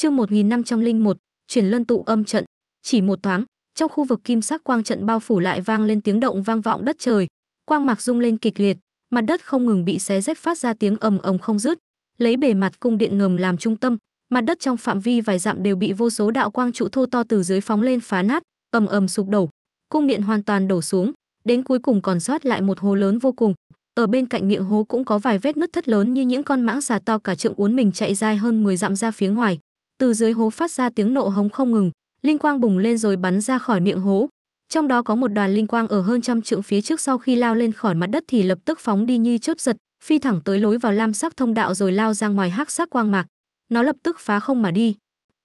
Chương 1501, chuyển luân tụ âm trận. Chỉ một thoáng, trong khu vực kim sắc quang trận bao phủ lại vang lên tiếng động vang vọng đất trời, quang mạc rung lên kịch liệt, mặt đất không ngừng bị xé rách phát ra tiếng ầm ầm không dứt. Lấy bề mặt cung điện ngầm làm trung tâm, mặt đất trong phạm vi vài dặm đều bị vô số đạo quang trụ thô to từ dưới phóng lên phá nát, ầm ầm sụp đổ. Cung điện hoàn toàn đổ xuống, đến cuối cùng còn sót lại một hố lớn vô cùng. Ở bên cạnh miệng hố cũng có vài vết nứt thất lớn như những con mãng xà to cả trượng uốn mình chạy dài hơn 10 dặm ra phía ngoài từ dưới hố phát ra tiếng nộ hống không ngừng, linh quang bùng lên rồi bắn ra khỏi miệng hố. Trong đó có một đoàn linh quang ở hơn trăm trượng phía trước sau khi lao lên khỏi mặt đất thì lập tức phóng đi như chớp giật, phi thẳng tới lối vào lam sắc thông đạo rồi lao ra ngoài hắc sắc quang mạc. Nó lập tức phá không mà đi,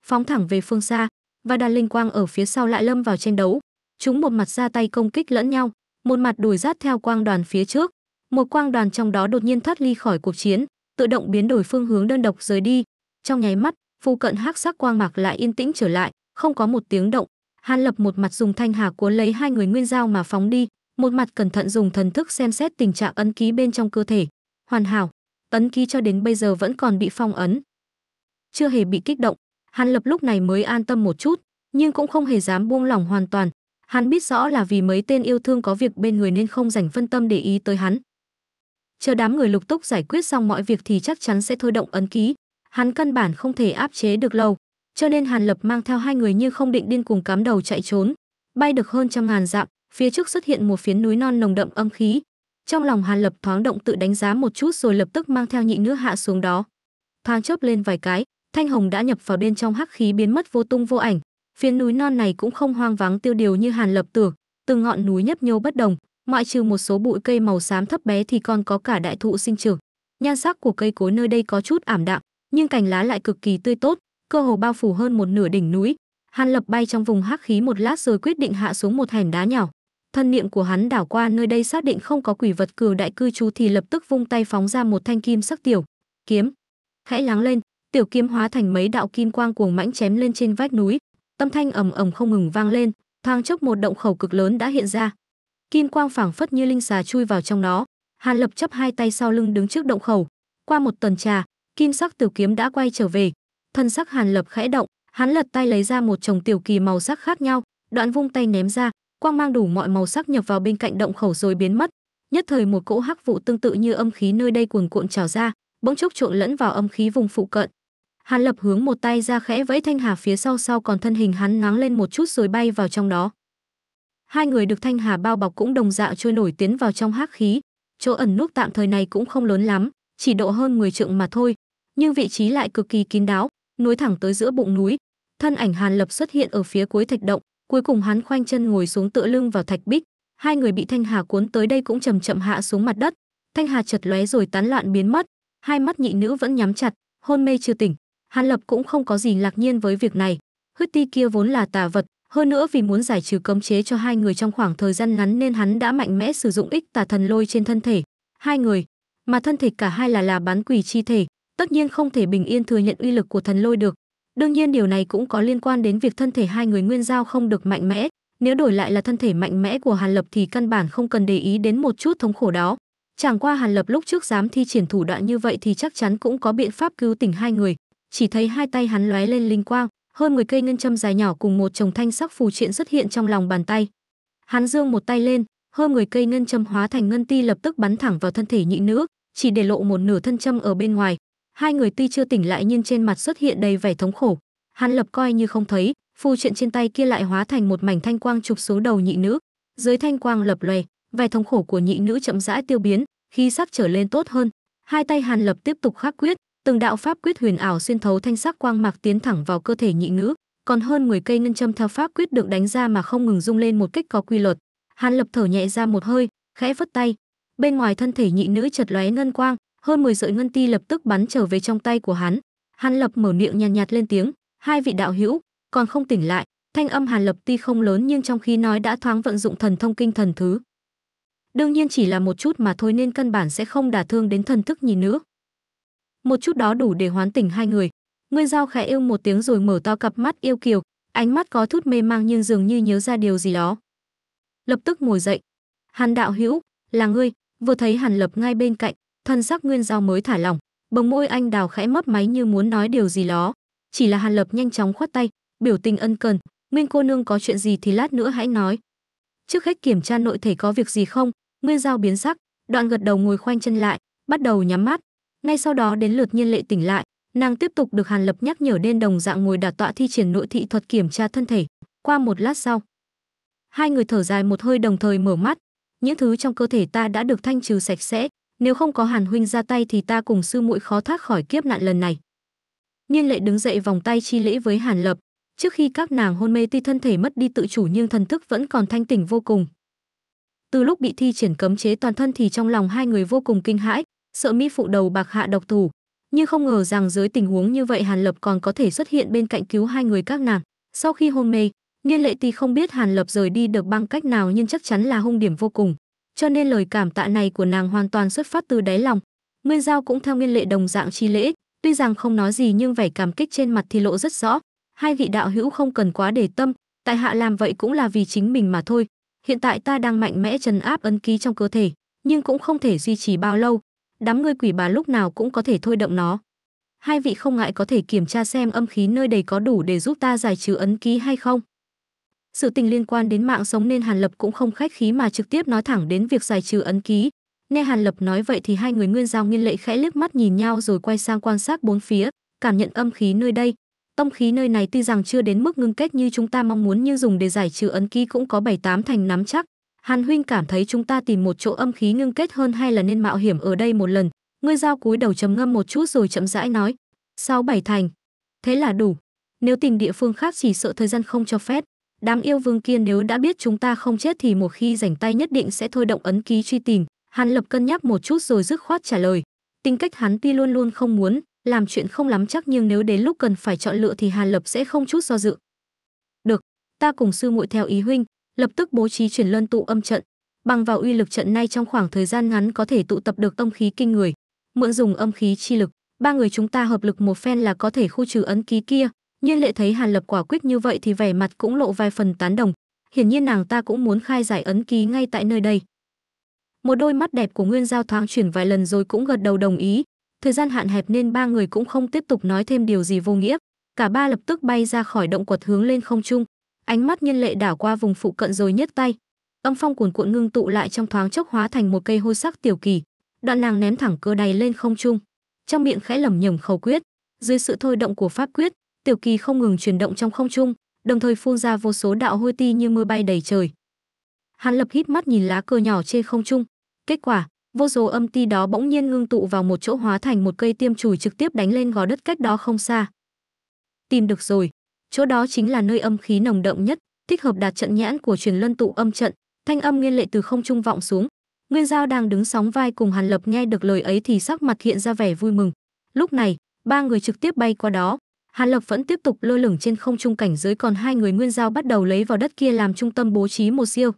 phóng thẳng về phương xa, và đoàn linh quang ở phía sau lại lâm vào tranh đấu. Chúng một mặt ra tay công kích lẫn nhau, một mặt đuổi rát theo quang đoàn phía trước. Một quang đoàn trong đó đột nhiên thoát ly khỏi cuộc chiến, tự động biến đổi phương hướng đơn độc rời đi. Trong nháy mắt, Phu cận hắc sắc quang mạc lại yên tĩnh trở lại, không có một tiếng động. Hàn Lập một mặt dùng thanh hà cuốn lấy hai người Nguyên dao mà phóng đi, một mặt cẩn thận dùng thần thức xem xét tình trạng ấn ký bên trong cơ thể. Hoàn hảo, tấn ký cho đến bây giờ vẫn còn bị phong ấn. Chưa hề bị kích động, Hàn Lập lúc này mới an tâm một chút, nhưng cũng không hề dám buông lỏng hoàn toàn. Hắn biết rõ là vì mấy tên yêu thương có việc bên người nên không dành phân tâm để ý tới hắn. Chờ đám người lục túc giải quyết xong mọi việc thì chắc chắn sẽ thôi động ấn ký, hắn căn bản không thể áp chế được lâu cho nên hàn lập mang theo hai người như không định điên cùng cắm đầu chạy trốn bay được hơn trăm ngàn dặm phía trước xuất hiện một phiến núi non nồng đậm âm khí trong lòng hàn lập thoáng động tự đánh giá một chút rồi lập tức mang theo nhị nữ hạ xuống đó thoáng chớp lên vài cái thanh hồng đã nhập vào bên trong hắc khí biến mất vô tung vô ảnh phiến núi non này cũng không hoang vắng tiêu điều như hàn lập tưởng từng ngọn núi nhấp nhô bất đồng ngoại trừ một số bụi cây màu xám thấp bé thì còn có cả đại thụ sinh trưởng nhan sắc của cây cối nơi đây có chút ảm đạm nhưng cành lá lại cực kỳ tươi tốt, cơ hồ bao phủ hơn một nửa đỉnh núi. Hàn Lập bay trong vùng hắc khí một lát rồi quyết định hạ xuống một hẻm đá nhỏ. Thân niệm của hắn đảo qua nơi đây xác định không có quỷ vật cừu đại cư trú thì lập tức vung tay phóng ra một thanh kim sắc tiểu kiếm. Khẽ lắng lên, tiểu kiếm hóa thành mấy đạo kim quang cuồng mãnh chém lên trên vách núi. Tâm thanh ầm ầm không ngừng vang lên, thoáng chốc một động khẩu cực lớn đã hiện ra. Kim quang phảng phất như linh xà chui vào trong nó. Hàn Lập chắp hai tay sau lưng đứng trước động khẩu. Qua một tuần trà, kim sắc tiểu kiếm đã quay trở về thân sắc hàn lập khẽ động hắn lật tay lấy ra một chồng tiểu kỳ màu sắc khác nhau đoạn vung tay ném ra quang mang đủ mọi màu sắc nhập vào bên cạnh động khẩu rồi biến mất nhất thời một cỗ hắc vụ tương tự như âm khí nơi đây cuồn cuộn trào ra bỗng chốc trộn lẫn vào âm khí vùng phụ cận hàn lập hướng một tay ra khẽ vẫy thanh hà phía sau sau còn thân hình hắn ngáng lên một chút rồi bay vào trong đó hai người được thanh hà bao bọc cũng đồng dạo trôi nổi tiến vào trong hắc khí chỗ ẩn núp tạm thời này cũng không lớn lắm chỉ độ hơn 10 trượng mà thôi nhưng vị trí lại cực kỳ kín đáo, núi thẳng tới giữa bụng núi. Thân ảnh Hàn Lập xuất hiện ở phía cuối thạch động, cuối cùng hắn khoanh chân ngồi xuống tựa lưng vào thạch bích, hai người bị thanh hà cuốn tới đây cũng chậm chậm hạ xuống mặt đất. Thanh hà chật lóe rồi tán loạn biến mất, hai mắt nhị nữ vẫn nhắm chặt, hôn mê chưa tỉnh. Hàn Lập cũng không có gì lạc nhiên với việc này. Huyết ti kia vốn là tà vật, hơn nữa vì muốn giải trừ cấm chế cho hai người trong khoảng thời gian ngắn nên hắn đã mạnh mẽ sử dụng ích tà thần lôi trên thân thể hai người, mà thân thể cả hai là là bán quỷ chi thể, tất nhiên không thể bình yên thừa nhận uy lực của thần lôi được. Đương nhiên điều này cũng có liên quan đến việc thân thể hai người Nguyên Giao không được mạnh mẽ, nếu đổi lại là thân thể mạnh mẽ của Hàn Lập thì căn bản không cần để ý đến một chút thống khổ đó. Chẳng qua Hàn Lập lúc trước dám thi triển thủ đoạn như vậy thì chắc chắn cũng có biện pháp cứu tỉnh hai người. Chỉ thấy hai tay hắn lóe lên linh quang, hơn 10 cây ngân châm dài nhỏ cùng một chồng thanh sắc phù triện xuất hiện trong lòng bàn tay. Hắn dương một tay lên, hơn 10 cây ngân châm hóa thành ngân ti lập tức bắn thẳng vào thân thể nhị nữ, chỉ để lộ một nửa thân châm ở bên ngoài, Hai người tuy chưa tỉnh lại nhưng trên mặt xuất hiện đầy vẻ thống khổ. Hắn lập coi như không thấy, phù chuyện trên tay kia lại hóa thành một mảnh thanh quang chụp xuống đầu nhị nữ. Dưới thanh quang lập lòe, vẻ thống khổ của nhị nữ chậm rãi tiêu biến, khi sắc trở lên tốt hơn. Hai tay Hàn Lập tiếp tục khắc quyết, từng đạo pháp quyết huyền ảo xuyên thấu thanh sắc quang mạc tiến thẳng vào cơ thể nhị nữ, còn hơn 10 cây ngân châm theo pháp quyết được đánh ra mà không ngừng rung lên một cách có quy luật. Hàn Lập thở nhẹ ra một hơi, khẽ vất tay. Bên ngoài thân thể nhị nữ chợt lóe ngân quang, hơn 10 sợi ngân ti lập tức bắn trở về trong tay của hắn. Hàn Lập mở miệng nhàn nhạt, nhạt lên tiếng, hai vị đạo hữu, còn không tỉnh lại. Thanh âm Hàn Lập tuy không lớn nhưng trong khi nói đã thoáng vận dụng thần thông kinh thần thứ. Đương nhiên chỉ là một chút mà thôi nên căn bản sẽ không đả thương đến thần thức nhìn nữa. Một chút đó đủ để hoán tỉnh hai người. Nguyên Giao khẽ yêu một tiếng rồi mở to cặp mắt yêu kiều, ánh mắt có chút mê mang nhưng dường như nhớ ra điều gì đó. Lập tức ngồi dậy. Hàn đạo hữu, là ngươi, vừa thấy Hàn Lập ngay bên cạnh, thân sắc nguyên giao mới thả lỏng bồng môi anh đào khẽ mấp máy như muốn nói điều gì đó chỉ là hàn lập nhanh chóng khoát tay biểu tình ân cần nguyên cô nương có chuyện gì thì lát nữa hãy nói trước hết kiểm tra nội thể có việc gì không nguyên giao biến sắc đoạn gật đầu ngồi khoanh chân lại bắt đầu nhắm mắt ngay sau đó đến lượt nhiên lệ tỉnh lại nàng tiếp tục được hàn lập nhắc nhở nên đồng dạng ngồi đả tọa thi triển nội thị thuật kiểm tra thân thể qua một lát sau hai người thở dài một hơi đồng thời mở mắt những thứ trong cơ thể ta đã được thanh trừ sạch sẽ nếu không có hàn huynh ra tay thì ta cùng sư muội khó thoát khỏi kiếp nạn lần này nhiên lệ đứng dậy vòng tay chi lễ với hàn lập trước khi các nàng hôn mê tuy thân thể mất đi tự chủ nhưng thần thức vẫn còn thanh tỉnh vô cùng từ lúc bị thi triển cấm chế toàn thân thì trong lòng hai người vô cùng kinh hãi sợ mỹ phụ đầu bạc hạ độc thủ nhưng không ngờ rằng dưới tình huống như vậy hàn lập còn có thể xuất hiện bên cạnh cứu hai người các nàng sau khi hôn mê nhiên lệ tuy không biết hàn lập rời đi được bằng cách nào nhưng chắc chắn là hung điểm vô cùng cho nên lời cảm tạ này của nàng hoàn toàn xuất phát từ đáy lòng. Nguyên Giao cũng theo nguyên lệ đồng dạng chi lễ, tuy rằng không nói gì nhưng vẻ cảm kích trên mặt thì lộ rất rõ. Hai vị đạo hữu không cần quá để tâm, tại hạ làm vậy cũng là vì chính mình mà thôi. Hiện tại ta đang mạnh mẽ trấn áp ấn ký trong cơ thể, nhưng cũng không thể duy trì bao lâu. Đám ngươi quỷ bà lúc nào cũng có thể thôi động nó. Hai vị không ngại có thể kiểm tra xem âm khí nơi đây có đủ để giúp ta giải trừ ấn ký hay không? sự tình liên quan đến mạng sống nên Hàn Lập cũng không khách khí mà trực tiếp nói thẳng đến việc giải trừ ấn ký. Nghe Hàn Lập nói vậy thì hai người Nguyên Giao Nguyên Lệ khẽ liếc mắt nhìn nhau rồi quay sang quan sát bốn phía, cảm nhận âm khí nơi đây. Tông khí nơi này tuy rằng chưa đến mức ngưng kết như chúng ta mong muốn nhưng dùng để giải trừ ấn ký cũng có bảy tám thành nắm chắc. Hàn huynh cảm thấy chúng ta tìm một chỗ âm khí ngưng kết hơn hay là nên mạo hiểm ở đây một lần. Ngươi giao cúi đầu trầm ngâm một chút rồi chậm rãi nói. sáu bảy thành. Thế là đủ. Nếu tìm địa phương khác chỉ sợ thời gian không cho phép Đám yêu vương kia nếu đã biết chúng ta không chết thì một khi rảnh tay nhất định sẽ thôi động ấn ký truy tìm. Hàn Lập cân nhắc một chút rồi dứt khoát trả lời. Tính cách hắn tuy luôn luôn không muốn, làm chuyện không lắm chắc nhưng nếu đến lúc cần phải chọn lựa thì Hàn Lập sẽ không chút do dự. Được, ta cùng sư muội theo ý huynh, lập tức bố trí chuyển luân tụ âm trận. Bằng vào uy lực trận nay trong khoảng thời gian ngắn có thể tụ tập được tông khí kinh người. Mượn dùng âm khí chi lực, ba người chúng ta hợp lực một phen là có thể khu trừ ấn ký kia, Nhiên lệ thấy Hàn Lập quả quyết như vậy thì vẻ mặt cũng lộ vài phần tán đồng. Hiển nhiên nàng ta cũng muốn khai giải ấn ký ngay tại nơi đây. Một đôi mắt đẹp của Nguyên Giao thoáng chuyển vài lần rồi cũng gật đầu đồng ý. Thời gian hạn hẹp nên ba người cũng không tiếp tục nói thêm điều gì vô nghĩa. Cả ba lập tức bay ra khỏi động quật hướng lên không trung. Ánh mắt nhân lệ đảo qua vùng phụ cận rồi nhấc tay. Âm phong cuồn cuộn ngưng tụ lại trong thoáng chốc hóa thành một cây hôi sắc tiểu kỳ. Đoạn nàng ném thẳng cơ đầy lên không trung. Trong miệng khẽ lẩm nhẩm khẩu quyết. Dưới sự thôi động của pháp quyết, tiểu kỳ không ngừng chuyển động trong không trung đồng thời phun ra vô số đạo hôi ti như mưa bay đầy trời hắn lập hít mắt nhìn lá cờ nhỏ trên không trung kết quả vô số âm ti đó bỗng nhiên ngưng tụ vào một chỗ hóa thành một cây tiêm chùi trực tiếp đánh lên gò đất cách đó không xa tìm được rồi chỗ đó chính là nơi âm khí nồng đậm nhất thích hợp đạt trận nhãn của truyền luân tụ âm trận thanh âm nguyên lệ từ không trung vọng xuống nguyên giao đang đứng sóng vai cùng hàn lập nghe được lời ấy thì sắc mặt hiện ra vẻ vui mừng lúc này ba người trực tiếp bay qua đó Hàn Lập vẫn tiếp tục lơ lửng trên không trung cảnh giới còn hai người Nguyên Giao bắt đầu lấy vào đất kia làm trung tâm bố trí một siêu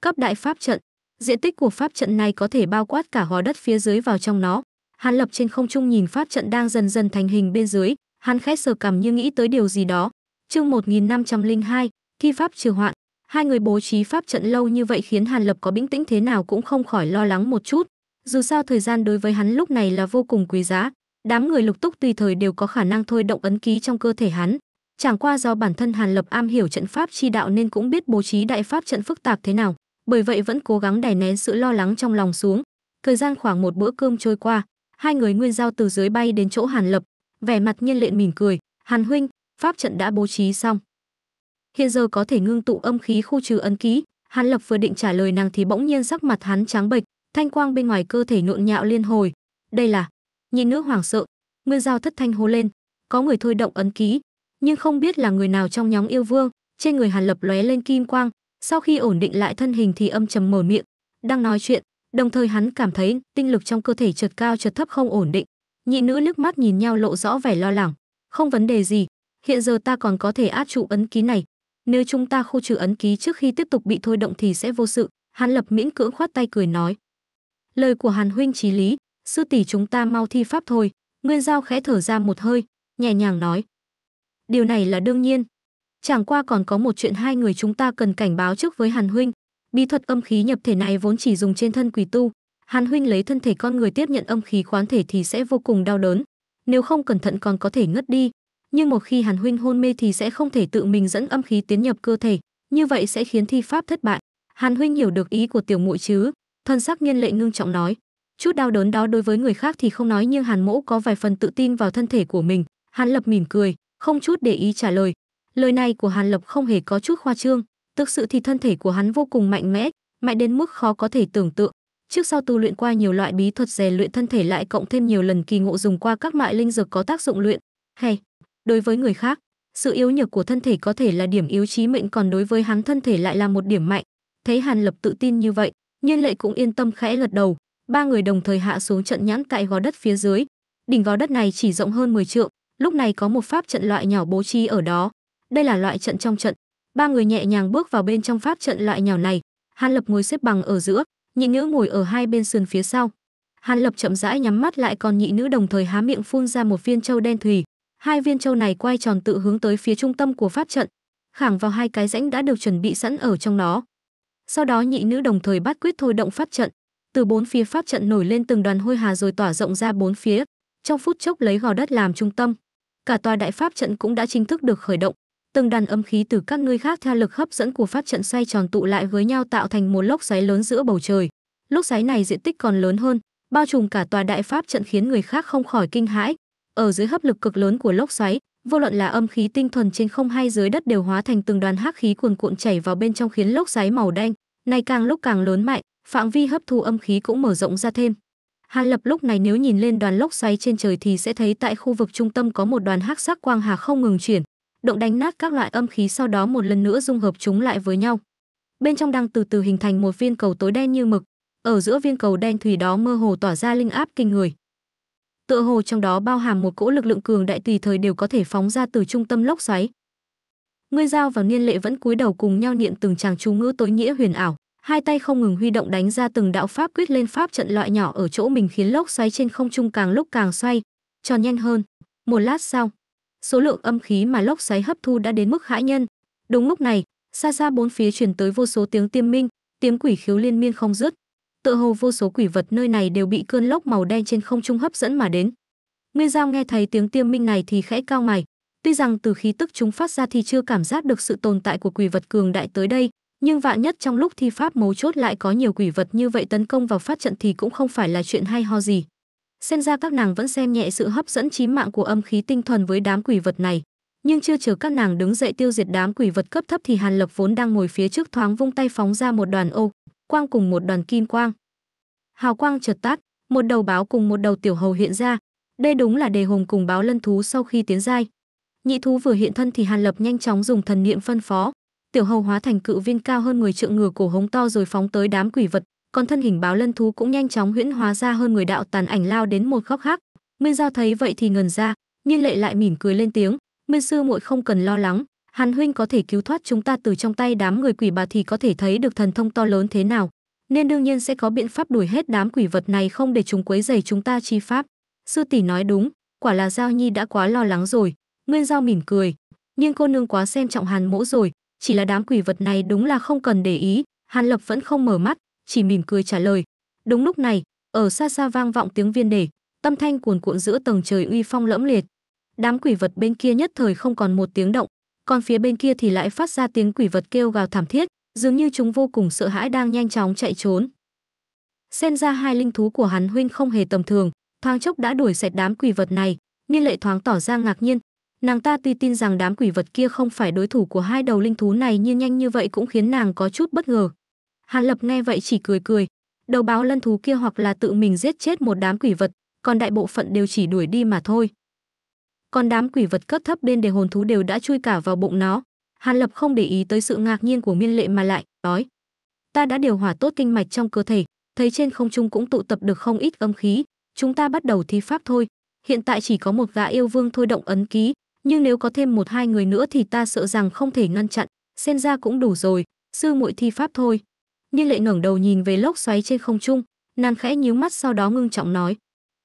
cấp đại pháp trận. Diện tích của pháp trận này có thể bao quát cả hò đất phía dưới vào trong nó. Hàn Lập trên không trung nhìn pháp trận đang dần dần thành hình bên dưới, hắn khẽ sờ cằm như nghĩ tới điều gì đó. Chương 1502, khi pháp trừ hoạn. Hai người bố trí pháp trận lâu như vậy khiến Hàn Lập có bĩnh tĩnh thế nào cũng không khỏi lo lắng một chút. Dù sao thời gian đối với hắn lúc này là vô cùng quý giá, Đám người lục túc tùy thời đều có khả năng thôi động ấn ký trong cơ thể hắn, chẳng qua do bản thân Hàn Lập am hiểu trận pháp chi đạo nên cũng biết bố trí đại pháp trận phức tạp thế nào, bởi vậy vẫn cố gắng đè nén sự lo lắng trong lòng xuống. Thời gian khoảng một bữa cơm trôi qua, hai người Nguyên Giao từ dưới bay đến chỗ Hàn Lập, vẻ mặt nhiên lện mỉm cười, "Hàn huynh, pháp trận đã bố trí xong. Hiện giờ có thể ngưng tụ âm khí khu trừ ấn ký." Hàn Lập vừa định trả lời nàng thì bỗng nhiên sắc mặt hắn trắng bệch, thanh quang bên ngoài cơ thể nộn nhạo liên hồi. Đây là nhìn nữ hoàng sợ nguyên giao thất thanh hô lên có người thôi động ấn ký nhưng không biết là người nào trong nhóm yêu vương trên người hàn lập lóe lên kim quang sau khi ổn định lại thân hình thì âm trầm mở miệng đang nói chuyện đồng thời hắn cảm thấy tinh lực trong cơ thể trượt cao trượt thấp không ổn định nhị nữ liếc mắt nhìn nhau lộ rõ vẻ lo lắng không vấn đề gì hiện giờ ta còn có thể áp trụ ấn ký này nếu chúng ta khu trừ ấn ký trước khi tiếp tục bị thôi động thì sẽ vô sự hàn lập miễn cưỡng khoát tay cười nói lời của hàn huynh trí lý sư tỷ chúng ta mau thi pháp thôi nguyên giao khẽ thở ra một hơi nhẹ nhàng nói điều này là đương nhiên chẳng qua còn có một chuyện hai người chúng ta cần cảnh báo trước với hàn huynh bí thuật âm khí nhập thể này vốn chỉ dùng trên thân quỷ tu hàn huynh lấy thân thể con người tiếp nhận âm khí khoán thể thì sẽ vô cùng đau đớn nếu không cẩn thận còn có thể ngất đi nhưng một khi hàn huynh hôn mê thì sẽ không thể tự mình dẫn âm khí tiến nhập cơ thể như vậy sẽ khiến thi pháp thất bại hàn huynh hiểu được ý của tiểu muội chứ thân sắc nhân lệ ngưng trọng nói chút đau đớn đó đối với người khác thì không nói nhưng hàn mỗ có vài phần tự tin vào thân thể của mình hàn lập mỉm cười không chút để ý trả lời lời này của hàn lập không hề có chút khoa trương thực sự thì thân thể của hắn vô cùng mạnh mẽ mạnh đến mức khó có thể tưởng tượng trước sau tu luyện qua nhiều loại bí thuật rèn luyện thân thể lại cộng thêm nhiều lần kỳ ngộ dùng qua các loại linh dược có tác dụng luyện hay đối với người khác sự yếu nhược của thân thể có thể là điểm yếu chí mệnh còn đối với hắn thân thể lại là một điểm mạnh thấy hàn lập tự tin như vậy nhiên lệ cũng yên tâm khẽ lật đầu ba người đồng thời hạ xuống trận nhãn tại gò đất phía dưới đỉnh gò đất này chỉ rộng hơn 10 trượng lúc này có một pháp trận loại nhỏ bố trí ở đó đây là loại trận trong trận ba người nhẹ nhàng bước vào bên trong pháp trận loại nhỏ này hàn lập ngồi xếp bằng ở giữa nhị nữ ngồi ở hai bên sườn phía sau hàn lập chậm rãi nhắm mắt lại còn nhị nữ đồng thời há miệng phun ra một viên châu đen thủy. hai viên châu này quay tròn tự hướng tới phía trung tâm của pháp trận khẳng vào hai cái rãnh đã được chuẩn bị sẵn ở trong nó sau đó nhị nữ đồng thời bắt quyết thôi động pháp trận từ bốn phía pháp trận nổi lên từng đoàn hôi hà rồi tỏa rộng ra bốn phía trong phút chốc lấy gò đất làm trung tâm cả tòa đại pháp trận cũng đã chính thức được khởi động từng đàn âm khí từ các nơi khác theo lực hấp dẫn của pháp trận xoay tròn tụ lại với nhau tạo thành một lốc xoáy lớn giữa bầu trời lốc xoáy này diện tích còn lớn hơn bao trùm cả tòa đại pháp trận khiến người khác không khỏi kinh hãi ở dưới hấp lực cực lớn của lốc xoáy vô luận là âm khí tinh thuần trên không hay dưới đất đều hóa thành từng đoàn hắc khí cuồn cuộn chảy vào bên trong khiến lốc xoáy màu đen này càng lúc càng lớn mạnh phạm vi hấp thu âm khí cũng mở rộng ra thêm. Hà Lập lúc này nếu nhìn lên đoàn lốc xoáy trên trời thì sẽ thấy tại khu vực trung tâm có một đoàn hắc sắc quang hà không ngừng chuyển, động đánh nát các loại âm khí sau đó một lần nữa dung hợp chúng lại với nhau. Bên trong đang từ từ hình thành một viên cầu tối đen như mực, ở giữa viên cầu đen thủy đó mơ hồ tỏa ra linh áp kinh người. Tựa hồ trong đó bao hàm một cỗ lực lượng cường đại tùy thời đều có thể phóng ra từ trung tâm lốc xoáy. Ngươi giao và Niên Lệ vẫn cúi đầu cùng nhau niệm từng tràng chú ngữ tối nghĩa huyền ảo hai tay không ngừng huy động đánh ra từng đạo pháp quyết lên pháp trận loại nhỏ ở chỗ mình khiến lốc xoáy trên không trung càng lúc càng xoay, tròn nhanh hơn. Một lát sau, số lượng âm khí mà lốc xoáy hấp thu đã đến mức hãi nhân. Đúng lúc này, xa xa bốn phía truyền tới vô số tiếng tiêm minh, tiếng quỷ khiếu liên miên không dứt. Tựa hồ vô số quỷ vật nơi này đều bị cơn lốc màu đen trên không trung hấp dẫn mà đến. Nguyên Giao nghe thấy tiếng tiêm minh này thì khẽ cao mày, tuy rằng từ khí tức chúng phát ra thì chưa cảm giác được sự tồn tại của quỷ vật cường đại tới đây, nhưng vạn nhất trong lúc thi pháp mấu chốt lại có nhiều quỷ vật như vậy tấn công vào phát trận thì cũng không phải là chuyện hay ho gì. Xem ra các nàng vẫn xem nhẹ sự hấp dẫn chí mạng của âm khí tinh thuần với đám quỷ vật này, nhưng chưa chờ các nàng đứng dậy tiêu diệt đám quỷ vật cấp thấp thì Hàn Lập vốn đang ngồi phía trước thoáng vung tay phóng ra một đoàn ô, quang cùng một đoàn kim quang. Hào quang chợt tắt, một đầu báo cùng một đầu tiểu hầu hiện ra, đây đúng là đề hùng cùng báo lân thú sau khi tiến giai. Nhị thú vừa hiện thân thì Hàn Lập nhanh chóng dùng thần niệm phân phó, tiểu hầu hóa thành cự viên cao hơn người trượng ngửa cổ hống to rồi phóng tới đám quỷ vật, còn thân hình báo lân thú cũng nhanh chóng huyễn hóa ra hơn người đạo tàn ảnh lao đến một góc khác. Nguyên Giao thấy vậy thì ngần ra, nhưng Lệ lại mỉm cười lên tiếng, Nguyên sư muội không cần lo lắng, Hàn huynh có thể cứu thoát chúng ta từ trong tay đám người quỷ bà thì có thể thấy được thần thông to lớn thế nào, nên đương nhiên sẽ có biện pháp đuổi hết đám quỷ vật này không để chúng quấy rầy chúng ta chi pháp." Sư tỷ nói đúng, quả là Giao Nhi đã quá lo lắng rồi. Nguyên Giao mỉm cười, nhưng cô nương quá xem trọng Hàn Mỗ rồi, chỉ là đám quỷ vật này đúng là không cần để ý, Hàn Lập vẫn không mở mắt, chỉ mỉm cười trả lời. Đúng lúc này, ở xa xa vang vọng tiếng viên đề, tâm thanh cuồn cuộn giữa tầng trời uy phong lẫm liệt. Đám quỷ vật bên kia nhất thời không còn một tiếng động, còn phía bên kia thì lại phát ra tiếng quỷ vật kêu gào thảm thiết, dường như chúng vô cùng sợ hãi đang nhanh chóng chạy trốn. Xen ra hai linh thú của hắn huynh không hề tầm thường, thoáng chốc đã đuổi sạch đám quỷ vật này, Niên Lệ thoáng tỏ ra ngạc nhiên, Nàng ta tuy tin rằng đám quỷ vật kia không phải đối thủ của hai đầu linh thú này nhưng nhanh như vậy cũng khiến nàng có chút bất ngờ. Hàn Lập nghe vậy chỉ cười cười, đầu báo lân thú kia hoặc là tự mình giết chết một đám quỷ vật, còn đại bộ phận đều chỉ đuổi đi mà thôi. Còn đám quỷ vật cấp thấp bên đề hồn thú đều đã chui cả vào bụng nó. Hàn Lập không để ý tới sự ngạc nhiên của Miên Lệ mà lại nói: "Ta đã điều hòa tốt kinh mạch trong cơ thể, thấy trên không trung cũng tụ tập được không ít âm khí, chúng ta bắt đầu thi pháp thôi. Hiện tại chỉ có một gã yêu vương thôi động ấn ký, nhưng nếu có thêm một hai người nữa thì ta sợ rằng không thể ngăn chặn, xen ra cũng đủ rồi, sư muội thi pháp thôi. Như lệ ngẩng đầu nhìn về lốc xoáy trên không trung, nàng khẽ nhíu mắt sau đó ngưng trọng nói.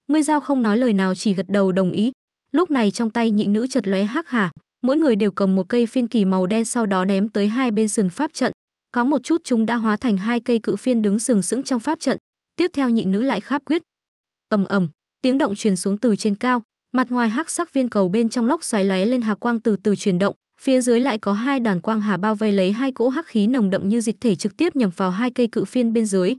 Ngươi giao không nói lời nào chỉ gật đầu đồng ý. Lúc này trong tay nhị nữ chật lóe hắc hà, mỗi người đều cầm một cây phiên kỳ màu đen sau đó ném tới hai bên sườn pháp trận. Có một chút chúng đã hóa thành hai cây cự phiên đứng sừng sững trong pháp trận. Tiếp theo nhị nữ lại kháp quyết. ầm ầm, tiếng động truyền xuống từ trên cao, Mặt ngoài hắc sắc viên cầu bên trong lốc xoáy lóe lên hà quang từ từ chuyển động, phía dưới lại có hai đoàn quang hà bao vây lấy hai cỗ hắc khí nồng đậm như dịch thể trực tiếp nhầm vào hai cây cự phiên bên dưới.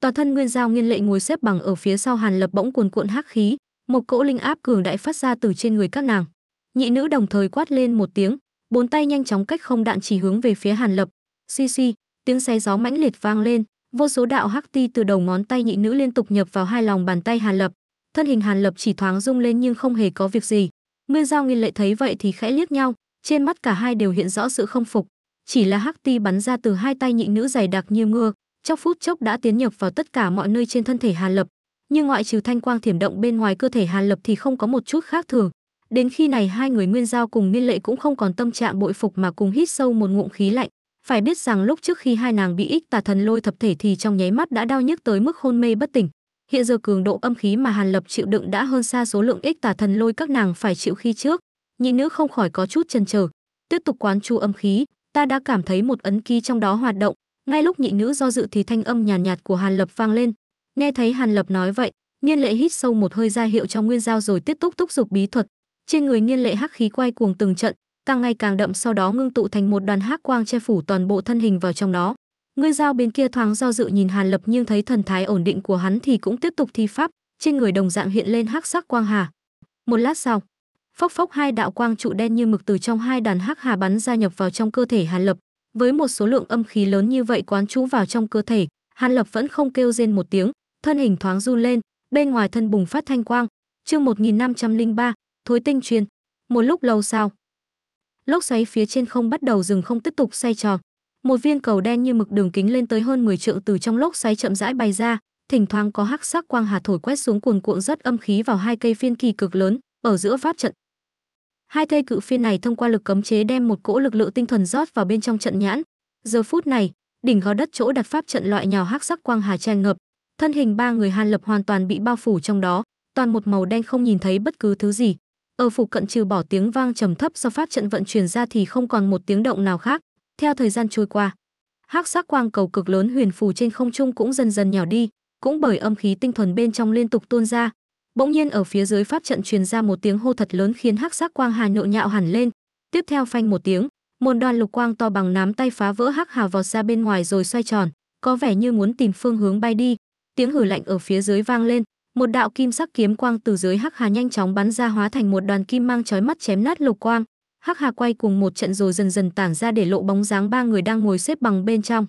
Toàn thân Nguyên Giao Nguyên Lệ ngồi xếp bằng ở phía sau Hàn Lập bỗng cuồn cuộn hắc khí, một cỗ linh áp cường đại phát ra từ trên người các nàng. Nhị nữ đồng thời quát lên một tiếng, bốn tay nhanh chóng cách không đạn chỉ hướng về phía Hàn Lập. xi xi tiếng xé gió mãnh liệt vang lên, vô số đạo hắc ti từ đầu ngón tay nhị nữ liên tục nhập vào hai lòng bàn tay Hàn Lập thân hình hàn lập chỉ thoáng rung lên nhưng không hề có việc gì nguyên giao nghi lệ thấy vậy thì khẽ liếc nhau trên mắt cả hai đều hiện rõ sự không phục chỉ là hắc ti bắn ra từ hai tay nhị nữ dày đặc như mưa trong phút chốc đã tiến nhập vào tất cả mọi nơi trên thân thể hàn lập nhưng ngoại trừ thanh quang thiểm động bên ngoài cơ thể hàn lập thì không có một chút khác thường đến khi này hai người nguyên giao cùng miên lệ cũng không còn tâm trạng bội phục mà cùng hít sâu một ngụm khí lạnh phải biết rằng lúc trước khi hai nàng bị ích tà thần lôi thập thể thì trong nháy mắt đã đau nhức tới mức hôn mê bất tỉnh Hiện giờ cường độ âm khí mà Hàn Lập chịu đựng đã hơn xa số lượng ích tà thần lôi các nàng phải chịu khi trước, nhị nữ không khỏi có chút chần chừ tiếp tục quán chu âm khí, ta đã cảm thấy một ấn ký trong đó hoạt động, ngay lúc nhị nữ do dự thì thanh âm nhàn nhạt, nhạt của Hàn Lập vang lên. Nghe thấy Hàn Lập nói vậy, Niên Lệ hít sâu một hơi ra hiệu trong Nguyên dao rồi tiếp tục thúc giục bí thuật. Trên người Niên Lệ hắc khí quay cuồng từng trận, càng ngày càng đậm sau đó ngưng tụ thành một đoàn hắc quang che phủ toàn bộ thân hình vào trong đó. Ngươi giao bên kia thoáng do dự nhìn Hàn Lập nhưng thấy thần thái ổn định của hắn thì cũng tiếp tục thi pháp, trên người đồng dạng hiện lên hắc sắc quang hà. Một lát sau, phốc phốc hai đạo quang trụ đen như mực từ trong hai đàn hắc hà bắn ra nhập vào trong cơ thể Hàn Lập, với một số lượng âm khí lớn như vậy quán trú vào trong cơ thể, Hàn Lập vẫn không kêu rên một tiếng, thân hình thoáng run lên, bên ngoài thân bùng phát thanh quang. Chương 1503, Thối tinh truyền. Một lúc lâu sau, lốc xoáy phía trên không bắt đầu dừng không tiếp tục xoay tròn, một viên cầu đen như mực đường kính lên tới hơn 10 trượng từ trong lốc xoáy chậm rãi bay ra, thỉnh thoảng có hắc sắc quang hà thổi quét xuống cuồn cuộn rất âm khí vào hai cây phiên kỳ cực lớn ở giữa pháp trận. Hai cây cự phiên này thông qua lực cấm chế đem một cỗ lực lượng tinh thuần rót vào bên trong trận nhãn. Giờ phút này, đỉnh gò đất chỗ đặt pháp trận loại nhào hắc sắc quang hà tràn ngập, thân hình ba người Hàn Lập hoàn toàn bị bao phủ trong đó, toàn một màu đen không nhìn thấy bất cứ thứ gì. Ở phủ cận trừ bỏ tiếng vang trầm thấp do pháp trận vận chuyển ra thì không còn một tiếng động nào khác, theo thời gian trôi qua, hắc sắc quang cầu cực lớn huyền phù trên không trung cũng dần dần nhỏ đi, cũng bởi âm khí tinh thuần bên trong liên tục tuôn ra. Bỗng nhiên ở phía dưới pháp trận truyền ra một tiếng hô thật lớn khiến hắc sắc quang hà nộ nhạo hẳn lên. Tiếp theo phanh một tiếng, một đoàn lục quang to bằng nắm tay phá vỡ hắc hà vọt ra bên ngoài rồi xoay tròn, có vẻ như muốn tìm phương hướng bay đi. Tiếng hử lạnh ở phía dưới vang lên, một đạo kim sắc kiếm quang từ dưới hắc hà nhanh chóng bắn ra hóa thành một đoàn kim mang chói mắt chém nát lục quang Hắc Hà quay cùng một trận rồi dần dần tản ra để lộ bóng dáng ba người đang ngồi xếp bằng bên trong.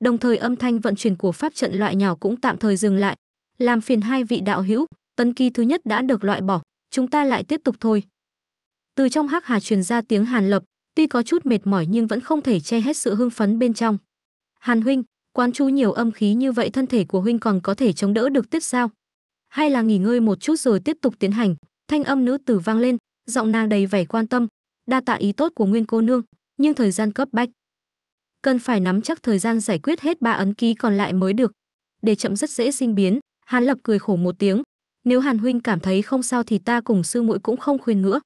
Đồng thời âm thanh vận chuyển của pháp trận loại nhỏ cũng tạm thời dừng lại. Làm phiền hai vị đạo hữu, tấn kỳ thứ nhất đã được loại bỏ, chúng ta lại tiếp tục thôi. Từ trong Hắc Hà truyền ra tiếng Hàn Lập, tuy có chút mệt mỏi nhưng vẫn không thể che hết sự hưng phấn bên trong. Hàn huynh, quán chú nhiều âm khí như vậy thân thể của huynh còn có thể chống đỡ được tiếp sao? Hay là nghỉ ngơi một chút rồi tiếp tục tiến hành? Thanh âm nữ tử vang lên, giọng nàng đầy vẻ quan tâm, đa tạ ý tốt của nguyên cô nương nhưng thời gian cấp bách cần phải nắm chắc thời gian giải quyết hết ba ấn ký còn lại mới được để chậm rất dễ sinh biến hán lập cười khổ một tiếng nếu hàn huynh cảm thấy không sao thì ta cùng sư muội cũng không khuyên nữa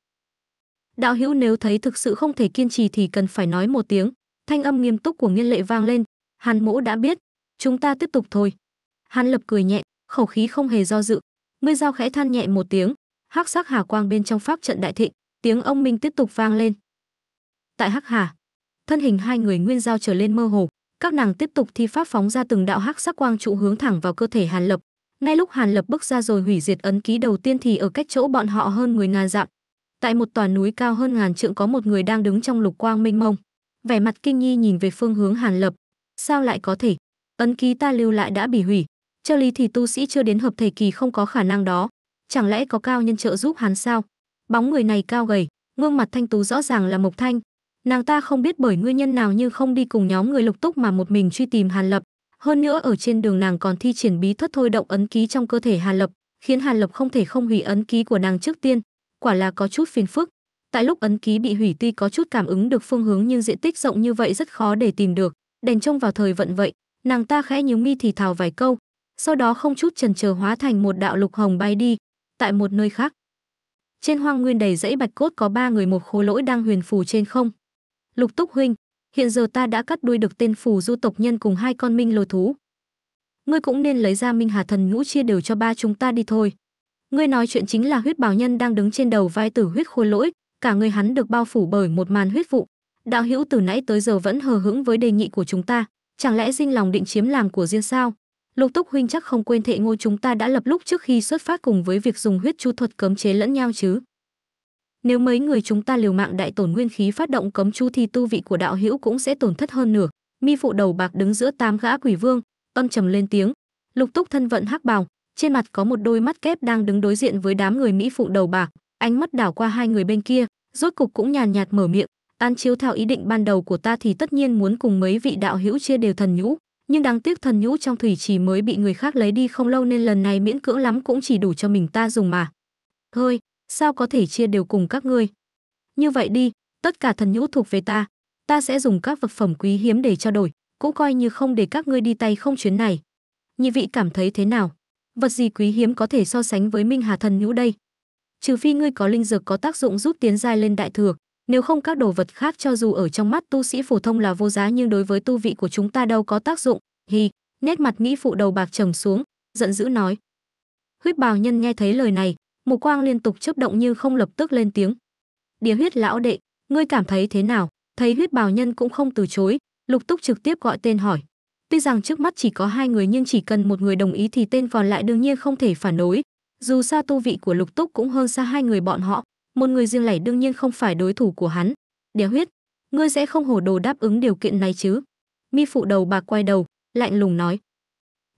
đạo hữu nếu thấy thực sự không thể kiên trì thì cần phải nói một tiếng thanh âm nghiêm túc của nghiên lệ vang lên hàn mỗ đã biết chúng ta tiếp tục thôi hàn lập cười nhẹ khẩu khí không hề do dự ngươi dao khẽ than nhẹ một tiếng hắc sắc hà quang bên trong pháp trận đại thịnh Tiếng ông Minh tiếp tục vang lên. Tại Hắc Hà, thân hình hai người nguyên giao trở lên mơ hồ, các nàng tiếp tục thi pháp phóng ra từng đạo hắc sắc quang trụ hướng thẳng vào cơ thể Hàn Lập. Ngay lúc Hàn Lập bước ra rồi hủy diệt ấn ký đầu tiên thì ở cách chỗ bọn họ hơn 10 ngàn dặm, tại một tòa núi cao hơn ngàn trượng có một người đang đứng trong lục quang mênh mông. Vẻ mặt kinh nghi nhìn về phương hướng Hàn Lập, sao lại có thể? Ấn ký ta lưu lại đã bị hủy, cho lý thì tu sĩ chưa đến hợp thể kỳ không có khả năng đó, chẳng lẽ có cao nhân trợ giúp hắn sao? bóng người này cao gầy gương mặt thanh tú rõ ràng là mộc thanh nàng ta không biết bởi nguyên nhân nào như không đi cùng nhóm người lục túc mà một mình truy tìm hàn lập hơn nữa ở trên đường nàng còn thi triển bí thuật thôi động ấn ký trong cơ thể hàn lập khiến hàn lập không thể không hủy ấn ký của nàng trước tiên quả là có chút phiền phức tại lúc ấn ký bị hủy tuy có chút cảm ứng được phương hướng nhưng diện tích rộng như vậy rất khó để tìm được đèn trông vào thời vận vậy nàng ta khẽ nhíu mi thì thào vài câu sau đó không chút trần chờ hóa thành một đạo lục hồng bay đi tại một nơi khác trên hoang nguyên đầy dãy bạch cốt có ba người một khối lỗi đang huyền phù trên không. Lục Túc huynh, hiện giờ ta đã cắt đuôi được tên phù du tộc nhân cùng hai con minh lôi thú. Ngươi cũng nên lấy ra minh hà thần ngũ chia đều cho ba chúng ta đi thôi. Ngươi nói chuyện chính là huyết bảo nhân đang đứng trên đầu vai tử huyết khôi lỗi, cả người hắn được bao phủ bởi một màn huyết vụ. Đạo hữu từ nãy tới giờ vẫn hờ hững với đề nghị của chúng ta, chẳng lẽ dinh lòng định chiếm làm của riêng sao? Lục Túc huynh chắc không quên thệ ngô chúng ta đã lập lúc trước khi xuất phát cùng với việc dùng huyết chu thuật cấm chế lẫn nhau chứ. Nếu mấy người chúng ta liều mạng đại tổn nguyên khí phát động cấm chu thì tu vị của đạo hữu cũng sẽ tổn thất hơn nửa. Mi phụ đầu bạc đứng giữa tám gã quỷ vương, âm trầm lên tiếng, Lục Túc thân vận hắc bào, trên mặt có một đôi mắt kép đang đứng đối diện với đám người mỹ phụ đầu bạc, ánh mắt đảo qua hai người bên kia, rốt cục cũng nhàn nhạt mở miệng, "An chiếu theo ý định ban đầu của ta thì tất nhiên muốn cùng mấy vị đạo hữu chia đều thần nhũ, nhưng đáng tiếc thần nhũ trong thủy trì mới bị người khác lấy đi không lâu nên lần này miễn cưỡng lắm cũng chỉ đủ cho mình ta dùng mà. Thôi, sao có thể chia đều cùng các ngươi? Như vậy đi, tất cả thần nhũ thuộc về ta, ta sẽ dùng các vật phẩm quý hiếm để trao đổi, cũng coi như không để các ngươi đi tay không chuyến này. Nhị vị cảm thấy thế nào? Vật gì quý hiếm có thể so sánh với Minh Hà thần nhũ đây? Trừ phi ngươi có linh dược có tác dụng giúp tiến giai lên đại thừa, nếu không các đồ vật khác cho dù ở trong mắt tu sĩ phổ thông là vô giá nhưng đối với tu vị của chúng ta đâu có tác dụng. Hì, nét mặt nghĩ phụ đầu bạc trầm xuống, giận dữ nói. Huyết bào nhân nghe thấy lời này, mù quang liên tục chớp động như không lập tức lên tiếng. Địa huyết lão đệ, ngươi cảm thấy thế nào? Thấy huyết bào nhân cũng không từ chối, lục túc trực tiếp gọi tên hỏi. Tuy rằng trước mắt chỉ có hai người nhưng chỉ cần một người đồng ý thì tên còn lại đương nhiên không thể phản đối. Dù xa tu vị của lục túc cũng hơn xa hai người bọn họ, một người riêng lẻ đương nhiên không phải đối thủ của hắn. Đéo huyết, ngươi sẽ không hồ đồ đáp ứng điều kiện này chứ? Mi phụ đầu bạc quay đầu, lạnh lùng nói.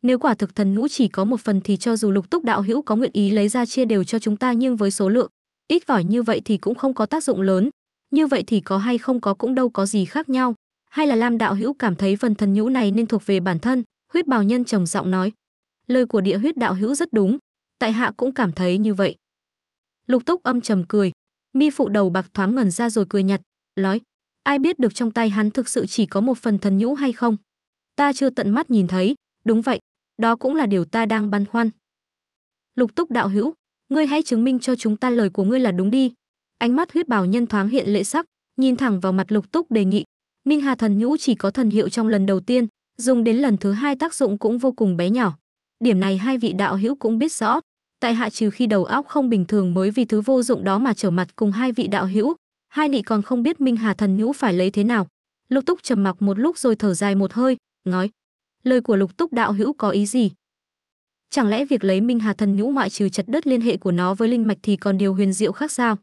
Nếu quả thực thần ngũ chỉ có một phần thì cho dù lục túc đạo hữu có nguyện ý lấy ra chia đều cho chúng ta nhưng với số lượng, ít vỏi như vậy thì cũng không có tác dụng lớn. Như vậy thì có hay không có cũng đâu có gì khác nhau. Hay là Lam đạo hữu cảm thấy phần thần nhũ này nên thuộc về bản thân, huyết bào nhân trầm giọng nói. Lời của địa huyết đạo hữu rất đúng, tại hạ cũng cảm thấy như vậy. Lục Túc âm trầm cười, mi phụ đầu bạc thoáng ngẩn ra rồi cười nhạt, nói, ai biết được trong tay hắn thực sự chỉ có một phần thần nhũ hay không? Ta chưa tận mắt nhìn thấy, đúng vậy, đó cũng là điều ta đang băn khoăn. Lục Túc đạo hữu, ngươi hãy chứng minh cho chúng ta lời của ngươi là đúng đi. Ánh mắt huyết bảo nhân thoáng hiện lệ sắc, nhìn thẳng vào mặt Lục Túc đề nghị, Minh Hà thần nhũ chỉ có thần hiệu trong lần đầu tiên, dùng đến lần thứ hai tác dụng cũng vô cùng bé nhỏ. Điểm này hai vị đạo hữu cũng biết rõ, tại hạ trừ khi đầu óc không bình thường mới vì thứ vô dụng đó mà trở mặt cùng hai vị đạo hữu hai nị còn không biết minh hà thần Nhũ phải lấy thế nào lục túc trầm mặc một lúc rồi thở dài một hơi nói lời của lục túc đạo hữu có ý gì chẳng lẽ việc lấy minh hà thần nhũ ngoại trừ chặt đất liên hệ của nó với linh mạch thì còn điều huyền diệu khác sao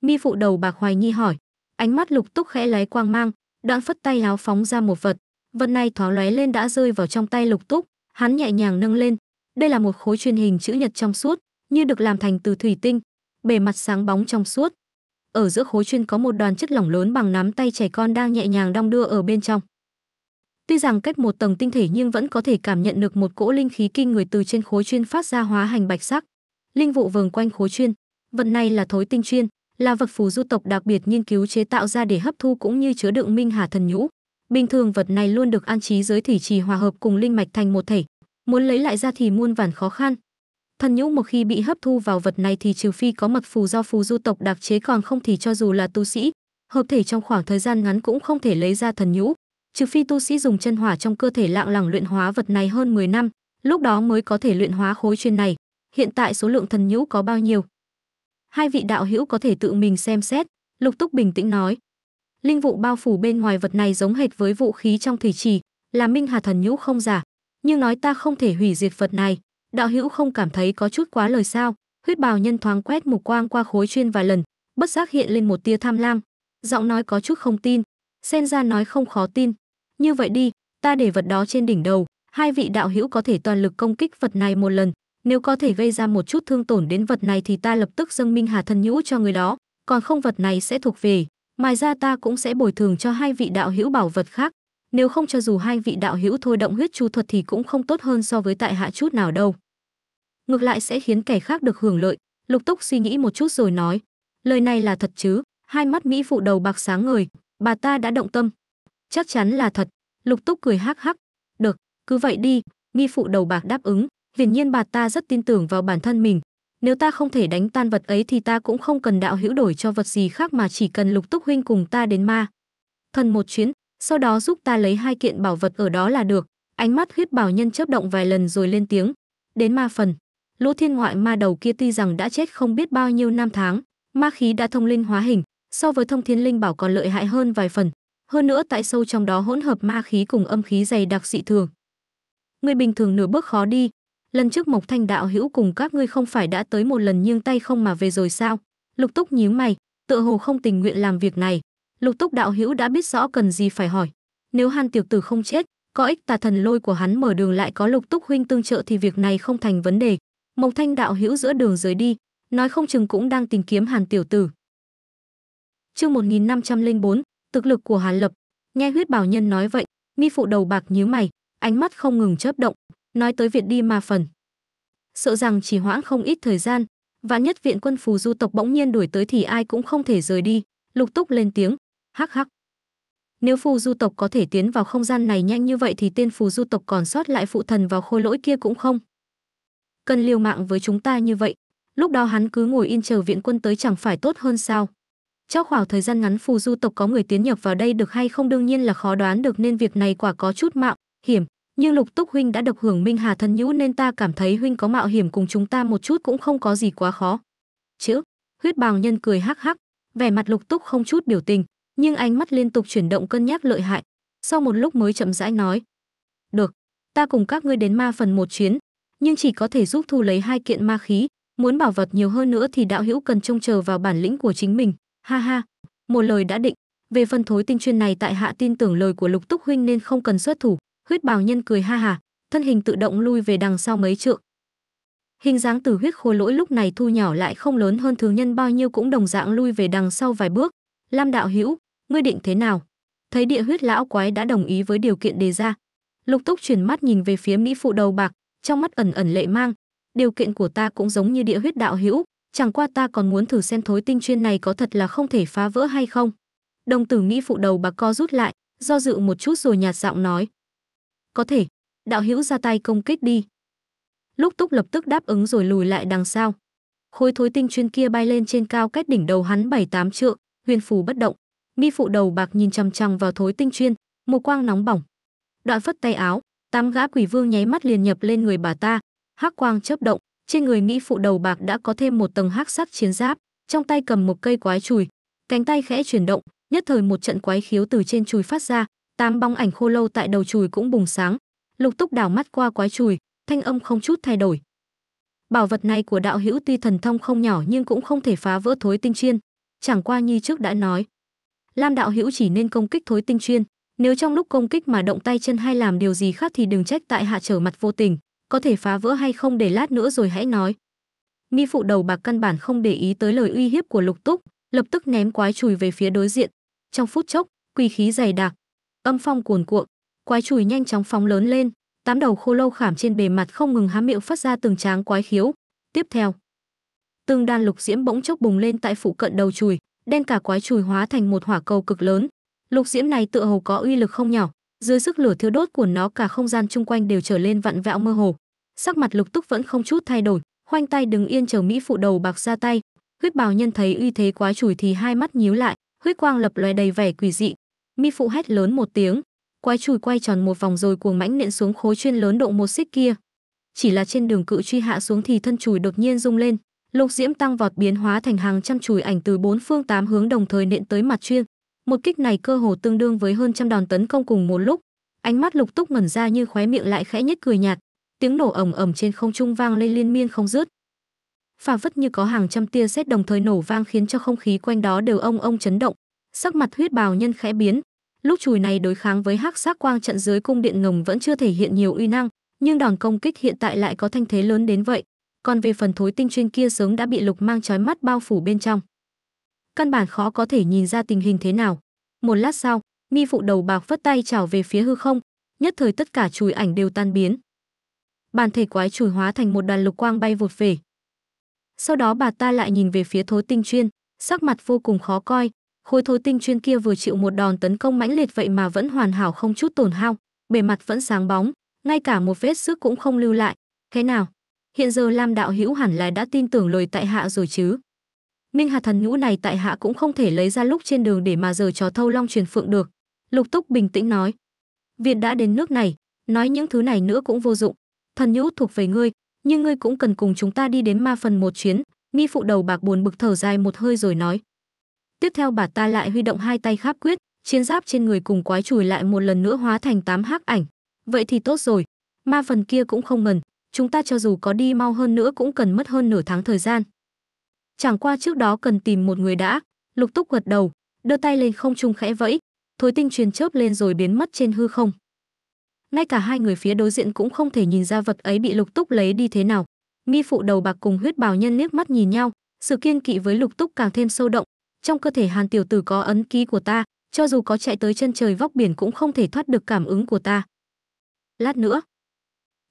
mi phụ đầu bạc hoài nghi hỏi ánh mắt lục túc khẽ lóe quang mang đoạn phất tay áo phóng ra một vật vật này thoáng lóe lên đã rơi vào trong tay lục túc hắn nhẹ nhàng nâng lên đây là một khối truyền hình chữ nhật trong suốt, như được làm thành từ thủy tinh, bề mặt sáng bóng trong suốt. Ở giữa khối chuyên có một đoàn chất lỏng lớn bằng nắm tay trẻ con đang nhẹ nhàng đong đưa ở bên trong. Tuy rằng cách một tầng tinh thể nhưng vẫn có thể cảm nhận được một cỗ linh khí kinh người từ trên khối chuyên phát ra hóa hành bạch sắc. Linh vụ vờn quanh khối chuyên, vật này là thối tinh chuyên, là vật phù du tộc đặc biệt nghiên cứu chế tạo ra để hấp thu cũng như chứa đựng minh hà thần nhũ. Bình thường vật này luôn được an trí dưới thủy trì hòa hợp cùng linh mạch thành một thể, muốn lấy lại ra thì muôn vàn khó khăn thần nhũ một khi bị hấp thu vào vật này thì trừ phi có mật phù do phù du tộc đặc chế còn không thì cho dù là tu sĩ hợp thể trong khoảng thời gian ngắn cũng không thể lấy ra thần nhũ trừ phi tu sĩ dùng chân hỏa trong cơ thể lạng lẳng luyện hóa vật này hơn 10 năm lúc đó mới có thể luyện hóa khối chuyên này hiện tại số lượng thần nhũ có bao nhiêu hai vị đạo hữu có thể tự mình xem xét lục túc bình tĩnh nói linh vụ bao phủ bên ngoài vật này giống hệt với vũ khí trong thủy trì là minh hà thần nhũ không giả nhưng nói ta không thể hủy diệt vật này, đạo hữu không cảm thấy có chút quá lời sao? Huyết bào nhân thoáng quét mục quang qua khối chuyên vài lần, bất giác hiện lên một tia tham lam, giọng nói có chút không tin, sen ra nói không khó tin. Như vậy đi, ta để vật đó trên đỉnh đầu, hai vị đạo hữu có thể toàn lực công kích vật này một lần, nếu có thể gây ra một chút thương tổn đến vật này thì ta lập tức dâng minh hà thần nhũ cho người đó, còn không vật này sẽ thuộc về, ngoài ra ta cũng sẽ bồi thường cho hai vị đạo hữu bảo vật khác, nếu không cho dù hai vị đạo hữu thôi động huyết chu thuật thì cũng không tốt hơn so với tại hạ chút nào đâu. Ngược lại sẽ khiến kẻ khác được hưởng lợi, Lục Túc suy nghĩ một chút rồi nói, lời này là thật chứ? Hai mắt mỹ phụ đầu bạc sáng ngời, bà ta đã động tâm. Chắc chắn là thật, Lục Túc cười hắc hắc, "Được, cứ vậy đi." nghi phụ đầu bạc đáp ứng, hiển nhiên bà ta rất tin tưởng vào bản thân mình, nếu ta không thể đánh tan vật ấy thì ta cũng không cần đạo hữu đổi cho vật gì khác mà chỉ cần lục túc huynh cùng ta đến ma thần một chuyến sau đó giúp ta lấy hai kiện bảo vật ở đó là được. Ánh mắt huyết bảo nhân chớp động vài lần rồi lên tiếng. Đến ma phần. Lỗ thiên ngoại ma đầu kia tuy rằng đã chết không biết bao nhiêu năm tháng, ma khí đã thông linh hóa hình, so với thông thiên linh bảo còn lợi hại hơn vài phần. Hơn nữa tại sâu trong đó hỗn hợp ma khí cùng âm khí dày đặc dị thường. Người bình thường nửa bước khó đi. Lần trước Mộc Thanh đạo hữu cùng các ngươi không phải đã tới một lần nhưng tay không mà về rồi sao? Lục Túc nhíu mày, tựa hồ không tình nguyện làm việc này, Lục Túc đạo hữu đã biết rõ cần gì phải hỏi. Nếu Hàn tiểu tử không chết, có ích tà thần lôi của hắn mở đường lại có Lục Túc huynh tương trợ thì việc này không thành vấn đề. Mộc Thanh đạo hữu giữa đường rời đi, nói không chừng cũng đang tìm kiếm Hàn tiểu tử. Chương bốn, thực lực của Hàn Lập. Nghe huyết bảo nhân nói vậy, mi phụ đầu bạc nhíu mày, ánh mắt không ngừng chớp động, nói tới việc đi mà phần. Sợ rằng chỉ hoãn không ít thời gian, vạn nhất viện quân phù du tộc bỗng nhiên đuổi tới thì ai cũng không thể rời đi, lục túc lên tiếng Hắc hắc. Nếu phù du tộc có thể tiến vào không gian này nhanh như vậy thì tên phù du tộc còn sót lại phụ thần vào khôi lỗi kia cũng không. Cần liều mạng với chúng ta như vậy, lúc đó hắn cứ ngồi yên chờ viện quân tới chẳng phải tốt hơn sao. Trong khoảng thời gian ngắn phù du tộc có người tiến nhập vào đây được hay không đương nhiên là khó đoán được nên việc này quả có chút mạo, hiểm. Nhưng lục túc huynh đã độc hưởng minh hà thần nhũ nên ta cảm thấy huynh có mạo hiểm cùng chúng ta một chút cũng không có gì quá khó. Chữ, huyết bào nhân cười hắc hắc, vẻ mặt lục túc không chút biểu tình, nhưng ánh mắt liên tục chuyển động cân nhắc lợi hại sau một lúc mới chậm rãi nói được ta cùng các ngươi đến ma phần một chuyến nhưng chỉ có thể giúp thu lấy hai kiện ma khí muốn bảo vật nhiều hơn nữa thì đạo hữu cần trông chờ vào bản lĩnh của chính mình ha ha một lời đã định về phần thối tinh chuyên này tại hạ tin tưởng lời của lục túc huynh nên không cần xuất thủ huyết bào nhân cười ha ha thân hình tự động lui về đằng sau mấy trượng hình dáng tử huyết khôi lỗi lúc này thu nhỏ lại không lớn hơn thường nhân bao nhiêu cũng đồng dạng lui về đằng sau vài bước lam đạo hữu ngươi định thế nào thấy địa huyết lão quái đã đồng ý với điều kiện đề ra lục túc chuyển mắt nhìn về phía mỹ phụ đầu bạc trong mắt ẩn ẩn lệ mang điều kiện của ta cũng giống như địa huyết đạo hữu chẳng qua ta còn muốn thử xem thối tinh chuyên này có thật là không thể phá vỡ hay không đồng tử mỹ phụ đầu bạc co rút lại do dự một chút rồi nhạt giọng nói có thể đạo hữu ra tay công kích đi lục túc lập tức đáp ứng rồi lùi lại đằng sau khối thối tinh chuyên kia bay lên trên cao cách đỉnh đầu hắn bảy tám trượng huyền phù bất động mi phụ đầu bạc nhìn chằm chằm vào thối tinh chuyên một quang nóng bỏng đoạn phất tay áo tám gã quỷ vương nháy mắt liền nhập lên người bà ta hắc quang chớp động trên người mỹ phụ đầu bạc đã có thêm một tầng hắc sắc chiến giáp trong tay cầm một cây quái chùi cánh tay khẽ chuyển động nhất thời một trận quái khiếu từ trên chùi phát ra tám bóng ảnh khô lâu tại đầu chùi cũng bùng sáng lục túc đảo mắt qua quái chùi thanh âm không chút thay đổi bảo vật này của đạo hữu tuy thần thông không nhỏ nhưng cũng không thể phá vỡ thối tinh chiên chẳng qua như trước đã nói lam đạo hữu chỉ nên công kích thối tinh chuyên nếu trong lúc công kích mà động tay chân hay làm điều gì khác thì đừng trách tại hạ trở mặt vô tình có thể phá vỡ hay không để lát nữa rồi hãy nói mi phụ đầu bạc căn bản không để ý tới lời uy hiếp của lục túc lập tức ném quái chùi về phía đối diện trong phút chốc quỳ khí dày đặc âm phong cuồn cuộn quái chùi nhanh chóng phóng lớn lên tám đầu khô lâu khảm trên bề mặt không ngừng há miệng phát ra từng tráng quái khiếu tiếp theo tương đan lục diễm bỗng chốc bùng lên tại phụ cận đầu chùi đen cả quái chùi hóa thành một hỏa cầu cực lớn. Lục diễm này tựa hồ có uy lực không nhỏ, dưới sức lửa thiêu đốt của nó cả không gian chung quanh đều trở lên vặn vẹo mơ hồ. Sắc mặt Lục Túc vẫn không chút thay đổi, khoanh tay đứng yên chờ mỹ phụ đầu bạc ra tay. Huyết bào nhân thấy uy thế quái chùi thì hai mắt nhíu lại, huyết quang lập lòe đầy vẻ quỷ dị. mỹ phụ hét lớn một tiếng, quái chùi quay tròn một vòng rồi cuồng mãnh nện xuống khối chuyên lớn độ một xích kia. Chỉ là trên đường cự truy hạ xuống thì thân chùi đột nhiên rung lên, Lục diễm tăng vọt biến hóa thành hàng trăm chùi ảnh từ bốn phương tám hướng đồng thời nện tới mặt chuyên. Một kích này cơ hồ tương đương với hơn trăm đòn tấn công cùng một lúc. Ánh mắt Lục Túc ngẩn ra như khóe miệng lại khẽ nhất cười nhạt, tiếng nổ ầm ầm trên không trung vang lên liên miên không dứt. Phà vất như có hàng trăm tia sét đồng thời nổ vang khiến cho không khí quanh đó đều ông ông chấn động, sắc mặt huyết bào nhân khẽ biến. Lúc chùi này đối kháng với hắc sắc quang trận dưới cung điện ngầm vẫn chưa thể hiện nhiều uy năng, nhưng đòn công kích hiện tại lại có thanh thế lớn đến vậy còn về phần thối tinh chuyên kia sớm đã bị lục mang trói mắt bao phủ bên trong. Căn bản khó có thể nhìn ra tình hình thế nào. Một lát sau, mi phụ đầu bạc vất tay trảo về phía hư không, nhất thời tất cả chùi ảnh đều tan biến. Bàn thể quái chùi hóa thành một đoàn lục quang bay vụt về. Sau đó bà ta lại nhìn về phía thối tinh chuyên, sắc mặt vô cùng khó coi, khối thối tinh chuyên kia vừa chịu một đòn tấn công mãnh liệt vậy mà vẫn hoàn hảo không chút tổn hao, bề mặt vẫn sáng bóng, ngay cả một vết sức cũng không lưu lại. Thế nào? hiện giờ Lam đạo hữu hẳn là đã tin tưởng lời tại hạ rồi chứ. Minh hà thần nhũ này tại hạ cũng không thể lấy ra lúc trên đường để mà giờ trò thâu long truyền phượng được. Lục túc bình tĩnh nói. việt đã đến nước này, nói những thứ này nữa cũng vô dụng. Thần nhũ thuộc về ngươi, nhưng ngươi cũng cần cùng chúng ta đi đến ma phần một chuyến. Mi phụ đầu bạc buồn bực thở dài một hơi rồi nói. Tiếp theo bà ta lại huy động hai tay kháp quyết, chiến giáp trên người cùng quái chùi lại một lần nữa hóa thành tám hắc ảnh. Vậy thì tốt rồi, ma phần kia cũng không ngần, chúng ta cho dù có đi mau hơn nữa cũng cần mất hơn nửa tháng thời gian. Chẳng qua trước đó cần tìm một người đã, lục túc gật đầu, đưa tay lên không trung khẽ vẫy, thối tinh truyền chớp lên rồi biến mất trên hư không. Ngay cả hai người phía đối diện cũng không thể nhìn ra vật ấy bị lục túc lấy đi thế nào. Mi phụ đầu bạc cùng huyết bào nhân liếc mắt nhìn nhau, sự kiên kỵ với lục túc càng thêm sâu động. Trong cơ thể hàn tiểu tử có ấn ký của ta, cho dù có chạy tới chân trời vóc biển cũng không thể thoát được cảm ứng của ta. Lát nữa,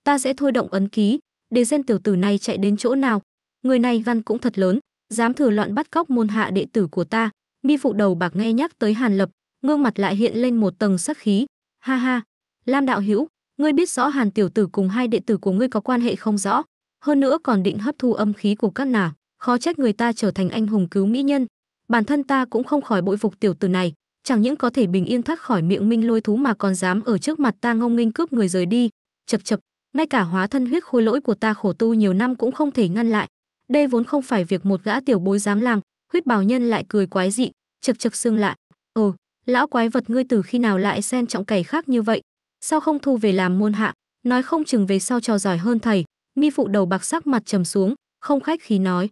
ta sẽ thôi động ấn ký để xem tiểu tử này chạy đến chỗ nào người này văn cũng thật lớn dám thừa loạn bắt cóc môn hạ đệ tử của ta mi phụ đầu bạc nghe nhắc tới hàn lập gương mặt lại hiện lên một tầng sắc khí ha ha lam đạo hữu ngươi biết rõ hàn tiểu tử cùng hai đệ tử của ngươi có quan hệ không rõ hơn nữa còn định hấp thu âm khí của các nà khó trách người ta trở thành anh hùng cứu mỹ nhân bản thân ta cũng không khỏi bội phục tiểu tử này chẳng những có thể bình yên thoát khỏi miệng minh lôi thú mà còn dám ở trước mặt ta ngông nghênh cướp người rời đi chập chập ngay cả hóa thân huyết khôi lỗi của ta khổ tu nhiều năm cũng không thể ngăn lại. Đây vốn không phải việc một gã tiểu bối dám làm, huyết bào nhân lại cười quái dị, chực chực xương lại. Ồ, lão quái vật ngươi từ khi nào lại xen trọng cày khác như vậy? Sao không thu về làm môn hạ, nói không chừng về sau trò giỏi hơn thầy. Mi phụ đầu bạc sắc mặt trầm xuống, không khách khí nói.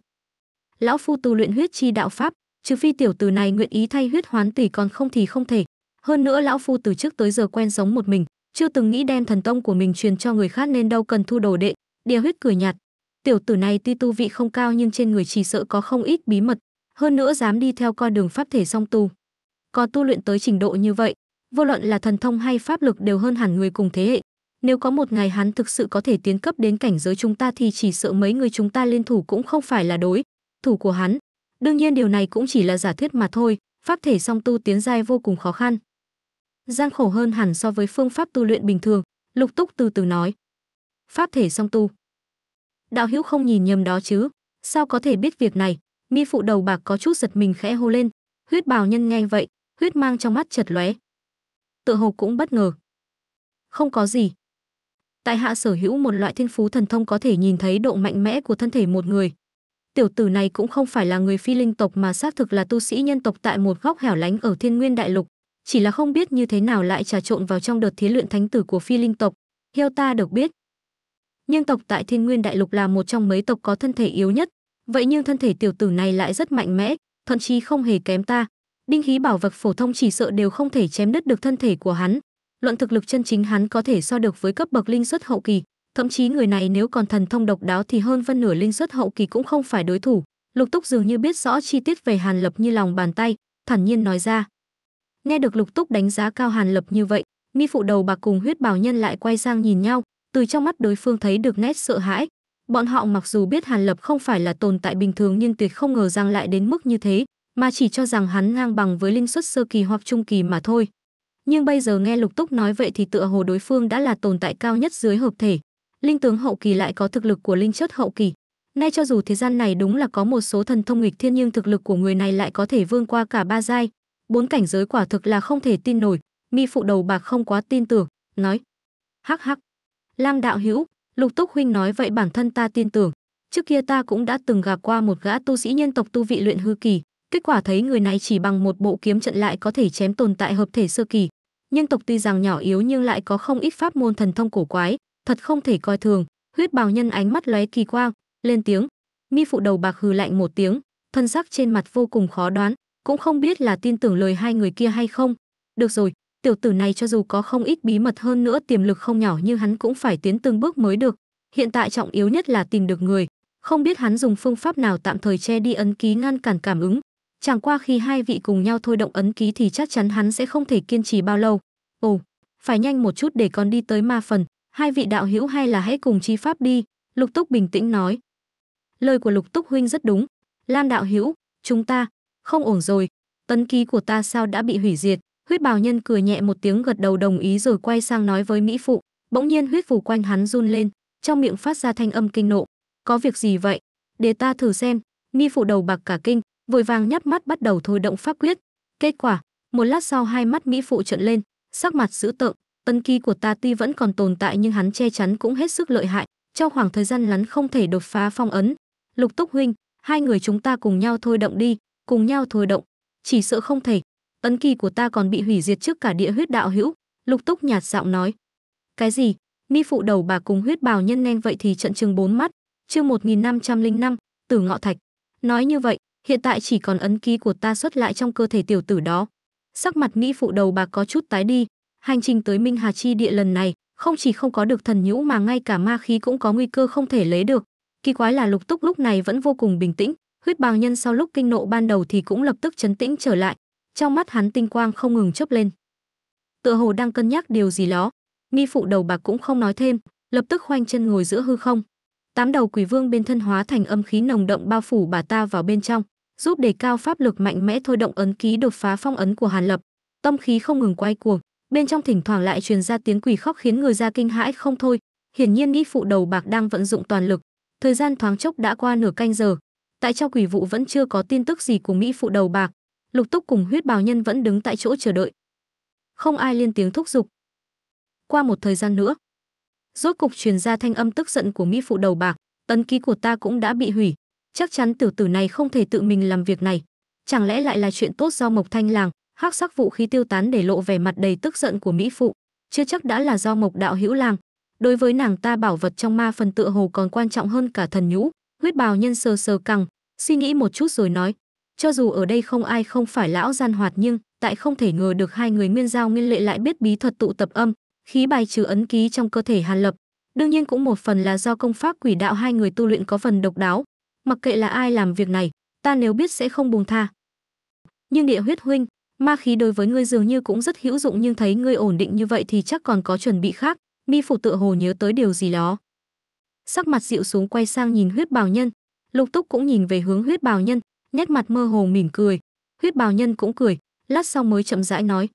Lão phu tu luyện huyết chi đạo pháp, trừ phi tiểu tử này nguyện ý thay huyết hoán tỷ còn không thì không thể. Hơn nữa lão phu từ trước tới giờ quen sống một mình, chưa từng nghĩ đem thần tông của mình truyền cho người khác nên đâu cần thu đồ đệ địa huyết cười nhạt tiểu tử này tuy tu vị không cao nhưng trên người chỉ sợ có không ít bí mật hơn nữa dám đi theo con đường pháp thể song tu có tu luyện tới trình độ như vậy vô luận là thần thông hay pháp lực đều hơn hẳn người cùng thế hệ nếu có một ngày hắn thực sự có thể tiến cấp đến cảnh giới chúng ta thì chỉ sợ mấy người chúng ta liên thủ cũng không phải là đối thủ của hắn đương nhiên điều này cũng chỉ là giả thuyết mà thôi pháp thể song tu tiến giai vô cùng khó khăn gian khổ hơn hẳn so với phương pháp tu luyện bình thường, Lục Túc từ từ nói. Pháp thể song tu. Đạo hữu không nhìn nhầm đó chứ, sao có thể biết việc này? Mi phụ đầu bạc có chút giật mình khẽ hô lên, huyết bào nhân nghe vậy, huyết mang trong mắt chật lóe. Tự hồ cũng bất ngờ. Không có gì. Tại hạ sở hữu một loại thiên phú thần thông có thể nhìn thấy độ mạnh mẽ của thân thể một người. Tiểu tử này cũng không phải là người phi linh tộc mà xác thực là tu sĩ nhân tộc tại một góc hẻo lánh ở thiên nguyên đại lục, chỉ là không biết như thế nào lại trà trộn vào trong đợt thí luyện thánh tử của phi linh tộc. Theo ta được biết, nhưng tộc tại Thiên Nguyên Đại Lục là một trong mấy tộc có thân thể yếu nhất, vậy nhưng thân thể tiểu tử này lại rất mạnh mẽ, thậm chí không hề kém ta. Đinh khí bảo vật phổ thông chỉ sợ đều không thể chém đứt được thân thể của hắn. Luận thực lực chân chính hắn có thể so được với cấp bậc linh xuất hậu kỳ, thậm chí người này nếu còn thần thông độc đáo thì hơn phân nửa linh xuất hậu kỳ cũng không phải đối thủ. Lục Túc dường như biết rõ chi tiết về Hàn Lập như lòng bàn tay, thản nhiên nói ra, Nghe được Lục Túc đánh giá cao Hàn Lập như vậy, mi phụ đầu bạc cùng huyết bảo nhân lại quay sang nhìn nhau, từ trong mắt đối phương thấy được nét sợ hãi. Bọn họ mặc dù biết Hàn Lập không phải là tồn tại bình thường nhưng tuyệt không ngờ rằng lại đến mức như thế, mà chỉ cho rằng hắn ngang bằng với linh xuất sơ kỳ hoặc trung kỳ mà thôi. Nhưng bây giờ nghe Lục Túc nói vậy thì tựa hồ đối phương đã là tồn tại cao nhất dưới hợp thể. Linh tướng hậu kỳ lại có thực lực của linh chất hậu kỳ. Nay cho dù thế gian này đúng là có một số thần thông nghịch thiên nhưng thực lực của người này lại có thể vươn qua cả ba giai, bốn cảnh giới quả thực là không thể tin nổi, mi phụ đầu bạc không quá tin tưởng, nói. Hắc hắc. Lam đạo hữu, lục túc huynh nói vậy bản thân ta tin tưởng. Trước kia ta cũng đã từng gặp qua một gã tu sĩ nhân tộc tu vị luyện hư kỳ, kết quả thấy người này chỉ bằng một bộ kiếm trận lại có thể chém tồn tại hợp thể sơ kỳ. Nhân tộc tuy rằng nhỏ yếu nhưng lại có không ít pháp môn thần thông cổ quái, thật không thể coi thường. Huyết bào nhân ánh mắt lóe kỳ quang, lên tiếng. Mi phụ đầu bạc hừ lạnh một tiếng, thân sắc trên mặt vô cùng khó đoán, cũng không biết là tin tưởng lời hai người kia hay không. Được rồi, tiểu tử này cho dù có không ít bí mật hơn nữa tiềm lực không nhỏ như hắn cũng phải tiến từng bước mới được. Hiện tại trọng yếu nhất là tìm được người, không biết hắn dùng phương pháp nào tạm thời che đi ấn ký ngăn cản cảm ứng. Chẳng qua khi hai vị cùng nhau thôi động ấn ký thì chắc chắn hắn sẽ không thể kiên trì bao lâu. Ồ, phải nhanh một chút để con đi tới ma phần, hai vị đạo hữu hay là hãy cùng chi pháp đi, Lục Túc bình tĩnh nói. Lời của Lục Túc huynh rất đúng, Lam đạo hữu, chúng ta, không ổn rồi, tấn ký của ta sao đã bị hủy diệt. Huyết bào nhân cười nhẹ một tiếng gật đầu đồng ý rồi quay sang nói với Mỹ Phụ. Bỗng nhiên huyết phủ quanh hắn run lên, trong miệng phát ra thanh âm kinh nộ. Có việc gì vậy? Để ta thử xem. Mi Phụ đầu bạc cả kinh, vội vàng nhắm mắt bắt đầu thôi động pháp quyết. Kết quả, một lát sau hai mắt Mỹ Phụ trợn lên, sắc mặt dữ tợn. tấn kỳ của ta tuy vẫn còn tồn tại nhưng hắn che chắn cũng hết sức lợi hại. Trong khoảng thời gian lắn không thể đột phá phong ấn. Lục Túc Huynh, hai người chúng ta cùng nhau thôi động đi cùng nhau thôi động, chỉ sợ không thể, tấn kỳ của ta còn bị hủy diệt trước cả địa huyết đạo hữu, Lục Túc nhạt giọng nói. Cái gì? Ni phụ đầu bà cùng huyết bào nhân nen vậy thì trận chừng bốn mắt, chương năm Tử Ngọ Thạch. Nói như vậy, hiện tại chỉ còn ấn ký của ta xuất lại trong cơ thể tiểu tử đó. Sắc mặt mỹ phụ đầu bà có chút tái đi, hành trình tới Minh Hà chi địa lần này, không chỉ không có được thần nhũ mà ngay cả ma khí cũng có nguy cơ không thể lấy được. Kỳ quái là Lục Túc lúc này vẫn vô cùng bình tĩnh, Huyết bào nhân sau lúc kinh nộ ban đầu thì cũng lập tức chấn tĩnh trở lại, trong mắt hắn tinh quang không ngừng chớp lên. Tựa hồ đang cân nhắc điều gì đó, nghi phụ đầu bạc cũng không nói thêm, lập tức khoanh chân ngồi giữa hư không. Tám đầu quỷ vương bên thân hóa thành âm khí nồng đậm bao phủ bà ta vào bên trong, giúp đề cao pháp lực mạnh mẽ thôi động ấn ký đột phá phong ấn của Hàn Lập. Tâm khí không ngừng quay cuồng, bên trong thỉnh thoảng lại truyền ra tiếng quỷ khóc khiến người ra kinh hãi không thôi. Hiển nhiên nghi phụ đầu bạc đang vận dụng toàn lực. Thời gian thoáng chốc đã qua nửa canh giờ, tại trong quỷ vụ vẫn chưa có tin tức gì của mỹ phụ đầu bạc lục túc cùng huyết bào nhân vẫn đứng tại chỗ chờ đợi không ai lên tiếng thúc giục qua một thời gian nữa rốt cục truyền ra thanh âm tức giận của mỹ phụ đầu bạc tấn ký của ta cũng đã bị hủy chắc chắn tiểu tử, tử này không thể tự mình làm việc này chẳng lẽ lại là chuyện tốt do mộc thanh làng hắc sắc vũ khí tiêu tán để lộ vẻ mặt đầy tức giận của mỹ phụ chưa chắc đã là do mộc đạo hữu làng đối với nàng ta bảo vật trong ma phần tựa hồ còn quan trọng hơn cả thần nhũ Huyết bào nhân sờ sờ cằng, suy nghĩ một chút rồi nói, cho dù ở đây không ai không phải lão gian hoạt nhưng tại không thể ngờ được hai người nguyên giao nguyên lệ lại biết bí thuật tụ tập âm, khí bài trừ ấn ký trong cơ thể Hàn Lập. Đương nhiên cũng một phần là do công pháp quỷ đạo hai người tu luyện có phần độc đáo, mặc kệ là ai làm việc này, ta nếu biết sẽ không buông tha. Nhưng địa huyết huynh, ma khí đối với ngươi dường như cũng rất hữu dụng nhưng thấy ngươi ổn định như vậy thì chắc còn có chuẩn bị khác, mi phủ tựa hồ nhớ tới điều gì đó sắc mặt dịu xuống quay sang nhìn huyết bào nhân lục túc cũng nhìn về hướng huyết bào nhân nét mặt mơ hồ mỉm cười huyết bào nhân cũng cười lát sau mới chậm rãi nói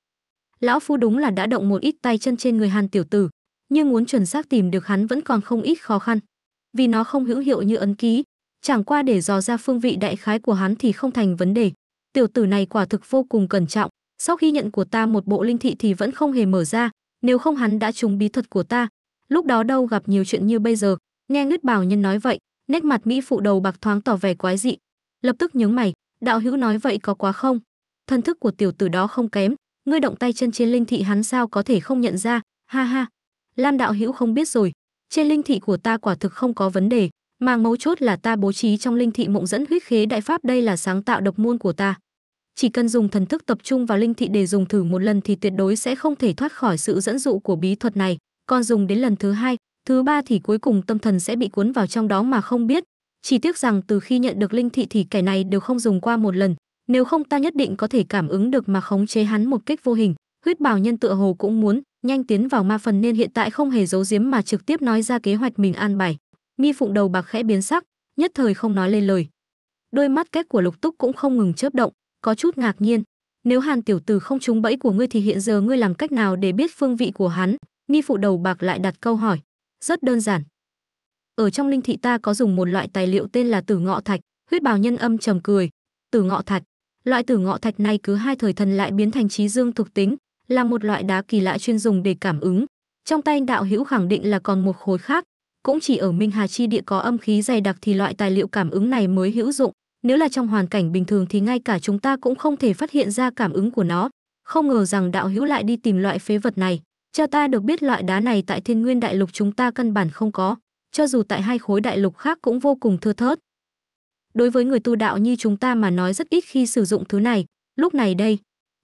lão phu đúng là đã động một ít tay chân trên người hàn tiểu tử nhưng muốn chuẩn xác tìm được hắn vẫn còn không ít khó khăn vì nó không hữu hiệu như ấn ký chẳng qua để dò ra phương vị đại khái của hắn thì không thành vấn đề tiểu tử này quả thực vô cùng cẩn trọng sau khi nhận của ta một bộ linh thị thì vẫn không hề mở ra nếu không hắn đã trúng bí thuật của ta lúc đó đâu gặp nhiều chuyện như bây giờ Nghe Ngứt Bảo Nhân nói vậy, nét mặt mỹ phụ đầu bạc thoáng tỏ vẻ quái dị, lập tức nhướng mày, đạo hữu nói vậy có quá không? Thần thức của tiểu tử đó không kém, ngươi động tay chân trên linh thị hắn sao có thể không nhận ra? Ha ha. Lam đạo hữu không biết rồi, trên linh thị của ta quả thực không có vấn đề, mà mấu chốt là ta bố trí trong linh thị mộng dẫn huyết khế đại pháp đây là sáng tạo độc môn của ta. Chỉ cần dùng thần thức tập trung vào linh thị để dùng thử một lần thì tuyệt đối sẽ không thể thoát khỏi sự dẫn dụ của bí thuật này, còn dùng đến lần thứ hai, thứ ba thì cuối cùng tâm thần sẽ bị cuốn vào trong đó mà không biết. Chỉ tiếc rằng từ khi nhận được linh thị thì kẻ này đều không dùng qua một lần, nếu không ta nhất định có thể cảm ứng được mà khống chế hắn một cách vô hình. Huyết Bảo Nhân tựa hồ cũng muốn nhanh tiến vào ma phần nên hiện tại không hề giấu giếm mà trực tiếp nói ra kế hoạch mình an bài. Mi Phụng đầu bạc khẽ biến sắc, nhất thời không nói lên lời. Đôi mắt kết của Lục Túc cũng không ngừng chớp động, có chút ngạc nhiên. Nếu Hàn tiểu tử không trúng bẫy của ngươi thì hiện giờ ngươi làm cách nào để biết phương vị của hắn? Mi Phụ đầu bạc lại đặt câu hỏi rất đơn giản. Ở trong linh thị ta có dùng một loại tài liệu tên là tử ngọ thạch, huyết bào nhân âm trầm cười, tử ngọ thạch. Loại tử ngọ thạch này cứ hai thời thần lại biến thành trí dương thuộc tính, là một loại đá kỳ lạ chuyên dùng để cảm ứng. Trong tay đạo hữu khẳng định là còn một khối khác, cũng chỉ ở Minh Hà chi địa có âm khí dày đặc thì loại tài liệu cảm ứng này mới hữu dụng, nếu là trong hoàn cảnh bình thường thì ngay cả chúng ta cũng không thể phát hiện ra cảm ứng của nó. Không ngờ rằng đạo hữu lại đi tìm loại phế vật này cho ta được biết loại đá này tại thiên nguyên đại lục chúng ta căn bản không có, cho dù tại hai khối đại lục khác cũng vô cùng thưa thớt. Đối với người tu đạo như chúng ta mà nói rất ít khi sử dụng thứ này, lúc này đây,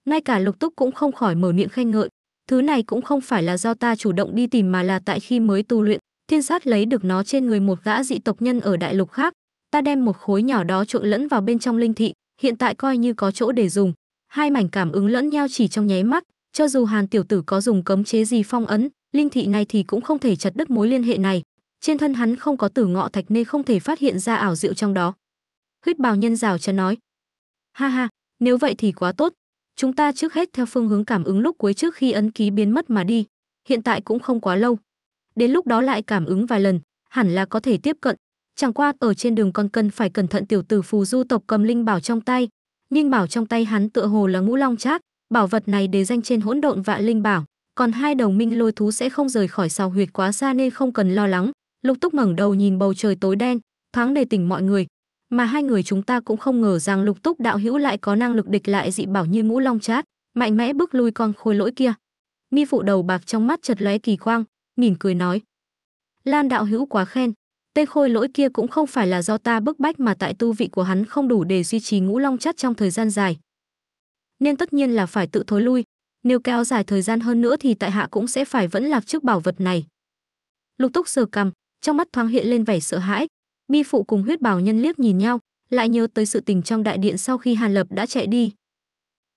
ngay cả lục túc cũng không khỏi mở miệng khen ngợi, thứ này cũng không phải là do ta chủ động đi tìm mà là tại khi mới tu luyện, thiên sát lấy được nó trên người một gã dị tộc nhân ở đại lục khác, ta đem một khối nhỏ đó trộn lẫn vào bên trong linh thị, hiện tại coi như có chỗ để dùng. Hai mảnh cảm ứng lẫn nhau chỉ trong nháy mắt, cho dù Hàn tiểu tử có dùng cấm chế gì phong ấn, linh thị này thì cũng không thể chặt đứt mối liên hệ này. Trên thân hắn không có tử ngọ thạch nên không thể phát hiện ra ảo diệu trong đó. Huyết bào nhân rào cho nói. Ha ha, nếu vậy thì quá tốt. Chúng ta trước hết theo phương hướng cảm ứng lúc cuối trước khi ấn ký biến mất mà đi. Hiện tại cũng không quá lâu. Đến lúc đó lại cảm ứng vài lần, hẳn là có thể tiếp cận. Chẳng qua ở trên đường con cần phải cẩn thận tiểu tử phù du tộc cầm linh bảo trong tay. Linh bảo trong tay hắn tựa hồ là ngũ long trác. Bảo vật này để danh trên hỗn độn vạn linh bảo, còn hai đầu minh lôi thú sẽ không rời khỏi sao huyệt quá xa nên không cần lo lắng. Lục Túc ngẩng đầu nhìn bầu trời tối đen, thoáng đề tỉnh mọi người, mà hai người chúng ta cũng không ngờ rằng Lục Túc đạo hữu lại có năng lực địch lại dị bảo như ngũ long chát, mạnh mẽ bước lui con khôi lỗi kia. Mi phụ đầu bạc trong mắt chợt lóe kỳ quang, mỉm cười nói: "Lan đạo hữu quá khen, tên khôi lỗi kia cũng không phải là do ta bức bách mà tại tu vị của hắn không đủ để duy trì ngũ long chát trong thời gian dài, nên tất nhiên là phải tự thối lui. Nếu kéo dài thời gian hơn nữa thì tại hạ cũng sẽ phải vẫn lạc trước bảo vật này. Lục Túc sờ cằm, trong mắt thoáng hiện lên vẻ sợ hãi. mi phụ cùng huyết bảo nhân liếc nhìn nhau, lại nhớ tới sự tình trong đại điện sau khi Hàn Lập đã chạy đi.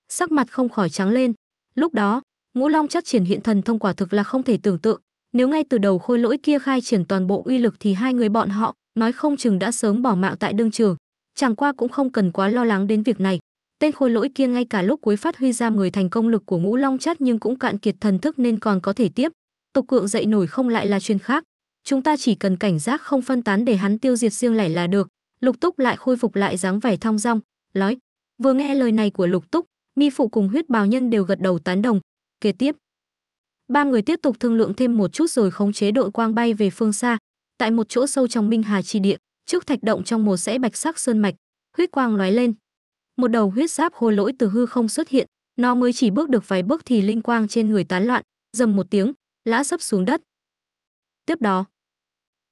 Sắc mặt không khỏi trắng lên. Lúc đó, Ngũ Long chắc triển hiện thần thông quả thực là không thể tưởng tượng. Nếu ngay từ đầu khôi lỗi kia khai triển toàn bộ uy lực thì hai người bọn họ nói không chừng đã sớm bỏ mạng tại đương trường. Chẳng qua cũng không cần quá lo lắng đến việc này. Tên khôi lỗi kia ngay cả lúc cuối phát huy ra người thành công lực của ngũ long chất nhưng cũng cạn kiệt thần thức nên còn có thể tiếp. Tục cượng dậy nổi không lại là chuyện khác. Chúng ta chỉ cần cảnh giác không phân tán để hắn tiêu diệt riêng lẻ là được. Lục túc lại khôi phục lại dáng vẻ thong dong, nói. Vừa nghe lời này của lục túc, mi phụ cùng huyết bào nhân đều gật đầu tán đồng. Kế tiếp, ba người tiếp tục thương lượng thêm một chút rồi khống chế đội quang bay về phương xa. Tại một chỗ sâu trong Minh Hà Chi Địa, trước thạch động trong một sẽ bạch sắc sơn mạch, huyết quang lóe lên, một đầu huyết giáp khôi lỗi từ hư không xuất hiện, nó mới chỉ bước được vài bước thì linh quang trên người tán loạn, dầm một tiếng, lã sấp xuống đất. Tiếp đó,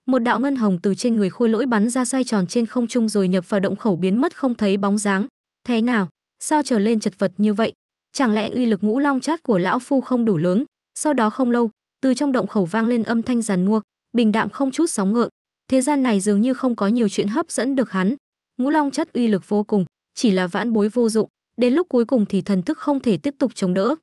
một đạo ngân hồng từ trên người khôi lỗi bắn ra xoay tròn trên không trung rồi nhập vào động khẩu biến mất không thấy bóng dáng. Thế nào, sao trở lên chật vật như vậy? Chẳng lẽ uy lực ngũ long chát của lão phu không đủ lớn? Sau đó không lâu, từ trong động khẩu vang lên âm thanh giàn mua, bình đạm không chút sóng ngợn. Thế gian này dường như không có nhiều chuyện hấp dẫn được hắn. Ngũ long chất uy lực vô cùng, chỉ là vãn bối vô dụng, đến lúc cuối cùng thì thần thức không thể tiếp tục chống đỡ.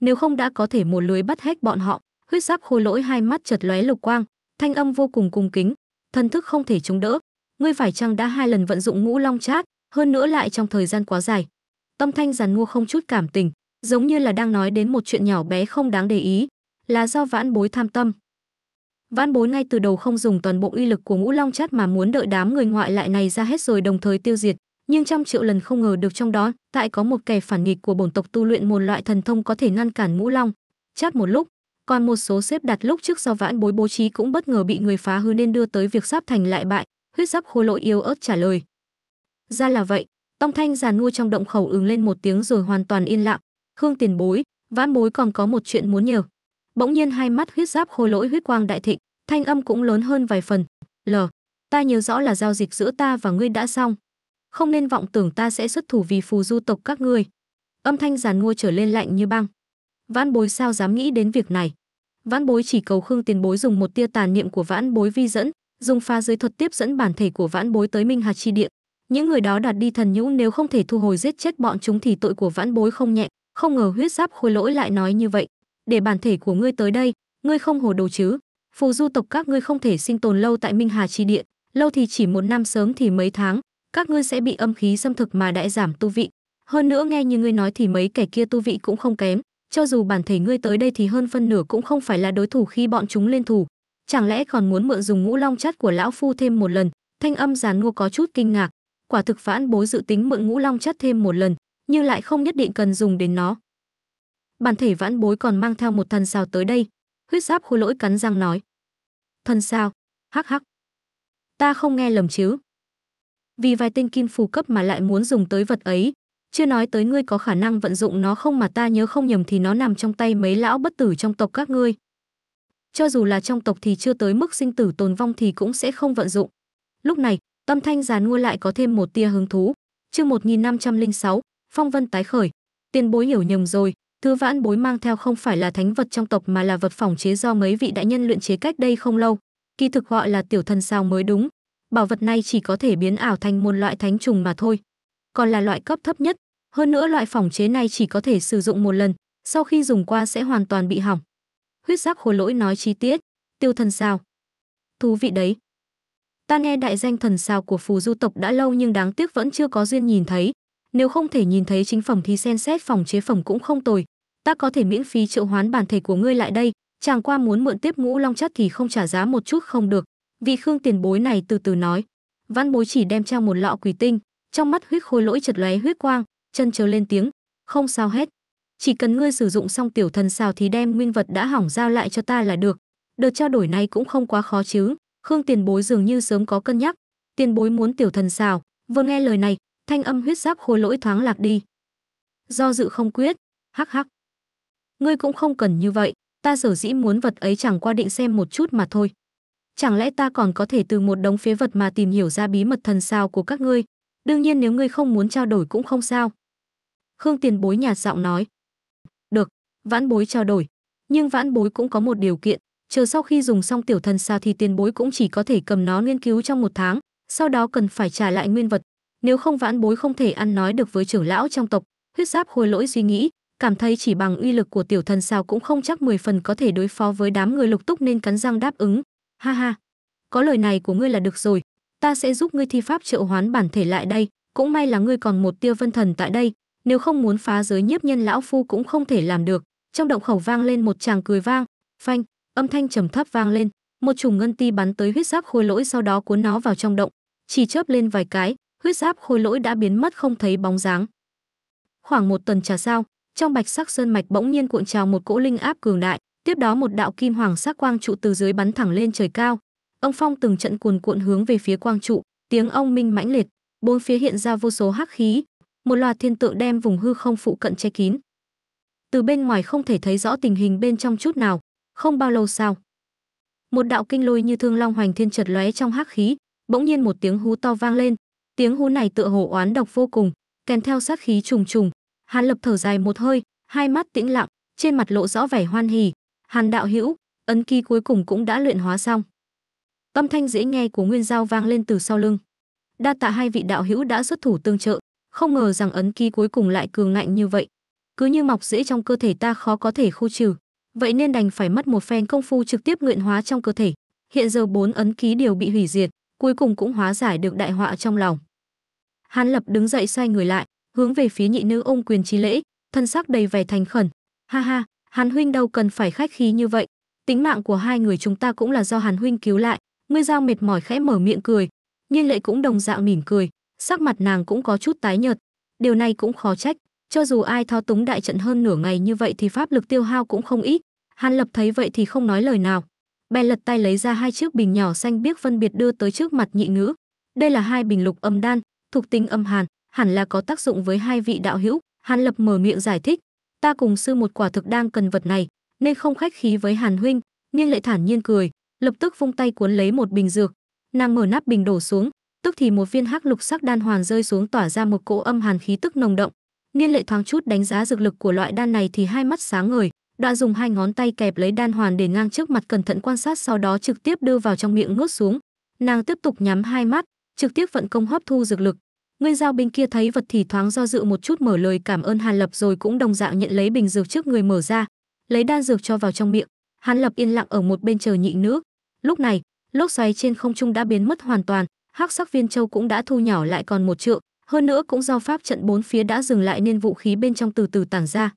Nếu không đã có thể một lưới bắt hết bọn họ, huyết giáp khôi lỗi hai mắt chật lóe lục quang, thanh âm vô cùng cung kính, thần thức không thể chống đỡ, ngươi phải chăng đã hai lần vận dụng ngũ long chát, hơn nữa lại trong thời gian quá dài. Tâm thanh giàn mua không chút cảm tình, giống như là đang nói đến một chuyện nhỏ bé không đáng để ý, là do vãn bối tham tâm. Vãn bối ngay từ đầu không dùng toàn bộ uy lực của ngũ long chát mà muốn đợi đám người ngoại lại này ra hết rồi đồng thời tiêu diệt, nhưng trăm triệu lần không ngờ được trong đó tại có một kẻ phản nghịch của bổn tộc tu luyện một loại thần thông có thể ngăn cản ngũ long chát một lúc còn một số xếp đặt lúc trước do vãn bối bố trí cũng bất ngờ bị người phá hư nên đưa tới việc sắp thành lại bại huyết giáp khôi lỗi yếu ớt trả lời ra là vậy tông thanh giàn ngu trong động khẩu ứng lên một tiếng rồi hoàn toàn yên lặng khương tiền bối vãn bối còn có một chuyện muốn nhờ bỗng nhiên hai mắt huyết giáp khôi lỗi huyết quang đại thịnh thanh âm cũng lớn hơn vài phần l ta nhớ rõ là giao dịch giữa ta và ngươi đã xong không nên vọng tưởng ta sẽ xuất thủ vì phù du tộc các ngươi. Âm thanh giàn ngô trở lên lạnh như băng. Vãn bối sao dám nghĩ đến việc này. Vãn bối chỉ cầu Khương tiền bối dùng một tia tàn niệm của vãn bối vi dẫn, dùng pha giới thuật tiếp dẫn bản thể của vãn bối tới Minh Hà Chi điện Những người đó đạt đi thần nhũ nếu không thể thu hồi giết chết bọn chúng thì tội của vãn bối không nhẹ, không ngờ huyết giáp khôi lỗi lại nói như vậy. Để bản thể của ngươi tới đây, ngươi không hồ đồ chứ. Phù du tộc các ngươi không thể sinh tồn lâu tại Minh Hà Chi điện lâu thì chỉ một năm sớm thì mấy tháng, các ngươi sẽ bị âm khí xâm thực mà đại giảm tu vị. Hơn nữa nghe như ngươi nói thì mấy kẻ kia tu vị cũng không kém, cho dù bản thể ngươi tới đây thì hơn phân nửa cũng không phải là đối thủ khi bọn chúng lên thủ. Chẳng lẽ còn muốn mượn dùng ngũ long chất của lão phu thêm một lần? Thanh âm giàn mua có chút kinh ngạc, quả thực vãn bối dự tính mượn ngũ long chất thêm một lần, nhưng lại không nhất định cần dùng đến nó. Bản thể vãn bối còn mang theo một thần sao tới đây, huyết giáp khôi lỗi cắn răng nói. Thần sao? Hắc hắc. Ta không nghe lầm chứ? vì vài tên kim phù cấp mà lại muốn dùng tới vật ấy chưa nói tới ngươi có khả năng vận dụng nó không mà ta nhớ không nhầm thì nó nằm trong tay mấy lão bất tử trong tộc các ngươi cho dù là trong tộc thì chưa tới mức sinh tử tồn vong thì cũng sẽ không vận dụng lúc này tâm thanh già nua lại có thêm một tia hứng thú chương sáu phong vân tái khởi tiền bối hiểu nhầm rồi thư vãn bối mang theo không phải là thánh vật trong tộc mà là vật phòng chế do mấy vị đại nhân luyện chế cách đây không lâu kỳ thực gọi là tiểu thần sao mới đúng bảo vật này chỉ có thể biến ảo thành một loại thánh trùng mà thôi, còn là loại cấp thấp nhất, hơn nữa loại phòng chế này chỉ có thể sử dụng một lần, sau khi dùng qua sẽ hoàn toàn bị hỏng. Huyết giác hối lỗi nói chi tiết, tiêu thần sao? Thú vị đấy. Ta nghe đại danh thần sao của phù du tộc đã lâu nhưng đáng tiếc vẫn chưa có duyên nhìn thấy. Nếu không thể nhìn thấy chính phẩm thì xem xét phòng chế phẩm cũng không tồi. Ta có thể miễn phí triệu hoán bản thể của ngươi lại đây, chàng qua muốn mượn tiếp ngũ long chất thì không trả giá một chút không được. Vị Khương tiền bối này từ từ nói. Văn bối chỉ đem trao một lọ quỷ tinh, trong mắt huyết khôi lỗi chật lóe huyết quang, chân chớ lên tiếng, không sao hết. Chỉ cần ngươi sử dụng xong tiểu thần xào thì đem nguyên vật đã hỏng giao lại cho ta là được. Đợt trao đổi này cũng không quá khó chứ. Khương tiền bối dường như sớm có cân nhắc. Tiền bối muốn tiểu thần xào. Vừa nghe lời này, thanh âm huyết giáp khôi lỗi thoáng lạc đi. Do dự không quyết, hắc hắc. Ngươi cũng không cần như vậy, ta sở dĩ muốn vật ấy chẳng qua định xem một chút mà thôi chẳng lẽ ta còn có thể từ một đống phế vật mà tìm hiểu ra bí mật thần sao của các ngươi? Đương nhiên nếu ngươi không muốn trao đổi cũng không sao. Khương tiền bối nhạt giọng nói. Được, vãn bối trao đổi. Nhưng vãn bối cũng có một điều kiện, chờ sau khi dùng xong tiểu thần sao thì tiền bối cũng chỉ có thể cầm nó nghiên cứu trong một tháng, sau đó cần phải trả lại nguyên vật. Nếu không vãn bối không thể ăn nói được với trưởng lão trong tộc, huyết giáp khôi lỗi suy nghĩ, cảm thấy chỉ bằng uy lực của tiểu thần sao cũng không chắc 10 phần có thể đối phó với đám người lục túc nên cắn răng đáp ứng, ha ha có lời này của ngươi là được rồi ta sẽ giúp ngươi thi pháp triệu hoán bản thể lại đây cũng may là ngươi còn một tia vân thần tại đây nếu không muốn phá giới nhiếp nhân lão phu cũng không thể làm được trong động khẩu vang lên một tràng cười vang phanh âm thanh trầm thấp vang lên một chùm ngân ti bắn tới huyết giáp khôi lỗi sau đó cuốn nó vào trong động chỉ chớp lên vài cái huyết giáp khôi lỗi đã biến mất không thấy bóng dáng khoảng một tuần trà sao trong bạch sắc sơn mạch bỗng nhiên cuộn trào một cỗ linh áp cường đại Tiếp đó một đạo kim hoàng sắc quang trụ từ dưới bắn thẳng lên trời cao. Ông phong từng trận cuồn cuộn hướng về phía quang trụ, tiếng ông minh mãnh liệt, bốn phía hiện ra vô số hắc khí, một loạt thiên tượng đem vùng hư không phụ cận che kín. Từ bên ngoài không thể thấy rõ tình hình bên trong chút nào, không bao lâu sau, một đạo kinh lôi như thương long hoành thiên chợt lóe trong hắc khí, bỗng nhiên một tiếng hú to vang lên, tiếng hú này tựa hồ oán độc vô cùng, kèm theo sát khí trùng trùng, Hàn Lập thở dài một hơi, hai mắt tĩnh lặng, trên mặt lộ rõ vẻ hoan hỉ, Hàn đạo hữu, ấn ký cuối cùng cũng đã luyện hóa xong. Âm thanh dễ nghe của Nguyên Giao vang lên từ sau lưng. Đa tạ hai vị đạo hữu đã xuất thủ tương trợ, không ngờ rằng ấn ký cuối cùng lại cường ngạnh như vậy. Cứ như mọc dễ trong cơ thể ta khó có thể khu trừ, vậy nên đành phải mất một phen công phu trực tiếp luyện hóa trong cơ thể. Hiện giờ bốn ấn ký đều bị hủy diệt, cuối cùng cũng hóa giải được đại họa trong lòng. Hàn Lập đứng dậy xoay người lại, hướng về phía nhị nữ ôm quyền chi lễ, thân sắc đầy vẻ thành khẩn. Ha ha, Hàn huynh đâu cần phải khách khí như vậy, tính mạng của hai người chúng ta cũng là do Hàn huynh cứu lại. Ngươi Giao mệt mỏi khẽ mở miệng cười, Nhiên Lệ cũng đồng dạng mỉm cười, sắc mặt nàng cũng có chút tái nhợt, điều này cũng khó trách, cho dù ai thao túng đại trận hơn nửa ngày như vậy thì pháp lực tiêu hao cũng không ít. Hàn Lập thấy vậy thì không nói lời nào, bèn lật tay lấy ra hai chiếc bình nhỏ xanh biếc phân biệt đưa tới trước mặt nhị ngữ. Đây là hai bình lục âm đan, thuộc tính âm hàn, hẳn là có tác dụng với hai vị đạo hữu. Hàn Lập mở miệng giải thích, ta cùng sư một quả thực đang cần vật này, nên không khách khí với Hàn huynh, Niên Lệ thản nhiên cười, lập tức vung tay cuốn lấy một bình dược, nàng mở nắp bình đổ xuống, tức thì một viên hắc lục sắc đan hoàn rơi xuống tỏa ra một cỗ âm hàn khí tức nồng động. Niên Lệ thoáng chút đánh giá dược lực của loại đan này thì hai mắt sáng ngời, đoạn dùng hai ngón tay kẹp lấy đan hoàn để ngang trước mặt cẩn thận quan sát sau đó trực tiếp đưa vào trong miệng nuốt xuống. Nàng tiếp tục nhắm hai mắt, trực tiếp vận công hấp thu dược lực, Nguyên giao binh kia thấy vật thì thoáng do dự một chút mở lời cảm ơn Hàn Lập rồi cũng đồng dạng nhận lấy bình dược trước người mở ra, lấy đan dược cho vào trong miệng. Hàn Lập yên lặng ở một bên chờ nhị nữ. Lúc này, lốc xoáy trên không trung đã biến mất hoàn toàn, hắc sắc viên châu cũng đã thu nhỏ lại còn một trượng, hơn nữa cũng do pháp trận bốn phía đã dừng lại nên vũ khí bên trong từ từ tản ra.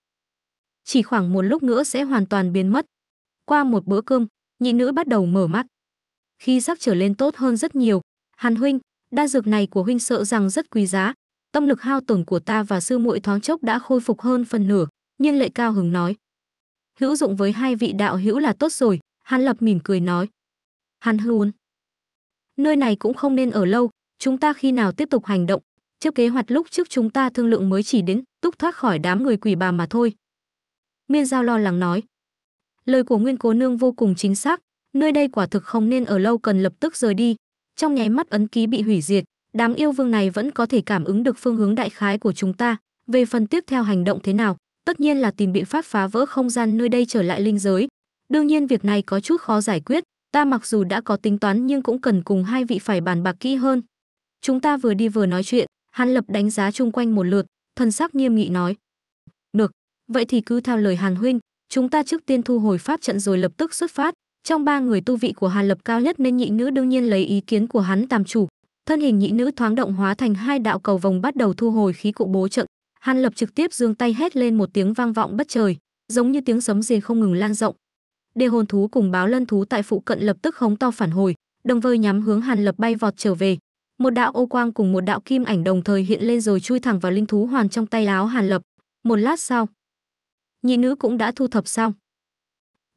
Chỉ khoảng một lúc nữa sẽ hoàn toàn biến mất. Qua một bữa cơm, nhị nữ bắt đầu mở mắt. Khi sắc trở lên tốt hơn rất nhiều, Hàn huynh, Đa dược này của huynh sợ rằng rất quý giá, tâm lực hao tổn của ta và sư muội thoáng chốc đã khôi phục hơn phần nửa, nhưng lệ cao hứng nói. Hữu dụng với hai vị đạo hữu là tốt rồi, Hàn Lập mỉm cười nói. Hàn Huôn. Nơi này cũng không nên ở lâu, chúng ta khi nào tiếp tục hành động, trước kế hoạch lúc trước chúng ta thương lượng mới chỉ đến túc thoát khỏi đám người quỷ bà mà thôi. Miên Giao lo lắng nói. Lời của Nguyên Cố Nương vô cùng chính xác, nơi đây quả thực không nên ở lâu cần lập tức rời đi, trong nháy mắt ấn ký bị hủy diệt đám yêu vương này vẫn có thể cảm ứng được phương hướng đại khái của chúng ta về phần tiếp theo hành động thế nào tất nhiên là tìm biện pháp phá vỡ không gian nơi đây trở lại linh giới đương nhiên việc này có chút khó giải quyết ta mặc dù đã có tính toán nhưng cũng cần cùng hai vị phải bàn bạc kỹ hơn chúng ta vừa đi vừa nói chuyện hàn lập đánh giá chung quanh một lượt thần sắc nghiêm nghị nói được vậy thì cứ theo lời hàn huynh chúng ta trước tiên thu hồi pháp trận rồi lập tức xuất phát trong ba người tu vị của Hàn Lập cao nhất nên nhị nữ đương nhiên lấy ý kiến của hắn làm chủ, thân hình nhị nữ thoáng động hóa thành hai đạo cầu vòng bắt đầu thu hồi khí cụ bố trận. Hàn Lập trực tiếp giương tay hét lên một tiếng vang vọng bất trời, giống như tiếng sấm rền không ngừng lan rộng. Đê hồn thú cùng báo lân thú tại phụ cận lập tức hống to phản hồi, đồng vơi nhắm hướng Hàn Lập bay vọt trở về. Một đạo ô quang cùng một đạo kim ảnh đồng thời hiện lên rồi chui thẳng vào linh thú hoàn trong tay áo Hàn Lập. Một lát sau, nhị nữ cũng đã thu thập xong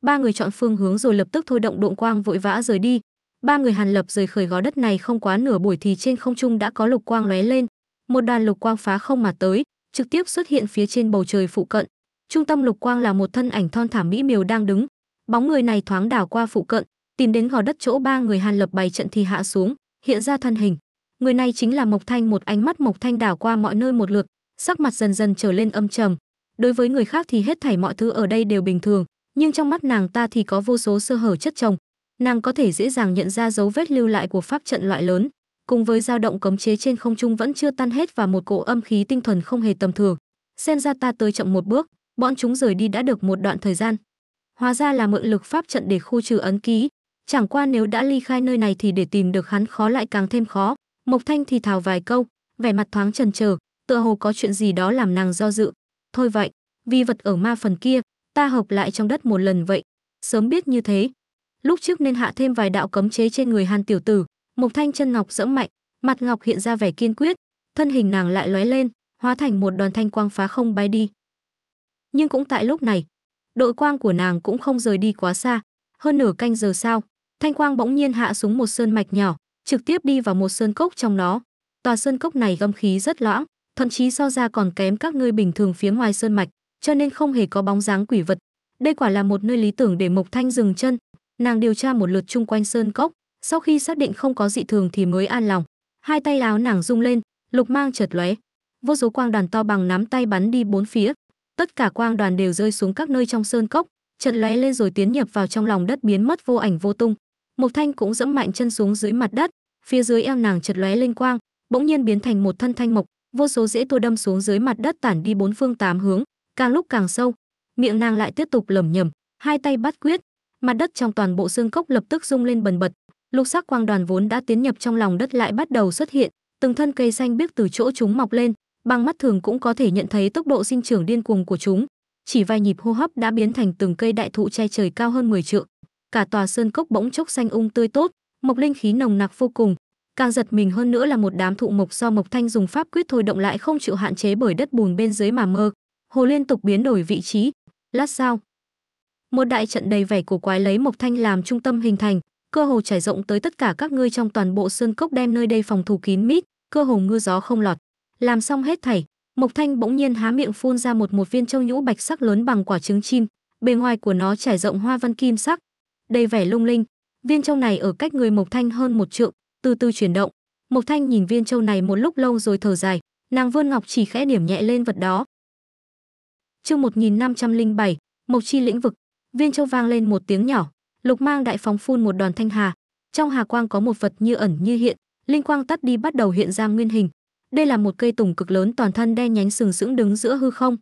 ba người chọn phương hướng rồi lập tức thôi động độn quang vội vã rời đi ba người hàn lập rời khỏi gó đất này không quá nửa buổi thì trên không trung đã có lục quang lóe lên một đoàn lục quang phá không mà tới trực tiếp xuất hiện phía trên bầu trời phụ cận trung tâm lục quang là một thân ảnh thon thả mỹ miều đang đứng bóng người này thoáng đảo qua phụ cận tìm đến gò đất chỗ ba người hàn lập bày trận thì hạ xuống hiện ra thân hình người này chính là mộc thanh một ánh mắt mộc thanh đảo qua mọi nơi một lượt sắc mặt dần dần trở lên âm trầm đối với người khác thì hết thảy mọi thứ ở đây đều bình thường nhưng trong mắt nàng ta thì có vô số sơ hở chất chồng nàng có thể dễ dàng nhận ra dấu vết lưu lại của pháp trận loại lớn cùng với dao động cấm chế trên không trung vẫn chưa tan hết và một cỗ âm khí tinh thuần không hề tầm thường xem ra ta tới chậm một bước bọn chúng rời đi đã được một đoạn thời gian hóa ra là mượn lực pháp trận để khu trừ ấn ký chẳng qua nếu đã ly khai nơi này thì để tìm được hắn khó lại càng thêm khó mộc thanh thì thào vài câu vẻ mặt thoáng trần trờ tựa hồ có chuyện gì đó làm nàng do dự thôi vậy vi vật ở ma phần kia ta hợp lại trong đất một lần vậy. Sớm biết như thế, lúc trước nên hạ thêm vài đạo cấm chế trên người Hàn tiểu tử. Mộc Thanh chân ngọc dẫm mạnh, mặt ngọc hiện ra vẻ kiên quyết, thân hình nàng lại lóe lên, hóa thành một đoàn thanh quang phá không bay đi. Nhưng cũng tại lúc này, đội quang của nàng cũng không rời đi quá xa, hơn nửa canh giờ sau, thanh quang bỗng nhiên hạ xuống một sơn mạch nhỏ, trực tiếp đi vào một sơn cốc trong nó. Tòa sơn cốc này gâm khí rất loãng, thậm chí so ra còn kém các ngươi bình thường phía ngoài sơn mạch cho nên không hề có bóng dáng quỷ vật. Đây quả là một nơi lý tưởng để Mộc Thanh dừng chân. Nàng điều tra một lượt chung quanh sơn cốc, sau khi xác định không có dị thường thì mới an lòng. Hai tay áo nàng rung lên, lục mang chợt lóe. Vô số quang đoàn to bằng nắm tay bắn đi bốn phía. Tất cả quang đoàn đều rơi xuống các nơi trong sơn cốc, chợt lóe lên rồi tiến nhập vào trong lòng đất biến mất vô ảnh vô tung. Mộc Thanh cũng dẫm mạnh chân xuống dưới mặt đất, phía dưới eo nàng chợt lóe lên quang, bỗng nhiên biến thành một thân thanh mộc, vô số rễ tua đâm xuống dưới mặt đất tản đi bốn phương tám hướng, càng lúc càng sâu miệng nàng lại tiếp tục lẩm nhẩm hai tay bắt quyết mặt đất trong toàn bộ xương cốc lập tức rung lên bần bật lục sắc quang đoàn vốn đã tiến nhập trong lòng đất lại bắt đầu xuất hiện từng thân cây xanh biếc từ chỗ chúng mọc lên bằng mắt thường cũng có thể nhận thấy tốc độ sinh trưởng điên cuồng của chúng chỉ vài nhịp hô hấp đã biến thành từng cây đại thụ che trời cao hơn 10 trượng cả tòa sơn cốc bỗng chốc xanh ung tươi tốt mộc linh khí nồng nặc vô cùng càng giật mình hơn nữa là một đám thụ mộc do mộc thanh dùng pháp quyết thôi động lại không chịu hạn chế bởi đất bùn bên dưới mà mơ Hồ liên tục biến đổi vị trí, lát sau. Một đại trận đầy vẻ cổ quái lấy Mộc Thanh làm trung tâm hình thành, cơ hồ trải rộng tới tất cả các ngươi trong toàn bộ sơn cốc đem nơi đây phòng thủ kín mít, cơ hồ mưa gió không lọt. Làm xong hết thảy, Mộc Thanh bỗng nhiên há miệng phun ra một một viên châu nhũ bạch sắc lớn bằng quả trứng chim, bề ngoài của nó trải rộng hoa văn kim sắc, đầy vẻ lung linh. Viên châu này ở cách người Mộc Thanh hơn một trượng, từ từ chuyển động. Mộc Thanh nhìn viên châu này một lúc lâu rồi thở dài, nàng vươn ngọc chỉ khẽ điểm nhẹ lên vật đó, Chương 1507, Mộc Chi lĩnh vực. Viên Châu vang lên một tiếng nhỏ, Lục Mang đại phóng phun một đoàn thanh hà, trong hà quang có một vật như ẩn như hiện, linh quang tắt đi bắt đầu hiện ra nguyên hình. Đây là một cây tùng cực lớn toàn thân đen nhánh sừng sững đứng giữa hư không.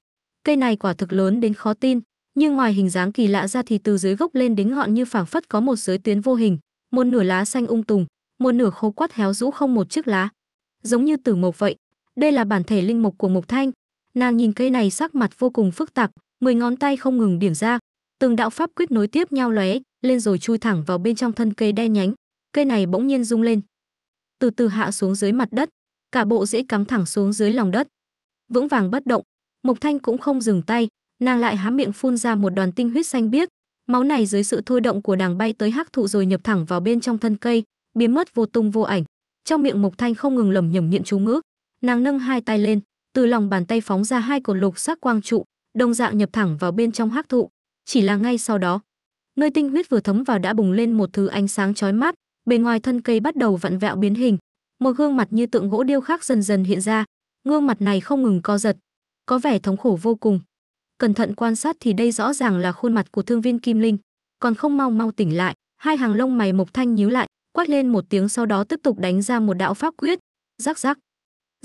Cây này quả thực lớn đến khó tin, nhưng ngoài hình dáng kỳ lạ ra thì từ dưới gốc lên đến ngọn như phảng phất có một giới tuyến vô hình, một nửa lá xanh ung tùng, một nửa khô quắt héo rũ không một chiếc lá, giống như tử mộc vậy. Đây là bản thể linh mục của Mộc Thanh, Nàng nhìn cây này sắc mặt vô cùng phức tạp, mười ngón tay không ngừng điểm ra, từng đạo pháp quyết nối tiếp nhau lóe, lên rồi chui thẳng vào bên trong thân cây đen nhánh. Cây này bỗng nhiên rung lên, từ từ hạ xuống dưới mặt đất, cả bộ dễ cắm thẳng xuống dưới lòng đất. Vững vàng bất động, Mộc Thanh cũng không dừng tay, nàng lại há miệng phun ra một đoàn tinh huyết xanh biếc, máu này dưới sự thôi động của nàng bay tới hắc thụ rồi nhập thẳng vào bên trong thân cây, biến mất vô tung vô ảnh. Trong miệng Mộc Thanh không ngừng lẩm nhẩm niệm chú ngữ, nàng nâng hai tay lên, từ lòng bàn tay phóng ra hai cột lục sắc quang trụ, đồng dạng nhập thẳng vào bên trong hắc thụ. Chỉ là ngay sau đó, nơi tinh huyết vừa thấm vào đã bùng lên một thứ ánh sáng chói mắt, bên ngoài thân cây bắt đầu vặn vẹo biến hình, một gương mặt như tượng gỗ điêu khắc dần dần hiện ra, gương mặt này không ngừng co giật, có vẻ thống khổ vô cùng. Cẩn thận quan sát thì đây rõ ràng là khuôn mặt của Thương Viên Kim Linh, còn không mau mau tỉnh lại, hai hàng lông mày Mộc Thanh nhíu lại, quát lên một tiếng sau đó tiếp tục đánh ra một đạo pháp quyết, rắc rắc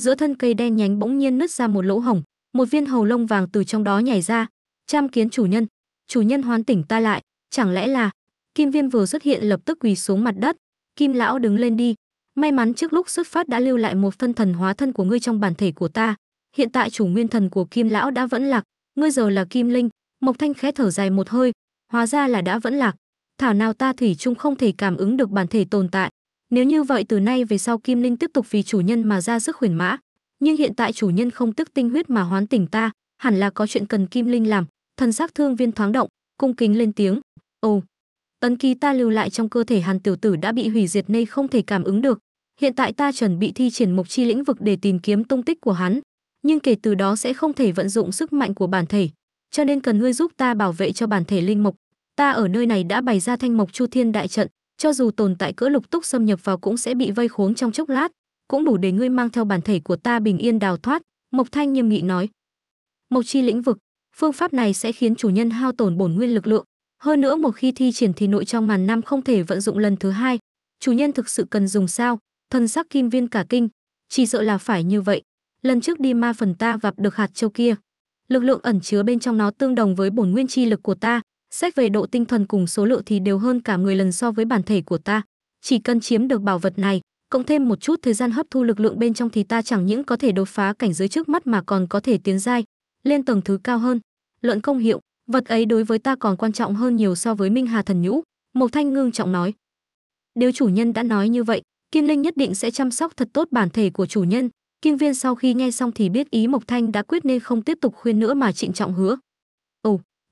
giữa thân cây đen nhánh bỗng nhiên nứt ra một lỗ hổng một viên hầu lông vàng từ trong đó nhảy ra cham kiến chủ nhân chủ nhân hoán tỉnh ta lại chẳng lẽ là kim viêm vừa xuất hiện lập tức quỳ xuống mặt đất kim lão đứng lên đi may mắn trước lúc xuất phát đã lưu lại một phân thần hóa thân của ngươi trong bản thể của ta hiện tại chủ nguyên thần của kim lão đã vẫn lạc ngươi giờ là kim linh mộc thanh khẽ thở dài một hơi hóa ra là đã vẫn lạc thảo nào ta thủy chung không thể cảm ứng được bản thể tồn tại nếu như vậy từ nay về sau Kim Linh tiếp tục vì chủ nhân mà ra sức huyền mã, nhưng hiện tại chủ nhân không tức tinh huyết mà hoán tỉnh ta, hẳn là có chuyện cần Kim Linh làm. Thần sắc Thương Viên thoáng động, cung kính lên tiếng, "Ồ, tấn ký ta lưu lại trong cơ thể Hàn tiểu tử đã bị hủy diệt nên không thể cảm ứng được. Hiện tại ta chuẩn bị thi triển Mộc Chi lĩnh vực để tìm kiếm tung tích của hắn, nhưng kể từ đó sẽ không thể vận dụng sức mạnh của bản thể, cho nên cần ngươi giúp ta bảo vệ cho bản thể linh mộc. Ta ở nơi này đã bày ra thanh mộc chu thiên đại trận, cho dù tồn tại cỡ lục túc xâm nhập vào cũng sẽ bị vây khốn trong chốc lát, cũng đủ để ngươi mang theo bản thể của ta bình yên đào thoát, Mộc Thanh nghiêm nghị nói. Mộc chi lĩnh vực, phương pháp này sẽ khiến chủ nhân hao tổn bổn nguyên lực lượng, hơn nữa một khi thi triển thì nội trong màn năm không thể vận dụng lần thứ hai, chủ nhân thực sự cần dùng sao? Thần sắc Kim Viên cả kinh, chỉ sợ là phải như vậy. Lần trước đi ma phần ta gặp được hạt châu kia, lực lượng ẩn chứa bên trong nó tương đồng với bổn nguyên chi lực của ta, Xét về độ tinh thuần cùng số lượng thì đều hơn cả 10 lần so với bản thể của ta. Chỉ cần chiếm được bảo vật này, cộng thêm một chút thời gian hấp thu lực lượng bên trong thì ta chẳng những có thể đột phá cảnh giới trước mắt mà còn có thể tiến giai, lên tầng thứ cao hơn. Luận công hiệu, vật ấy đối với ta còn quan trọng hơn nhiều so với Minh Hà thần nhũ, Mộc Thanh ngưng trọng nói. Nếu chủ nhân đã nói như vậy, Kim Linh nhất định sẽ chăm sóc thật tốt bản thể của chủ nhân. Kim Viên sau khi nghe xong thì biết ý Mộc Thanh đã quyết nên không tiếp tục khuyên nữa mà trịnh trọng hứa,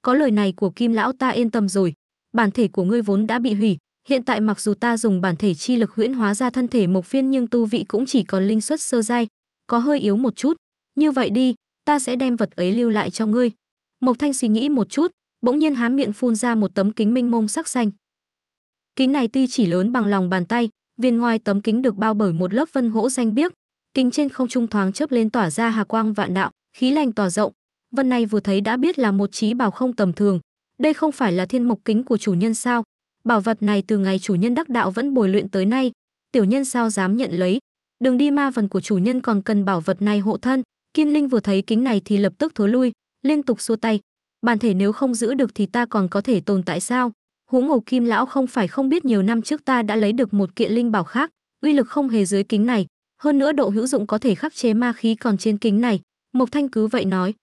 có lời này của kim lão ta yên tâm rồi bản thể của ngươi vốn đã bị hủy hiện tại mặc dù ta dùng bản thể chi lực huyễn hóa ra thân thể mộc phiên nhưng tu vị cũng chỉ còn linh suất sơ giai có hơi yếu một chút như vậy đi ta sẽ đem vật ấy lưu lại cho ngươi mộc thanh suy nghĩ một chút bỗng nhiên há miệng phun ra một tấm kính minh mông sắc xanh kính này tuy chỉ lớn bằng lòng bàn tay viên ngoài tấm kính được bao bởi một lớp vân hỗ danh biếc kính trên không trung thoáng chớp lên tỏa ra hà quang vạn đạo khí lành tỏa rộng Vân này vừa thấy đã biết là một trí bảo không tầm thường. Đây không phải là thiên mộc kính của chủ nhân sao? Bảo vật này từ ngày chủ nhân đắc đạo vẫn bồi luyện tới nay, tiểu nhân sao dám nhận lấy? Đường đi ma vần của chủ nhân còn cần bảo vật này hộ thân. Kim Linh vừa thấy kính này thì lập tức thối lui, liên tục xua tay. Bản thể nếu không giữ được thì ta còn có thể tồn tại sao? Huống hồ Kim lão không phải không biết nhiều năm trước ta đã lấy được một kiện linh bảo khác, uy lực không hề dưới kính này, hơn nữa độ hữu dụng có thể khắc chế ma khí còn trên kính này. Mộc Thanh cứ vậy nói,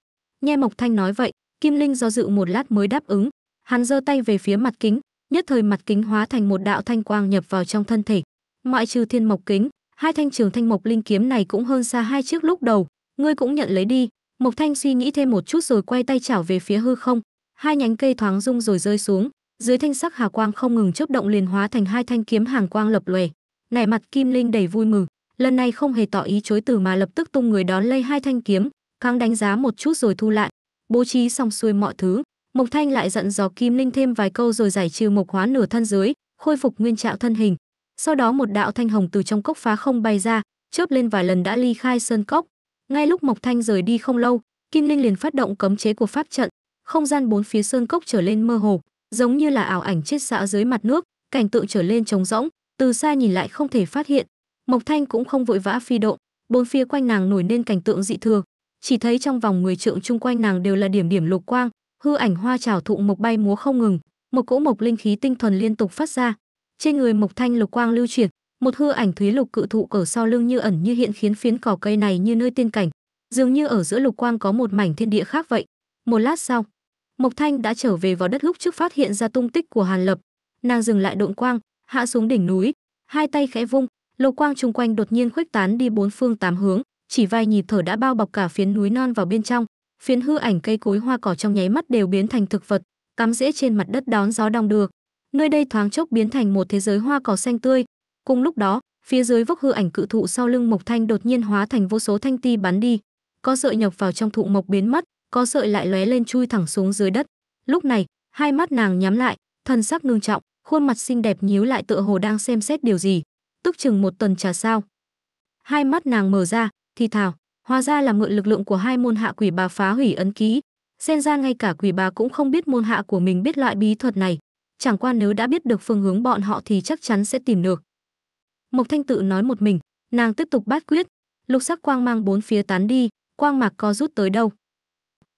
Nghe Mộc Thanh nói vậy, Kim Linh do dự một lát mới đáp ứng, hắn giơ tay về phía mặt kính, nhất thời mặt kính hóa thành một đạo thanh quang nhập vào trong thân thể. Ngoại trừ Thiên Mộc kính, hai thanh trường thanh mộc linh kiếm này cũng hơn xa hai chiếc lúc đầu, ngươi cũng nhận lấy đi. Mộc Thanh suy nghĩ thêm một chút rồi quay tay chảo về phía hư không, hai nhánh cây thoáng rung rồi rơi xuống, dưới thanh sắc hà quang không ngừng chớp động liền hóa thành hai thanh kiếm hàng quang lập lòe. nẻ mặt Kim Linh đầy vui mừng, lần này không hề tỏ ý chối từ mà lập tức tung người đón lấy hai thanh kiếm, Khang đánh giá một chút rồi thu lại, bố trí xong xuôi mọi thứ, Mộc Thanh lại dặn dò Kim Linh thêm vài câu rồi giải trừ mộc hóa nửa thân dưới, khôi phục nguyên trạng thân hình. Sau đó một đạo thanh hồng từ trong cốc phá không bay ra, chớp lên vài lần đã ly khai sơn cốc. Ngay lúc Mộc Thanh rời đi không lâu, Kim Linh liền phát động cấm chế của pháp trận, không gian bốn phía sơn cốc trở lên mơ hồ, giống như là ảo ảnh chết xạ dưới mặt nước, cảnh tượng trở lên trống rỗng, từ xa nhìn lại không thể phát hiện. Mộc Thanh cũng không vội vã phi độ, bốn phía quanh nàng nổi lên cảnh tượng dị thường, chỉ thấy trong vòng 10 trượng chung quanh nàng đều là điểm điểm lục quang, hư ảnh hoa trảo thụ mộc bay múa không ngừng, một cỗ mộc linh khí tinh thuần liên tục phát ra. Trên người mộc thanh lục quang lưu chuyển, một hư ảnh thúy lục cự thụ ở sau lưng như ẩn như hiện khiến phiến cỏ cây này như nơi tiên cảnh, dường như ở giữa lục quang có một mảnh thiên địa khác vậy. Một lát sau, Mộc Thanh đã trở về vào đất lúc trước phát hiện ra tung tích của Hàn Lập. Nàng dừng lại độn quang, hạ xuống đỉnh núi, hai tay khẽ vung, lục quang chung quanh đột nhiên khuếch tán đi bốn phương tám hướng chỉ vài nhịp thở đã bao bọc cả phiến núi non vào bên trong phiến hư ảnh cây cối hoa cỏ trong nháy mắt đều biến thành thực vật cắm rễ trên mặt đất đón gió đong đưa nơi đây thoáng chốc biến thành một thế giới hoa cỏ xanh tươi cùng lúc đó phía dưới vốc hư ảnh cự thụ sau lưng mộc thanh đột nhiên hóa thành vô số thanh ti bắn đi có sợi nhọc vào trong thụ mộc biến mất có sợi lại lóe lên chui thẳng xuống dưới đất lúc này hai mắt nàng nhắm lại thân sắc nương trọng khuôn mặt xinh đẹp nhíu lại tựa hồ đang xem xét điều gì tức chừng một tuần trà sao hai mắt nàng mở ra thì thào hóa ra là mượn lực lượng của hai môn hạ quỷ bà phá hủy ấn ký xen ra ngay cả quỷ bà cũng không biết môn hạ của mình biết loại bí thuật này chẳng qua nếu đã biết được phương hướng bọn họ thì chắc chắn sẽ tìm được mộc thanh tự nói một mình nàng tiếp tục bát quyết lục sắc quang mang bốn phía tán đi quang mạc co rút tới đâu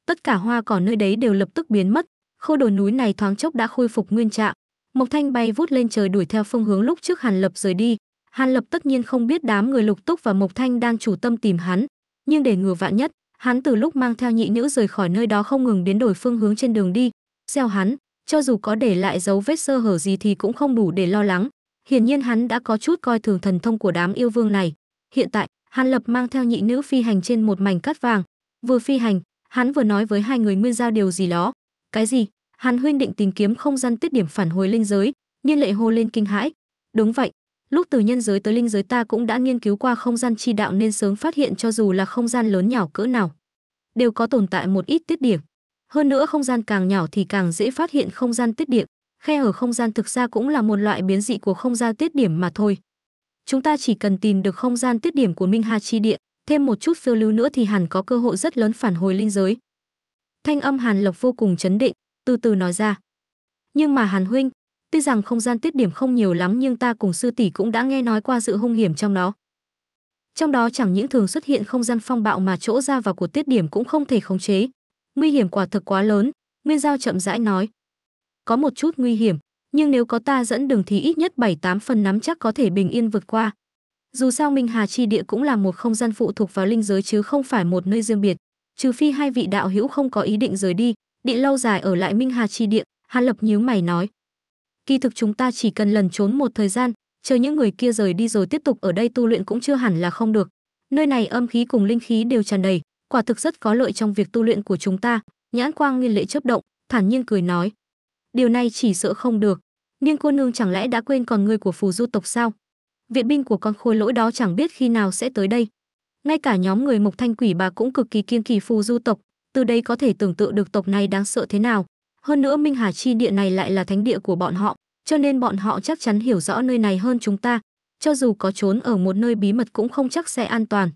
tất cả hoa cỏ nơi đấy đều lập tức biến mất khô đồi núi này thoáng chốc đã khôi phục nguyên trạng mộc thanh bay vút lên trời đuổi theo phương hướng lúc trước hàn lập rời đi Hàn Lập tất nhiên không biết đám người Lục Túc và Mộc Thanh đang chủ tâm tìm hắn, nhưng để ngừa vạn nhất, hắn từ lúc mang theo nhị nữ rời khỏi nơi đó không ngừng biến đổi phương hướng trên đường đi. Gieo hắn, cho dù có để lại dấu vết sơ hở gì thì cũng không đủ để lo lắng. Hiển nhiên hắn đã có chút coi thường thần thông của đám yêu vương này. Hiện tại, Hàn Lập mang theo nhị nữ phi hành trên một mảnh cát vàng. Vừa phi hành, hắn vừa nói với hai người Nguyên Giao điều gì đó. Cái gì? Hàn Huyên định tìm kiếm không gian tiết điểm phản hồi linh giới, Nhiên Lệ hô lên kinh hãi. Đúng vậy, Lúc từ nhân giới tới linh giới ta cũng đã nghiên cứu qua không gian chi đạo nên sớm phát hiện cho dù là không gian lớn nhỏ cỡ nào, đều có tồn tại một ít tiết điểm. Hơn nữa không gian càng nhỏ thì càng dễ phát hiện không gian tiết điểm. Khe ở không gian thực ra cũng là một loại biến dị của không gian tiết điểm mà thôi. Chúng ta chỉ cần tìm được không gian tiết điểm của Minh Hà Chi Địa, thêm một chút phiêu lưu nữa thì hẳn có cơ hội rất lớn phản hồi linh giới. Thanh âm Hàn Lộc vô cùng chấn định, từ từ nói ra. Nhưng mà Hàn Huynh, Tuy rằng không gian tuyết điểm không nhiều lắm nhưng ta cùng sư tỷ cũng đã nghe nói qua sự hung hiểm trong nó. Trong đó chẳng những thường xuất hiện không gian phong bạo mà chỗ ra vào của tiết điểm cũng không thể khống chế. Nguy hiểm quả thực quá lớn, Nguyên Giao chậm rãi nói. Có một chút nguy hiểm, nhưng nếu có ta dẫn đường thì ít nhất bảy tám phần nắm chắc có thể bình yên vượt qua. Dù sao Minh Hà Chi Địa cũng là một không gian phụ thuộc vào linh giới chứ không phải một nơi riêng biệt, trừ phi hai vị đạo hữu không có ý định rời đi, định lâu dài ở lại Minh Hà Chi Địa, Hà Lập nhíu mày nói kỳ thực chúng ta chỉ cần lần trốn một thời gian chờ những người kia rời đi rồi tiếp tục ở đây tu luyện cũng chưa hẳn là không được nơi này âm khí cùng linh khí đều tràn đầy quả thực rất có lợi trong việc tu luyện của chúng ta nhãn quang nguyên lệ chớp động thản nhiên cười nói điều này chỉ sợ không được niên cô nương chẳng lẽ đã quên còn người của phù du tộc sao viện binh của con khôi lỗi đó chẳng biết khi nào sẽ tới đây ngay cả nhóm người mộc thanh quỷ bà cũng cực kỳ kiên kỳ phù du tộc từ đây có thể tưởng tượng được tộc này đáng sợ thế nào hơn nữa Minh Hà chi địa này lại là thánh địa của bọn họ, cho nên bọn họ chắc chắn hiểu rõ nơi này hơn chúng ta, cho dù có trốn ở một nơi bí mật cũng không chắc sẽ an toàn.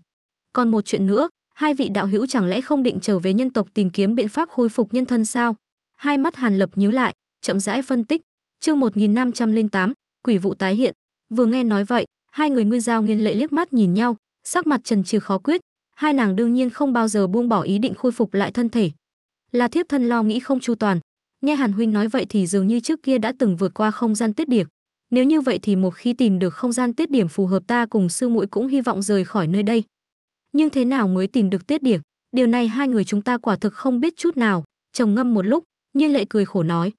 Còn một chuyện nữa, hai vị đạo hữu chẳng lẽ không định trở về nhân tộc tìm kiếm biện pháp khôi phục nhân thân sao? Hai mắt Hàn Lập nhíu lại, chậm rãi phân tích. Chương 1508, quỷ vụ tái hiện. Vừa nghe nói vậy, hai người Nguyên Giao Nguyên Lệ liếc mắt nhìn nhau, sắc mặt trần trừ khó quyết, hai nàng đương nhiên không bao giờ buông bỏ ý định khôi phục lại thân thể. Là thiếp thân lo nghĩ không chu toàn, Nghe Hàn Huynh nói vậy thì dường như trước kia đã từng vượt qua không gian tiết điểm. Nếu như vậy thì một khi tìm được không gian tiết điểm phù hợp ta cùng sư muội cũng hy vọng rời khỏi nơi đây. Nhưng thế nào mới tìm được tiết điểm? Điều này hai người chúng ta quả thực không biết chút nào. Chồng ngâm một lúc, Nhiên Lệ cười khổ nói.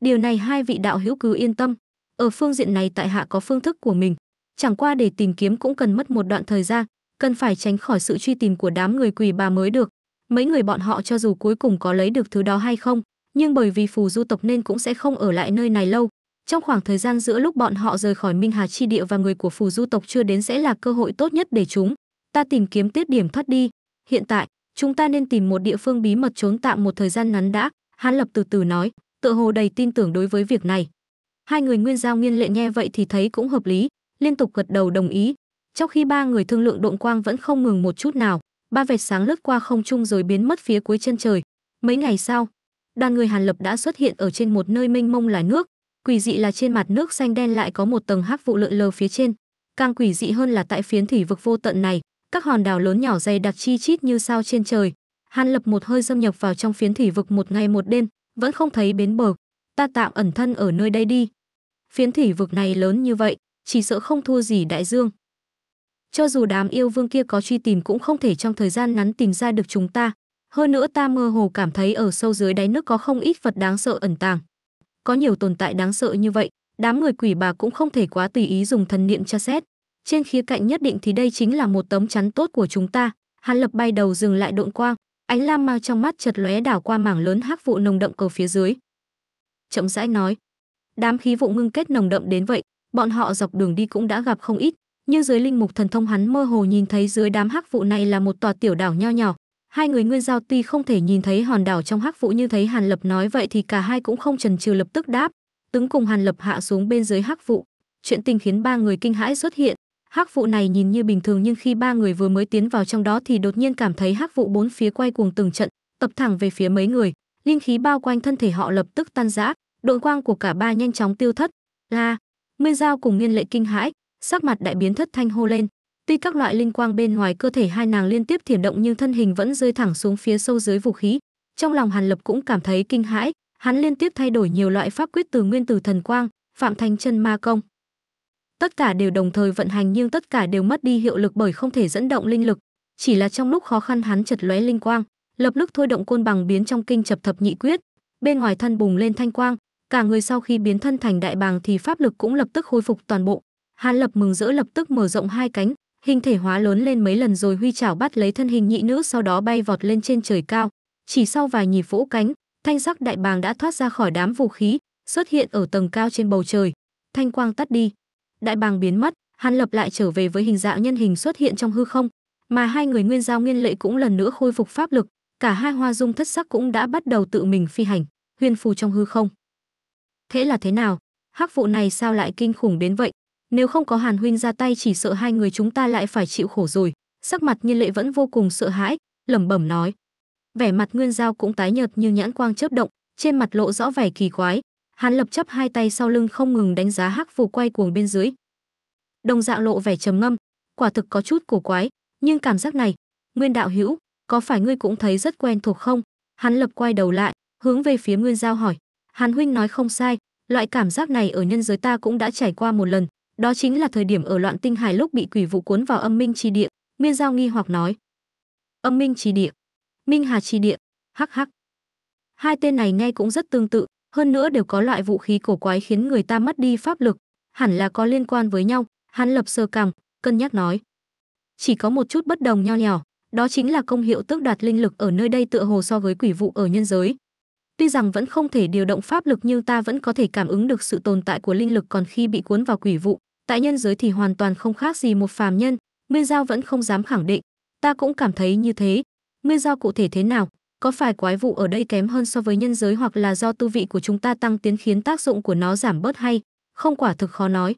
Điều này hai vị đạo hữu cứ yên tâm. Ở phương diện này tại hạ có phương thức của mình. Chẳng qua để tìm kiếm cũng cần mất một đoạn thời gian, cần phải tránh khỏi sự truy tìm của đám người quỷ bà mới được. Mấy người bọn họ cho dù cuối cùng có lấy được thứ đó hay không, nhưng bởi vì phù du tộc nên cũng sẽ không ở lại nơi này lâu. Trong khoảng thời gian giữa lúc bọn họ rời khỏi Minh Hà chi địa và người của phù du tộc chưa đến sẽ là cơ hội tốt nhất để chúng ta tìm kiếm tiết điểm thoát đi. Hiện tại, chúng ta nên tìm một địa phương bí mật trốn tạm một thời gian ngắn đã, hắn lập từ từ nói, tựa hồ đầy tin tưởng đối với việc này. Hai người Nguyên Giao Nguyên Lệ nghe vậy thì thấy cũng hợp lý, liên tục gật đầu đồng ý. Trong khi ba người thương lượng động quang vẫn không ngừng một chút nào, ba vệt sáng lướt qua không trung rồi biến mất phía cuối chân trời. Mấy ngày sau, đoàn người Hàn Lập đã xuất hiện ở trên một nơi mênh mông là nước, quỷ dị là trên mặt nước xanh đen lại có một tầng hắc vụ lượn lờ phía trên, càng quỷ dị hơn là tại phiến thủy vực vô tận này, các hòn đảo lớn nhỏ dày đặc chi chít như sao trên trời. Hàn Lập một hơi dâm nhập vào trong phiến thủy vực một ngày một đêm, vẫn không thấy bến bờ. Ta tạm ẩn thân ở nơi đây đi. Phiến thủy vực này lớn như vậy, chỉ sợ không thua gì đại dương. Cho dù đám yêu vương kia có truy tìm cũng không thể trong thời gian ngắn tìm ra được chúng ta, hơn nữa ta mơ hồ cảm thấy ở sâu dưới đáy nước có không ít vật đáng sợ ẩn tàng. Có nhiều tồn tại đáng sợ như vậy, đám người quỷ bà cũng không thể quá tùy ý dùng thần niệm tra xét. Trên khía cạnh nhất định thì đây chính là một tấm chắn tốt của chúng ta. Hắn lập bay đầu dừng lại độn quang, ánh lam mang trong mắt chật lóe đảo qua mảng lớn hắc vụ nồng đậm ở phía dưới. Chậm rãi nói, đám khí vụ ngưng kết nồng đậm đến vậy, bọn họ dọc đường đi cũng đã gặp không ít, như dưới linh mục thần thông hắn mơ hồ nhìn thấy dưới đám hắc vụ này là một tòa tiểu đảo nho nhỏ, Hai người Nguyên Giao tuy không thể nhìn thấy hòn đảo trong hắc vụ như thấy Hàn Lập nói vậy thì cả hai cũng không chần chừ lập tức đáp, tướng cùng Hàn Lập hạ xuống bên dưới hắc vụ. Chuyện tình khiến ba người kinh hãi xuất hiện, hắc vụ này nhìn như bình thường nhưng khi ba người vừa mới tiến vào trong đó thì đột nhiên cảm thấy hắc vụ bốn phía quay cuồng từng trận, tập thẳng về phía mấy người, linh khí bao quanh thân thể họ lập tức tan rã, đội quang của cả ba nhanh chóng tiêu thất. La, Nguyên Giao cùng Nghiên Lệ kinh hãi, sắc mặt đại biến thất thanh hô lên. Tuy các loại linh quang bên ngoài cơ thể hai nàng liên tiếp thiểm động nhưng thân hình vẫn rơi thẳng xuống phía sâu dưới vũ khí. Trong lòng Hàn Lập cũng cảm thấy kinh hãi, hắn liên tiếp thay đổi nhiều loại pháp quyết từ nguyên tử thần quang, phạm thanh chân ma công. Tất cả đều đồng thời vận hành nhưng tất cả đều mất đi hiệu lực bởi không thể dẫn động linh lực, chỉ là trong lúc khó khăn hắn chật lóe linh quang, lập tức thôi động côn bằng biến trong kinh chập thập nhị quyết, bên ngoài thân bùng lên thanh quang, cả người sau khi biến thân thành đại bàng thì pháp lực cũng lập tức khôi phục toàn bộ. Hàn Lập mừng rỡ lập tức mở rộng hai cánh, Hình thể hóa lớn lên mấy lần rồi huy chảo bắt lấy thân hình nhị nữ sau đó bay vọt lên trên trời cao. Chỉ sau vài nhịp vỗ cánh, thanh sắc đại bàng đã thoát ra khỏi đám vũ khí, xuất hiện ở tầng cao trên bầu trời. Thanh quang tắt đi. Đại bàng biến mất, hắn lập lại trở về với hình dạng nhân hình xuất hiện trong hư không. Mà hai người nguyên giao nguyên lệ cũng lần nữa khôi phục pháp lực, cả hai hoa dung thất sắc cũng đã bắt đầu tự mình phi hành, huyền phù trong hư không. Thế là thế nào? Hắc vụ này sao lại kinh khủng đến vậy? nếu không có hàn huynh ra tay chỉ sợ hai người chúng ta lại phải chịu khổ rồi sắc mặt nhiên lệ vẫn vô cùng sợ hãi lẩm bẩm nói vẻ mặt nguyên giao cũng tái nhợt như nhãn quang chớp động trên mặt lộ rõ vẻ kỳ quái hắn lập chấp hai tay sau lưng không ngừng đánh giá hắc phù quay cuồng bên dưới đồng dạng lộ vẻ trầm ngâm quả thực có chút cổ quái nhưng cảm giác này nguyên đạo hữu có phải ngươi cũng thấy rất quen thuộc không hắn lập quay đầu lại hướng về phía nguyên giao hỏi hàn huynh nói không sai loại cảm giác này ở nhân giới ta cũng đã trải qua một lần đó chính là thời điểm ở loạn tinh hải lúc bị quỷ vụ cuốn vào âm minh chi địa miên giao nghi hoặc nói âm minh chi địa minh hà chi địa hắc hắc hai tên này nghe cũng rất tương tự hơn nữa đều có loại vũ khí cổ quái khiến người ta mất đi pháp lực hẳn là có liên quan với nhau hắn lập sơ cằm cân nhắc nói chỉ có một chút bất đồng nho nhỏ đó chính là công hiệu tước đoạt linh lực ở nơi đây tựa hồ so với quỷ vụ ở nhân giới tuy rằng vẫn không thể điều động pháp lực nhưng ta vẫn có thể cảm ứng được sự tồn tại của linh lực còn khi bị cuốn vào quỷ vụ tại nhân giới thì hoàn toàn không khác gì một phàm nhân nguyên giao vẫn không dám khẳng định ta cũng cảm thấy như thế nguyên giao cụ thể thế nào có phải quái vụ ở đây kém hơn so với nhân giới hoặc là do tu vị của chúng ta tăng tiến khiến tác dụng của nó giảm bớt hay không quả thực khó nói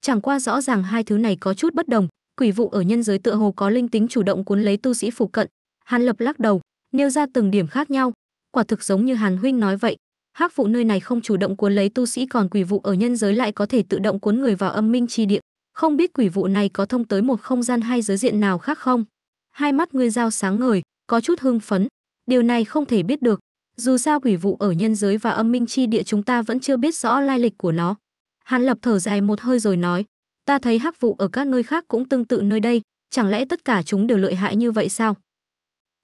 chẳng qua rõ ràng hai thứ này có chút bất đồng quỷ vụ ở nhân giới tựa hồ có linh tính chủ động cuốn lấy tu sĩ phụ cận hàn lập lắc đầu nêu ra từng điểm khác nhau quả thực giống như hàn huynh nói vậy hắc vụ nơi này không chủ động cuốn lấy tu sĩ còn quỷ vụ ở nhân giới lại có thể tự động cuốn người vào âm minh chi địa không biết quỷ vụ này có thông tới một không gian hay giới diện nào khác không hai mắt ngươi dao sáng ngời có chút hưng phấn điều này không thể biết được dù sao quỷ vụ ở nhân giới và âm minh chi địa chúng ta vẫn chưa biết rõ lai lịch của nó hàn lập thở dài một hơi rồi nói ta thấy hắc vụ ở các nơi khác cũng tương tự nơi đây chẳng lẽ tất cả chúng đều lợi hại như vậy sao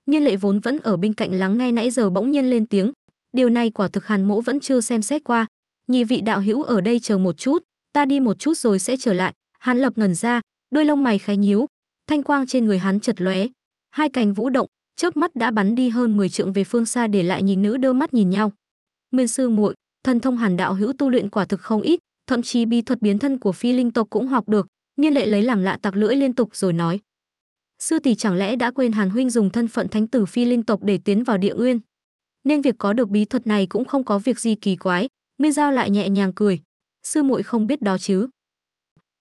nhiên lệ vốn vẫn ở bên cạnh lắng nghe nãy giờ bỗng nhiên lên tiếng điều này quả thực hàn mỗ vẫn chưa xem xét qua nhị vị đạo hữu ở đây chờ một chút ta đi một chút rồi sẽ trở lại hắn lập ngẩn ra đôi lông mày khái nhíu thanh quang trên người hắn chật lóe hai cành vũ động chớp mắt đã bắn đi hơn 10 trượng về phương xa để lại nhìn nữ đưa mắt nhìn nhau nguyên sư muội thần thông hàn đạo hữu tu luyện quả thực không ít thậm chí bí thuật biến thân của phi linh tộc cũng học được nhiên lệ lấy làm lạ tặc lưỡi liên tục rồi nói sư tỷ chẳng lẽ đã quên hàn huynh dùng thân phận thánh tử phi linh tộc để tiến vào địa nguyên nên việc có được bí thuật này cũng không có việc gì kỳ quái, Nguyên Giao lại nhẹ nhàng cười. Sư muội không biết đó chứ.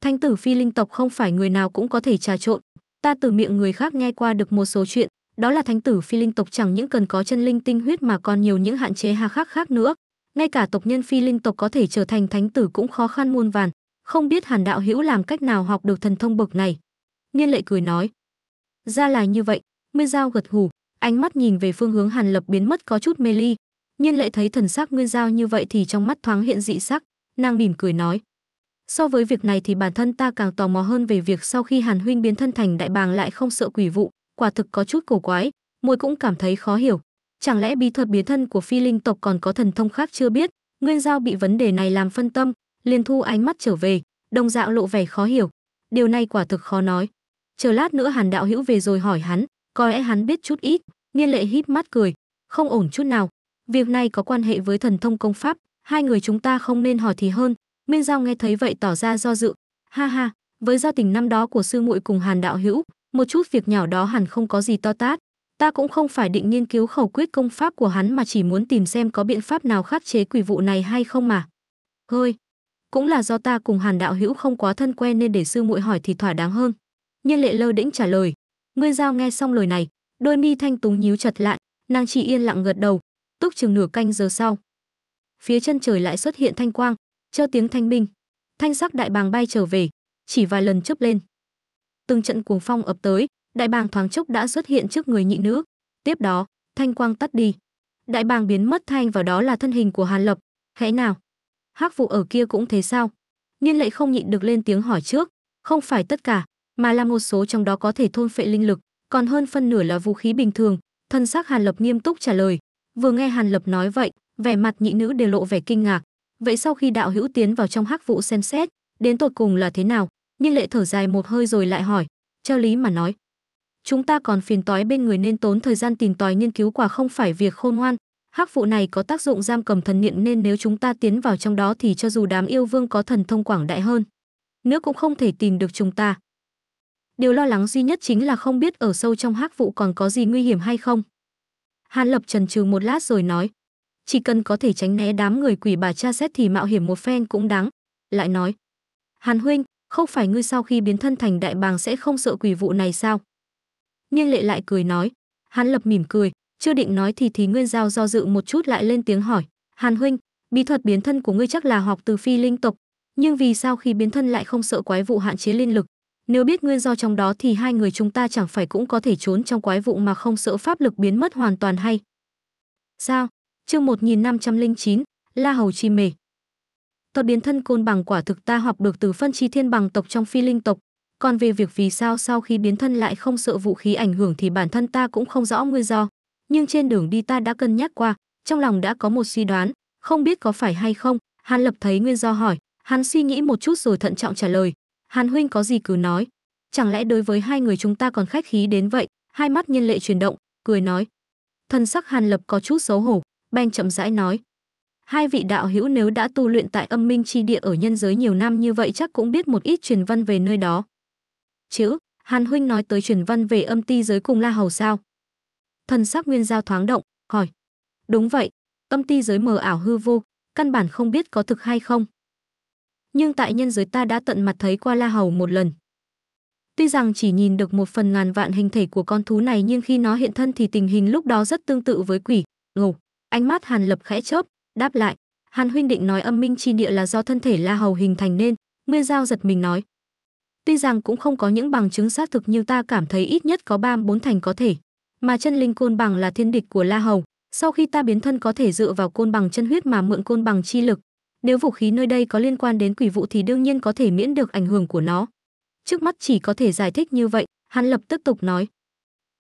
Thanh tử phi linh tộc không phải người nào cũng có thể trà trộn. Ta từ miệng người khác nghe qua được một số chuyện, đó là thánh tử phi linh tộc chẳng những cần có chân linh tinh huyết mà còn nhiều những hạn chế hà khắc khác nữa. Ngay cả tộc nhân phi linh tộc có thể trở thành thánh tử cũng khó khăn muôn vàn. Không biết hàn đạo hữu làm cách nào học được thần thông bậc này. Niên lệ cười nói. Ra là như vậy, Nguyên Giao gật gù ánh mắt nhìn về phương hướng hàn lập biến mất có chút mê ly nhiên lại thấy thần sắc nguyên giao như vậy thì trong mắt thoáng hiện dị sắc nàng mỉm cười nói so với việc này thì bản thân ta càng tò mò hơn về việc sau khi hàn huynh biến thân thành đại bàng lại không sợ quỷ vụ quả thực có chút cổ quái Môi cũng cảm thấy khó hiểu chẳng lẽ bí thuật biến thân của phi linh tộc còn có thần thông khác chưa biết nguyên giao bị vấn đề này làm phân tâm liền thu ánh mắt trở về đồng dạng lộ vẻ khó hiểu điều này quả thực khó nói chờ lát nữa hàn đạo hữu về rồi hỏi hắn có lẽ hắn biết chút ít nghiên lệ hít mắt cười không ổn chút nào việc này có quan hệ với thần thông công pháp hai người chúng ta không nên hỏi thì hơn miên giao nghe thấy vậy tỏ ra do dự ha ha với giao tình năm đó của sư muội cùng hàn đạo hữu một chút việc nhỏ đó hẳn không có gì to tát ta cũng không phải định nghiên cứu khẩu quyết công pháp của hắn mà chỉ muốn tìm xem có biện pháp nào khắc chế quỷ vụ này hay không mà hơi cũng là do ta cùng hàn đạo hữu không quá thân quen nên để sư muội hỏi thì thỏa đáng hơn nhiên lệ lơ đĩnh trả lời Nguyên giao nghe xong lời này, đôi mi thanh tú nhíu chặt lại, nàng chỉ yên lặng gật đầu, túc chừng nửa canh giờ sau. Phía chân trời lại xuất hiện thanh quang, cho tiếng thanh minh. Thanh sắc đại bàng bay trở về, chỉ vài lần chớp lên. Từng trận cuồng phong ập tới, đại bàng thoáng chốc đã xuất hiện trước người nhị nữ. Tiếp đó, thanh quang tắt đi. Đại bàng biến mất thanh vào đó là thân hình của Hàn Lập. Hẽ nào? Hắc vụ ở kia cũng thế sao? Nhiên lệ không nhịn được lên tiếng hỏi trước. Không phải tất cả, mà là một số trong đó có thể thôn phệ linh lực, còn hơn phân nửa là vũ khí bình thường. Thân sắc Hàn Lập nghiêm túc trả lời. Vừa nghe Hàn Lập nói vậy, vẻ mặt nhị nữ đều lộ vẻ kinh ngạc. Vậy sau khi đạo hữu tiến vào trong hắc vụ xem xét, đến tột cùng là thế nào? Nhưng lệ thở dài một hơi rồi lại hỏi, theo lý mà nói. Chúng ta còn phiền toái bên người nên tốn thời gian tìm tòi nghiên cứu quả không phải việc khôn ngoan. Hắc vụ này có tác dụng giam cầm thần niệm nên nếu chúng ta tiến vào trong đó thì cho dù đám yêu vương có thần thông quảng đại hơn, nữa cũng không thể tìm được chúng ta điều lo lắng duy nhất chính là không biết ở sâu trong hắc vụ còn có gì nguy hiểm hay không hàn lập trần trừ một lát rồi nói chỉ cần có thể tránh né đám người quỷ bà cha xét thì mạo hiểm một phen cũng đáng lại nói hàn huynh không phải ngươi sau khi biến thân thành đại bàng sẽ không sợ quỷ vụ này sao Nhưng lệ lại cười nói hàn lập mỉm cười chưa định nói thì thì nguyên giao do dự một chút lại lên tiếng hỏi hàn huynh bí thuật biến thân của ngươi chắc là học từ phi linh tộc nhưng vì sao khi biến thân lại không sợ quái vụ hạn chế linh lực nếu biết nguyên do trong đó thì hai người chúng ta chẳng phải cũng có thể trốn trong quái vụ mà không sợ pháp lực biến mất hoàn toàn hay? Sao? Chương 1509, La Hầu Chi Mề. Thuật biến thân côn bằng quả thực ta học được từ phân chi thiên bằng tộc trong phi linh tộc. Còn về việc vì sao sau khi biến thân lại không sợ vũ khí ảnh hưởng thì bản thân ta cũng không rõ nguyên do. Nhưng trên đường đi ta đã cân nhắc qua, trong lòng đã có một suy đoán, không biết có phải hay không, Hàn Lập thấy nguyên do hỏi, hắn suy nghĩ một chút rồi thận trọng trả lời, Hàn huynh có gì cứ nói, chẳng lẽ đối với hai người chúng ta còn khách khí đến vậy? Hai mắt nhân lệ chuyển động, cười nói. Thân sắc Hàn Lập có chút xấu hổ, bèn chậm rãi nói. Hai vị đạo hữu nếu đã tu luyện tại âm minh chi địa ở nhân giới nhiều năm như vậy chắc cũng biết một ít truyền văn về nơi đó. Chữ, Hàn huynh nói tới truyền văn về âm ti giới cùng La Hầu sao? Thần sắc Nguyên Giao thoáng động, hỏi. Đúng vậy, âm ti giới mờ ảo hư vô, căn bản không biết có thực hay không nhưng tại nhân giới ta đã tận mặt thấy qua La Hầu một lần. Tuy rằng chỉ nhìn được một phần ngàn vạn hình thể của con thú này nhưng khi nó hiện thân thì tình hình lúc đó rất tương tự với quỷ, ngục. Ánh mắt Hàn Lập khẽ chớp, đáp lại. Hàn huynh định nói âm minh chi địa là do thân thể La Hầu hình thành nên, Nguyên Giao giật mình nói. Tuy rằng cũng không có những bằng chứng xác thực như ta cảm thấy ít nhất có ba bốn thành có thể. Mà chân linh côn bằng là thiên địch của La Hầu. Sau khi ta biến thân có thể dựa vào côn bằng chân huyết mà mượn côn bằng chi lực, nếu vũ khí nơi đây có liên quan đến quỷ vụ thì đương nhiên có thể miễn được ảnh hưởng của nó. Trước mắt chỉ có thể giải thích như vậy, hắn lập tức tục nói.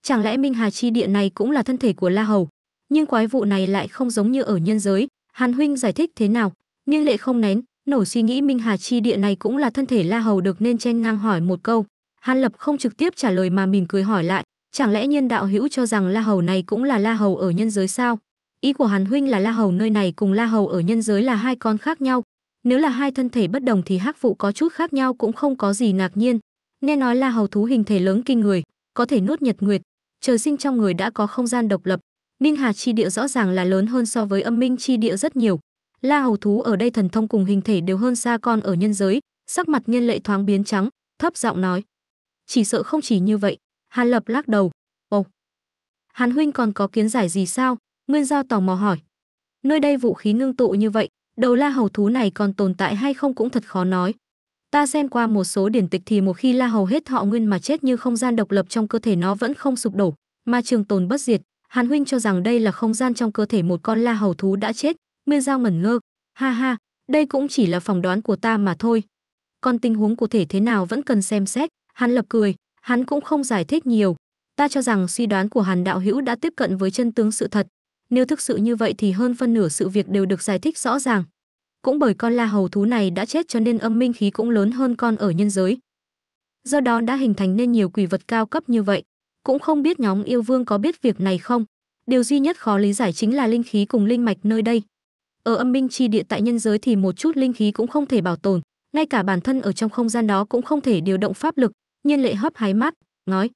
Chẳng lẽ Minh Hà Chi Địa này cũng là thân thể của La Hầu? Nhưng quái vụ này lại không giống như ở nhân giới, Hàn Huynh giải thích thế nào? Nhưng lệ không nén, nổi suy nghĩ Minh Hà Chi Địa này cũng là thân thể La Hầu được nên chen ngang hỏi một câu. Hàn Lập không trực tiếp trả lời mà mỉm cười hỏi lại, chẳng lẽ nhân đạo hữu cho rằng La Hầu này cũng là La Hầu ở nhân giới sao? Ý của Hàn Huynh là La Hầu nơi này cùng La Hầu ở nhân giới là hai con khác nhau. Nếu là hai thân thể bất đồng thì hắc vụ có chút khác nhau cũng không có gì ngạc nhiên. Nghe nói La Hầu thú hình thể lớn kinh người, có thể nuốt nhật nguyệt, trời sinh trong người đã có không gian độc lập. Ninh Hà chi địa rõ ràng là lớn hơn so với âm minh chi địa rất nhiều. La Hầu thú ở đây thần thông cùng hình thể đều hơn xa con ở nhân giới, sắc mặt nhân lệ thoáng biến trắng, thấp giọng nói: "Chỉ sợ không chỉ như vậy." Hàn Lập lắc đầu, "Ồ, Hàn huynh còn có kiến giải gì sao? Nguyên Giao tò mò hỏi. Nơi đây vũ khí ngưng tụ như vậy, đầu la hầu thú này còn tồn tại hay không cũng thật khó nói. Ta xem qua một số điển tịch thì một khi la hầu hết họ nguyên mà chết như không gian độc lập trong cơ thể nó vẫn không sụp đổ, mà trường tồn bất diệt. Hàn huynh cho rằng đây là không gian trong cơ thể một con la hầu thú đã chết, Nguyên Giao mẩn ngơ. Ha ha, đây cũng chỉ là phỏng đoán của ta mà thôi. Còn tình huống cụ thể thế nào vẫn cần xem xét, hắn lập cười, hắn cũng không giải thích nhiều. Ta cho rằng suy đoán của Hàn đạo hữu đã tiếp cận với chân tướng sự thật, nếu thực sự như vậy thì hơn phân nửa sự việc đều được giải thích rõ ràng. Cũng bởi con la hầu thú này đã chết cho nên âm minh khí cũng lớn hơn con ở nhân giới. Do đó đã hình thành nên nhiều quỷ vật cao cấp như vậy. Cũng không biết nhóm yêu vương có biết việc này không. Điều duy nhất khó lý giải chính là linh khí cùng linh mạch nơi đây. Ở âm minh chi địa tại nhân giới thì một chút linh khí cũng không thể bảo tồn, ngay cả bản thân ở trong không gian đó cũng không thể điều động pháp lực, nhân lệ hấp hái mắt, nói.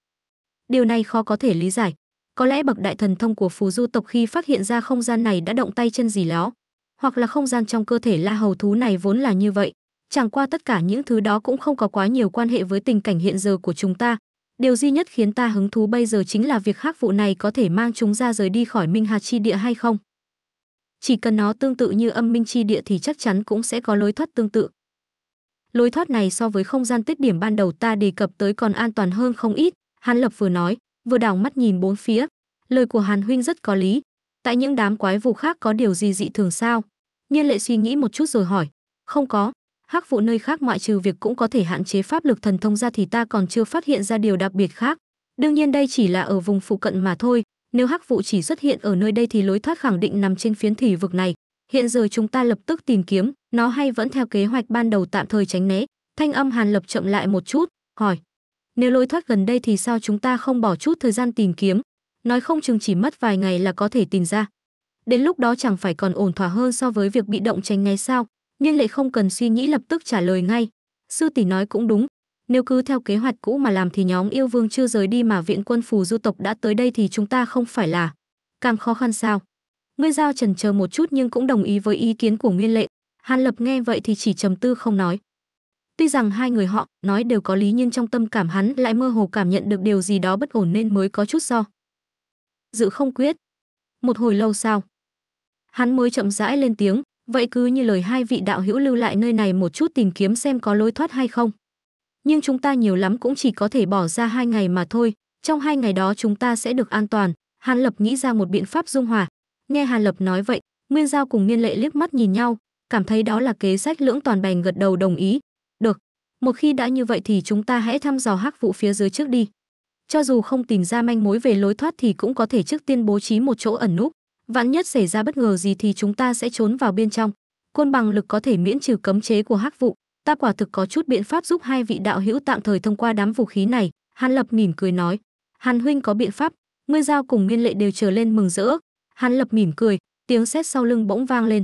Điều này khó có thể lý giải. Có lẽ bậc đại thần thông của phù du tộc khi phát hiện ra không gian này đã động tay chân gì đó, hoặc là không gian trong cơ thể la hầu thú này vốn là như vậy. Chẳng qua tất cả những thứ đó cũng không có quá nhiều quan hệ với tình cảnh hiện giờ của chúng ta. Điều duy nhất khiến ta hứng thú bây giờ chính là việc hắc vụ này có thể mang chúng ra rời đi khỏi Minh Hà Chi Địa hay không. Chỉ cần nó tương tự như âm Minh Chi Địa thì chắc chắn cũng sẽ có lối thoát tương tự. Lối thoát này so với không gian tiết điểm ban đầu ta đề cập tới còn an toàn hơn không ít, Hàn Lập vừa nói, vừa đảo mắt nhìn bốn phía lời của hàn huynh rất có lý tại những đám quái vụ khác có điều gì dị thường sao nhiên lệ suy nghĩ một chút rồi hỏi không có hắc vụ nơi khác ngoại trừ việc cũng có thể hạn chế pháp lực thần thông ra thì ta còn chưa phát hiện ra điều đặc biệt khác đương nhiên đây chỉ là ở vùng phụ cận mà thôi nếu hắc vụ chỉ xuất hiện ở nơi đây thì lối thoát khẳng định nằm trên phiến thủy vực này hiện giờ chúng ta lập tức tìm kiếm nó hay vẫn theo kế hoạch ban đầu tạm thời tránh né thanh âm hàn lập chậm lại một chút hỏi nếu lối thoát gần đây thì sao chúng ta không bỏ chút thời gian tìm kiếm, nói không chừng chỉ mất vài ngày là có thể tìm ra. Đến lúc đó chẳng phải còn ổn thỏa hơn so với việc bị động tránh ngay sao, nhưng lại không cần suy nghĩ lập tức trả lời ngay. Sư tỷ nói cũng đúng, nếu cứ theo kế hoạch cũ mà làm thì nhóm yêu vương chưa rời đi mà viện quân phù du tộc đã tới đây thì chúng ta không phải là càng khó khăn sao. nguyên giao trần chờ một chút nhưng cũng đồng ý với ý kiến của Nguyên Lệ. Hàn Lập nghe vậy thì chỉ trầm tư không nói. Tuy rằng hai người họ nói đều có lý nhưng trong tâm cảm hắn lại mơ hồ cảm nhận được điều gì đó bất ổn nên mới có chút do. Dự không quyết. Một hồi lâu sau, hắn mới chậm rãi lên tiếng, vậy cứ như lời hai vị đạo hữu lưu lại nơi này một chút tìm kiếm xem có lối thoát hay không. Nhưng chúng ta nhiều lắm cũng chỉ có thể bỏ ra hai ngày mà thôi, trong hai ngày đó chúng ta sẽ được an toàn. Hàn Lập nghĩ ra một biện pháp dung hòa. Nghe Hàn Lập nói vậy, Nguyên Giao cùng nguyên Lệ liếc mắt nhìn nhau, cảm thấy đó là kế sách lưỡng toàn bèn gật đầu đồng ý, một khi đã như vậy thì chúng ta hãy thăm dò hắc vụ phía dưới trước đi. Cho dù không tìm ra manh mối về lối thoát thì cũng có thể trước tiên bố trí một chỗ ẩn núp. Vạn nhất xảy ra bất ngờ gì thì chúng ta sẽ trốn vào bên trong. Côn bằng lực có thể miễn trừ cấm chế của hắc vụ. Ta quả thực có chút biện pháp giúp hai vị đạo hữu tạm thời thông qua đám vũ khí này. Hàn Lập mỉm cười nói. Hàn huynh có biện pháp. Ngươi giao cùng nguyên lệ đều trở lên mừng rỡ. Hàn Lập mỉm cười. Tiếng sét sau lưng bỗng vang lên.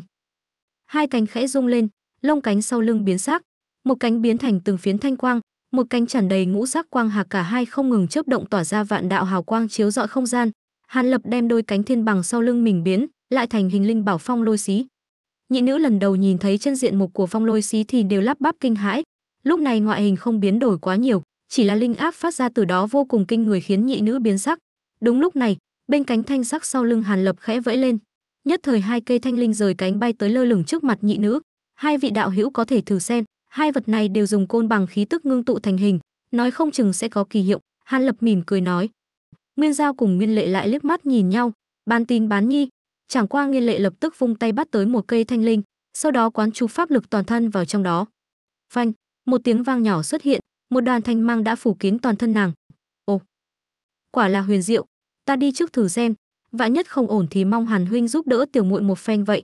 Hai cánh khẽ rung lên, lông cánh sau lưng biến sắc một cánh biến thành từng phiến thanh quang, một cánh tràn đầy ngũ sắc quang hạc cả hai không ngừng chớp động tỏa ra vạn đạo hào quang chiếu rọi không gian. Hàn Lập đem đôi cánh thiên bằng sau lưng mình biến, lại thành hình linh bảo phong lôi xí. Nhị nữ lần đầu nhìn thấy chân diện mục của phong lôi xí thì đều lắp bắp kinh hãi. Lúc này ngoại hình không biến đổi quá nhiều, chỉ là linh áp phát ra từ đó vô cùng kinh người khiến nhị nữ biến sắc. Đúng lúc này, bên cánh thanh sắc sau lưng Hàn Lập khẽ vẫy lên, nhất thời hai cây thanh linh rời cánh bay tới lơ lửng trước mặt nhị nữ. Hai vị đạo hữu có thể thử xem hai vật này đều dùng côn bằng khí tức ngưng tụ thành hình nói không chừng sẽ có kỳ hiệu hàn lập mỉm cười nói nguyên giao cùng nguyên lệ lại liếc mắt nhìn nhau bán tin bán nhi chẳng qua nguyên lệ lập tức vung tay bắt tới một cây thanh linh sau đó quán chú pháp lực toàn thân vào trong đó phanh một tiếng vang nhỏ xuất hiện một đoàn thanh mang đã phủ kín toàn thân nàng ồ quả là huyền diệu ta đi trước thử xem vạn nhất không ổn thì mong hàn huynh giúp đỡ tiểu muội một phen vậy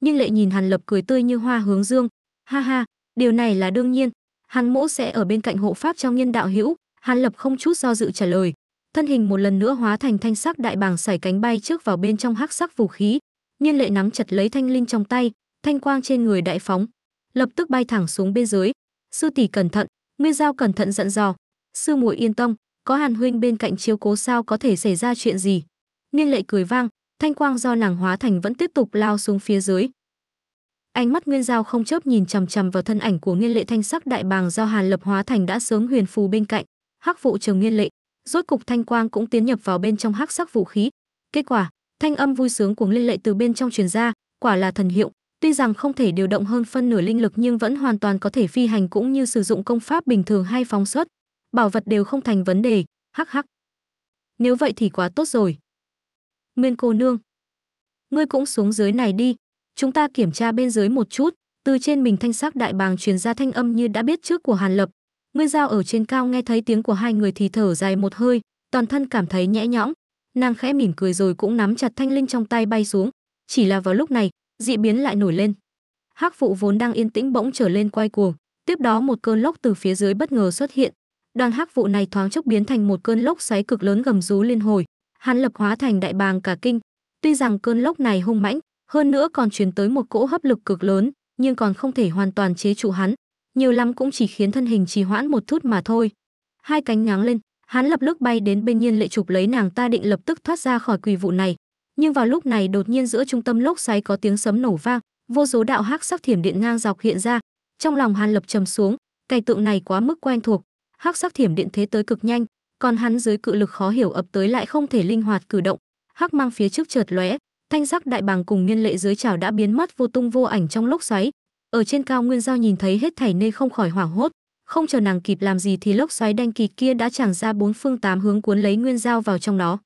nhưng lệ nhìn hàn lập cười tươi như hoa hướng dương ha ha Điều này là đương nhiên, Hàn Mỗ sẽ ở bên cạnh hộ pháp trong nhân đạo hữu, Hàn Lập không chút do dự trả lời. Thân hình một lần nữa hóa thành thanh sắc đại bàng sải cánh bay trước vào bên trong hắc sắc vũ khí, Nhiên Lệ nắm chặt lấy thanh linh trong tay, thanh quang trên người đại phóng, lập tức bay thẳng xuống bên dưới. Sư tỷ cẩn thận, Nguyên Giao cẩn thận dặn dò, sư muội yên tâm, có Hàn huynh bên cạnh chiếu cố sao có thể xảy ra chuyện gì. Nhiên Lệ cười vang, thanh quang do nàng hóa thành vẫn tiếp tục lao xuống phía dưới. Ánh mắt Nguyên Giao không chớp nhìn chằm chằm vào thân ảnh của Nghiên Lệ thanh sắc đại bàng do Hàn Lập hóa thành đã sướng huyền phù bên cạnh, hắc vụ trường Nghiên Lệ, rốt cục thanh quang cũng tiến nhập vào bên trong hắc sắc vũ khí. Kết quả, thanh âm vui sướng của Nghiên Lệ từ bên trong truyền ra, quả là thần hiệu, tuy rằng không thể điều động hơn phân nửa linh lực nhưng vẫn hoàn toàn có thể phi hành cũng như sử dụng công pháp bình thường hay phóng xuất, bảo vật đều không thành vấn đề, hắc hắc. Nếu vậy thì quá tốt rồi. Nguyên cô nương, ngươi cũng xuống dưới này đi, Chúng ta kiểm tra bên dưới một chút, từ trên mình thanh sắc đại bàng truyền ra thanh âm như đã biết trước của Hàn Lập. Ngươi giao ở trên cao nghe thấy tiếng của hai người thì thở dài một hơi, toàn thân cảm thấy nhẹ nhõm. Nàng khẽ mỉm cười rồi cũng nắm chặt thanh linh trong tay bay xuống. Chỉ là vào lúc này, dị biến lại nổi lên. Hắc vụ vốn đang yên tĩnh bỗng trở lên quay cuồng, tiếp đó một cơn lốc từ phía dưới bất ngờ xuất hiện. Đoàn hắc vụ này thoáng chốc biến thành một cơn lốc xoáy cực lớn gầm rú liên hồi, Hàn Lập hóa thành đại bàng cả kinh. Tuy rằng cơn lốc này hung mãnh, hơn nữa còn truyền tới một cỗ hấp lực cực lớn, nhưng còn không thể hoàn toàn chế trụ hắn, nhiều lắm cũng chỉ khiến thân hình trì hoãn một chút mà thôi. Hai cánh nhoáng lên, hắn lập tức bay đến bên Nhiên Lệ chụp lấy nàng ta định lập tức thoát ra khỏi quỷ vụ này, nhưng vào lúc này đột nhiên giữa trung tâm lốc xoáy có tiếng sấm nổ vang, vô số đạo hắc sắc thiểm điện ngang dọc hiện ra, trong lòng hắn Lập trầm xuống, cảnh tượng này quá mức quen thuộc, hắc sắc thiểm điện thế tới cực nhanh, còn hắn dưới cự lực khó hiểu ập tới lại không thể linh hoạt cử động, hắc mang phía trước chợt lóe, thanh sắc đại bàng cùng nghiên lệ dưới chảo đã biến mất vô tung vô ảnh trong lốc xoáy ở trên cao nguyên giao nhìn thấy hết thảy nên không khỏi hoảng hốt không chờ nàng kịp làm gì thì lốc xoáy đen kịt kia đã chẳng ra bốn phương tám hướng cuốn lấy nguyên giao vào trong đó.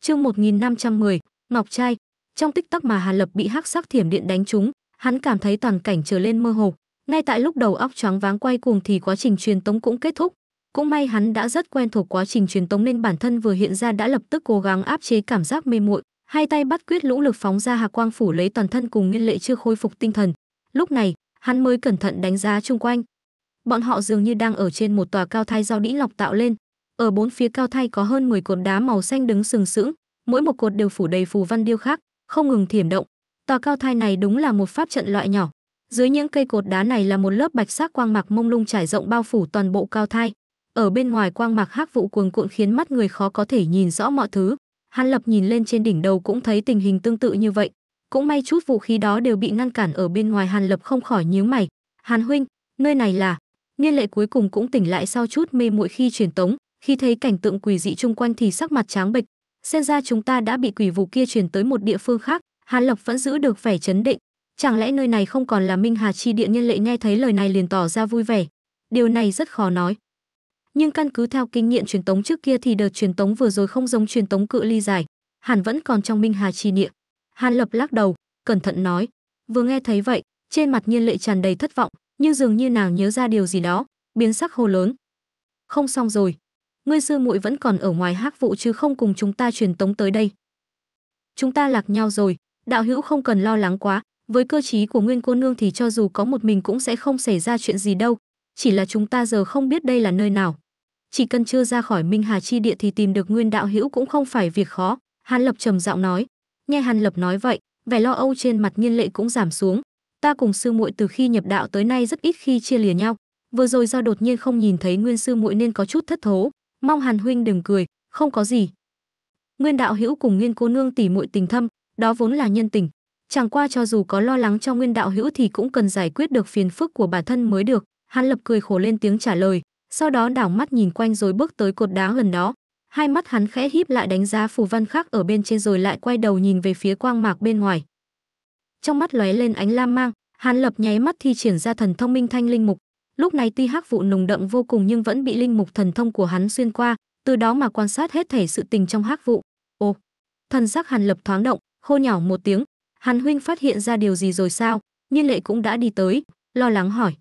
chương 1510, ngọc trai trong tích tắc mà hà lập bị hắc sắc thiểm điện đánh trúng hắn cảm thấy toàn cảnh trở lên mơ hồ ngay tại lúc đầu óc choáng váng quay cuồng thì quá trình truyền tống cũng kết thúc cũng may hắn đã rất quen thuộc quá trình truyền tống nên bản thân vừa hiện ra đã lập tức cố gắng áp chế cảm giác mê muội, hai tay bắt quyết lũ lực phóng ra hạc quang phủ lấy toàn thân cùng nguyên Lệ chưa khôi phục tinh thần. Lúc này, hắn mới cẩn thận đánh giá chung quanh. Bọn họ dường như đang ở trên một tòa cao thai do đĩ lọc tạo lên. Ở bốn phía cao thai có hơn 10 cột đá màu xanh đứng sừng sững, mỗi một cột đều phủ đầy phù văn điêu khắc, không ngừng thiểm động. Tòa cao thai này đúng là một pháp trận loại nhỏ. Dưới những cây cột đá này là một lớp bạch sắc quang mạc mông lung trải rộng bao phủ toàn bộ cao thai, ở bên ngoài quang mạc hắc vụ cuồng cuộn khiến mắt người khó có thể nhìn rõ mọi thứ. Hàn Lập nhìn lên trên đỉnh đầu cũng thấy tình hình tương tự như vậy. Cũng may chút vũ khí đó đều bị ngăn cản ở bên ngoài Hàn Lập không khỏi nhíu mày. Hàn huynh, nơi này là... Niên lệ cuối cùng cũng tỉnh lại sau chút mê muội khi truyền tống, khi thấy cảnh tượng quỷ dị chung quanh thì sắc mặt trắng bệch. Xem ra chúng ta đã bị quỷ vụ kia truyền tới một địa phương khác, Hàn Lập vẫn giữ được vẻ chấn định. Chẳng lẽ nơi này không còn là Minh Hà chi Điện nhân lệ nghe thấy lời này liền tỏ ra vui vẻ. Điều này rất khó nói nhưng căn cứ theo kinh nghiệm truyền tống trước kia thì đợt truyền tống vừa rồi không giống truyền tống cự ly dài, Hàn vẫn còn trong Minh Hà chi địa. Hàn Lập lắc đầu, cẩn thận nói, vừa nghe thấy vậy, trên mặt Nhiên Lệ tràn đầy thất vọng, nhưng dường như nàng nhớ ra điều gì đó, biến sắc hô lớn. Không xong rồi, ngươi sư muội vẫn còn ở ngoài hắc vụ chứ không cùng chúng ta truyền tống tới đây. Chúng ta lạc nhau rồi, đạo hữu không cần lo lắng quá, với cơ trí của Nguyên cô nương thì cho dù có một mình cũng sẽ không xảy ra chuyện gì đâu, chỉ là chúng ta giờ không biết đây là nơi nào chỉ cần chưa ra khỏi Minh Hà chi địa thì tìm được Nguyên Đạo Hữu cũng không phải việc khó." Hàn Lập trầm giọng nói. Nghe Hàn Lập nói vậy, vẻ lo âu trên mặt Nhiên Lệ cũng giảm xuống. "Ta cùng sư muội từ khi nhập đạo tới nay rất ít khi chia lìa nhau, vừa rồi do đột nhiên không nhìn thấy Nguyên sư muội nên có chút thất thố, mong Hàn huynh đừng cười, không có gì." Nguyên Đạo Hữu cùng Nguyên cô nương tỉ muội tình thâm, đó vốn là nhân tình chẳng qua cho dù có lo lắng cho nguyên đạo hữu thì cũng cần giải quyết được phiền phức của bản thân mới được hàn lập cười khổ lên tiếng trả lời sau đó đảo mắt nhìn quanh rồi bước tới cột đá gần đó hai mắt hắn khẽ híp lại đánh giá phù văn khác ở bên trên rồi lại quay đầu nhìn về phía quang mạc bên ngoài trong mắt lóe lên ánh lam mang hắn lập nháy mắt thi triển ra thần thông minh thanh linh mục lúc này tuy hắc vụ nồng đậm vô cùng nhưng vẫn bị linh mục thần thông của hắn xuyên qua từ đó mà quan sát hết thảy sự tình trong hắc vụ ô thần sắc hàn lập thoáng động khô nhỏ một tiếng hắn huynh phát hiện ra điều gì rồi sao nhiên lệ cũng đã đi tới lo lắng hỏi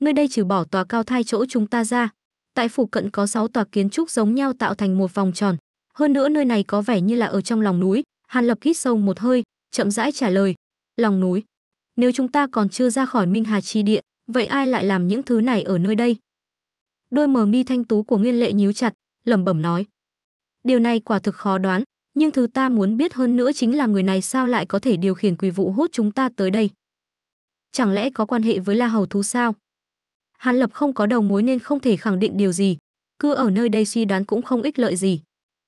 Ngươi đây trừ bỏ tòa cao thai chỗ chúng ta ra, tại phủ cận có 6 tòa kiến trúc giống nhau tạo thành một vòng tròn, hơn nữa nơi này có vẻ như là ở trong lòng núi, Hàn Lập hít sâu một hơi, chậm rãi trả lời, lòng núi. Nếu chúng ta còn chưa ra khỏi Minh Hà chi địa, vậy ai lại làm những thứ này ở nơi đây? Đôi mờ mi thanh tú của Nguyên Lệ nhíu chặt, lẩm bẩm nói. Điều này quả thực khó đoán, nhưng thứ ta muốn biết hơn nữa chính là người này sao lại có thể điều khiển quỷ vụ hút chúng ta tới đây. Chẳng lẽ có quan hệ với La Hầu thú sao? Hàn Lập không có đầu mối nên không thể khẳng định điều gì, cứ ở nơi đây suy đoán cũng không ích lợi gì.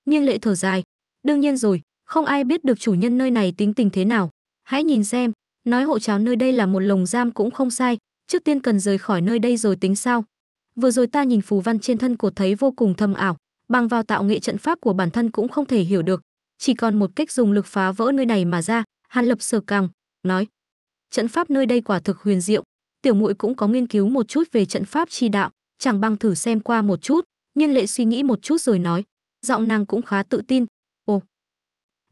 Nhiên lệ thở dài, đương nhiên rồi, không ai biết được chủ nhân nơi này tính tình thế nào. Hãy nhìn xem, nói hộ cháo nơi đây là một lồng giam cũng không sai, trước tiên cần rời khỏi nơi đây rồi tính sao. Vừa rồi ta nhìn phù văn trên thân của thấy vô cùng thâm ảo, bằng vào tạo nghệ trận pháp của bản thân cũng không thể hiểu được, chỉ còn một cách dùng lực phá vỡ nơi này mà ra, Hàn Lập sờ cằm, nói: "Trận pháp nơi đây quả thực huyền diệu, tiểu muội cũng có nghiên cứu một chút về trận pháp chi đạo chẳng bằng thử xem qua một chút nhân lệ suy nghĩ một chút rồi nói giọng nàng cũng khá tự tin ồ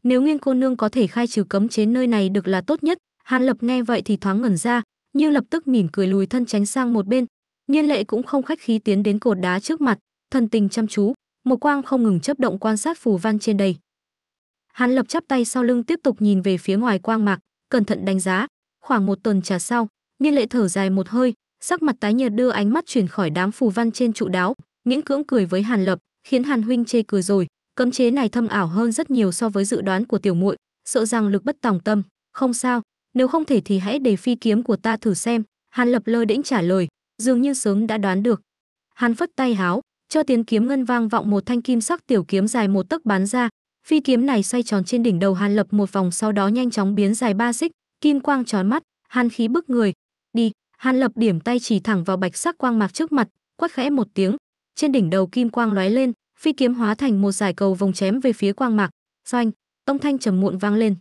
nếu nghiên cô nương có thể khai trừ cấm chế nơi này được là tốt nhất hàn lập nghe vậy thì thoáng ngẩn ra nhưng lập tức mỉm cười lùi thân tránh sang một bên nhiên lệ cũng không khách khí tiến đến cột đá trước mặt thần tình chăm chú một quang không ngừng chấp động quan sát phù văn trên đầy hàn lập chắp tay sau lưng tiếp tục nhìn về phía ngoài quang mạc cẩn thận đánh giá khoảng một tuần trà sau Niên lệ thở dài một hơi, sắc mặt tái nhợt đưa ánh mắt chuyển khỏi đám phù văn trên trụ đáo, miễn cưỡng cười với Hàn Lập, khiến Hàn huynh chê cười rồi, cấm chế này thâm ảo hơn rất nhiều so với dự đoán của tiểu muội, sợ rằng lực bất tòng tâm, không sao, nếu không thể thì hãy để phi kiếm của ta thử xem." Hàn Lập lơ đễnh trả lời, dường như sớm đã đoán được. Hàn phất tay háo, cho tiếng kiếm ngân vang vọng một thanh kim sắc tiểu kiếm dài một tấc bắn ra, phi kiếm này xoay tròn trên đỉnh đầu Hàn Lập một vòng sau đó nhanh chóng biến dài ba xích, kim quang chói mắt, hàn khí bức người, Hàn Lập điểm tay chỉ thẳng vào bạch sắc quang mạc trước mặt, quát khẽ một tiếng, trên đỉnh đầu kim quang lóe lên, phi kiếm hóa thành một dải cầu vòng chém về phía quang mạc, doanh, tông thanh trầm muộn vang lên.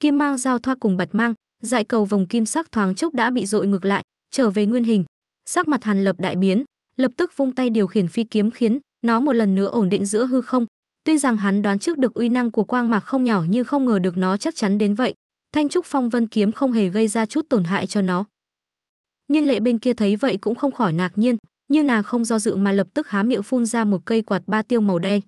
Kim mang giao thoa cùng bạch mang, dải cầu vòng kim sắc thoáng chốc đã bị dội ngược lại, trở về nguyên hình. Sắc mặt Hàn Lập đại biến, lập tức vung tay điều khiển phi kiếm khiến nó một lần nữa ổn định giữa hư không. Tuy rằng hắn đoán trước được uy năng của quang mạc không nhỏ nhưng không ngờ được nó chắc chắn đến vậy. Thanh trúc phong vân kiếm không hề gây ra chút tổn hại cho nó. Nhiên lệ bên kia thấy vậy cũng không khỏi ngạc nhiên, như nàng không do dự mà lập tức há miệng phun ra một cây quạt ba tiêu màu đen.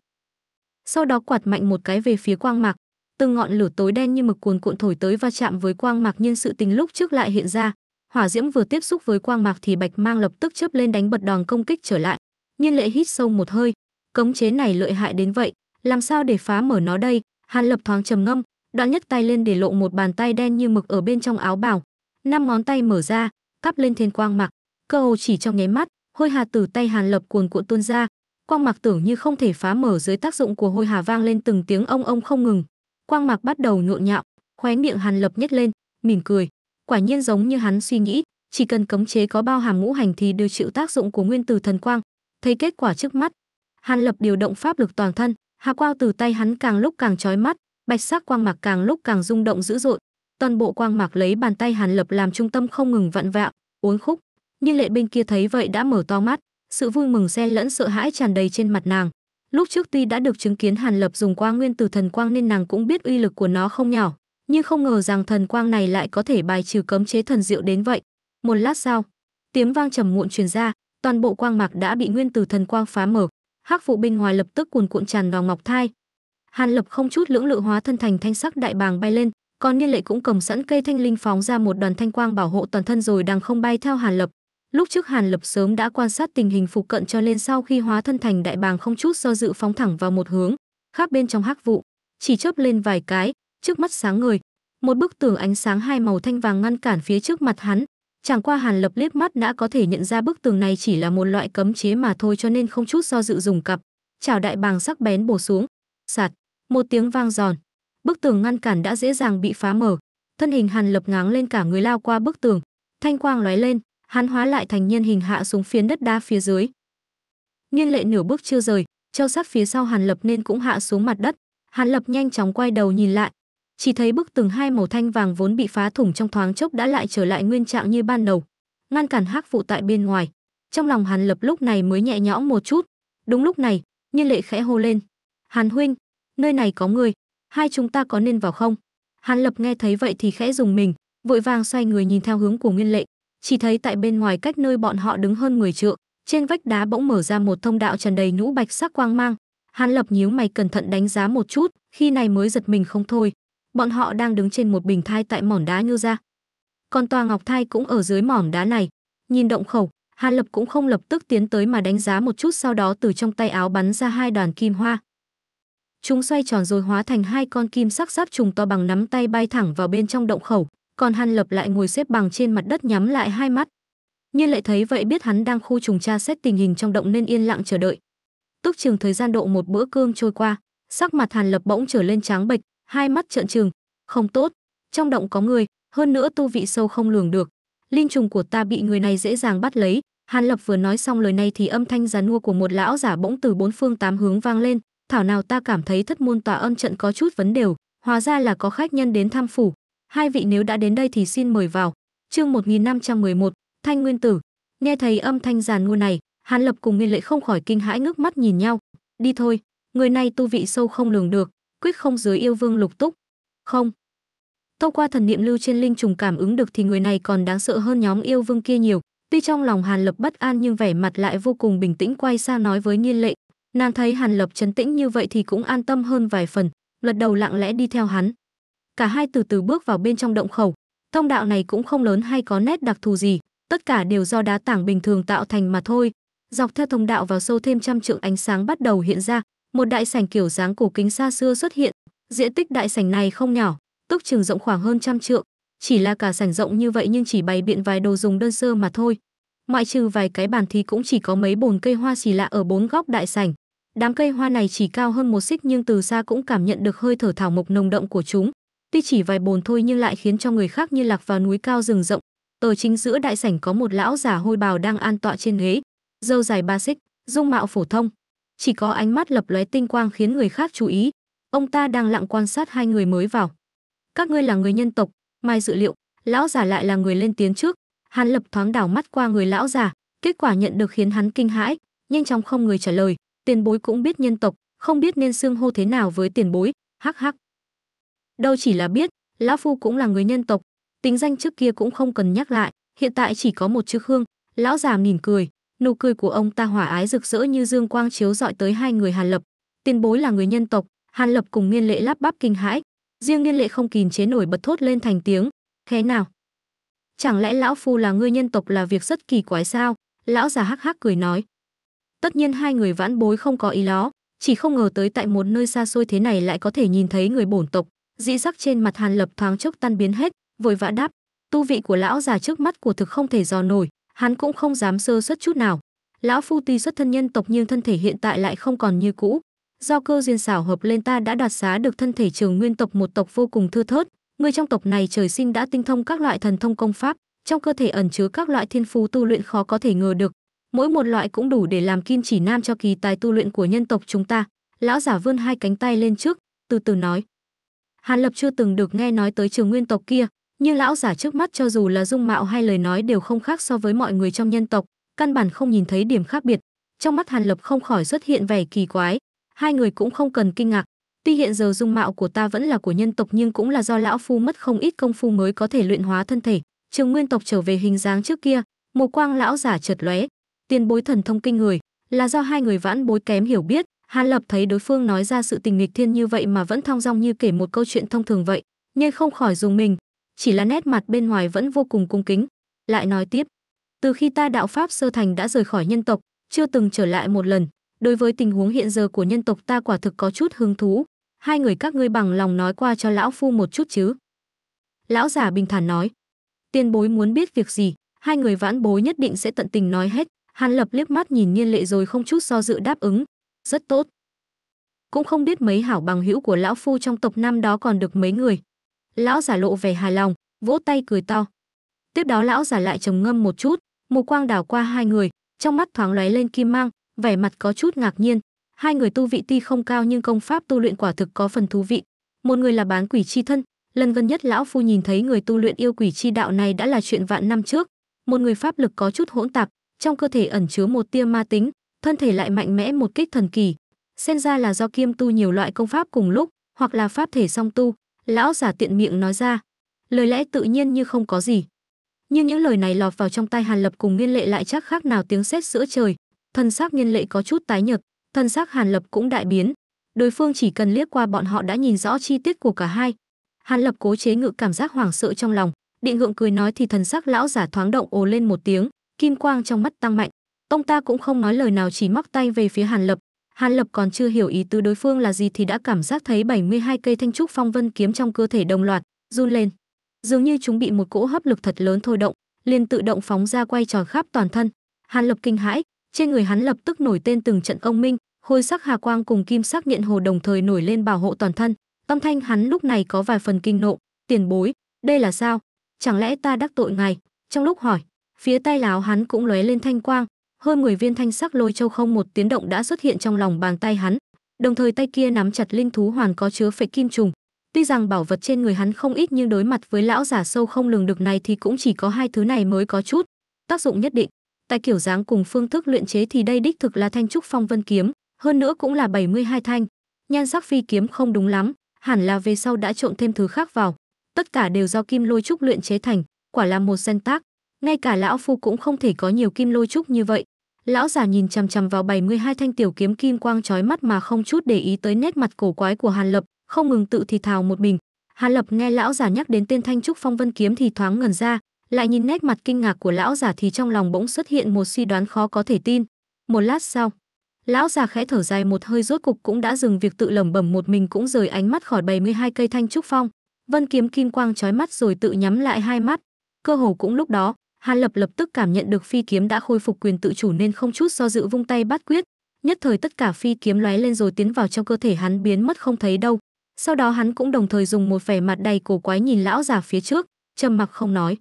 Sau đó quạt mạnh một cái về phía quang mạc, từng ngọn lửa tối đen như mực cuồn cuộn thổi tới va chạm với quang mạc nhưng sự tình lúc trước lại hiện ra, hỏa diễm vừa tiếp xúc với quang mạc thì bạch mang lập tức chớp lên đánh bật đòn công kích trở lại. Nhiên lệ hít sâu một hơi, cấm chế này lợi hại đến vậy, làm sao để phá mở nó đây? Hàn Lập thoáng trầm ngâm, đoạn nhấc tay lên để lộ một bàn tay đen như mực ở bên trong áo bào, năm ngón tay mở ra, cắp lên thiên quang mặc cơ hồ chỉ trong nháy mắt hôi hà từ tay hàn lập cuồn cuộn tuôn ra quang mạc tưởng như không thể phá mở dưới tác dụng của hôi hà vang lên từng tiếng ông ông không ngừng quang mạc bắt đầu nhộn nhạo khóe miệng hàn lập nhếch lên mỉm cười quả nhiên giống như hắn suy nghĩ chỉ cần cấm chế có bao hàm ngũ hành thì đều chịu tác dụng của nguyên tử thần quang thấy kết quả trước mắt hàn lập điều động pháp lực toàn thân hà quang từ tay hắn càng lúc càng trói mắt bạch sắc quang mạc càng lúc càng rung động dữ dội toàn bộ quang mạc lấy bàn tay hàn lập làm trung tâm không ngừng vặn vẹo uốn khúc nhưng lệ bên kia thấy vậy đã mở to mắt sự vui mừng xen lẫn sợ hãi tràn đầy trên mặt nàng lúc trước tuy đã được chứng kiến hàn lập dùng quang nguyên từ thần quang nên nàng cũng biết uy lực của nó không nhỏ nhưng không ngờ rằng thần quang này lại có thể bài trừ cấm chế thần diệu đến vậy một lát sau tiếng vang trầm muộn truyền ra toàn bộ quang mạc đã bị nguyên từ thần quang phá mở hắc vụ bên ngoài lập tức cuồn cuộn tràn vào ngọc thai hàn lập không chút lưỡng lự hóa thân thành thanh sắc đại bàng bay lên còn niên lệ cũng cầm sẵn cây thanh linh phóng ra một đoàn thanh quang bảo hộ toàn thân rồi đang không bay theo hàn lập lúc trước hàn lập sớm đã quan sát tình hình phụ cận cho nên sau khi hóa thân thành đại bàng không chút do dự phóng thẳng vào một hướng khác bên trong hắc vụ chỉ chớp lên vài cái trước mắt sáng người một bức tường ánh sáng hai màu thanh vàng ngăn cản phía trước mặt hắn chẳng qua hàn lập liếc mắt đã có thể nhận ra bức tường này chỉ là một loại cấm chế mà thôi cho nên không chút do dự dùng cặp chào đại bàng sắc bén bổ xuống sạt một tiếng vang giòn bức tường ngăn cản đã dễ dàng bị phá mở thân hình hàn lập ngáng lên cả người lao qua bức tường thanh quang lóe lên hắn hóa lại thành nhân hình hạ xuống phiến đất đa phía dưới nhiên lệ nửa bước chưa rời treo sát phía sau hàn lập nên cũng hạ xuống mặt đất hàn lập nhanh chóng quay đầu nhìn lại chỉ thấy bức tường hai màu thanh vàng vốn bị phá thủng trong thoáng chốc đã lại trở lại nguyên trạng như ban đầu ngăn cản hắc vụ tại bên ngoài trong lòng hàn lập lúc này mới nhẹ nhõm một chút đúng lúc này nhiên lệ khẽ hô lên hàn huynh nơi này có người hai chúng ta có nên vào không hàn lập nghe thấy vậy thì khẽ dùng mình vội vàng xoay người nhìn theo hướng của nguyên lệ chỉ thấy tại bên ngoài cách nơi bọn họ đứng hơn 10 trượng trên vách đá bỗng mở ra một thông đạo tràn đầy nhũ bạch sắc quang mang hàn lập nhíu mày cẩn thận đánh giá một chút khi này mới giật mình không thôi bọn họ đang đứng trên một bình thai tại mỏn đá như ra còn tòa ngọc thai cũng ở dưới mỏn đá này nhìn động khẩu hàn lập cũng không lập tức tiến tới mà đánh giá một chút sau đó từ trong tay áo bắn ra hai đoàn kim hoa Chúng xoay tròn rồi hóa thành hai con kim sắc sắc trùng to bằng nắm tay bay thẳng vào bên trong động khẩu, còn Hàn lập lại ngồi xếp bằng trên mặt đất nhắm lại hai mắt. Nhiên lại thấy vậy biết hắn đang khu trùng tra xét tình hình trong động nên yên lặng chờ đợi. Túc trường thời gian độ một bữa cơm trôi qua, sắc mặt Hàn Lập bỗng trở lên trắng bệch, hai mắt trợn trừng, không tốt, trong động có người, hơn nữa tu vị sâu không lường được, linh trùng của ta bị người này dễ dàng bắt lấy. Hàn Lập vừa nói xong lời này thì âm thanh già nua của một lão giả bỗng từ bốn phương tám hướng vang lên, thảo nào ta cảm thấy thất môn tòa ân trận có chút vấn đều, hóa ra là có khách nhân đến thăm phủ. Hai vị nếu đã đến đây thì xin mời vào. Chương 1511, Thanh Nguyên Tử. Nghe thấy âm thanh giàn nua này, Hàn Lập cùng Nguyên Lệ không khỏi kinh hãi ngước mắt nhìn nhau. Đi thôi, người này tu vị sâu không lường được, quyết không dưới yêu vương lục túc. Không. Thông qua thần niệm lưu trên linh trùng cảm ứng được thì người này còn đáng sợ hơn nhóm yêu vương kia nhiều. Tuy trong lòng Hàn Lập bất an nhưng vẻ mặt lại vô cùng bình tĩnh quay sang nói với Nhiên Lệ Nàng thấy Hàn Lập trấn tĩnh như vậy thì cũng an tâm hơn vài phần, lật đầu lặng lẽ đi theo hắn. Cả hai từ từ bước vào bên trong động khẩu. Thông đạo này cũng không lớn hay có nét đặc thù gì, tất cả đều do đá tảng bình thường tạo thành mà thôi. Dọc theo thông đạo vào sâu thêm trăm trượng ánh sáng bắt đầu hiện ra, một đại sảnh kiểu dáng cổ kính xa xưa xuất hiện. Diện tích đại sảnh này không nhỏ, tốc trường rộng khoảng hơn trăm trượng, chỉ là cả sảnh rộng như vậy nhưng chỉ bày biện vài đồ dùng đơn sơ mà thôi. Ngoại trừ vài cái bàn thì cũng chỉ có mấy bồn cây hoa chỉ lạ ở bốn góc đại sảnh. Đám cây hoa này chỉ cao hơn một xích nhưng từ xa cũng cảm nhận được hơi thở thảo mộc nồng đậm của chúng. Tuy chỉ vài bồn thôi nhưng lại khiến cho người khác như lạc vào núi cao rừng rộng. Ở chính giữa đại sảnh có một lão già hôi bào đang an tọa trên ghế, râu dài ba xích, dung mạo phổ thông. Chỉ có ánh mắt lập lóe tinh quang khiến người khác chú ý. Ông ta đang lặng quan sát hai người mới vào. Các ngươi là người nhân tộc, Mai dự liệu, lão già lại là người lên tiếng trước. Hắn lập thoáng đảo mắt qua người lão già, kết quả nhận được khiến hắn kinh hãi, nhanh chóng không người trả lời tiền bối cũng biết nhân tộc, không biết nên xưng hô thế nào với tiền bối, hắc hắc. Đâu chỉ là biết, lão phu cũng là người nhân tộc, tính danh trước kia cũng không cần nhắc lại, hiện tại chỉ có một chữ Khương, lão già mỉm cười, nụ cười của ông ta hỏa ái rực rỡ như dương quang chiếu dọi tới hai người Hàn Lập. Tiền bối là người nhân tộc, Hàn Lập cùng Nghiên Lệ lắp bắp kinh hãi, riêng Nghiên Lệ không kìm chế nổi bật thốt lên thành tiếng, "Thế nào? Chẳng lẽ lão phu là người nhân tộc là việc rất kỳ quái sao?" Lão già hắc hắc cười nói, tất nhiên hai người vãn bối không có ý đó, chỉ không ngờ tới tại một nơi xa xôi thế này lại có thể nhìn thấy người bổn tộc dị sắc trên mặt hàn lập thoáng chốc tan biến hết vội vã đáp tu vị của lão già trước mắt của thực không thể dò nổi hắn cũng không dám sơ suất chút nào lão phu tuy xuất thân nhân tộc nhưng thân thể hiện tại lại không còn như cũ do cơ duyên xảo hợp lên ta đã đoạt xá được thân thể trường nguyên tộc một tộc vô cùng thưa thớt người trong tộc này trời sinh đã tinh thông các loại thần thông công pháp trong cơ thể ẩn chứa các loại thiên phú tu luyện khó có thể ngờ được mỗi một loại cũng đủ để làm kim chỉ nam cho kỳ tài tu luyện của nhân tộc chúng ta lão giả vươn hai cánh tay lên trước từ từ nói hàn lập chưa từng được nghe nói tới trường nguyên tộc kia nhưng lão giả trước mắt cho dù là dung mạo hay lời nói đều không khác so với mọi người trong nhân tộc căn bản không nhìn thấy điểm khác biệt trong mắt hàn lập không khỏi xuất hiện vẻ kỳ quái hai người cũng không cần kinh ngạc tuy hiện giờ dung mạo của ta vẫn là của nhân tộc nhưng cũng là do lão phu mất không ít công phu mới có thể luyện hóa thân thể trường nguyên tộc trở về hình dáng trước kia một quang lão giả chợt lóe tiền bối thần thông kinh người là do hai người vãn bối kém hiểu biết hàn lập thấy đối phương nói ra sự tình nghịch thiên như vậy mà vẫn thong dong như kể một câu chuyện thông thường vậy nhưng không khỏi dùng mình chỉ là nét mặt bên ngoài vẫn vô cùng cung kính lại nói tiếp từ khi ta đạo pháp sơ thành đã rời khỏi nhân tộc chưa từng trở lại một lần đối với tình huống hiện giờ của nhân tộc ta quả thực có chút hứng thú hai người các ngươi bằng lòng nói qua cho lão phu một chút chứ lão giả bình thản nói tiền bối muốn biết việc gì hai người vãn bối nhất định sẽ tận tình nói hết Hàn Lập liếc mắt nhìn Nhiên Lệ rồi không chút do dự đáp ứng, rất tốt. Cũng không biết mấy hảo bằng hữu của lão phu trong tộc năm đó còn được mấy người. Lão giả lộ vẻ hài lòng, vỗ tay cười to. Tiếp đó lão giả lại trầm ngâm một chút, một quang đảo qua hai người, trong mắt thoáng lóe lên kim mang, vẻ mặt có chút ngạc nhiên. Hai người tu vị tuy không cao nhưng công pháp tu luyện quả thực có phần thú vị. Một người là bán quỷ chi thân, lần gần nhất lão phu nhìn thấy người tu luyện yêu quỷ chi đạo này đã là chuyện vạn năm trước. Một người pháp lực có chút hỗn tạp, trong cơ thể ẩn chứa một tia ma tính, thân thể lại mạnh mẽ một kích thần kỳ. Xem ra là do kiêm tu nhiều loại công pháp cùng lúc, hoặc là pháp thể song tu, lão giả tiện miệng nói ra. Lời lẽ tự nhiên như không có gì. Nhưng những lời này lọt vào trong tai Hàn Lập cùng Nghiên Lệ lại chắc khác nào tiếng sét giữa trời. Thân xác Nghiên Lệ có chút tái nhợt, thân xác Hàn Lập cũng đại biến. Đối phương chỉ cần liếc qua bọn họ đã nhìn rõ chi tiết của cả hai. Hàn Lập cố chế ngự cảm giác hoảng sợ trong lòng, định ngượng cười nói thì thần sắc lão giả thoáng động ồ lên một tiếng, kim quang trong mắt tăng mạnh ông ta cũng không nói lời nào chỉ móc tay về phía hàn lập hàn lập còn chưa hiểu ý tứ đối phương là gì thì đã cảm giác thấy 72 cây thanh trúc phong vân kiếm trong cơ thể đồng loạt run lên dường như chúng bị một cỗ hấp lực thật lớn thôi động liền tự động phóng ra quay tròn khắp toàn thân hàn lập kinh hãi trên người hắn lập tức nổi tên từng trận ông minh hôi sắc hà quang cùng kim sắc nghiện hồ đồng thời nổi lên bảo hộ toàn thân tâm thanh hắn lúc này có vài phần kinh nộ tiền bối đây là sao chẳng lẽ ta đắc tội ngài trong lúc hỏi Phía tay láo hắn cũng lóe lên thanh quang, hơn 10 viên thanh sắc lôi châu không một tiếng động đã xuất hiện trong lòng bàn tay hắn, đồng thời tay kia nắm chặt linh thú hoàn có chứa phệ kim trùng. Tuy rằng bảo vật trên người hắn không ít nhưng đối mặt với lão giả sâu không lường được này thì cũng chỉ có hai thứ này mới có chút tác dụng nhất định. Tại kiểu dáng cùng phương thức luyện chế thì đây đích thực là thanh trúc phong vân kiếm, hơn nữa cũng là 72 thanh. Nhan sắc phi kiếm không đúng lắm, hẳn là về sau đã trộn thêm thứ khác vào. Tất cả đều do kim lôi trúc luyện chế thành, quả là một danh tác ngay cả lão phu cũng không thể có nhiều kim lôi trúc như vậy. Lão già nhìn chằm chằm vào 72 thanh tiểu kiếm kim quang chói mắt mà không chút để ý tới nét mặt cổ quái của Hàn Lập, không ngừng tự thì thào một mình. Hàn Lập nghe lão già nhắc đến tên Thanh trúc phong vân kiếm thì thoáng ngẩn ra, lại nhìn nét mặt kinh ngạc của lão già thì trong lòng bỗng xuất hiện một suy đoán khó có thể tin. Một lát sau, lão già khẽ thở dài một hơi rốt cục cũng đã dừng việc tự lẩm bẩm một mình cũng rời ánh mắt khỏi 72 cây thanh trúc phong. Vân kiếm kim quang chói mắt rồi tự nhắm lại hai mắt. Cơ hồ cũng lúc đó, Hàn Lập lập tức cảm nhận được phi kiếm đã khôi phục quyền tự chủ nên không chút do dự vung tay bắt quyết, nhất thời tất cả phi kiếm lóe lên rồi tiến vào trong cơ thể hắn biến mất không thấy đâu. Sau đó hắn cũng đồng thời dùng một vẻ mặt đầy cổ quái nhìn lão giả phía trước, trầm mặc không nói.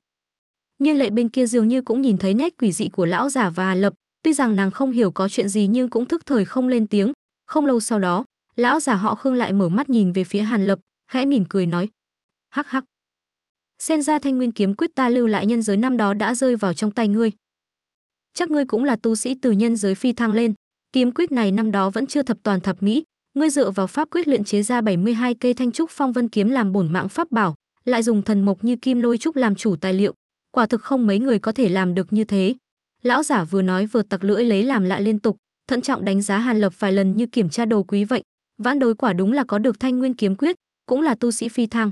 Nhiên lệ bên kia dường như cũng nhìn thấy nét quỷ dị của lão giả và Hàn Lập, tuy rằng nàng không hiểu có chuyện gì nhưng cũng thức thời không lên tiếng. Không lâu sau đó, lão giả họ Khương lại mở mắt nhìn về phía Hàn Lập, khẽ mỉm cười nói: "Hắc hắc, Xen ra thanh nguyên kiếm quyết ta lưu lại nhân giới năm đó đã rơi vào trong tay ngươi. Chắc ngươi cũng là tu sĩ từ nhân giới phi thăng lên, kiếm quyết này năm đó vẫn chưa thập toàn thập mỹ, ngươi dựa vào pháp quyết luyện chế ra 72 cây thanh trúc phong vân kiếm làm bổn mạng pháp bảo, lại dùng thần mộc như kim lôi trúc làm chủ tài liệu, quả thực không mấy người có thể làm được như thế. Lão giả vừa nói vừa tặc lưỡi lấy làm lạ liên tục, thận trọng đánh giá Hàn Lập vài lần như kiểm tra đồ quý vậy, vãn đối quả đúng là có được thanh nguyên kiếm quyết, cũng là tu sĩ phi thăng.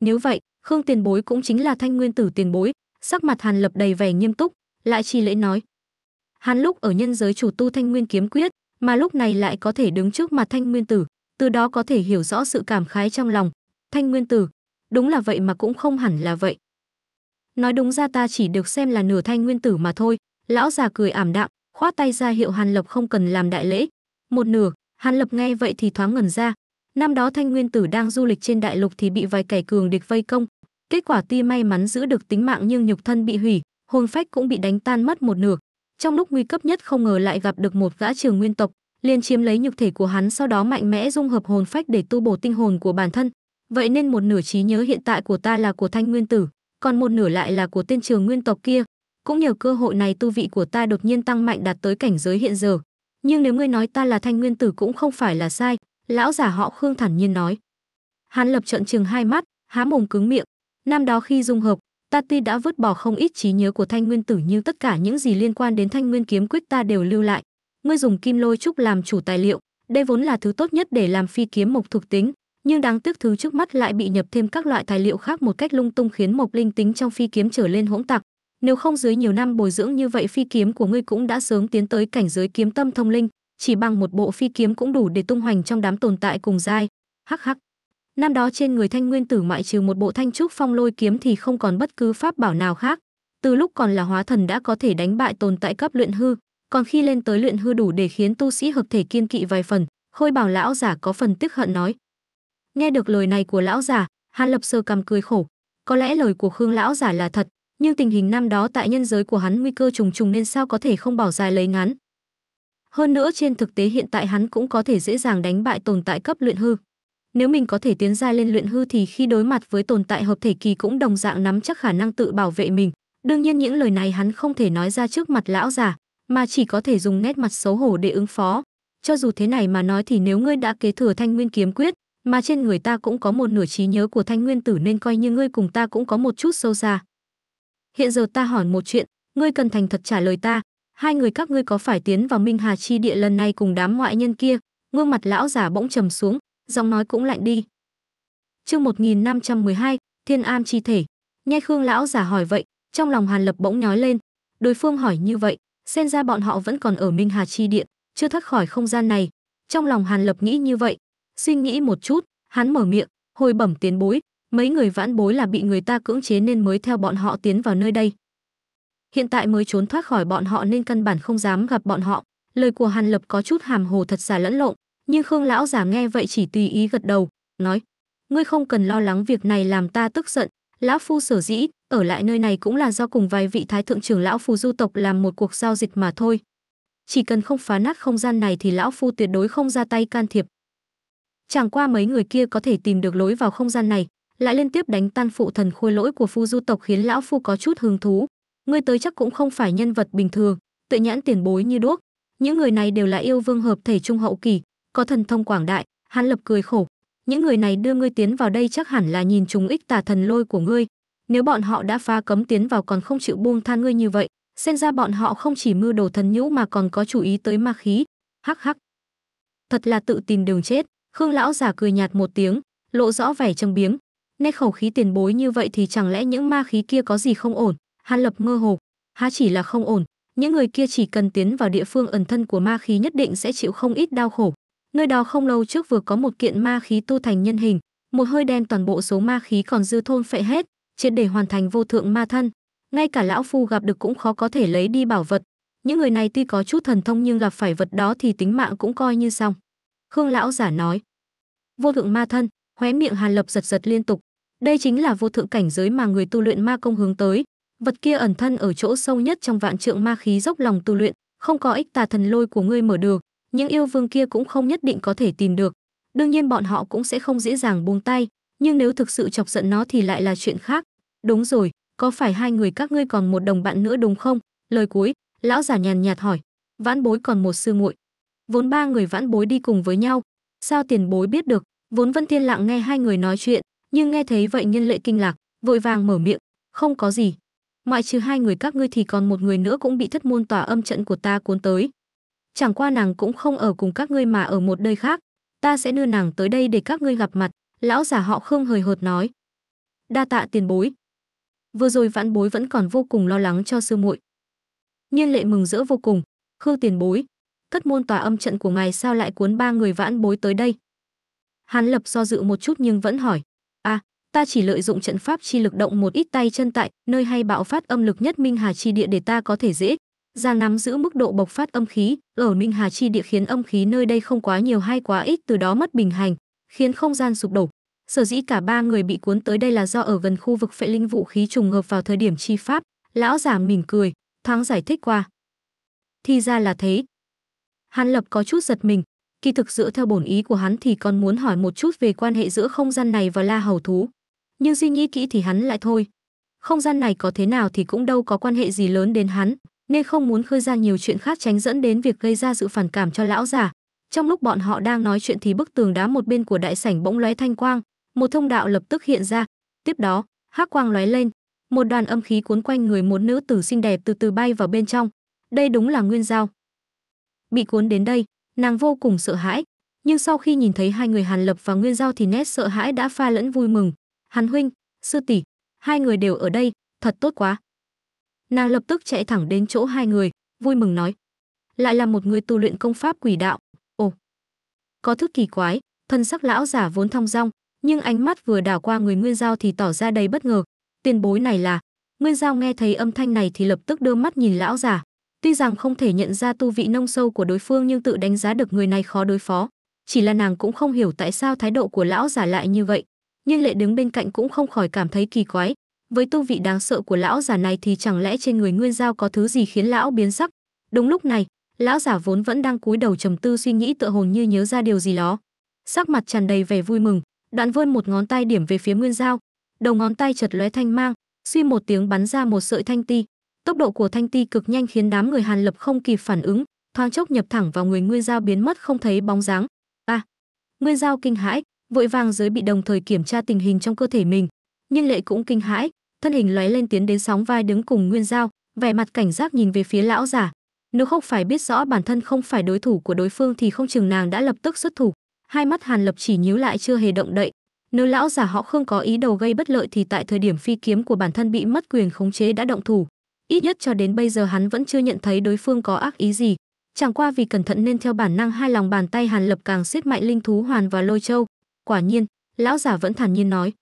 Nếu vậy, khương tiền bối cũng chính là thanh nguyên tử tiền bối sắc mặt hàn lập đầy vẻ nghiêm túc lại chi lễ nói hắn lúc ở nhân giới chủ tu thanh nguyên kiếm quyết mà lúc này lại có thể đứng trước mặt thanh nguyên tử từ đó có thể hiểu rõ sự cảm khái trong lòng thanh nguyên tử đúng là vậy mà cũng không hẳn là vậy nói đúng ra ta chỉ được xem là nửa thanh nguyên tử mà thôi lão già cười ảm đạm khoát tay ra hiệu hàn lập không cần làm đại lễ một nửa hàn lập nghe vậy thì thoáng ngẩn ra Năm đó Thanh Nguyên Tử đang du lịch trên đại lục thì bị vài kẻ cường địch vây công. Kết quả tuy may mắn giữ được tính mạng nhưng nhục thân bị hủy, hồn phách cũng bị đánh tan mất một nửa. Trong lúc nguy cấp nhất không ngờ lại gặp được một gã trường nguyên tộc, liền chiếm lấy nhục thể của hắn sau đó mạnh mẽ dung hợp hồn phách để tu bổ tinh hồn của bản thân. Vậy nên một nửa trí nhớ hiện tại của ta là của Thanh Nguyên Tử, còn một nửa lại là của tên trường nguyên tộc kia. Cũng nhờ cơ hội này tu vị của ta đột nhiên tăng mạnh đạt tới cảnh giới hiện giờ. Nhưng nếu ngươi nói ta là Thanh Nguyên Tử cũng không phải là sai, lão giả họ khương thản nhiên nói hắn lập trận chừng hai mắt há mồm cứng miệng năm đó khi dung hợp ta tuy đã vứt bỏ không ít trí nhớ của thanh nguyên tử nhưng tất cả những gì liên quan đến thanh nguyên kiếm quyết ta đều lưu lại ngươi dùng kim lôi trúc làm chủ tài liệu đây vốn là thứ tốt nhất để làm phi kiếm mộc thuộc tính nhưng đáng tiếc thứ trước mắt lại bị nhập thêm các loại tài liệu khác một cách lung tung khiến mộc linh tính trong phi kiếm trở lên hỗn tặc nếu không dưới nhiều năm bồi dưỡng như vậy phi kiếm của ngươi cũng đã sớm tiến tới cảnh giới kiếm tâm thông linh chỉ bằng một bộ phi kiếm cũng đủ để tung hoành trong đám tồn tại cùng giai hắc hắc năm đó trên người thanh nguyên tử ngoại trừ một bộ thanh trúc phong lôi kiếm thì không còn bất cứ pháp bảo nào khác từ lúc còn là hóa thần đã có thể đánh bại tồn tại cấp luyện hư còn khi lên tới luyện hư đủ để khiến tu sĩ hợp thể kiên kỵ vài phần khôi bảo lão giả có phần tức hận nói nghe được lời này của lão giả hàn lập sơ cầm cười khổ có lẽ lời của khương lão giả là thật nhưng tình hình năm đó tại nhân giới của hắn nguy cơ trùng trùng nên sao có thể không bỏ dài lấy ngắn hơn nữa trên thực tế hiện tại hắn cũng có thể dễ dàng đánh bại tồn tại cấp luyện hư. Nếu mình có thể tiến giai lên luyện hư thì khi đối mặt với tồn tại hợp thể kỳ cũng đồng dạng nắm chắc khả năng tự bảo vệ mình. Đương nhiên những lời này hắn không thể nói ra trước mặt lão già, mà chỉ có thể dùng nét mặt xấu hổ để ứng phó. Cho dù thế này mà nói thì nếu ngươi đã kế thừa Thanh Nguyên kiếm quyết, mà trên người ta cũng có một nửa trí nhớ của Thanh Nguyên tử nên coi như ngươi cùng ta cũng có một chút sâu xa. Hiện giờ ta hỏi một chuyện, ngươi cần thành thật trả lời ta, hai người các ngươi có phải tiến vào minh hà chi địa lần này cùng đám ngoại nhân kia gương mặt lão giả bỗng trầm xuống giọng nói cũng lạnh đi chương hai thiên am chi thể Nhai khương lão giả hỏi vậy trong lòng hàn lập bỗng nhói lên đối phương hỏi như vậy xem ra bọn họ vẫn còn ở minh hà chi Điện, chưa thoát khỏi không gian này trong lòng hàn lập nghĩ như vậy suy nghĩ một chút hắn mở miệng hồi bẩm tiến bối mấy người vãn bối là bị người ta cưỡng chế nên mới theo bọn họ tiến vào nơi đây hiện tại mới trốn thoát khỏi bọn họ nên căn bản không dám gặp bọn họ lời của hàn lập có chút hàm hồ thật giả lẫn lộn nhưng khương lão giả nghe vậy chỉ tùy ý gật đầu nói ngươi không cần lo lắng việc này làm ta tức giận lão phu sở dĩ ở lại nơi này cũng là do cùng vài vị thái thượng trưởng lão phu du tộc làm một cuộc giao dịch mà thôi chỉ cần không phá nát không gian này thì lão phu tuyệt đối không ra tay can thiệp chẳng qua mấy người kia có thể tìm được lối vào không gian này lại liên tiếp đánh tan phụ thần khôi lỗi của phu du tộc khiến lão phu có chút hứng thú ngươi tới chắc cũng không phải nhân vật bình thường, tự nhãn tiền bối như đuốc. Những người này đều là yêu vương hợp thể trung hậu kỳ, có thần thông quảng đại, hắn lập cười khổ. Những người này đưa ngươi tiến vào đây chắc hẳn là nhìn chúng ích tà thần lôi của ngươi. Nếu bọn họ đã phá cấm tiến vào còn không chịu buông than ngươi như vậy, xem ra bọn họ không chỉ mưu đồ thần nhũ mà còn có chú ý tới ma khí. Hắc hắc. Thật là tự tìm đường chết, Khương lão giả cười nhạt một tiếng, lộ rõ vẻ trầm biếm. Nét khẩu khí tiền bối như vậy thì chẳng lẽ những ma khí kia có gì không ổn? Hàn Lập ngơ hồ, há chỉ là không ổn, những người kia chỉ cần tiến vào địa phương ẩn thân của ma khí nhất định sẽ chịu không ít đau khổ. Nơi đó không lâu trước vừa có một kiện ma khí tu thành nhân hình, một hơi đen toàn bộ số ma khí còn dư thôn phệ hết, triệt để hoàn thành vô thượng ma thân. Ngay cả lão phu gặp được cũng khó có thể lấy đi bảo vật. Những người này tuy có chút thần thông nhưng gặp phải vật đó thì tính mạng cũng coi như xong. Khương lão giả nói. Vô thượng ma thân, khóe miệng Hàn Lập giật giật liên tục. Đây chính là vô thượng cảnh giới mà người tu luyện ma công hướng tới, vật kia ẩn thân ở chỗ sâu nhất trong vạn trượng ma khí dốc lòng tu luyện không có ích tà thần lôi của ngươi mở đường những yêu vương kia cũng không nhất định có thể tìm được đương nhiên bọn họ cũng sẽ không dễ dàng buông tay nhưng nếu thực sự chọc giận nó thì lại là chuyện khác đúng rồi có phải hai người các ngươi còn một đồng bạn nữa đúng không lời cuối lão giả nhàn nhạt hỏi vãn bối còn một sư muội vốn ba người vãn bối đi cùng với nhau sao tiền bối biết được vốn vân thiên lặng nghe hai người nói chuyện nhưng nghe thấy vậy nhân lệ kinh lạc vội vàng mở miệng không có gì ngoại trừ hai người các ngươi thì còn một người nữa cũng bị thất môn tỏa âm trận của ta cuốn tới. Chẳng qua nàng cũng không ở cùng các ngươi mà ở một nơi khác, ta sẽ đưa nàng tới đây để các ngươi gặp mặt, lão giả họ Khương hời hợt nói. Đa tạ tiền bối. Vừa rồi vãn bối vẫn còn vô cùng lo lắng cho sư muội. Nhiên lệ mừng rỡ vô cùng, Khương tiền bối, thất môn tòa âm trận của ngài sao lại cuốn ba người vãn bối tới đây? Hắn lập do dự một chút nhưng vẫn hỏi ta chỉ lợi dụng trận pháp chi lực động một ít tay chân tại nơi hay bạo phát âm lực nhất minh hà chi địa để ta có thể dễ dàng nắm giữ mức độ bộc phát âm khí ở minh hà chi địa khiến âm khí nơi đây không quá nhiều hay quá ít từ đó mất bình hành khiến không gian sụp đổ sở dĩ cả ba người bị cuốn tới đây là do ở gần khu vực phệ linh vũ khí trùng hợp vào thời điểm chi pháp lão giả mỉm cười thoáng giải thích qua thì ra là thế hắn lập có chút giật mình kỳ thực dựa theo bổn ý của hắn thì còn muốn hỏi một chút về quan hệ giữa không gian này và la hầu thú nhưng suy nghĩ kỹ thì hắn lại thôi. Không gian này có thế nào thì cũng đâu có quan hệ gì lớn đến hắn, nên không muốn khơi ra nhiều chuyện khác tránh dẫn đến việc gây ra sự phản cảm cho lão giả. Trong lúc bọn họ đang nói chuyện thì bức tường đá một bên của đại sảnh bỗng lóe thanh quang, một thông đạo lập tức hiện ra. Tiếp đó, hắc quang lóe lên, một đoàn âm khí cuốn quanh người một nữ tử xinh đẹp từ từ bay vào bên trong. Đây đúng là Nguyên Giao. Bị cuốn đến đây, nàng vô cùng sợ hãi, nhưng sau khi nhìn thấy hai người Hàn Lập và Nguyên Giao thì nét sợ hãi đã pha lẫn vui mừng, Hắn huynh, sư tỷ, hai người đều ở đây, thật tốt quá. Nàng lập tức chạy thẳng đến chỗ hai người, vui mừng nói. Lại là một người tu luyện công pháp quỷ đạo, ồ. Có thứ kỳ quái, thân sắc lão giả vốn thong dong, nhưng ánh mắt vừa đảo qua người Nguyên Giao thì tỏ ra đầy bất ngờ. Tiền bối này là, Nguyên Giao nghe thấy âm thanh này thì lập tức đưa mắt nhìn lão giả. Tuy rằng không thể nhận ra tu vị nông sâu của đối phương nhưng tự đánh giá được người này khó đối phó. Chỉ là nàng cũng không hiểu tại sao thái độ của lão giả lại như vậy nhưng lệ đứng bên cạnh cũng không khỏi cảm thấy kỳ quái với tu vị đáng sợ của lão giả này thì chẳng lẽ trên người nguyên giao có thứ gì khiến lão biến sắc đúng lúc này lão giả vốn vẫn đang cúi đầu trầm tư suy nghĩ tựa hồn như nhớ ra điều gì đó sắc mặt tràn đầy vẻ vui mừng đoạn vươn một ngón tay điểm về phía nguyên giao đầu ngón tay chật lóe thanh mang suy một tiếng bắn ra một sợi thanh ti tốc độ của thanh ti cực nhanh khiến đám người hàn lập không kịp phản ứng thoáng chốc nhập thẳng vào người nguyên giao biến mất không thấy bóng dáng a à, nguyên giao kinh hãi vội vàng giới bị đồng thời kiểm tra tình hình trong cơ thể mình nhưng lệ cũng kinh hãi thân hình lóe lên tiến đến sóng vai đứng cùng nguyên giao vẻ mặt cảnh giác nhìn về phía lão giả nếu không phải biết rõ bản thân không phải đối thủ của đối phương thì không chừng nàng đã lập tức xuất thủ hai mắt hàn lập chỉ nhíu lại chưa hề động đậy nếu lão giả họ không có ý đầu gây bất lợi thì tại thời điểm phi kiếm của bản thân bị mất quyền khống chế đã động thủ ít nhất cho đến bây giờ hắn vẫn chưa nhận thấy đối phương có ác ý gì chẳng qua vì cẩn thận nên theo bản năng hai lòng bàn tay hàn lập càng siết mạnh linh thú hoàn và lôi châu quả nhiên lão già vẫn thản nhiên nói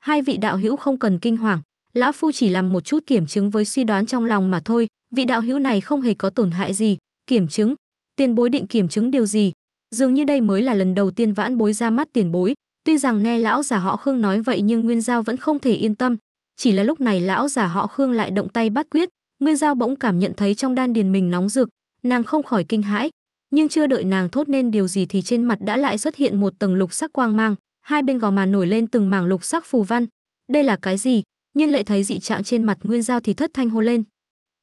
hai vị đạo hữu không cần kinh hoàng lão phu chỉ làm một chút kiểm chứng với suy đoán trong lòng mà thôi vị đạo hữu này không hề có tổn hại gì kiểm chứng tiền bối định kiểm chứng điều gì dường như đây mới là lần đầu tiên vãn bối ra mắt tiền bối tuy rằng nghe lão già họ khương nói vậy nhưng nguyên giao vẫn không thể yên tâm chỉ là lúc này lão già họ khương lại động tay bắt quyết nguyên giao bỗng cảm nhận thấy trong đan điền mình nóng rực nàng không khỏi kinh hãi nhưng chưa đợi nàng thốt nên điều gì thì trên mặt đã lại xuất hiện một tầng lục sắc quang mang, hai bên gò má nổi lên từng mảng lục sắc phù văn. Đây là cái gì? Nhưng lại thấy dị trạng trên mặt Nguyên Giao thì thất thanh hô lên.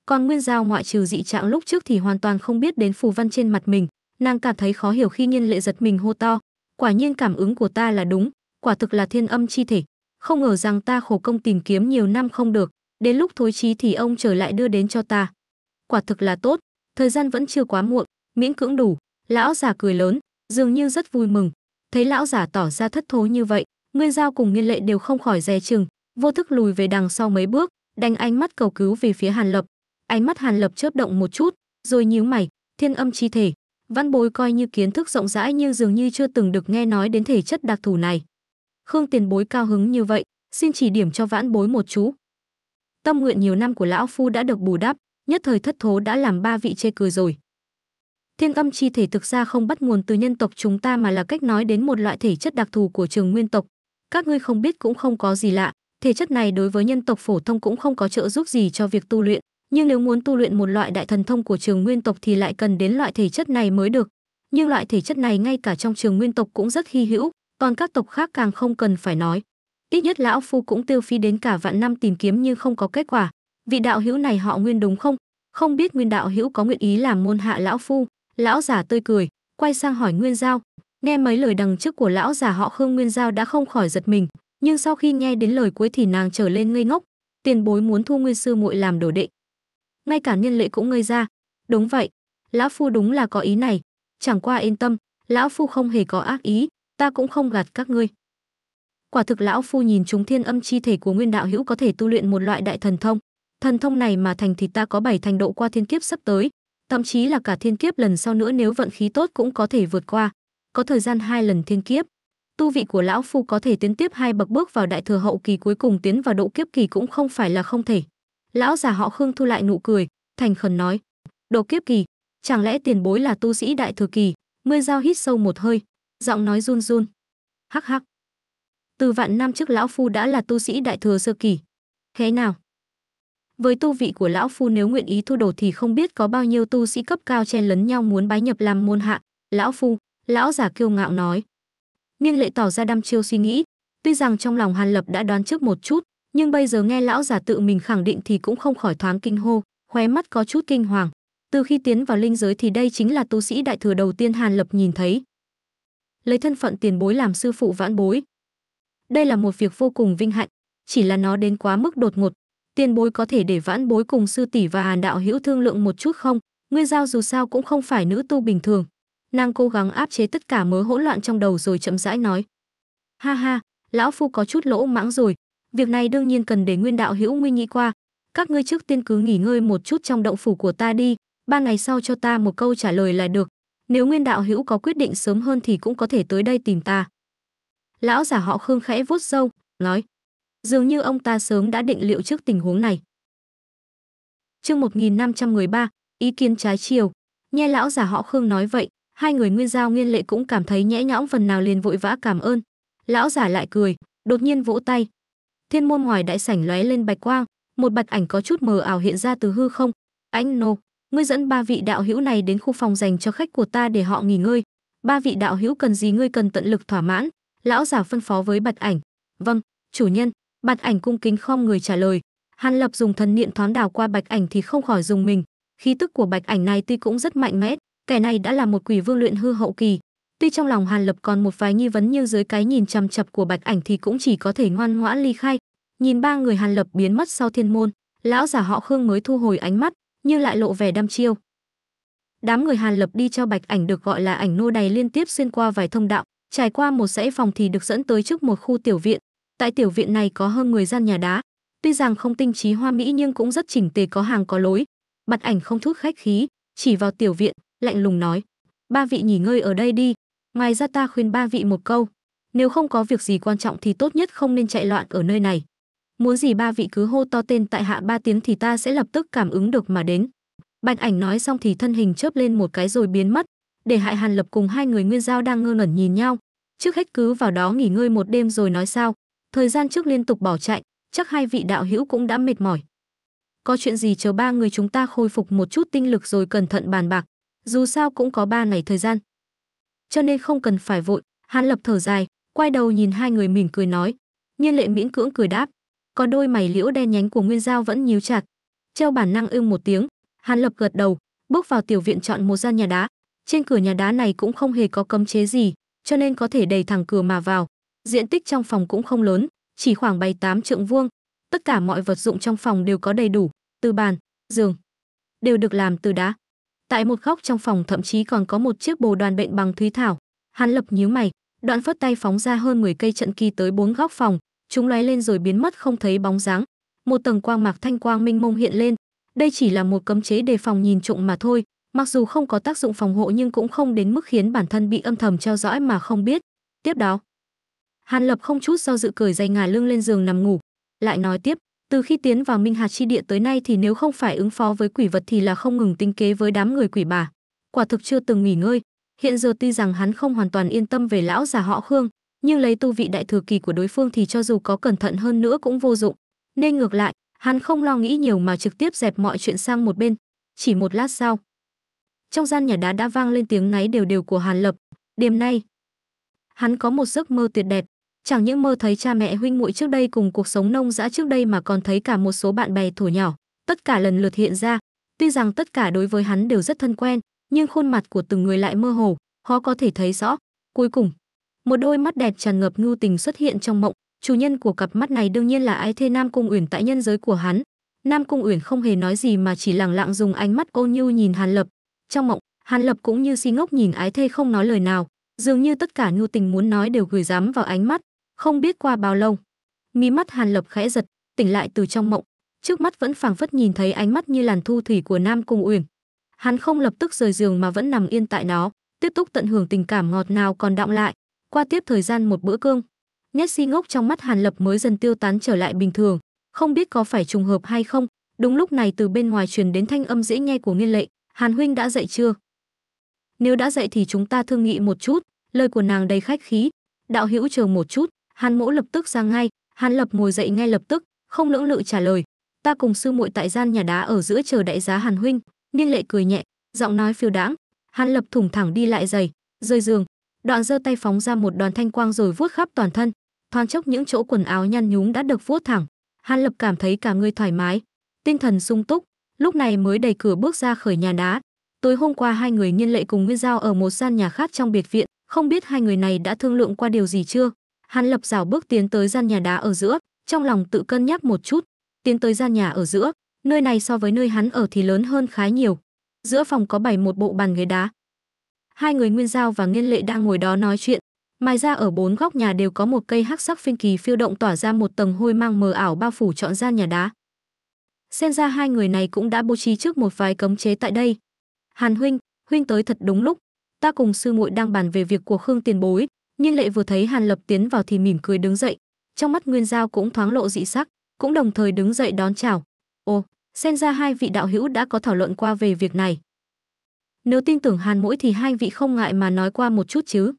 Còn Nguyên Giao ngoại trừ dị trạng lúc trước thì hoàn toàn không biết đến phù văn trên mặt mình, nàng cảm thấy khó hiểu khi Nhiên Lệ giật mình hô to, quả nhiên cảm ứng của ta là đúng, quả thực là thiên âm chi thể, không ngờ rằng ta khổ công tìm kiếm nhiều năm không được, đến lúc thối chí thì ông trở lại đưa đến cho ta. Quả thực là tốt, thời gian vẫn chưa quá muộn, miễn cưỡng đủ lão già cười lớn dường như rất vui mừng thấy lão già tỏ ra thất thố như vậy nguyên giao cùng nghiên lệ đều không khỏi dè chừng vô thức lùi về đằng sau mấy bước đánh ánh mắt cầu cứu về phía hàn lập ánh mắt hàn lập chớp động một chút rồi nhíu mày thiên âm chi thể văn bối coi như kiến thức rộng rãi nhưng dường như chưa từng được nghe nói đến thể chất đặc thù này khương tiền bối cao hứng như vậy xin chỉ điểm cho vãn bối một chú tâm nguyện nhiều năm của lão phu đã được bù đắp nhất thời thất thố đã làm ba vị chê cười rồi Thiên âm chi thể thực ra không bắt nguồn từ nhân tộc chúng ta mà là cách nói đến một loại thể chất đặc thù của trường nguyên tộc. Các ngươi không biết cũng không có gì lạ, thể chất này đối với nhân tộc phổ thông cũng không có trợ giúp gì cho việc tu luyện, nhưng nếu muốn tu luyện một loại đại thần thông của trường nguyên tộc thì lại cần đến loại thể chất này mới được. Nhưng loại thể chất này ngay cả trong trường nguyên tộc cũng rất hy hữu, còn các tộc khác càng không cần phải nói. Ít nhất lão phu cũng tiêu phí đến cả vạn năm tìm kiếm nhưng không có kết quả. Vị đạo hữu này họ Nguyên đúng không? Không biết Nguyên đạo hữu có nguyện ý làm môn hạ lão phu? Lão già tươi cười, quay sang hỏi Nguyên Giao. Nghe mấy lời đằng trước của lão già họ Khương Nguyên Giao đã không khỏi giật mình, nhưng sau khi nghe đến lời cuối thì nàng trở lên ngây ngốc, tiền bối muốn thu Nguyên sư muội làm đồ đệ. Ngay cả nhân lệ cũng ngây ra. Đúng vậy, lão phu đúng là có ý này, chẳng qua yên tâm, lão phu không hề có ác ý, ta cũng không gạt các ngươi. Quả thực lão phu nhìn chúng thiên âm chi thể của Nguyên đạo hữu có thể tu luyện một loại đại thần thông, thần thông này mà thành thì ta có bảy thành độ qua thiên kiếp sắp tới, thậm chí là cả thiên kiếp lần sau nữa nếu vận khí tốt cũng có thể vượt qua có thời gian hai lần thiên kiếp tu vị của lão phu có thể tiến tiếp hai bậc bước vào đại thừa hậu kỳ cuối cùng tiến vào độ kiếp kỳ cũng không phải là không thể lão già họ khương thu lại nụ cười thành khẩn nói độ kiếp kỳ chẳng lẽ tiền bối là tu sĩ đại thừa kỳ mươi dao hít sâu một hơi giọng nói run run hắc hắc từ vạn năm trước lão phu đã là tu sĩ đại thừa sơ kỳ thế nào với tu vị của lão phu nếu nguyện ý thu đồ thì không biết có bao nhiêu tu sĩ cấp cao chen lấn nhau muốn bái nhập làm môn hạ. Lão phu, lão giả kiêu ngạo nói. Niên lệ tỏ ra đăm chiêu suy nghĩ, tuy rằng trong lòng Hàn Lập đã đoán trước một chút, nhưng bây giờ nghe lão giả tự mình khẳng định thì cũng không khỏi thoáng kinh hô, khóe mắt có chút kinh hoàng. Từ khi tiến vào linh giới thì đây chính là tu sĩ đại thừa đầu tiên Hàn Lập nhìn thấy. Lấy thân phận tiền bối làm sư phụ vãn bối. Đây là một việc vô cùng vinh hạnh, chỉ là nó đến quá mức đột ngột, tiền bối có thể để vãn bối cùng sư tỷ và hàn đạo hữu thương lượng một chút không Nguyên giao dù sao cũng không phải nữ tu bình thường nàng cố gắng áp chế tất cả mớ hỗn loạn trong đầu rồi chậm rãi nói ha ha lão phu có chút lỗ mãng rồi việc này đương nhiên cần để nguyên đạo hữu nguyên nghĩ qua các ngươi trước tiên cứ nghỉ ngơi một chút trong động phủ của ta đi ba ngày sau cho ta một câu trả lời là được nếu nguyên đạo hữu có quyết định sớm hơn thì cũng có thể tới đây tìm ta lão giả họ khương khẽ vuốt râu nói Dường như ông ta sớm đã định liệu trước tình huống này. Chương 1513, ý kiến trái chiều. Nghe lão già họ Khương nói vậy, hai người Nguyên Giao Nguyên Lệ cũng cảm thấy nhẽ nhõm phần nào liền vội vã cảm ơn. Lão già lại cười, đột nhiên vỗ tay. Thiên môn ngoài đại sảnh lóe lên bạch quang, một bạch ảnh có chút mờ ảo hiện ra từ hư không. Anh nô, ngươi dẫn ba vị đạo hữu này đến khu phòng dành cho khách của ta để họ nghỉ ngơi. Ba vị đạo hữu cần gì ngươi cần tận lực thỏa mãn. Lão giả phân phó với bạch ảnh. Vâng, chủ nhân, Bạch Ảnh cung kính khom người trả lời. Hàn Lập dùng thần niệm thoáng đảo qua Bạch Ảnh thì không khỏi dùng mình, khí tức của Bạch Ảnh này tuy cũng rất mạnh mẽ, kẻ này đã là một quỷ vương luyện hư hậu kỳ, tuy trong lòng Hàn Lập còn một vài nghi vấn nhưng dưới cái nhìn chằm chằm của Bạch Ảnh thì cũng chỉ có thể ngoan ngoãn ly khai. Nhìn ba người Hàn Lập biến mất sau thiên môn, lão giả họ Khương mới thu hồi ánh mắt, nhưng lại lộ vẻ đăm chiêu. Đám người Hàn Lập đi cho Bạch Ảnh được gọi là ảnh nô đầy liên tiếp xuyên qua vài thông đạo, trải qua một dãy phòng thì được dẫn tới trước một khu tiểu viện, Tại tiểu viện này có hơn 10 gian nhà đá, tuy rằng không tinh trí hoa mỹ nhưng cũng rất chỉnh tề có hàng có lối. Mặt ảnh không chút khách khí, chỉ vào tiểu viện, lạnh lùng nói: "Ba vị nghỉ ngơi ở đây đi, ngoài ra ta khuyên ba vị một câu, nếu không có việc gì quan trọng thì tốt nhất không nên chạy loạn ở nơi này. Muốn gì ba vị cứ hô to tên tại hạ ba tiếng thì ta sẽ lập tức cảm ứng được mà đến." Bạch Ảnh nói xong thì thân hình chớp lên một cái rồi biến mất, để Hại Hàn Lập cùng hai người Nguyên Giao đang ngơ ngẩn nhìn nhau. Trước hết cứ vào đó nghỉ ngơi một đêm rồi nói sao. Thời gian trước liên tục bỏ chạy, chắc hai vị đạo hữu cũng đã mệt mỏi. Có chuyện gì chờ ba người chúng ta khôi phục một chút tinh lực rồi cẩn thận bàn bạc, dù sao cũng có ba ngày thời gian. Cho nên không cần phải vội, hắn lập thở dài, quay đầu nhìn hai người mỉm cười nói. Nhiên lệ miễn cưỡng cười đáp, Có đôi mày liễu đen nhánh của Nguyên Giao vẫn nhíu chặt. Treo bản năng ưng một tiếng, Hàn Lập gật đầu, bước vào tiểu viện chọn một gian nhà đá. Trên cửa nhà đá này cũng không hề có cấm chế gì, cho nên có thể đẩy thẳng cửa mà vào. Diện tích trong phòng cũng không lớn, chỉ khoảng 7-8 trượng vuông. Tất cả mọi vật dụng trong phòng đều có đầy đủ, từ bàn, giường, đều được làm từ đá. Tại một góc trong phòng thậm chí còn có một chiếc bồ đoàn bệnh bằng thúy thảo. Hắn lập nhíu mày, đoạn phất tay phóng ra hơn 10 cây trận kỳ tới bốn góc phòng, chúng lóe lên rồi biến mất không thấy bóng dáng. Một tầng quang mạc thanh quang minh mông hiện lên, đây chỉ là một cấm chế đề phòng nhìn trộm mà thôi, mặc dù không có tác dụng phòng hộ nhưng cũng không đến mức khiến bản thân bị âm thầm theo dõi mà không biết. Tiếp đó, Hàn Lập không chút do dự cởi giày ngà lưng lên giường nằm ngủ, lại nói tiếp, từ khi tiến vào Minh Hà chi địa tới nay thì nếu không phải ứng phó với quỷ vật thì là không ngừng tinh kế với đám người quỷ bà, quả thực chưa từng nghỉ ngơi. Hiện giờ tuy rằng hắn không hoàn toàn yên tâm về lão già họ Khương, nhưng lấy tu vị đại thừa kỳ của đối phương thì cho dù có cẩn thận hơn nữa cũng vô dụng. Nên ngược lại, hắn không lo nghĩ nhiều mà trực tiếp dẹp mọi chuyện sang một bên. Chỉ một lát sau, trong gian nhà đá đã vang lên tiếng ngáy đều đều của Hàn Lập. Đêm nay, hắn có một giấc mơ tuyệt đẹp, chẳng những mơ thấy cha mẹ huynh muội trước đây cùng cuộc sống nông dã trước đây mà còn thấy cả một số bạn bè thổ nhỏ, tất cả lần lượt hiện ra. Tuy rằng tất cả đối với hắn đều rất thân quen, nhưng khuôn mặt của từng người lại mơ hồ, khó có thể thấy rõ. Cuối cùng, một đôi mắt đẹp tràn ngập ngưu tình xuất hiện trong mộng, chủ nhân của cặp mắt này đương nhiên là ái thê Nam Cung Uyển tại nhân giới của hắn. Nam Cung Uyển không hề nói gì mà chỉ lặng lặng dùng ánh mắt cô nhu nhìn Hàn Lập. Trong mộng, Hàn Lập cũng như si ngốc nhìn ái thê không nói lời nào, dường như tất cả ngưu tình muốn nói đều gửi gắm vào ánh mắt, không biết qua bao lâu, mí mắt Hàn Lập khẽ giật, tỉnh lại từ trong mộng, trước mắt vẫn phảng phất nhìn thấy ánh mắt như làn thu thủy của Nam Cung Uyển. Hắn không lập tức rời giường mà vẫn nằm yên tại đó, tiếp tục tận hưởng tình cảm ngọt ngào còn đọng lại, qua tiếp thời gian một bữa cơm. Nét si ngốc trong mắt Hàn Lập mới dần tiêu tán trở lại bình thường, không biết có phải trùng hợp hay không, đúng lúc này từ bên ngoài truyền đến thanh âm dễ nghe của Nghiên Lệ, "Hàn huynh đã dậy chưa?" "Nếu đã dậy thì chúng ta thương nghị một chút." Lời của nàng đầy khách khí, "Đạo hữu chờ một chút." Hàn Mỗ lập tức ra ngay, Hàn Lập ngồi dậy ngay lập tức, không lưỡng lự trả lời, "Ta cùng sư muội tại gian nhà đá ở giữa chờ đại giá Hàn huynh." Niên Lệ cười nhẹ, giọng nói phiêu đãng, Hàn Lập thủng thẳng đi lại giày, rơi giường, đoạn giơ tay phóng ra một đoàn thanh quang rồi vuốt khắp toàn thân, thoáng chốc những chỗ quần áo nhăn nhúm đã được vuốt thẳng, Hàn Lập cảm thấy cả người thoải mái, tinh thần sung túc, lúc này mới đẩy cửa bước ra khỏi nhà đá. Tối hôm qua hai người Niên Lệ cùng Nguyên Giao ở một gian nhà khác trong biệt viện, không biết hai người này đã thương lượng qua điều gì chưa? hắn lập rào bước tiến tới gian nhà đá ở giữa trong lòng tự cân nhắc một chút tiến tới gian nhà ở giữa nơi này so với nơi hắn ở thì lớn hơn khá nhiều giữa phòng có bảy một bộ bàn ghế đá hai người nguyên giao và nghiên lệ đang ngồi đó nói chuyện Ngoài ra ở bốn góc nhà đều có một cây hắc sắc phiên kỳ phiêu động tỏa ra một tầng hôi mang mờ ảo bao phủ trọn gian nhà đá. Xem ra hai người này cũng đã bố trí trước một vài cấm chế tại đây. Hàn huynh, huynh tới thật đúng lúc, ta cùng sư muội đang bàn về việc của Khương Tiền Bối, nhưng lệ vừa thấy hàn lập tiến vào thì mỉm cười đứng dậy trong mắt nguyên giao cũng thoáng lộ dị sắc cũng đồng thời đứng dậy đón chào ô xem ra hai vị đạo hữu đã có thảo luận qua về việc này nếu tin tưởng hàn mỗi thì hai vị không ngại mà nói qua một chút chứ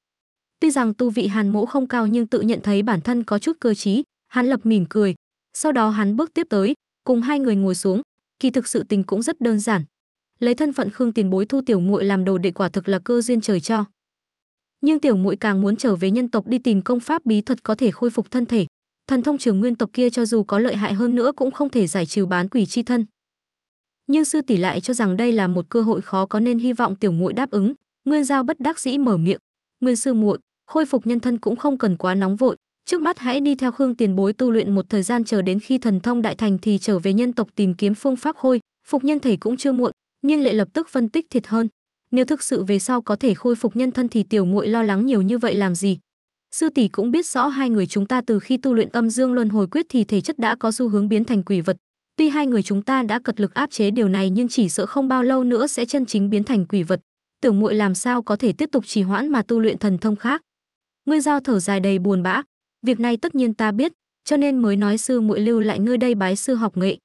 tuy rằng tu vị hàn mỗ không cao nhưng tự nhận thấy bản thân có chút cơ trí hàn lập mỉm cười sau đó hắn bước tiếp tới cùng hai người ngồi xuống kỳ thực sự tình cũng rất đơn giản lấy thân phận khương tiền bối thu tiểu muội làm đồ đệ quả thực là cơ duyên trời cho nhưng tiểu muội càng muốn trở về nhân tộc đi tìm công pháp bí thuật có thể khôi phục thân thể thần thông trường nguyên tộc kia cho dù có lợi hại hơn nữa cũng không thể giải trừ bán quỷ chi thân nhưng sư tỷ lại cho rằng đây là một cơ hội khó có nên hy vọng tiểu muội đáp ứng nguyên giao bất đắc dĩ mở miệng nguyên sư muội khôi phục nhân thân cũng không cần quá nóng vội trước mắt hãy đi theo khương tiền bối tu luyện một thời gian chờ đến khi thần thông đại thành thì trở về nhân tộc tìm kiếm phương pháp khôi phục nhân thể cũng chưa muộn nhưng lại lập tức phân tích thiệt hơn nếu thực sự về sau có thể khôi phục nhân thân thì tiểu muội lo lắng nhiều như vậy làm gì sư tỷ cũng biết rõ hai người chúng ta từ khi tu luyện âm dương luân hồi quyết thì thể chất đã có xu hướng biến thành quỷ vật tuy hai người chúng ta đã cật lực áp chế điều này nhưng chỉ sợ không bao lâu nữa sẽ chân chính biến thành quỷ vật tiểu muội làm sao có thể tiếp tục trì hoãn mà tu luyện thần thông khác ngươi giao thở dài đầy buồn bã việc này tất nhiên ta biết cho nên mới nói sư muội lưu lại ngươi đây bái sư học nghệ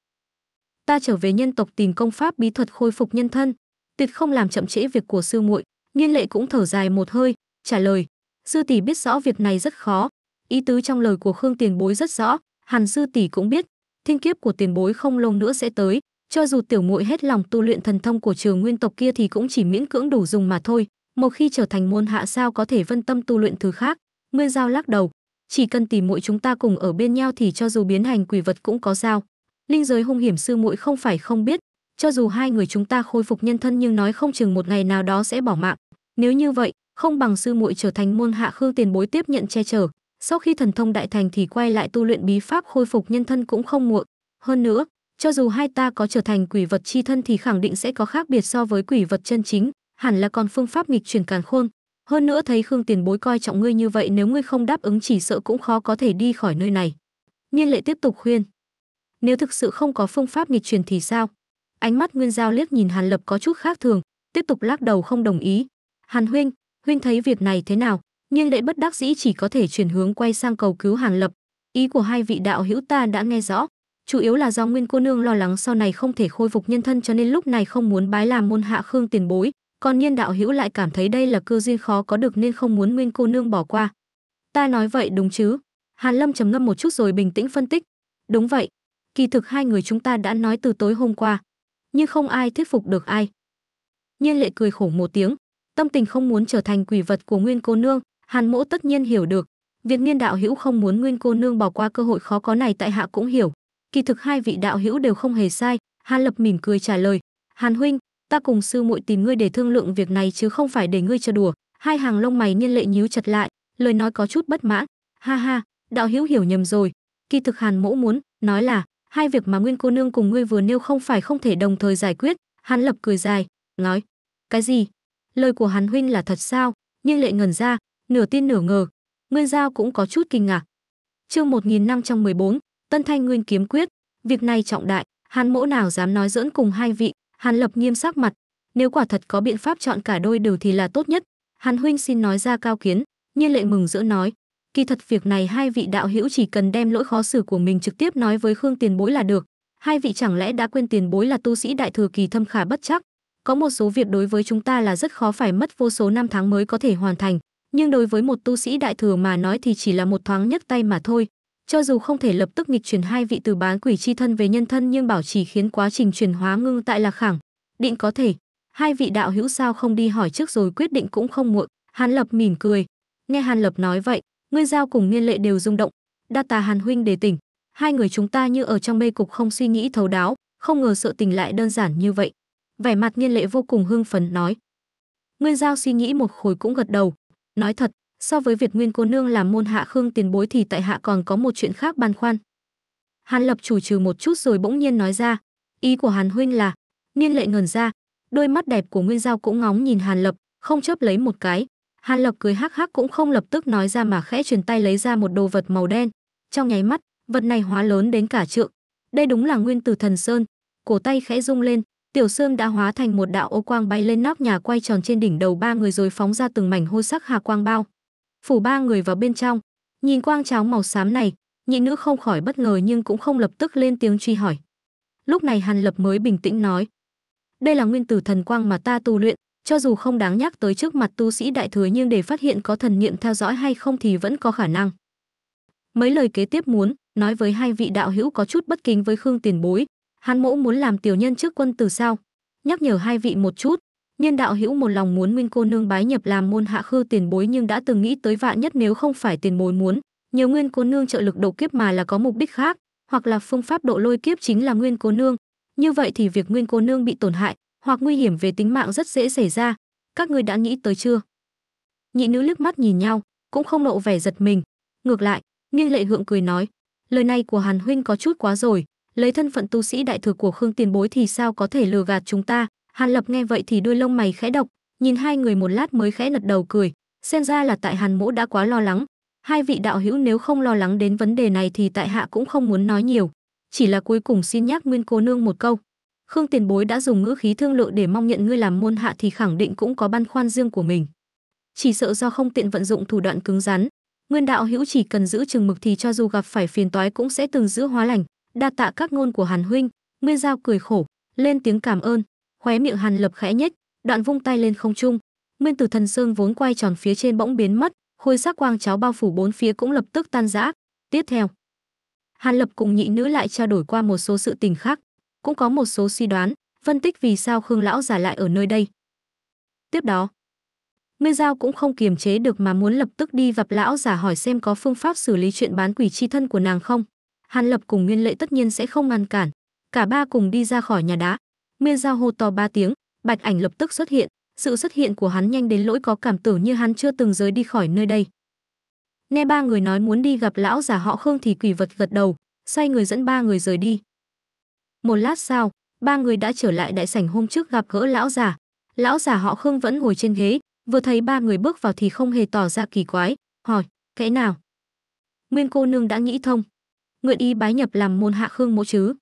ta trở về nhân tộc tìm công pháp bí thuật khôi phục nhân thân tuyệt không làm chậm trễ việc của sư muội nghiên lệ cũng thở dài một hơi trả lời sư tỷ biết rõ việc này rất khó ý tứ trong lời của khương tiền bối rất rõ hàn sư tỷ cũng biết thiên kiếp của tiền bối không lâu nữa sẽ tới cho dù tiểu muội hết lòng tu luyện thần thông của trường nguyên tộc kia thì cũng chỉ miễn cưỡng đủ dùng mà thôi một khi trở thành môn hạ sao có thể vân tâm tu luyện thứ khác nguyên giao lắc đầu chỉ cần tỷ muội chúng ta cùng ở bên nhau thì cho dù biến hành quỷ vật cũng có sao linh giới hung hiểm sư muội không phải không biết cho dù hai người chúng ta khôi phục nhân thân nhưng nói không chừng một ngày nào đó sẽ bỏ mạng nếu như vậy không bằng sư muội trở thành môn hạ khương tiền bối tiếp nhận che chở sau khi thần thông đại thành thì quay lại tu luyện bí pháp khôi phục nhân thân cũng không muộn hơn nữa cho dù hai ta có trở thành quỷ vật chi thân thì khẳng định sẽ có khác biệt so với quỷ vật chân chính hẳn là còn phương pháp nghịch chuyển càn khôn hơn nữa thấy khương tiền bối coi trọng ngươi như vậy nếu ngươi không đáp ứng chỉ sợ cũng khó có thể đi khỏi nơi này nhiên lệ tiếp tục khuyên nếu thực sự không có phương pháp nghịch chuyển thì sao Ánh mắt Nguyên Giao liếc nhìn Hàn Lập có chút khác thường, tiếp tục lắc đầu không đồng ý. Hàn huynh, huynh thấy việc này thế nào? Nhưng đệ bất đắc dĩ chỉ có thể chuyển hướng quay sang cầu cứu Hàn Lập. Ý của hai vị đạo hữu ta đã nghe rõ, chủ yếu là do Nguyên cô nương lo lắng sau này không thể khôi phục nhân thân cho nên lúc này không muốn bái làm môn hạ Khương tiền bối, còn Nhiên đạo hữu lại cảm thấy đây là cơ duyên khó có được nên không muốn Nguyên cô nương bỏ qua. Ta nói vậy đúng chứ? Hàn Lâm trầm ngâm một chút rồi bình tĩnh phân tích. Đúng vậy, kỳ thực hai người chúng ta đã nói từ tối hôm qua, nhưng không ai thuyết phục được ai. Nhiên lệ cười khổ một tiếng, tâm tình không muốn trở thành quỷ vật của Nguyên cô nương, Hàn Mỗ tất nhiên hiểu được, việc Niên đạo hữu không muốn Nguyên cô nương bỏ qua cơ hội khó có này tại hạ cũng hiểu. Kỳ thực hai vị đạo hữu đều không hề sai, Hàn Lập mỉm cười trả lời, "Hàn huynh, ta cùng sư muội tìm ngươi để thương lượng việc này chứ không phải để ngươi chơi đùa." Hai hàng lông mày Niên lệ nhíu chặt lại, lời nói có chút bất mãn, "Ha ha, đạo hữu hiểu nhầm rồi, kỳ thực Hàn Mỗ muốn nói là hai việc mà nguyên cô nương cùng ngươi vừa nêu không phải không thể đồng thời giải quyết hắn lập cười dài nói cái gì lời của hắn huynh là thật sao nhưng lệ ngẩn ra nửa tin nửa ngờ nguyên giao cũng có chút kinh ngạc chương một nghìn năm trăm mười bốn, tân thanh nguyên kiếm quyết việc này trọng đại hắn mỗ nào dám nói dỡn cùng hai vị hắn lập nghiêm sắc mặt nếu quả thật có biện pháp chọn cả đôi đều thì là tốt nhất hắn huynh xin nói ra cao kiến nhiên lệ mừng rỡ nói Kỳ thật việc này hai vị đạo hữu chỉ cần đem lỗi khó xử của mình trực tiếp nói với Khương Tiền Bối là được. Hai vị chẳng lẽ đã quên Tiền Bối là tu sĩ đại thừa kỳ thâm khả bất chắc? Có một số việc đối với chúng ta là rất khó phải mất vô số năm tháng mới có thể hoàn thành, nhưng đối với một tu sĩ đại thừa mà nói thì chỉ là một thoáng nhấc tay mà thôi. Cho dù không thể lập tức nghịch chuyển hai vị từ bán quỷ chi thân về nhân thân nhưng bảo trì khiến quá trình chuyển hóa ngưng tại là khẳng, định có thể. Hai vị đạo hữu sao không đi hỏi trước rồi quyết định cũng không muộn, Hàn Lập mỉm cười. Nghe Hàn Lập nói vậy, Nguyên Giao cùng Nghiên Lệ đều rung động. Đa tà Hàn huynh đề tỉnh, hai người chúng ta như ở trong mê cục không suy nghĩ thấu đáo, không ngờ sự tình lại đơn giản như vậy. Vẻ mặt Nghiên Lệ vô cùng hưng phấn nói. Nguyên Giao suy nghĩ một hồi cũng gật đầu, nói thật, so với việc Nguyên cô nương làm môn hạ Khương tiền bối thì tại hạ còn có một chuyện khác băn khoăn. Hàn Lập chủ trừ một chút rồi bỗng nhiên nói ra, ý của Hàn huynh là, Niên Lệ ngẩn ra, đôi mắt đẹp của Nguyên Giao cũng ngóng nhìn Hàn Lập, không chớp lấy một cái. Hàn Lập cười hắc hắc cũng không lập tức nói ra mà khẽ truyền tay lấy ra một đồ vật màu đen. Trong nháy mắt, vật này hóa lớn đến cả trượng. Đây đúng là nguyên tử thần sơn. Cổ tay khẽ rung lên, tiểu sơn đã hóa thành một đạo ô quang bay lên nóc nhà quay tròn trên đỉnh đầu ba người rồi phóng ra từng mảnh hôi sắc hà quang bao. Phủ ba người vào bên trong, nhìn quang cháo màu xám này, nhị nữ không khỏi bất ngờ nhưng cũng không lập tức lên tiếng truy hỏi. Lúc này Hàn Lập mới bình tĩnh nói: "Đây là nguyên tử thần quang mà ta tu luyện, cho dù không đáng nhắc tới trước mặt tu sĩ đại thừa nhưng để phát hiện có thần niệm theo dõi hay không thì vẫn có khả năng. Mấy lời kế tiếp muốn nói với hai vị đạo hữu có chút bất kính với Khương Tiền Bối, hắn mẫu muốn làm tiểu nhân trước quân từ sao? Nhắc nhở hai vị một chút, Nhân đạo hữu một lòng muốn Nguyên cô nương bái nhập làm môn hạ khư tiền bối nhưng đã từng nghĩ tới vạn nhất nếu không phải tiền bối muốn, nhiều Nguyên cô nương trợ lực độ kiếp mà là có mục đích khác, hoặc là phương pháp độ lôi kiếp chính là Nguyên cô nương. Như vậy thì việc Nguyên cô nương bị tổn hại, hoặc nguy hiểm về tính mạng rất dễ xảy ra các ngươi đã nghĩ tới chưa nhị nữ liếc mắt nhìn nhau cũng không lộ vẻ giật mình ngược lại nghiêng lệ hượng cười nói lời này của hàn huynh có chút quá rồi lấy thân phận tu sĩ đại thừa của khương tiền bối thì sao có thể lừa gạt chúng ta hàn lập nghe vậy thì đuôi lông mày khẽ độc nhìn hai người một lát mới khẽ gật đầu cười xem ra là tại hàn mỗ đã quá lo lắng hai vị đạo hữu nếu không lo lắng đến vấn đề này thì tại hạ cũng không muốn nói nhiều chỉ là cuối cùng xin nhắc nguyên cô nương một câu Khương tiền bối đã dùng ngữ khí thương lượng để mong nhận ngươi làm môn hạ thì khẳng định cũng có băn khoan riêng của mình. Chỉ sợ do không tiện vận dụng thủ đoạn cứng rắn, Nguyên đạo hữu chỉ cần giữ chừng mực thì cho dù gặp phải phiền toái cũng sẽ từng giữ hóa lành. Đa tạ các ngôn của Hàn huynh, Nguyên Giao cười khổ, lên tiếng cảm ơn, khóe miệng Hàn Lập khẽ nhếch, đoạn vung tay lên không trung. Nguyên Tử Thần Sơn vốn quay tròn phía trên bỗng biến mất, khôi sắc quang cháo bao phủ bốn phía cũng lập tức tan rã. Tiếp theo, Hàn Lập cùng nhị nữ lại trao đổi qua một số sự tình khác cũng có một số suy đoán, phân tích vì sao Khương lão giả lại ở nơi đây. Tiếp đó, nguyên Giao cũng không kiềm chế được mà muốn lập tức đi gặp lão giả hỏi xem có phương pháp xử lý chuyện bán quỷ chi thân của nàng không. Hàn Lập cùng Nguyên Lệ tất nhiên sẽ không ngăn cản, cả ba cùng đi ra khỏi nhà đá. Nguyên Giao hô to ba tiếng, Bạch Ảnh lập tức xuất hiện, sự xuất hiện của hắn nhanh đến lỗi có cảm tưởng như hắn chưa từng rời đi khỏi nơi đây. Nghe ba người nói muốn đi gặp lão giả họ Khương thì quỷ vật gật đầu, xoay người dẫn ba người rời đi. Một lát sau, ba người đã trở lại đại sảnh hôm trước gặp gỡ lão già. Lão già họ Khương vẫn ngồi trên ghế, vừa thấy ba người bước vào thì không hề tỏ ra kỳ quái, hỏi, cái nào? Nguyên cô nương đã nghĩ thông. Nguyện ý bái nhập làm môn hạ Khương mỗ chứ.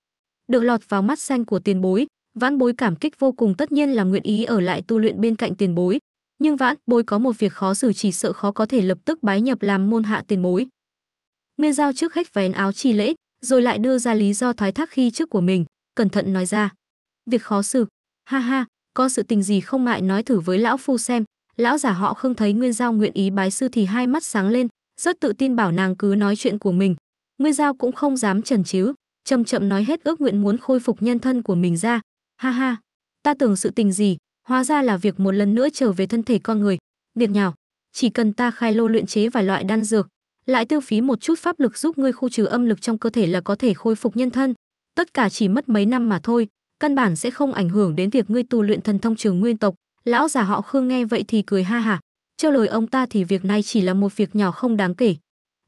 Được lọt vào mắt xanh của tiền bối, vãn bối cảm kích vô cùng tất nhiên là nguyện ý ở lại tu luyện bên cạnh tiền bối. Nhưng vãn bối có một việc khó xử chỉ sợ khó có thể lập tức bái nhập làm môn hạ tiền bối. Nguyên giao trước khách vén áo chi lễ, rồi lại đưa ra lý do thoái thác khi trước của mình cẩn thận nói ra. Việc khó xử, ha ha, có sự tình gì không ngại nói thử với lão phu xem. Lão giả họ không thấy Nguyên Giao nguyện ý bái sư thì hai mắt sáng lên, rất tự tin bảo nàng cứ nói chuyện của mình. Nguyên Giao cũng không dám chần chiếu, chậm chậm nói hết ước nguyện muốn khôi phục nhân thân của mình ra. Ha ha, ta tưởng sự tình gì, hóa ra là việc một lần nữa trở về thân thể con người. Điệt nhào, chỉ cần ta khai lô luyện chế vài loại đan dược, lại tiêu phí một chút pháp lực giúp ngươi khu trừ âm lực trong cơ thể là có thể khôi phục nhân thân, tất cả chỉ mất mấy năm mà thôi căn bản sẽ không ảnh hưởng đến việc ngươi tu luyện thần thông trường nguyên tộc lão già họ khương nghe vậy thì cười ha hả theo lời ông ta thì việc này chỉ là một việc nhỏ không đáng kể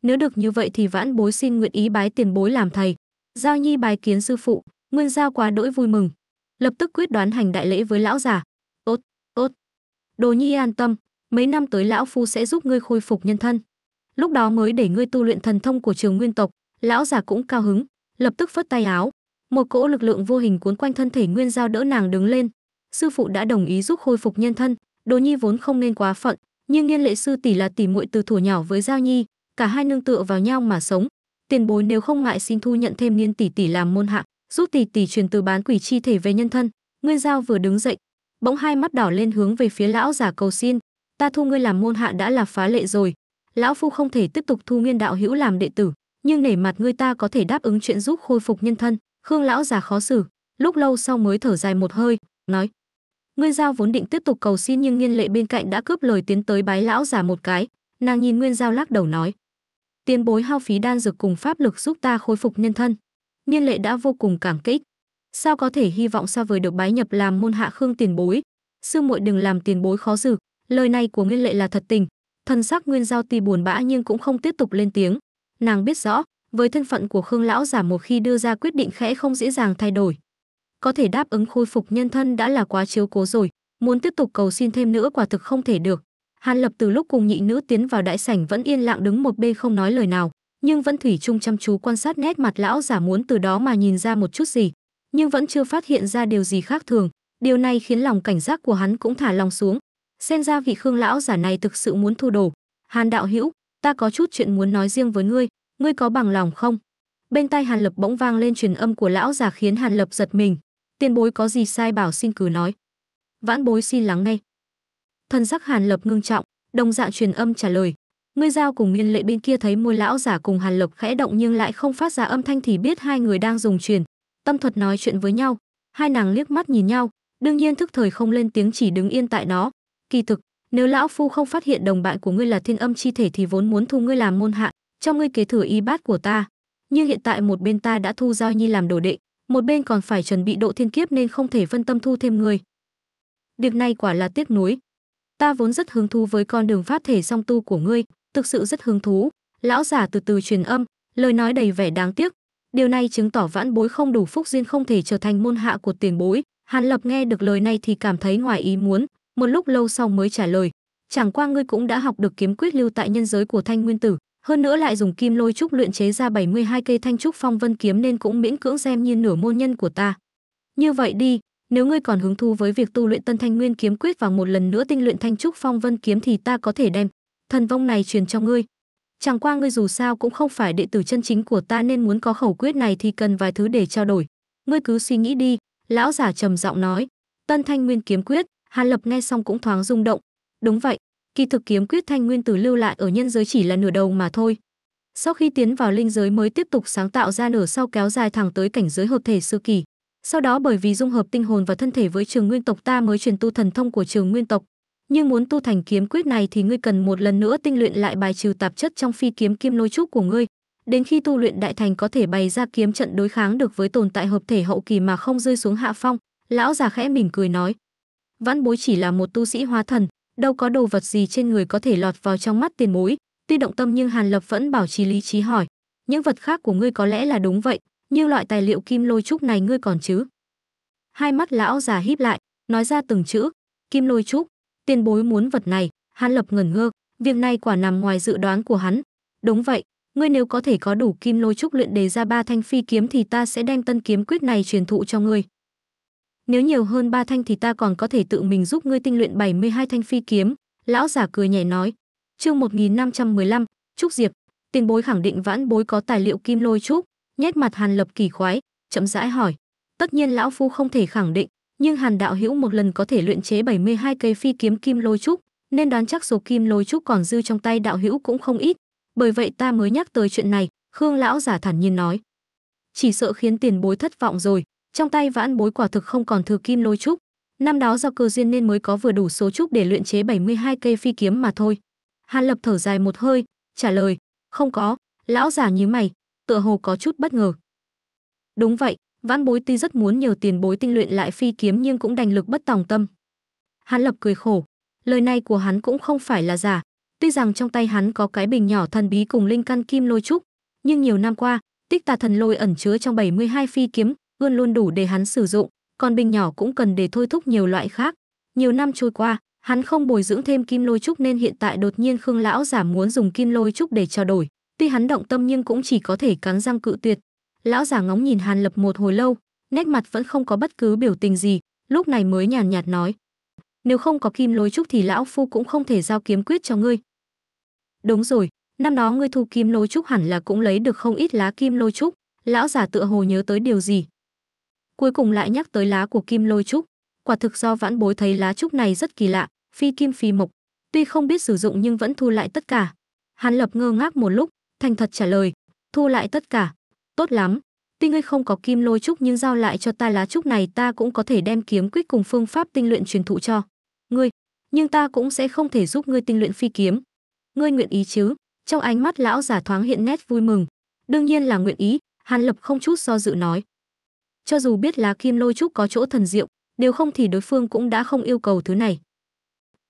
nếu được như vậy thì vãn bối xin nguyện ý bái tiền bối làm thầy giao nhi bái kiến sư phụ nguyên giao quá đỗi vui mừng lập tức quyết đoán hành đại lễ với lão già tốt tốt đồ nhi an tâm mấy năm tới lão phu sẽ giúp ngươi khôi phục nhân thân lúc đó mới để ngươi tu luyện thần thông của trường nguyên tộc lão già cũng cao hứng lập tức phất tay áo một cỗ lực lượng vô hình cuốn quanh thân thể nguyên giao đỡ nàng đứng lên sư phụ đã đồng ý giúp khôi phục nhân thân đồ nhi vốn không nên quá phận nhưng nghiên lệ sư tỷ là tỷ muội từ thuở nhỏ với giao nhi cả hai nương tựa vào nhau mà sống tiền bối nếu không ngại xin thu nhận thêm niên tỷ tỷ làm môn hạ giúp tỷ tỷ truyền từ bán quỷ chi thể về nhân thân nguyên giao vừa đứng dậy bỗng hai mắt đỏ lên hướng về phía lão giả cầu xin ta thu ngươi làm môn hạ đã là phá lệ rồi lão phu không thể tiếp tục thu nguyên đạo hữu làm đệ tử nhưng nể mặt ngươi ta có thể đáp ứng chuyện giúp khôi phục nhân thân khương lão già khó xử lúc lâu sau mới thở dài một hơi nói ngươi giao vốn định tiếp tục cầu xin nhưng nghiên lệ bên cạnh đã cướp lời tiến tới bái lão già một cái nàng nhìn nguyên giao lắc đầu nói tiền bối hao phí đan dược cùng pháp lực giúp ta khôi phục nhân thân nghiên lệ đã vô cùng cảm kích sao có thể hy vọng xa vời được bái nhập làm môn hạ khương tiền bối sư muội đừng làm tiền bối khó xử lời này của nguyên lệ là thật tình thân sắc nguyên giao tuy buồn bã nhưng cũng không tiếp tục lên tiếng nàng biết rõ với thân phận của khương lão giả một khi đưa ra quyết định khẽ không dễ dàng thay đổi có thể đáp ứng khôi phục nhân thân đã là quá chiếu cố rồi muốn tiếp tục cầu xin thêm nữa quả thực không thể được hàn lập từ lúc cùng nhị nữ tiến vào đại sảnh vẫn yên lặng đứng một bên không nói lời nào nhưng vẫn thủy chung chăm chú quan sát nét mặt lão giả muốn từ đó mà nhìn ra một chút gì nhưng vẫn chưa phát hiện ra điều gì khác thường điều này khiến lòng cảnh giác của hắn cũng thả lòng xuống xem ra vị khương lão giả này thực sự muốn thu đồ hàn đạo hữu ta có chút chuyện muốn nói riêng với ngươi, ngươi có bằng lòng không? Bên tai Hàn Lập bỗng vang lên truyền âm của lão già khiến Hàn Lập giật mình. Tiền bối có gì sai bảo xin cứ nói. Vãn bối xin lắng nghe. Thần sắc Hàn Lập ngưng trọng, đồng dạng truyền âm trả lời. Ngươi giao cùng nguyên lệ bên kia thấy môi lão giả cùng Hàn Lập khẽ động nhưng lại không phát ra âm thanh thì biết hai người đang dùng truyền. Tâm thuật nói chuyện với nhau, hai nàng liếc mắt nhìn nhau, đương nhiên thức thời không lên tiếng chỉ đứng yên tại đó. Kỳ thực, nếu lão phu không phát hiện đồng bạn của ngươi là thiên âm chi thể thì vốn muốn thu ngươi làm môn hạ cho ngươi kế thừa y bát của ta nhưng hiện tại một bên ta đã thu giao nhi làm đồ đệ một bên còn phải chuẩn bị độ thiên kiếp nên không thể phân tâm thu thêm ngươi việc này quả là tiếc nuối ta vốn rất hứng thú với con đường phát thể song tu của ngươi thực sự rất hứng thú lão giả từ từ truyền âm lời nói đầy vẻ đáng tiếc điều này chứng tỏ vãn bối không đủ phúc duyên không thể trở thành môn hạ của tiền bối hàn lập nghe được lời này thì cảm thấy ngoài ý muốn một lúc lâu sau mới trả lời chẳng qua ngươi cũng đã học được kiếm quyết lưu tại nhân giới của thanh nguyên tử hơn nữa lại dùng kim lôi trúc luyện chế ra 72 cây thanh trúc phong vân kiếm nên cũng miễn cưỡng xem như nửa môn nhân của ta như vậy đi nếu ngươi còn hứng thú với việc tu luyện tân thanh nguyên kiếm quyết và một lần nữa tinh luyện thanh trúc phong vân kiếm thì ta có thể đem thần vong này truyền cho ngươi chẳng qua ngươi dù sao cũng không phải đệ tử chân chính của ta nên muốn có khẩu quyết này thì cần vài thứ để trao đổi ngươi cứ suy nghĩ đi lão giả trầm giọng nói tân thanh nguyên kiếm quyết Hàn Lập nghe xong cũng thoáng rung động. Đúng vậy, kỳ thực kiếm quyết thanh nguyên tử lưu lại ở nhân giới chỉ là nửa đầu mà thôi. Sau khi tiến vào linh giới mới tiếp tục sáng tạo ra nửa sau kéo dài thẳng tới cảnh giới hợp thể sơ kỳ. Sau đó bởi vì dung hợp tinh hồn và thân thể với trường nguyên tộc ta mới truyền tu thần thông của trường nguyên tộc. Nhưng muốn tu thành kiếm quyết này thì ngươi cần một lần nữa tinh luyện lại bài trừ tạp chất trong phi kiếm kim lôi trúc của ngươi. Đến khi tu luyện đại thành có thể bày ra kiếm trận đối kháng được với tồn tại hợp thể hậu kỳ mà không rơi xuống hạ phong, lão già khẽ mỉm cười nói. Vãn bối chỉ là một tu sĩ hóa thần, đâu có đồ vật gì trên người có thể lọt vào trong mắt tiền bối. Tuy động tâm nhưng Hàn Lập vẫn bảo trì lý trí hỏi, những vật khác của ngươi có lẽ là đúng vậy, nhưng loại tài liệu kim lôi trúc này ngươi còn chứ? Hai mắt lão già híp lại, nói ra từng chữ, kim lôi trúc, tiền bối muốn vật này, Hàn Lập ngẩn ngơ, việc này quả nằm ngoài dự đoán của hắn. Đúng vậy, ngươi nếu có thể có đủ kim lôi trúc luyện đề ra ba thanh phi kiếm thì ta sẽ đem tân kiếm quyết này truyền thụ cho ngươi. Nếu nhiều hơn ba thanh thì ta còn có thể tự mình giúp ngươi tinh luyện 72 thanh phi kiếm, lão giả cười nhẹ nói. Chương 1515, Trúc Diệp, tiền bối khẳng định vãn bối có tài liệu kim lôi trúc, nhét mặt Hàn Lập kỳ khoái, chậm rãi hỏi. Tất nhiên lão phu không thể khẳng định, nhưng Hàn đạo hữu một lần có thể luyện chế 72 cây phi kiếm kim lôi trúc, nên đoán chắc số kim lôi trúc còn dư trong tay đạo hữu cũng không ít, bởi vậy ta mới nhắc tới chuyện này, Khương lão giả thản nhiên nói. Chỉ sợ khiến tiền bối thất vọng rồi, trong tay vãn bối quả thực không còn thừa kim lôi trúc năm đó do cơ duyên nên mới có vừa đủ số trúc để luyện chế 72 cây phi kiếm mà thôi hàn lập thở dài một hơi trả lời không có lão già như mày tựa hồ có chút bất ngờ đúng vậy vãn bối tuy rất muốn nhờ tiền bối tinh luyện lại phi kiếm nhưng cũng đành lực bất tòng tâm hàn lập cười khổ lời này của hắn cũng không phải là giả tuy rằng trong tay hắn có cái bình nhỏ thần bí cùng linh căn kim lôi trúc nhưng nhiều năm qua tích tà thần lôi ẩn chứa trong 72 phi kiếm luôn luôn đủ để hắn sử dụng, còn bình nhỏ cũng cần để thôi thúc nhiều loại khác. Nhiều năm trôi qua, hắn không bồi dưỡng thêm kim lôi trúc nên hiện tại đột nhiên Khương lão giả muốn dùng kim lôi trúc để trao đổi, tuy hắn động tâm nhưng cũng chỉ có thể cắn răng cự tuyệt. Lão giả ngóng nhìn Hàn Lập một hồi lâu, nét mặt vẫn không có bất cứ biểu tình gì, lúc này mới nhàn nhạt nói: "Nếu không có kim lôi trúc thì lão phu cũng không thể giao kiếm quyết cho ngươi." "Đúng rồi, năm đó ngươi thu kim lôi trúc hẳn là cũng lấy được không ít lá kim lôi trúc." Lão giả tựa hồ nhớ tới điều gì, cuối cùng lại nhắc tới lá của kim lôi trúc quả thực do vãn bối thấy lá trúc này rất kỳ lạ phi kim phi mộc tuy không biết sử dụng nhưng vẫn thu lại tất cả hàn lập ngơ ngác một lúc thành thật trả lời thu lại tất cả tốt lắm tuy ngươi không có kim lôi trúc nhưng giao lại cho ta lá trúc này ta cũng có thể đem kiếm quyết cùng phương pháp tinh luyện truyền thụ cho ngươi nhưng ta cũng sẽ không thể giúp ngươi tinh luyện phi kiếm ngươi nguyện ý chứ trong ánh mắt lão giả thoáng hiện nét vui mừng đương nhiên là nguyện ý hàn lập không chút do dự nói cho dù biết là kim lôi trúc có chỗ thần diệu, nếu không thì đối phương cũng đã không yêu cầu thứ này.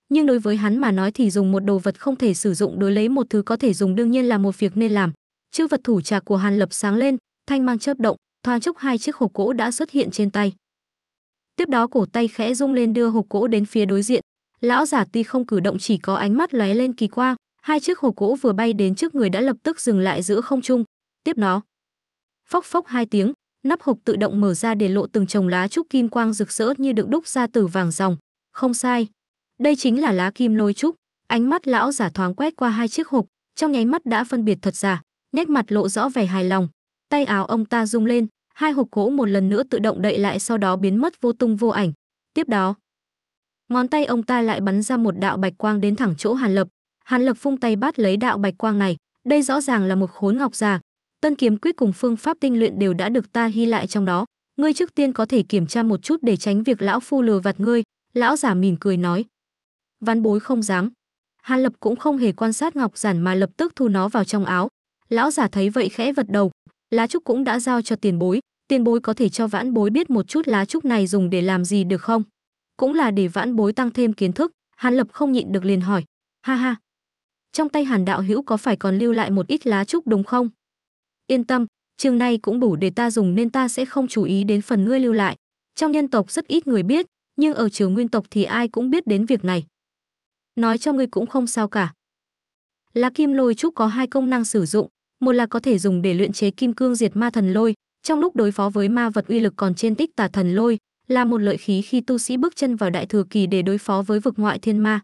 Nhưng đối với hắn mà nói thì dùng một đồ vật không thể sử dụng đối lấy một thứ có thể dùng đương nhiên là một việc nên làm. Chư vật thủ trạc của Hàn Lập sáng lên, thanh mang chớp động, thoáng chốc hai chiếc hộp gỗ đã xuất hiện trên tay. Tiếp đó cổ tay khẽ rung lên đưa hộp gỗ đến phía đối diện. Lão giả tuy không cử động chỉ có ánh mắt lóe lên kỳ qua, hai chiếc hộp gỗ vừa bay đến trước người đã lập tức dừng lại giữa không trung. Tiếp nó. phốc phốc hai tiếng, nắp hộp tự động mở ra để lộ từng chồng lá trúc kim quang rực rỡ như được đúc ra từ vàng ròng. Không sai, đây chính là lá kim lôi trúc. Ánh mắt lão giả thoáng quét qua hai chiếc hộp, trong nháy mắt đã phân biệt thật giả, nét mặt lộ rõ vẻ hài lòng. Tay áo ông ta rung lên, hai hộp gỗ một lần nữa tự động đậy lại sau đó biến mất vô tung vô ảnh. Tiếp đó, ngón tay ông ta lại bắn ra một đạo bạch quang đến thẳng chỗ Hàn Lập. Hàn Lập phung tay bắt lấy đạo bạch quang này, đây rõ ràng là một khối ngọc già, tân kiếm quyết cùng phương pháp tinh luyện đều đã được ta ghi lại trong đó ngươi trước tiên có thể kiểm tra một chút để tránh việc lão phu lừa vặt ngươi lão giả mỉm cười nói văn bối không dám hàn lập cũng không hề quan sát ngọc giản mà lập tức thu nó vào trong áo lão giả thấy vậy khẽ vật đầu lá trúc cũng đã giao cho tiền bối tiền bối có thể cho vãn bối biết một chút lá trúc này dùng để làm gì được không cũng là để vãn bối tăng thêm kiến thức hàn lập không nhịn được liền hỏi ha ha trong tay hàn đạo hữu có phải còn lưu lại một ít lá trúc đúng không yên tâm, chương này cũng đủ để ta dùng nên ta sẽ không chú ý đến phần ngươi lưu lại. Trong nhân tộc rất ít người biết, nhưng ở trường nguyên tộc thì ai cũng biết đến việc này. Nói cho ngươi cũng không sao cả. Lá kim lôi trúc có hai công năng sử dụng, một là có thể dùng để luyện chế kim cương diệt ma thần lôi, trong lúc đối phó với ma vật uy lực còn trên tích tà thần lôi, là một lợi khí khi tu sĩ bước chân vào đại thừa kỳ để đối phó với vực ngoại thiên ma.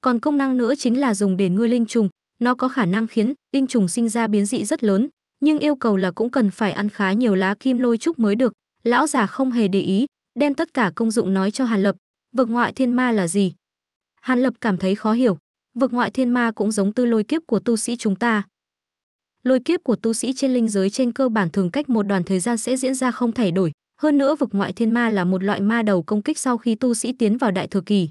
Còn công năng nữa chính là dùng để nuôi linh trùng, nó có khả năng khiến linh trùng sinh ra biến dị rất lớn, nhưng yêu cầu là cũng cần phải ăn khá nhiều lá kim lôi trúc mới được. Lão già không hề để ý, đem tất cả công dụng nói cho Hàn Lập, vực ngoại thiên ma là gì? Hàn Lập cảm thấy khó hiểu, vực ngoại thiên ma cũng giống tư lôi kiếp của tu sĩ chúng ta. Lôi kiếp của tu sĩ trên linh giới trên cơ bản thường cách một đoạn thời gian sẽ diễn ra không thay đổi, hơn nữa vực ngoại thiên ma là một loại ma đầu công kích sau khi tu sĩ tiến vào đại thừa kỳ.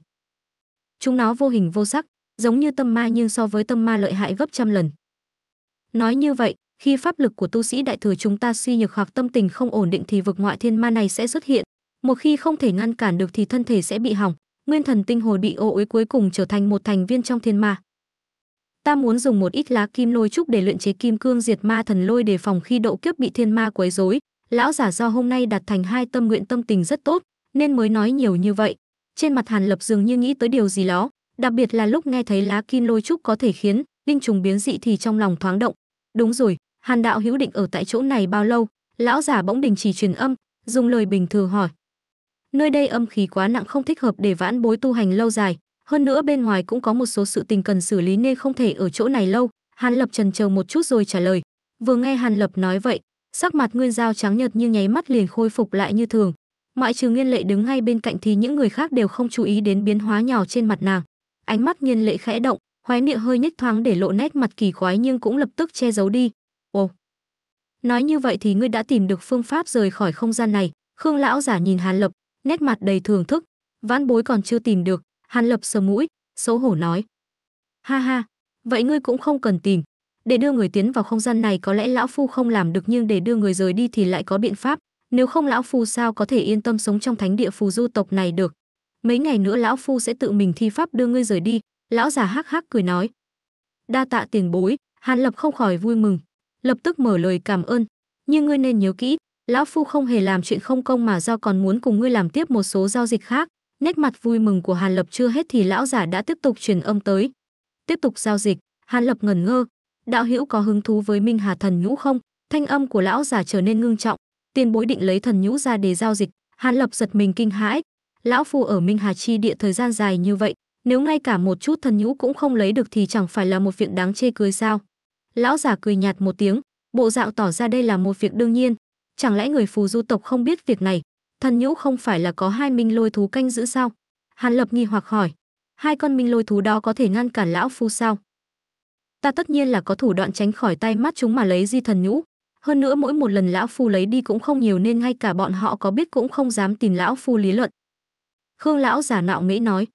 Chúng nó vô hình vô sắc, giống như tâm ma nhưng so với tâm ma lợi hại gấp trăm lần. Nói như vậy, khi pháp lực của tu sĩ đại thừa chúng ta suy nhược hoặc tâm tình không ổn định thì vực ngoại thiên ma này sẽ xuất hiện. Một khi không thể ngăn cản được thì thân thể sẽ bị hỏng, nguyên thần tinh hồn bị ô uế cuối cùng trở thành một thành viên trong thiên ma. Ta muốn dùng một ít lá kim lôi trúc để luyện chế kim cương diệt ma thần lôi để phòng khi độ kiếp bị thiên ma quấy rối. Lão giả do hôm nay đặt thành hai tâm nguyện tâm tình rất tốt, nên mới nói nhiều như vậy. Trên mặt Hàn Lập dường như nghĩ tới điều gì đó, đặc biệt là lúc nghe thấy lá kim lôi trúc có thể khiến linh trùng biến dị thì trong lòng thoáng động. Đúng rồi, Hàn đạo hữu định ở tại chỗ này bao lâu? Lão giả bỗng đình chỉ truyền âm, dùng lời bình thường hỏi. Nơi đây âm khí quá nặng không thích hợp để vãn bối tu hành lâu dài, hơn nữa bên ngoài cũng có một số sự tình cần xử lý nên không thể ở chỗ này lâu. Hàn Lập trần chờ một chút rồi trả lời. Vừa nghe Hàn Lập nói vậy, sắc mặt Nguyên Giao trắng nhợt như nháy mắt liền khôi phục lại như thường. Ngoại trừ Nghiên Lệ đứng ngay bên cạnh thì những người khác đều không chú ý đến biến hóa nhỏ trên mặt nàng. Ánh mắt Nghiên Lệ khẽ động, khóe miệng hơi nhếch thoáng để lộ nét mặt kỳ quái nhưng cũng lập tức che giấu đi. Nói như vậy thì ngươi đã tìm được phương pháp rời khỏi không gian này. Khương lão giả nhìn Hàn Lập, nét mặt đầy thưởng thức. Vãn bối còn chưa tìm được. Hàn Lập sờ mũi, xấu hổ nói. Ha ha, vậy ngươi cũng không cần tìm. Để đưa người tiến vào không gian này có lẽ lão phu không làm được nhưng để đưa người rời đi thì lại có biện pháp. Nếu không lão phu sao có thể yên tâm sống trong thánh địa phù du tộc này được. Mấy ngày nữa lão phu sẽ tự mình thi pháp đưa ngươi rời đi. Lão giả hắc hắc cười nói. Đa tạ tiền bối, Hàn Lập không khỏi vui mừng lập tức mở lời cảm ơn nhưng ngươi nên nhớ kỹ lão phu không hề làm chuyện không công mà do còn muốn cùng ngươi làm tiếp một số giao dịch khác nét mặt vui mừng của hàn lập chưa hết thì lão giả đã tiếp tục truyền âm tới tiếp tục giao dịch hàn lập ngẩn ngơ đạo hữu có hứng thú với minh hà thần nhũ không thanh âm của lão giả trở nên ngưng trọng tiền bối định lấy thần nhũ ra để giao dịch hàn lập giật mình kinh hãi lão phu ở minh hà chi địa thời gian dài như vậy nếu ngay cả một chút thần nhũ cũng không lấy được thì chẳng phải là một việc đáng chê cười sao Lão già cười nhạt một tiếng, bộ dạo tỏ ra đây là một việc đương nhiên. Chẳng lẽ người phù du tộc không biết việc này? Thần nhũ không phải là có hai minh lôi thú canh giữ sao? Hàn lập nghi hoặc hỏi. Hai con minh lôi thú đó có thể ngăn cản lão phu sao? Ta tất nhiên là có thủ đoạn tránh khỏi tay mắt chúng mà lấy di thần nhũ. Hơn nữa mỗi một lần lão phu lấy đi cũng không nhiều nên ngay cả bọn họ có biết cũng không dám tìm lão phu lý luận. Khương lão giả nạo nghĩ nói.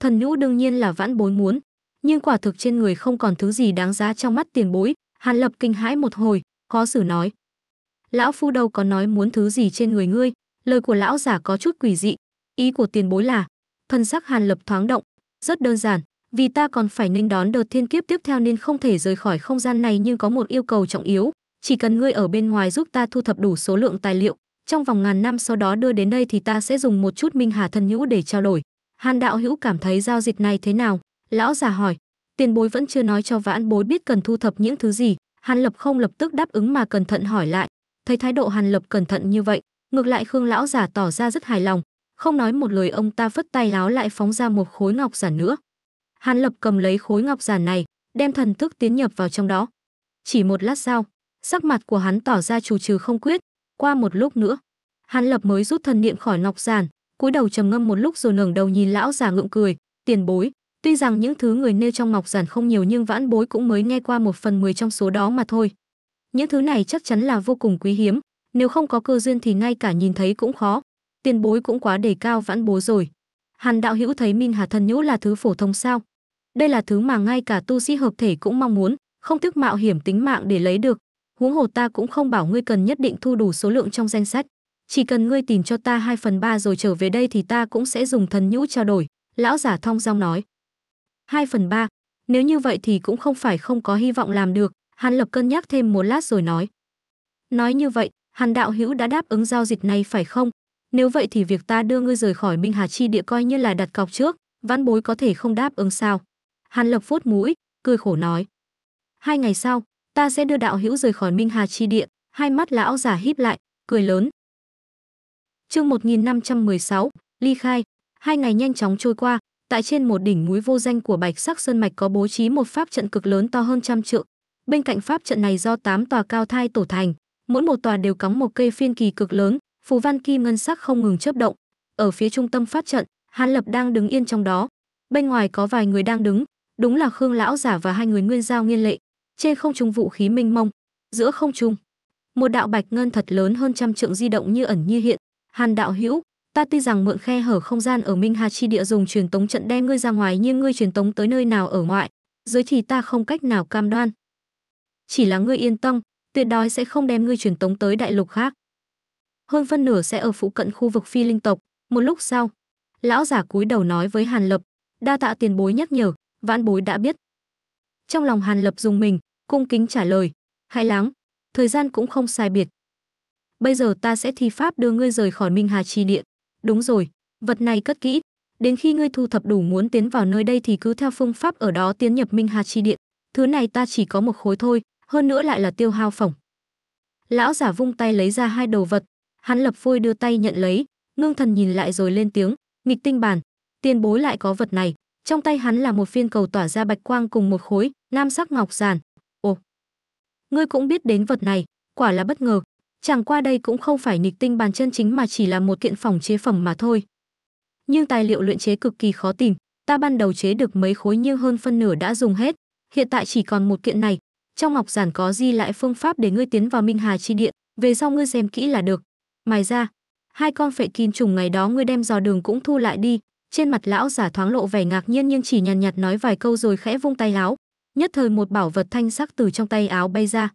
Thần nhũ đương nhiên là vãn bối muốn, nhưng quả thực trên người không còn thứ gì đáng giá trong mắt tiền bối hàn lập kinh hãi một hồi khó xử nói lão phu đâu có nói muốn thứ gì trên người ngươi lời của lão giả có chút quỷ dị ý của tiền bối là thân sắc hàn lập thoáng động rất đơn giản vì ta còn phải nên đón đợt thiên kiếp tiếp theo nên không thể rời khỏi không gian này nhưng có một yêu cầu trọng yếu chỉ cần ngươi ở bên ngoài giúp ta thu thập đủ số lượng tài liệu trong vòng ngàn năm sau đó đưa đến đây thì ta sẽ dùng một chút minh hà thân hữu để trao đổi hàn đạo hữu cảm thấy giao dịch này thế nào Lão già hỏi, tiền bối vẫn chưa nói cho vãn bối biết cần thu thập những thứ gì, Hàn Lập không lập tức đáp ứng mà cẩn thận hỏi lại. Thấy thái độ Hàn Lập cẩn thận như vậy, ngược lại Khương lão già tỏ ra rất hài lòng, không nói một lời ông ta phất tay láo lại phóng ra một khối ngọc giản nữa. Hàn Lập cầm lấy khối ngọc giản này, đem thần thức tiến nhập vào trong đó. Chỉ một lát sau, sắc mặt của hắn tỏ ra trù trừ không quyết, qua một lúc nữa, Hàn Lập mới rút thần niệm khỏi ngọc giản, cúi đầu trầm ngâm một lúc rồi ngẩng đầu nhìn lão già ngượng cười, "Tiền bối, Tuy rằng những thứ người nêu trong ngọc giản không nhiều nhưng vãn bối cũng mới nghe qua một phần mười trong số đó mà thôi. Những thứ này chắc chắn là vô cùng quý hiếm, nếu không có cơ duyên thì ngay cả nhìn thấy cũng khó. Tiền bối cũng quá đề cao vãn bối rồi. Hàn đạo hữu thấy Minh Hà Thần Nhũ là thứ phổ thông sao? Đây là thứ mà ngay cả tu sĩ hợp thể cũng mong muốn, không tiếc mạo hiểm tính mạng để lấy được. Huống hồ ta cũng không bảo ngươi cần nhất định thu đủ số lượng trong danh sách. Chỉ cần ngươi tìm cho ta 2 phần 3 rồi trở về đây thì ta cũng sẽ dùng thần nhũ trao đổi. Lão giả thong dong nói. 2 phần 3. Nếu như vậy thì cũng không phải không có hy vọng làm được, Hàn Lập cân nhắc thêm một lát rồi nói. Nói như vậy, Hàn Đạo Hữu đã đáp ứng giao dịch này phải không? Nếu vậy thì việc ta đưa ngươi rời khỏi Minh Hà Chi địa coi như là đặt cọc trước, văn bối có thể không đáp ứng sao? Hàn Lập vuốt mũi, cười khổ nói. Hai ngày sau, ta sẽ đưa đạo hữu rời khỏi Minh Hà Chi địa, hai mắt lão giả híp lại, cười lớn. Chương 1516, ly khai, hai ngày nhanh chóng trôi qua, tại trên một đỉnh núi vô danh của Bạch Sắc Sơn mạch có bố trí một pháp trận cực lớn to hơn trăm trượng. Bên cạnh pháp trận này do tám tòa cao thai tổ thành, mỗi một tòa đều cắm một cây phiên kỳ cực lớn, phù văn kim ngân sắc không ngừng chớp động. Ở phía trung tâm pháp trận, Hán Lập đang đứng yên trong đó. Bên ngoài có vài người đang đứng, đúng là Khương lão giả và hai người Nguyên Giao Nghiên Lệ. Trên không trung vũ khí minh mông, giữa không trung, một đạo bạch ngân thật lớn hơn trăm trượng di động như ẩn như hiện. Hàn đạo hữu, ta tuy rằng mượn khe hở không gian ở minh hà chi địa dùng truyền tống trận đem ngươi ra ngoài nhưng ngươi truyền tống tới nơi nào ở ngoại dưới thì ta không cách nào cam đoan chỉ là ngươi yên tâm tuyệt đối sẽ không đem ngươi truyền tống tới đại lục khác hơn phân nửa sẽ ở phụ cận khu vực phi linh tộc một lúc sau lão giả cúi đầu nói với hàn lập đa tạ tiền bối nhắc nhở vãn bối đã biết trong lòng hàn lập dùng mình cung kính trả lời hãy lắng thời gian cũng không sai biệt bây giờ ta sẽ thi pháp đưa ngươi rời khỏi minh hà Chi địa Đúng rồi, vật này cất kỹ. Đến khi ngươi thu thập đủ muốn tiến vào nơi đây thì cứ theo phương pháp ở đó tiến nhập Minh Hà Chi Điện. Thứ này ta chỉ có một khối thôi, hơn nữa lại là tiêu hao phỏng. Lão giả vung tay lấy ra hai đồ vật, hắn lập phôi đưa tay nhận lấy, ngưng thần nhìn lại rồi lên tiếng, nghịch tinh bản, tiền bối lại có vật này, trong tay hắn là một viên cầu tỏa ra bạch quang cùng một khối, nam sắc ngọc giản. Ồ, ngươi cũng biết đến vật này, quả là bất ngờ, chẳng qua đây cũng không phải nịch tinh bàn chân chính mà chỉ là một kiện phòng chế phẩm mà thôi. Nhưng tài liệu luyện chế cực kỳ khó tìm, ta ban đầu chế được mấy khối nhưng hơn phân nửa đã dùng hết, hiện tại chỉ còn một kiện này. Trong ngọc giản có di lại phương pháp để ngươi tiến vào Minh Hà chi điện, về sau ngươi xem kỹ là được. mài ra, hai con phệ kim trùng ngày đó ngươi đem dò đường cũng thu lại đi. Trên mặt lão giả thoáng lộ vẻ ngạc nhiên nhưng chỉ nhàn nhạt, nhạt nói vài câu rồi khẽ vung tay áo. Nhất thời một bảo vật thanh sắc từ trong tay áo bay ra,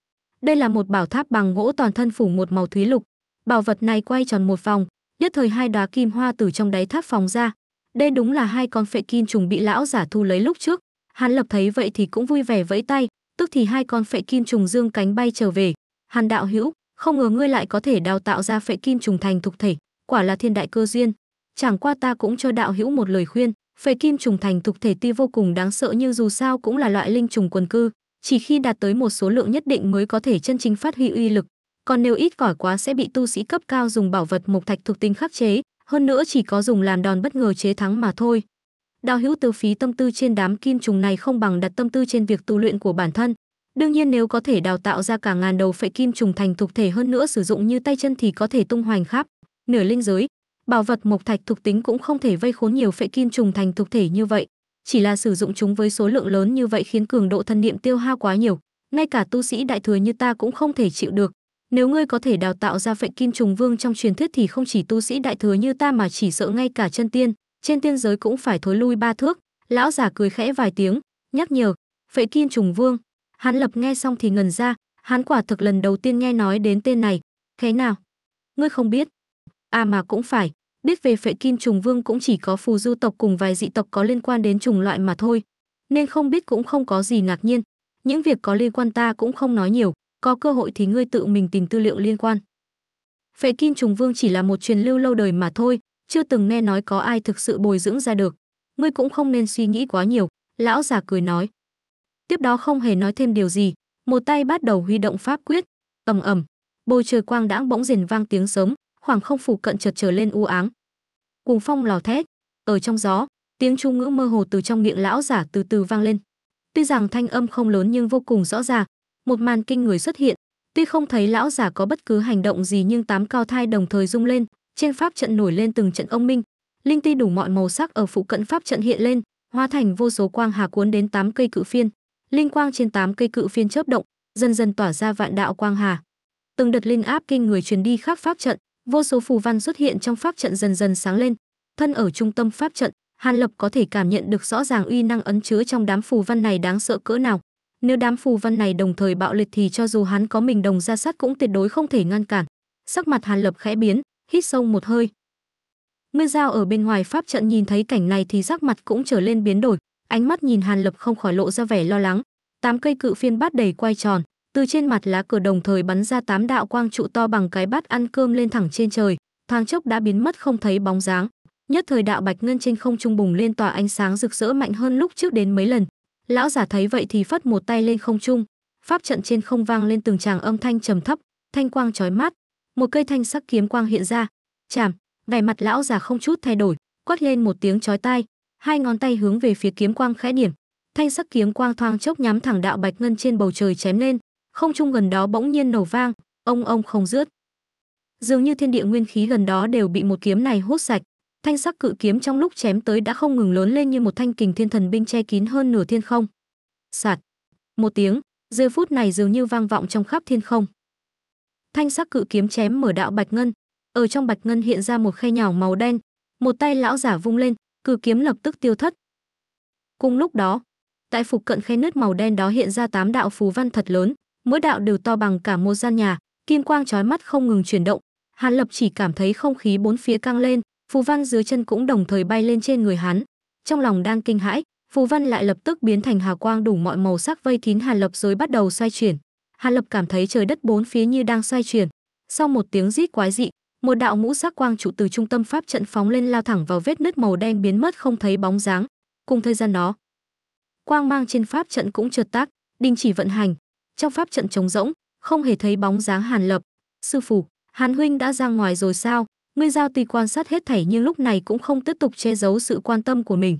đây là một bảo tháp bằng gỗ toàn thân phủ một màu thúy lục. Bảo vật này quay tròn một vòng, nhất thời hai đóa kim hoa từ trong đáy tháp phóng ra. Đây đúng là hai con phệ kim trùng bị lão giả thu lấy lúc trước. Hắn lập thấy vậy thì cũng vui vẻ vẫy tay, tức thì hai con phệ kim trùng dương cánh bay trở về. Hàn đạo hữu, không ngờ ngươi lại có thể đào tạo ra phệ kim trùng thành thục thể, quả là thiên đại cơ duyên. Chẳng qua ta cũng cho đạo hữu một lời khuyên, phệ kim trùng thành thục thể tuy vô cùng đáng sợ nhưng dù sao cũng là loại linh trùng quần cư, chỉ khi đạt tới một số lượng nhất định mới có thể chân chính phát huy uy lực còn nếu ít ỏi quá sẽ bị tu sĩ cấp cao dùng bảo vật mộc thạch thuộc tính khắc chế hơn nữa chỉ có dùng làm đòn bất ngờ chế thắng mà thôi đào hữu tiêu phí tâm tư trên đám kim trùng này không bằng đặt tâm tư trên việc tu luyện của bản thân đương nhiên nếu có thể đào tạo ra cả ngàn đầu phệ kim trùng thành thuộc thể hơn nữa sử dụng như tay chân thì có thể tung hoành khắp nửa linh giới bảo vật mộc thạch thuộc tính cũng không thể vây khốn nhiều phệ kim trùng thành thuộc thể như vậy chỉ là sử dụng chúng với số lượng lớn như vậy khiến cường độ thân niệm tiêu hao quá nhiều, ngay cả tu sĩ đại thừa như ta cũng không thể chịu được. Nếu ngươi có thể đào tạo ra phệ kim trùng vương trong truyền thuyết thì không chỉ tu sĩ đại thừa như ta mà chỉ sợ ngay cả chân tiên, trên tiên giới cũng phải thối lui ba thước. Lão già cười khẽ vài tiếng, nhắc nhở, phệ kim trùng vương. Hắn lập nghe xong thì ngần ra, hắn quả thực lần đầu tiên nghe nói đến tên này. Thế nào? Ngươi không biết? À mà cũng phải, Biết về phệ kim trùng vương cũng chỉ có phù du tộc cùng vài dị tộc có liên quan đến trùng loại mà thôi, nên không biết cũng không có gì ngạc nhiên. Những việc có liên quan ta cũng không nói nhiều, có cơ hội thì ngươi tự mình tìm tư liệu liên quan. Phệ kim trùng vương chỉ là một truyền lưu lâu đời mà thôi, chưa từng nghe nói có ai thực sự bồi dưỡng ra được. Ngươi cũng không nên suy nghĩ quá nhiều, lão già cười nói. Tiếp đó không hề nói thêm điều gì, một tay bắt đầu huy động pháp quyết, ầm ầm, bầu trời quang đãng bỗng rền vang tiếng sớm, hoàng không phủ cận chợt trở lên u áng. Cuồng phong lò thét, ở trong gió, tiếng trung ngữ mơ hồ từ trong miệng lão giả từ từ vang lên. Tuy rằng thanh âm không lớn nhưng vô cùng rõ ràng, một màn kinh người xuất hiện, tuy không thấy lão giả có bất cứ hành động gì nhưng tám cao thai đồng thời rung lên, trên pháp trận nổi lên từng trận ông minh, linh ti đủ mọi màu sắc ở phụ cận pháp trận hiện lên, hóa thành vô số quang hà cuốn đến tám cây cự phiên. Linh quang trên tám cây cự phiên chớp động, dần dần tỏa ra vạn đạo quang hà. Từng đợt linh áp kinh người truyền đi khắp pháp trận, vô số phù văn xuất hiện trong pháp trận dần dần sáng lên thân ở trung tâm pháp trận hàn lập có thể cảm nhận được rõ ràng uy năng ấn chứa trong đám phù văn này đáng sợ cỡ nào nếu đám phù văn này đồng thời bạo liệt thì cho dù hắn có mình đồng ra sát cũng tuyệt đối không thể ngăn cản sắc mặt hàn lập khẽ biến hít sâu một hơi nguyên giao ở bên ngoài pháp trận nhìn thấy cảnh này thì sắc mặt cũng trở lên biến đổi ánh mắt nhìn hàn lập không khỏi lộ ra vẻ lo lắng tám cây cự phiên bát đầy quay tròn từ trên mặt lá cờ đồng thời bắn ra tám đạo quang trụ to bằng cái bát ăn cơm lên thẳng trên trời thoáng chốc đã biến mất không thấy bóng dáng nhất thời đạo bạch ngân trên không trung bùng lên tỏa ánh sáng rực rỡ mạnh hơn lúc trước đến mấy lần lão giả thấy vậy thì phất một tay lên không trung pháp trận trên không vang lên từng tràng âm thanh trầm thấp thanh quang chói mắt một cây thanh sắc kiếm quang hiện ra chảm vẻ mặt lão già không chút thay đổi quát lên một tiếng chói tai hai ngón tay hướng về phía kiếm quang khẽ điểm thanh sắc kiếm quang thoang chốc nhắm thẳng đạo bạch ngân trên bầu trời chém lên không trung gần đó bỗng nhiên nổ vang, ông ông không rứt. Dường như thiên địa nguyên khí gần đó đều bị một kiếm này hút sạch, thanh sắc cự kiếm trong lúc chém tới đã không ngừng lớn lên như một thanh kình thiên thần binh che kín hơn nửa thiên không. Sạt. Một tiếng, giây phút này dường như vang vọng trong khắp thiên không. Thanh sắc cự kiếm chém mở đạo bạch ngân, ở trong bạch ngân hiện ra một khe nhỏ màu đen, một tay lão giả vung lên, cự kiếm lập tức tiêu thất. Cùng lúc đó, tại phục cận khe nứt màu đen đó hiện ra tám đạo phù văn thật lớn, mỗi đạo đều to bằng cả một gian nhà, kim quang chói mắt không ngừng chuyển động. Hàn Lập chỉ cảm thấy không khí bốn phía căng lên, phù văn dưới chân cũng đồng thời bay lên trên người hắn. Trong lòng đang kinh hãi, phù văn lại lập tức biến thành hào quang đủ mọi màu sắc vây kín Hàn Lập rồi bắt đầu xoay chuyển. Hàn Lập cảm thấy trời đất bốn phía như đang xoay chuyển. Sau một tiếng rít quái dị, một đạo ngũ sắc quang trụ từ trung tâm pháp trận phóng lên lao thẳng vào vết nứt màu đen biến mất không thấy bóng dáng. Cùng thời gian đó, quang mang trên pháp trận cũng trượt tác, đình chỉ vận hành, trong pháp trận trống rỗng, không hề thấy bóng dáng Hàn Lập. Sư phụ, Hàn huynh đã ra ngoài rồi sao? Ngươi giao tùy quan sát hết thảy nhưng lúc này cũng không tiếp tục che giấu sự quan tâm của mình.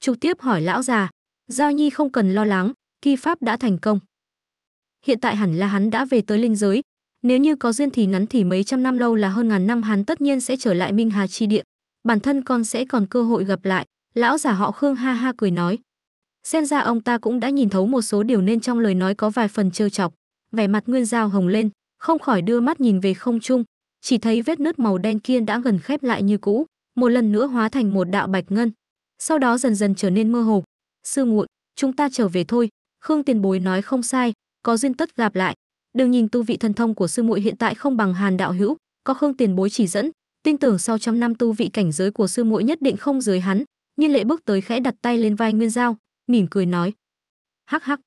Trực tiếp hỏi lão già, Giao Nhi không cần lo lắng, kỳ pháp đã thành công. Hiện tại hẳn là hắn đã về tới linh giới, nếu như có duyên thì ngắn thì mấy trăm năm lâu là hơn ngàn năm hắn tất nhiên sẽ trở lại Minh Hà chi địa, bản thân con sẽ còn cơ hội gặp lại. Lão già họ Khương ha ha cười nói, Xem ra ông ta cũng đã nhìn thấu một số điều nên trong lời nói có vài phần trêu chọc. Vẻ mặt Nguyên Giao hồng lên, không khỏi đưa mắt nhìn về không trung, chỉ thấy vết nứt màu đen kia đã gần khép lại như cũ, một lần nữa hóa thành một đạo bạch ngân, sau đó dần dần trở nên mơ hồ. Sư muội, chúng ta trở về thôi, Khương Tiền Bối nói không sai, có duyên tất gặp lại. Đừng nhìn tu vị thần thông của sư muội hiện tại không bằng Hàn đạo hữu, có Khương Tiền Bối chỉ dẫn, tin tưởng sau trăm năm tu vị cảnh giới của sư muội nhất định không dưới hắn. Nhiên Lệ bước tới khẽ đặt tay lên vai Nguyên Giao, mỉm cười nói. Hắc hắc.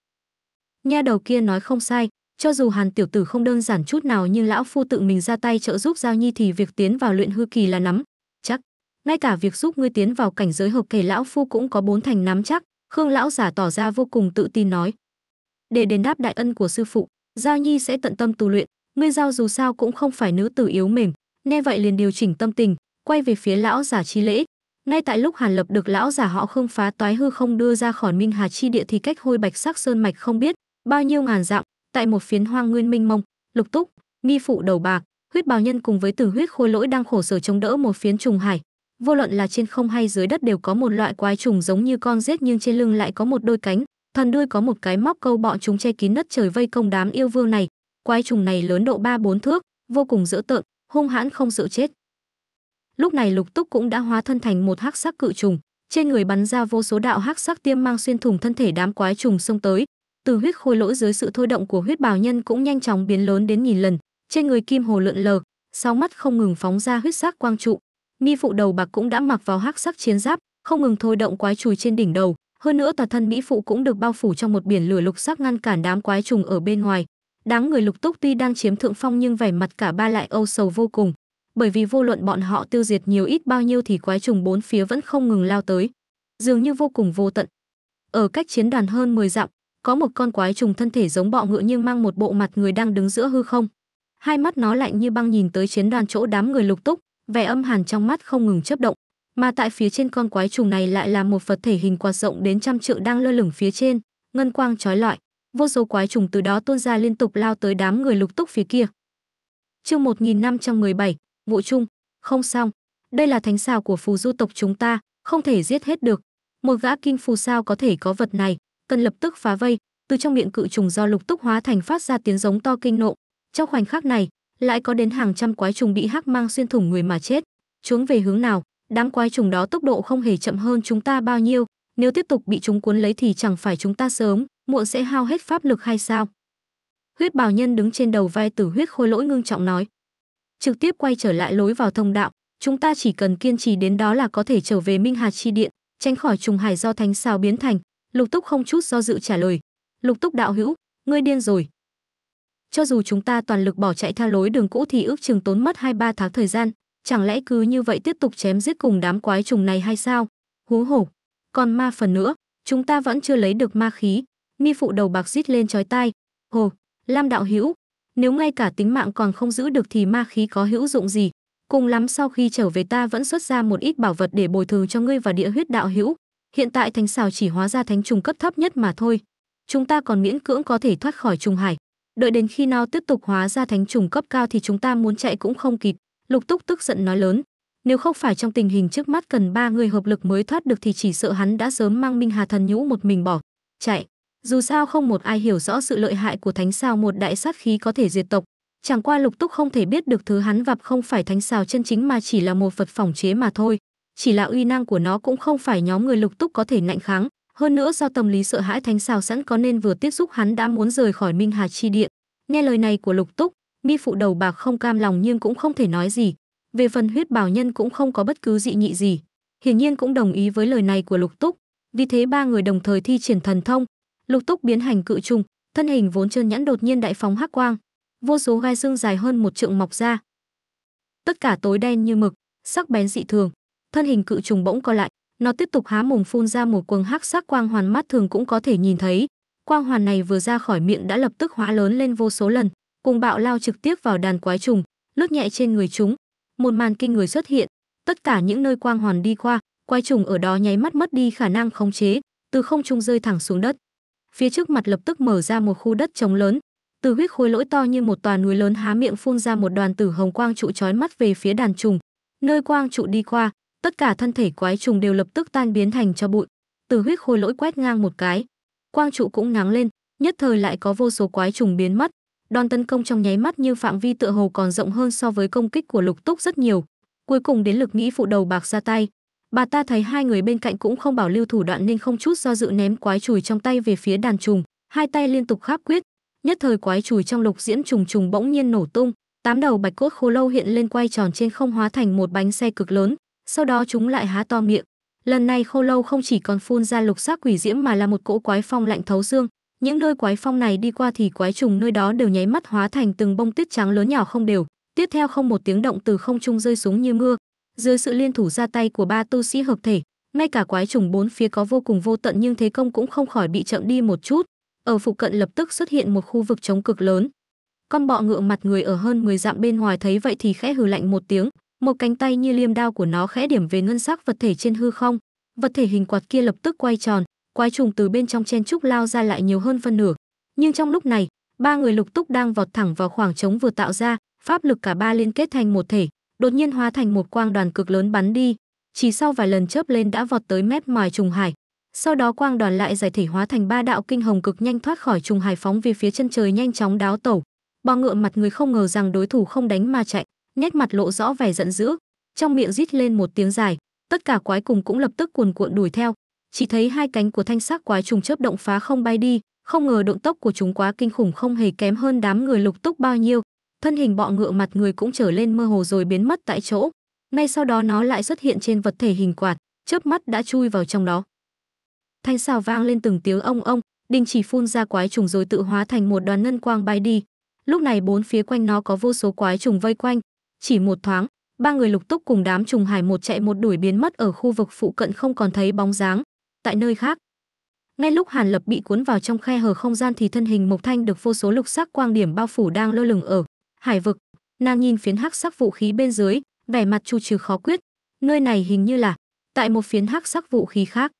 Nha đầu kia nói không sai, cho dù Hàn tiểu tử không đơn giản chút nào nhưng lão phu tự mình ra tay trợ giúp Giao Nhi thì việc tiến vào luyện hư kỳ là nắm chắc. Ngay cả việc giúp ngươi tiến vào cảnh giới hợp thể lão phu cũng có bốn thành nắm chắc, Khương lão giả tỏ ra vô cùng tự tin nói. Để đền đáp đại ân của sư phụ, Giao Nhi sẽ tận tâm tu luyện, ngươi giao dù sao cũng không phải nữ tử yếu mềm, nghe vậy liền điều chỉnh tâm tình, quay về phía lão giả chi lễ, ngay tại lúc Hàn Lập được lão giả họ Khương phá toái hư không đưa ra khỏi Minh Hà chi địa thì cách hôi bạch sắc sơn mạch không biết bao nhiêu ngàn dặm, tại một phiến hoang nguyên minh mông, lục túc, nghi phụ đầu bạc, huyết bào nhân cùng với tử huyết khôi lỗi đang khổ sở chống đỡ một phiến trùng hải. Vô luận là trên không hay dưới đất đều có một loại quái trùng giống như con rết nhưng trên lưng lại có một đôi cánh, thần đuôi có một cái móc câu bọn chúng che kín đất trời vây công đám yêu vương này. Quái trùng này lớn độ ba bốn thước, vô cùng dữ tợn, hung hãn không sợ chết lúc này lục túc cũng đã hóa thân thành một hắc sắc cự trùng trên người bắn ra vô số đạo hắc sắc tiêm mang xuyên thủng thân thể đám quái trùng xông tới từ huyết khôi lỗi dưới sự thôi động của huyết bào nhân cũng nhanh chóng biến lớn đến nghìn lần trên người kim hồ lượn lờ sau mắt không ngừng phóng ra huyết sắc quang trụ mi phụ đầu bạc cũng đã mặc vào hắc sắc chiến giáp không ngừng thôi động quái chùi trên đỉnh đầu hơn nữa tòa thân mỹ phụ cũng được bao phủ trong một biển lửa lục sắc ngăn cản đám quái trùng ở bên ngoài đáng người lục túc tuy đang chiếm thượng phong nhưng vẻ mặt cả ba lại âu sầu vô cùng bởi vì vô luận bọn họ tiêu diệt nhiều ít bao nhiêu thì quái trùng bốn phía vẫn không ngừng lao tới, dường như vô cùng vô tận. Ở cách chiến đoàn hơn 10 dặm, có một con quái trùng thân thể giống bọ ngựa nhưng mang một bộ mặt người đang đứng giữa hư không. Hai mắt nó lạnh như băng nhìn tới chiến đoàn chỗ đám người lục túc, vẻ âm hàn trong mắt không ngừng chớp động, mà tại phía trên con quái trùng này lại là một vật thể hình quạt rộng đến trăm trượng đang lơ lửng phía trên, ngân quang chói lọi, vô số quái trùng từ đó tuôn ra liên tục lao tới đám người lục túc phía kia. Chương 1517, Ngụ Trung, không xong, đây là thánh xào của phù du tộc chúng ta, không thể giết hết được. Một gã kim phù sao có thể có vật này, cần lập tức phá vây, từ trong miệng cự trùng do lục túc hóa thành phát ra tiếng giống to kinh nộ. Trong khoảnh khắc này, lại có đến hàng trăm quái trùng bị hắc mang xuyên thủng người mà chết. Chúng về hướng nào, đám quái trùng đó tốc độ không hề chậm hơn chúng ta bao nhiêu, nếu tiếp tục bị chúng cuốn lấy thì chẳng phải chúng ta sớm, muộn sẽ hao hết pháp lực hay sao? Huyết Bảo Nhân đứng trên đầu vai Tử Huyết Khôi Lỗi ngưng trọng nói, trực tiếp quay trở lại lối vào thông đạo chúng ta chỉ cần kiên trì đến đó là có thể trở về minh hà chi điện tránh khỏi trùng hải do thánh sao biến thành lục túc không chút do dự trả lời lục túc đạo hữu ngươi điên rồi cho dù chúng ta toàn lực bỏ chạy theo lối đường cũ thì ước chừng tốn mất hai ba tháng thời gian chẳng lẽ cứ như vậy tiếp tục chém giết cùng đám quái trùng này hay sao hú hổ còn ma phần nữa chúng ta vẫn chưa lấy được ma khí mi phụ đầu bạc rít lên chói tai hồ lam đạo hữu nếu ngay cả tính mạng còn không giữ được thì ma khí có hữu dụng gì? Cùng lắm sau khi trở về ta vẫn xuất ra một ít bảo vật để bồi thường cho ngươi và địa huyết đạo hữu. Hiện tại thánh xào chỉ hóa ra thánh trùng cấp thấp nhất mà thôi. Chúng ta còn miễn cưỡng có thể thoát khỏi trùng hải. Đợi đến khi nào tiếp tục hóa ra thánh trùng cấp cao thì chúng ta muốn chạy cũng không kịp. Lục túc tức giận nói lớn. Nếu không phải trong tình hình trước mắt cần ba người hợp lực mới thoát được thì chỉ sợ hắn đã sớm mang Minh Hà Thần Nhũ một mình bỏ. Chạy. Dù sao không một ai hiểu rõ sự lợi hại của thánh sao một đại sát khí có thể diệt tộc, chẳng qua lục túc không thể biết được thứ hắn vập không phải thánh sao chân chính mà chỉ là một vật phòng chế mà thôi chỉ là uy năng của nó cũng không phải nhóm người lục túc có thể nạnh kháng hơn nữa do tâm lý sợ hãi thánh sao sẵn có nên vừa tiếp xúc hắn đã muốn rời khỏi minh hà chi điện nghe lời này của lục túc mi phụ đầu bạc không cam lòng nhưng cũng không thể nói gì về phần huyết bảo nhân cũng không có bất cứ dị nghị gì hiển nhiên cũng đồng ý với lời này của lục túc vì thế ba người đồng thời thi triển thần thông lục túc biến hành cự trùng thân hình vốn trơn nhẵn đột nhiên đại phóng hắc quang vô số gai xương dài hơn một trượng mọc ra tất cả tối đen như mực sắc bén dị thường thân hình cự trùng bỗng co lại nó tiếp tục há mồm phun ra một quầng hắc sắc quang hoàn mắt thường cũng có thể nhìn thấy quang hoàn này vừa ra khỏi miệng đã lập tức hóa lớn lên vô số lần cùng bạo lao trực tiếp vào đàn quái trùng lướt nhẹ trên người chúng một màn kinh người xuất hiện tất cả những nơi quang hoàn đi qua quái trùng ở đó nháy mắt mất đi khả năng khống chế từ không trung rơi thẳng xuống đất phía trước mặt lập tức mở ra một khu đất trống lớn từ huyết khối lỗi to như một tòa núi lớn há miệng phun ra một đoàn tử hồng quang trụ trói mắt về phía đàn trùng nơi quang trụ đi qua tất cả thân thể quái trùng đều lập tức tan biến thành cho bụi từ huyết khối lỗi quét ngang một cái quang trụ cũng ngáng lên nhất thời lại có vô số quái trùng biến mất đòn tấn công trong nháy mắt như phạm vi tựa hồ còn rộng hơn so với công kích của lục túc rất nhiều cuối cùng đến lực nghĩ phụ đầu bạc ra tay Bà ta thấy hai người bên cạnh cũng không bảo lưu thủ đoạn nên không chút do dự ném quái chùi trong tay về phía đàn trùng, hai tay liên tục kháp quyết, nhất thời quái chùi trong lục diễm trùng trùng bỗng nhiên nổ tung, tám đầu bạch cốt khô lâu hiện lên quay tròn trên không hóa thành một bánh xe cực lớn, sau đó chúng lại há to miệng. Lần này khô lâu không chỉ còn phun ra lục sắc quỷ diễm mà là một cỗ quái phong lạnh thấu xương, những nơi quái phong này đi qua thì quái trùng nơi đó đều nháy mắt hóa thành từng bông tuyết trắng lớn nhỏ không đều, tiếp theo không một tiếng động từ không trung rơi xuống như mưa, dưới sự liên thủ ra tay của ba tu sĩ hợp thể, ngay cả quái trùng bốn phía có vô cùng vô tận nhưng thế công cũng không khỏi bị chậm đi một chút. Ở phụ cận lập tức xuất hiện một khu vực chống cực lớn. Con bọ ngựa mặt người ở hơn 10 dặm bên ngoài thấy vậy thì khẽ hừ lạnh một tiếng, một cánh tay như liêm đao của nó khẽ điểm về ngân sắc vật thể trên hư không. Vật thể hình quạt kia lập tức quay tròn, quái trùng từ bên trong chen trúc lao ra lại nhiều hơn phân nửa. Nhưng trong lúc này, ba người lục túc đang vọt thẳng vào khoảng trống vừa tạo ra, pháp lực cả ba liên kết thành một thể, đột nhiên hóa thành một quang đoàn cực lớn bắn đi, chỉ sau vài lần chớp lên đã vọt tới mép mòi trùng hải. Sau đó quang đoàn lại giải thể hóa thành ba đạo kinh hồng cực nhanh thoát khỏi trùng hải phóng về phía chân trời nhanh chóng đáo tẩu. Bò ngựa mặt người không ngờ rằng đối thủ không đánh mà chạy, nét mặt lộ rõ vẻ giận dữ, trong miệng rít lên một tiếng dài, tất cả quái cùng cũng lập tức cuồn cuộn đuổi theo. Chỉ thấy hai cánh của thanh sắc quái trùng chớp động phá không bay đi, không ngờ động tốc của chúng quá kinh khủng không hề kém hơn đám người lục túc bao nhiêu, thân hình bọ ngựa mặt người cũng trở lên mơ hồ rồi biến mất tại chỗ ngay sau đó nó lại xuất hiện trên vật thể hình quạt chớp mắt đã chui vào trong đó thanh xào vang lên từng tiếng ông ông đinh chỉ phun ra quái trùng rồi tự hóa thành một đoàn ngân quang bay đi lúc này bốn phía quanh nó có vô số quái trùng vây quanh chỉ một thoáng ba người lục túc cùng đám trùng hải một chạy một đuổi biến mất ở khu vực phụ cận không còn thấy bóng dáng tại nơi khác ngay lúc hàn lập bị cuốn vào trong khe hở không gian thì thân hình mộc thanh được vô số lục sắc quang điểm bao phủ đang lơ lửng ở Hải vực, nàng nhìn phiến hắc sắc vũ khí bên dưới, vẻ mặt chu trừ khó quyết. Nơi này hình như là tại một phiến hắc sắc vũ khí khác.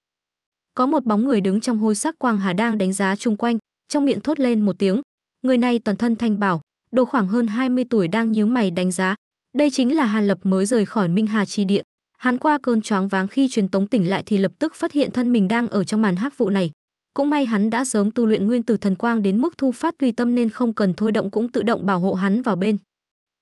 Có một bóng người đứng trong hôi sắc quang hà đang đánh giá chung quanh, trong miệng thốt lên một tiếng. Người này toàn thân thanh bảo, độ khoảng hơn 20 tuổi đang nhíu mày đánh giá. Đây chính là Hàn Lập mới rời khỏi Minh Hà chi Điện. Hắn qua cơn choáng váng khi truyền tống tỉnh lại thì lập tức phát hiện thân mình đang ở trong màn hắc vụ này, cũng may hắn đã sớm tu luyện nguyên tử thần quang đến mức thu phát tùy tâm nên không cần thôi động cũng tự động bảo hộ hắn vào bên.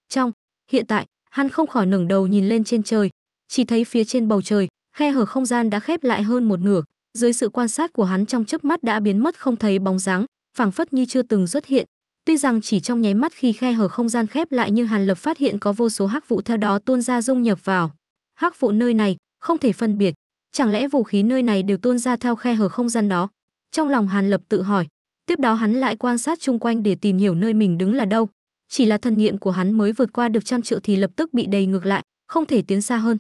Trong, hiện tại, hắn không khỏi ngẩng đầu nhìn lên trên trời, chỉ thấy phía trên bầu trời, khe hở không gian đã khép lại hơn một nửa, dưới sự quan sát của hắn trong chớp mắt đã biến mất không thấy bóng dáng, phảng phất như chưa từng xuất hiện. Tuy rằng chỉ trong nháy mắt khi khe hở không gian khép lại nhưng Hàn Lập phát hiện có vô số hắc vụ theo đó tuôn ra dung nhập vào. Hắc vụ nơi này không thể phân biệt, chẳng lẽ vũ khí nơi này đều tuôn ra theo khe hở không gian đó? Trong lòng Hàn Lập tự hỏi, tiếp đó hắn lại quan sát chung quanh để tìm hiểu nơi mình đứng là đâu. Chỉ là thần nghiệm của hắn mới vượt qua được trăm triệu thì lập tức bị đầy ngược lại, không thể tiến xa hơn.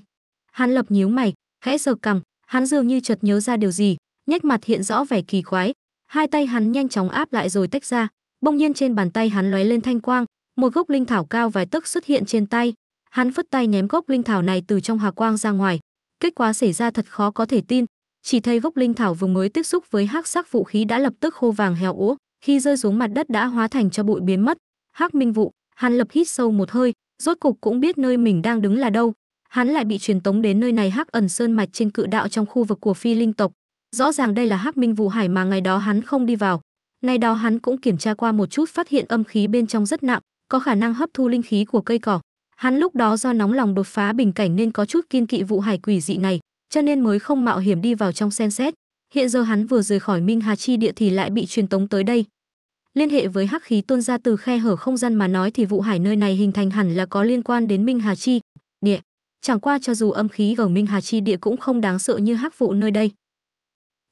Hàn Lập nhíu mày, khẽ giơ cằm, hắn dường như chợt nhớ ra điều gì, nhếch mặt hiện rõ vẻ kỳ quái. Hai tay hắn nhanh chóng áp lại rồi tách ra, bỗng nhiên trên bàn tay hắn lóe lên thanh quang, một gốc linh thảo cao vài tấc xuất hiện trên tay. Hắn phất tay ném gốc linh thảo này từ trong hà quang ra ngoài. Kết quả xảy ra thật khó có thể tin, chỉ thấy gốc linh thảo vừa mới tiếp xúc với hắc sắc vũ khí đã lập tức khô vàng heo úa, khi rơi xuống mặt đất đã hóa thành cho bụi biến mất. Hắc Minh Vụ, Hàn Lập hít sâu một hơi, rốt cục cũng biết nơi mình đang đứng là đâu. Hắn lại bị truyền tống đến nơi này Hắc ẩn sơn mạch trên cự đạo trong khu vực của phi linh tộc. Rõ ràng đây là Hắc Minh Vụ Hải mà ngày đó hắn không đi vào. Ngày đó hắn cũng kiểm tra qua một chút phát hiện âm khí bên trong rất nặng, có khả năng hấp thu linh khí của cây cỏ. Hắn lúc đó do nóng lòng đột phá bình cảnh nên có chút kiên kỵ vụ hải quỷ dị này, cho nên mới không mạo hiểm đi vào trong xem xét. Hiện giờ hắn vừa rời khỏi Minh Hà chi địa thì lại bị truyền tống tới đây. Liên hệ với hắc khí tuôn ra từ khe hở không gian mà nói thì vụ hải nơi này hình thành hẳn là có liên quan đến Minh Hà chi địa. Chẳng qua cho dù âm khí ở Minh Hà chi địa cũng không đáng sợ như hắc vụ nơi đây.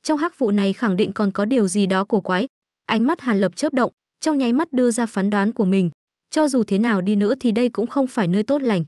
Trong hắc vụ này khẳng định còn có điều gì đó cổ quái. Ánh mắt Hàn Lập chớp động, trong nháy mắt đưa ra phán đoán của mình, cho dù thế nào đi nữa thì đây cũng không phải nơi tốt lành.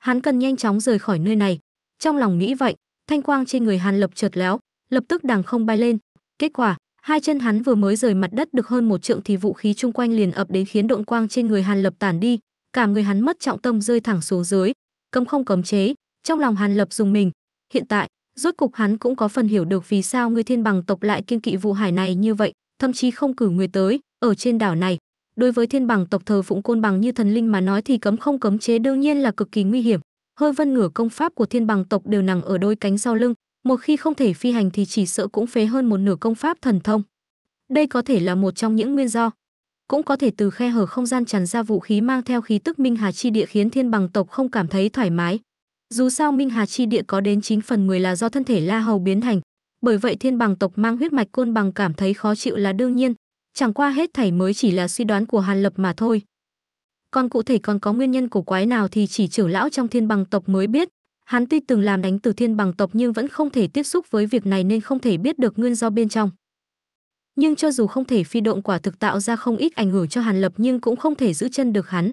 Hắn cần nhanh chóng rời khỏi nơi này. Trong lòng nghĩ vậy, thanh quang trên người Hàn Lập trượt léo, lập tức đằng không bay lên. Kết quả, hai chân hắn vừa mới rời mặt đất được hơn một trượng thì vũ khí chung quanh liền ập đến khiến độn quang trên người Hàn Lập tản đi, cả người hắn mất trọng tâm rơi thẳng xuống dưới, cấm không cấm chế, trong lòng Hàn Lập dùng mình. Hiện tại, rốt cục hắn cũng có phần hiểu được vì sao người thiên bằng tộc lại kiên kỵ vụ hải này như vậy, thậm chí không cử người tới, ở trên đảo này. Đối với thiên bằng tộc thờ phụng côn bằng như thần linh mà nói thì cấm không cấm chế đương nhiên là cực kỳ nguy hiểm, hơi vân ngửa công pháp của thiên bằng tộc đều nằm ở đôi cánh sau lưng một khi không thể phi hành thì chỉ sợ cũng phế hơn một nửa công pháp thần thông đây có thể là một trong những nguyên do cũng có thể từ khe hở không gian tràn ra vũ khí mang theo khí tức minh hà chi địa khiến thiên bằng tộc không cảm thấy thoải mái dù sao minh hà chi địa có đến 9 phần 10 là do thân thể la hầu biến thành bởi vậy thiên bằng tộc mang huyết mạch côn bằng cảm thấy khó chịu là đương nhiên chẳng qua hết thảy mới chỉ là suy đoán của hàn lập mà thôi còn cụ thể còn có nguyên nhân cổ quái nào thì chỉ trưởng lão trong thiên bằng tộc mới biết hắn tuy từng làm đánh từ thiên bằng tộc nhưng vẫn không thể tiếp xúc với việc này nên không thể biết được nguyên do bên trong nhưng cho dù không thể phi động quả thực tạo ra không ít ảnh hưởng cho hàn lập nhưng cũng không thể giữ chân được hắn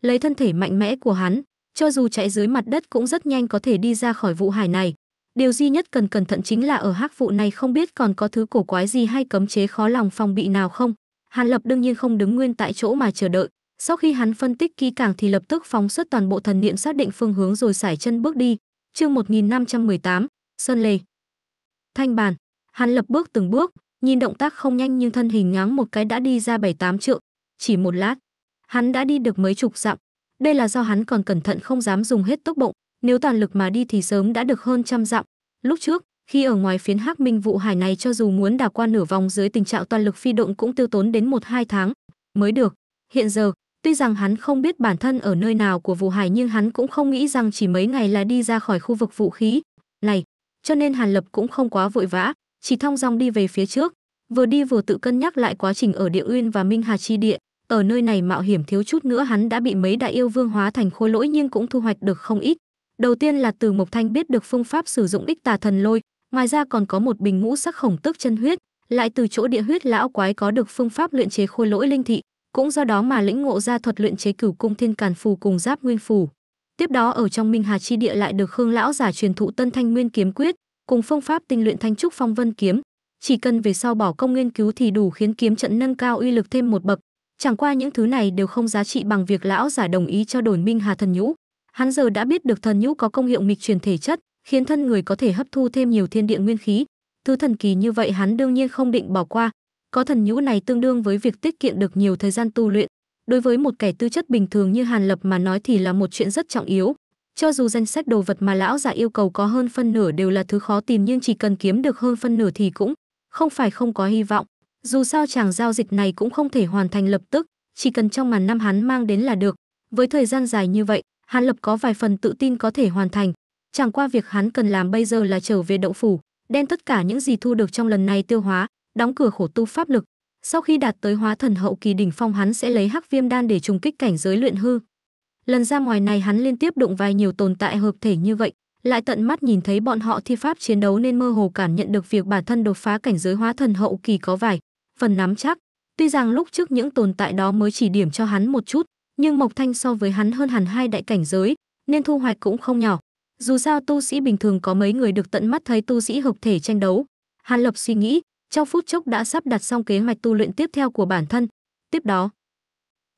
lấy thân thể mạnh mẽ của hắn cho dù chạy dưới mặt đất cũng rất nhanh có thể đi ra khỏi vụ hải này điều duy nhất cần cẩn thận chính là ở hắc vụ này không biết còn có thứ cổ quái gì hay cấm chế khó lòng phòng bị nào không hàn lập đương nhiên không đứng nguyên tại chỗ mà chờ đợi sau khi hắn phân tích kỹ càng thì lập tức phóng xuất toàn bộ thần niệm xác định phương hướng rồi sải chân bước đi. Chương 1518, Sơn Lê. Thanh bàn, hắn lập bước từng bước, nhìn động tác không nhanh nhưng thân hình ngáng một cái đã đi ra bảy tám trượng, chỉ một lát, hắn đã đi được mấy chục dặm. Đây là do hắn còn cẩn thận không dám dùng hết tốc bụng, nếu toàn lực mà đi thì sớm đã được hơn trăm dặm. Lúc trước, khi ở ngoài phiến hắc minh vụ hải này cho dù muốn đảo qua nửa vòng dưới tình trạng toàn lực phi động cũng tiêu tốn đến một hai tháng mới được. Hiện giờ, Tuy rằng hắn không biết bản thân ở nơi nào của Vũ Hải nhưng hắn cũng không nghĩ rằng chỉ mấy ngày là đi ra khỏi khu vực vũ khí này, cho nên Hàn Lập cũng không quá vội vã, chỉ thong dong đi về phía trước, vừa đi vừa tự cân nhắc lại quá trình ở Địa Uyên và Minh Hà chi địa, ở nơi này mạo hiểm thiếu chút nữa hắn đã bị mấy đại yêu vương hóa thành khối lỗi nhưng cũng thu hoạch được không ít. Đầu tiên là từ Mộc Thanh biết được phương pháp sử dụng đích tà thần lôi, ngoài ra còn có một bình ngũ sắc khổng tức chân huyết, lại từ chỗ địa huyết lão quái có được phương pháp luyện chế khối lỗi linh thị, cũng do đó mà lĩnh ngộ ra thuật luyện chế cửu cung thiên càn phù cùng giáp nguyên phù. Tiếp đó ở trong Minh Hà chi địa lại được Khương lão giả truyền thụ Tân Thanh Nguyên kiếm quyết, cùng phương pháp tinh luyện Thanh trúc phong vân kiếm, chỉ cần về sau bỏ công nghiên cứu thì đủ khiến kiếm trận nâng cao uy lực thêm một bậc. Chẳng qua những thứ này đều không giá trị bằng việc lão giả đồng ý cho đổi Minh Hà thần nhũ. Hắn giờ đã biết được thần nhũ có công hiệu mịch truyền thể chất, khiến thân người có thể hấp thu thêm nhiều thiên địa nguyên khí. Thứ thần kỳ như vậy hắn đương nhiên không định bỏ qua, có thần nhũ này tương đương với việc tiết kiệm được nhiều thời gian tu luyện. Đối với một kẻ tư chất bình thường như Hàn Lập mà nói thì là một chuyện rất trọng yếu. Cho dù danh sách đồ vật mà lão già yêu cầu có hơn phân nửa đều là thứ khó tìm nhưng chỉ cần kiếm được hơn phân nửa thì cũng không phải không có hy vọng. Dù sao chàng giao dịch này cũng không thể hoàn thành lập tức, chỉ cần trong màn năm hắn mang đến là được. Với thời gian dài như vậy, Hàn Lập có vài phần tự tin có thể hoàn thành. Chẳng qua việc hắn cần làm bây giờ là trở về đậu phủ, đem tất cả những gì thu được trong lần này tiêu hóa, đóng cửa khổ tu pháp lực. Sau khi đạt tới hóa thần hậu kỳ đỉnh phong hắn sẽ lấy hắc viêm đan để trùng kích cảnh giới luyện hư. Lần ra ngoài này hắn liên tiếp đụng vài nhiều tồn tại hợp thể như vậy, lại tận mắt nhìn thấy bọn họ thi pháp chiến đấu nên mơ hồ cảm nhận được việc bản thân đột phá cảnh giới hóa thần hậu kỳ có vài phần nắm chắc. Tuy rằng lúc trước những tồn tại đó mới chỉ điểm cho hắn một chút, nhưng Mộc Thanh so với hắn hơn hẳn hai đại cảnh giới, nên thu hoạch cũng không nhỏ. Dù sao tu sĩ bình thường có mấy người được tận mắt thấy tu sĩ hợp thể tranh đấu. Hàn Lập suy nghĩ, trong phút chốc đã sắp đặt xong kế hoạch tu luyện tiếp theo của bản thân. Tiếp đó,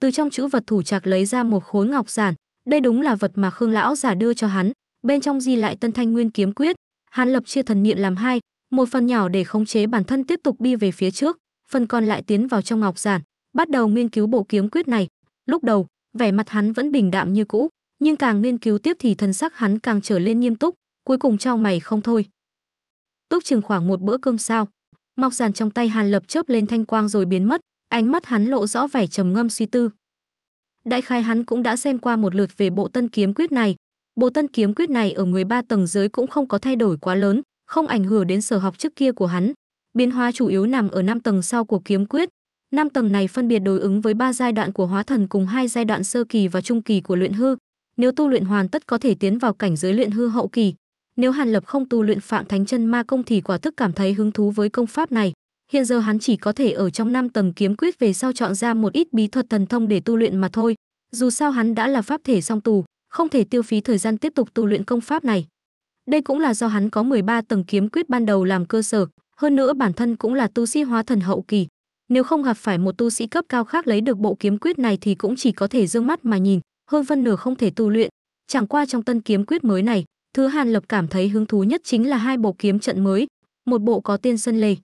từ trong chữ vật thủ trạc lấy ra một khối ngọc giản, đây đúng là vật mà Khương lão giả đưa cho hắn, bên trong di lại Tân Thanh Nguyên kiếm quyết, hắn lập chia thần niệm làm hai, một phần nhỏ để khống chế bản thân tiếp tục đi về phía trước, phần còn lại tiến vào trong ngọc giản, bắt đầu nghiên cứu bộ kiếm quyết này. Lúc đầu, vẻ mặt hắn vẫn bình đạm như cũ, nhưng càng nghiên cứu tiếp thì thần sắc hắn càng trở lên nghiêm túc, cuối cùng trao mày không thôi. Túc chừng khoảng một bữa cơm sao, Ngọc giản trong tay Hàn Lập chớp lên thanh quang rồi biến mất, ánh mắt hắn lộ rõ vẻ trầm ngâm suy tư. Đại khai hắn cũng đã xem qua một lượt về bộ tân kiếm quyết này. Bộ tân kiếm quyết này ở người ba tầng giới cũng không có thay đổi quá lớn, không ảnh hưởng đến sở học trước kia của hắn. Biến hóa chủ yếu nằm ở năm tầng sau của kiếm quyết. Năm tầng này phân biệt đối ứng với ba giai đoạn của hóa thần cùng hai giai đoạn sơ kỳ và trung kỳ của luyện hư. Nếu tu luyện hoàn tất có thể tiến vào cảnh giới luyện hư hậu kỳ, nếu Hàn Lập không tu luyện Phạm Thánh Chân Ma công thì quả thức cảm thấy hứng thú với công pháp này. Hiện giờ hắn chỉ có thể ở trong năm tầng kiếm quyết về sau chọn ra một ít bí thuật thần thông để tu luyện mà thôi. Dù sao hắn đã là pháp thể song tù, không thể tiêu phí thời gian tiếp tục tu luyện công pháp này. Đây cũng là do hắn có 13 tầng kiếm quyết ban đầu làm cơ sở, hơn nữa bản thân cũng là tu sĩ hóa thần hậu kỳ. Nếu không gặp phải một tu sĩ cấp cao khác lấy được bộ kiếm quyết này thì cũng chỉ có thể dương mắt mà nhìn, hơn phân nửa không thể tu luyện. Chẳng qua trong tân kiếm quyết mới này, Thứ Hàn Lập cảm thấy hứng thú nhất chính là hai bộ kiếm trận mới, một bộ có tên Sơn Lê,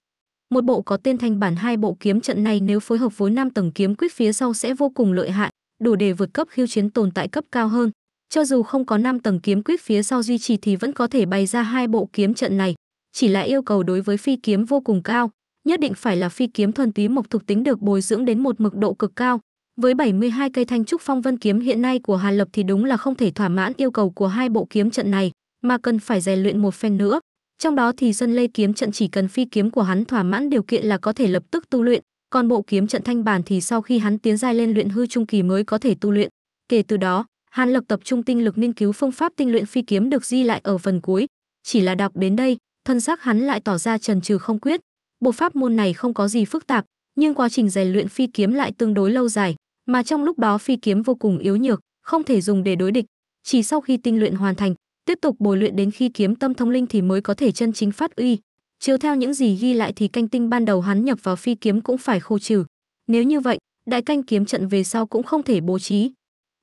một bộ có tên Thanh Bản hai bộ kiếm trận này nếu phối hợp với năm tầng kiếm quyết phía sau sẽ vô cùng lợi hại, đủ để vượt cấp khiêu chiến tồn tại cấp cao hơn. Cho dù không có năm tầng kiếm quyết phía sau duy trì thì vẫn có thể bày ra hai bộ kiếm trận này, chỉ là yêu cầu đối với phi kiếm vô cùng cao, nhất định phải là phi kiếm thuần túy mộc thuộc tính được bồi dưỡng đến một mức độ cực cao, với 72 cây thanh trúc phong vân kiếm hiện nay của Hà Lập thì đúng là không thể thỏa mãn yêu cầu của hai bộ kiếm trận này, mà cần phải rèn luyện một phen nữa. Trong đó thì Sơn Lê kiếm trận chỉ cần phi kiếm của hắn thỏa mãn điều kiện là có thể lập tức tu luyện, còn bộ kiếm trận thanh bản thì sau khi hắn tiến giai lên luyện hư trung kỳ mới có thể tu luyện. Kể từ đó, Hàn Lập tập trung tinh lực nghiên cứu phương pháp tinh luyện phi kiếm được ghi lại ở phần cuối. Chỉ là đọc đến đây, thân xác hắn lại tỏ ra trần trừ không quyết. Bộ pháp môn này không có gì phức tạp, nhưng quá trình rèn luyện phi kiếm lại tương đối lâu dài mà trong lúc đó phi kiếm vô cùng yếu nhược, không thể dùng để đối địch. Chỉ sau khi tinh luyện hoàn thành, tiếp tục bồi luyện đến khi kiếm tâm thông linh thì mới có thể chân chính phát uy. Chiếu theo những gì ghi lại thì canh tinh ban đầu hắn nhập vào phi kiếm cũng phải khô trừ. Nếu như vậy, đại canh kiếm trận về sau cũng không thể bố trí.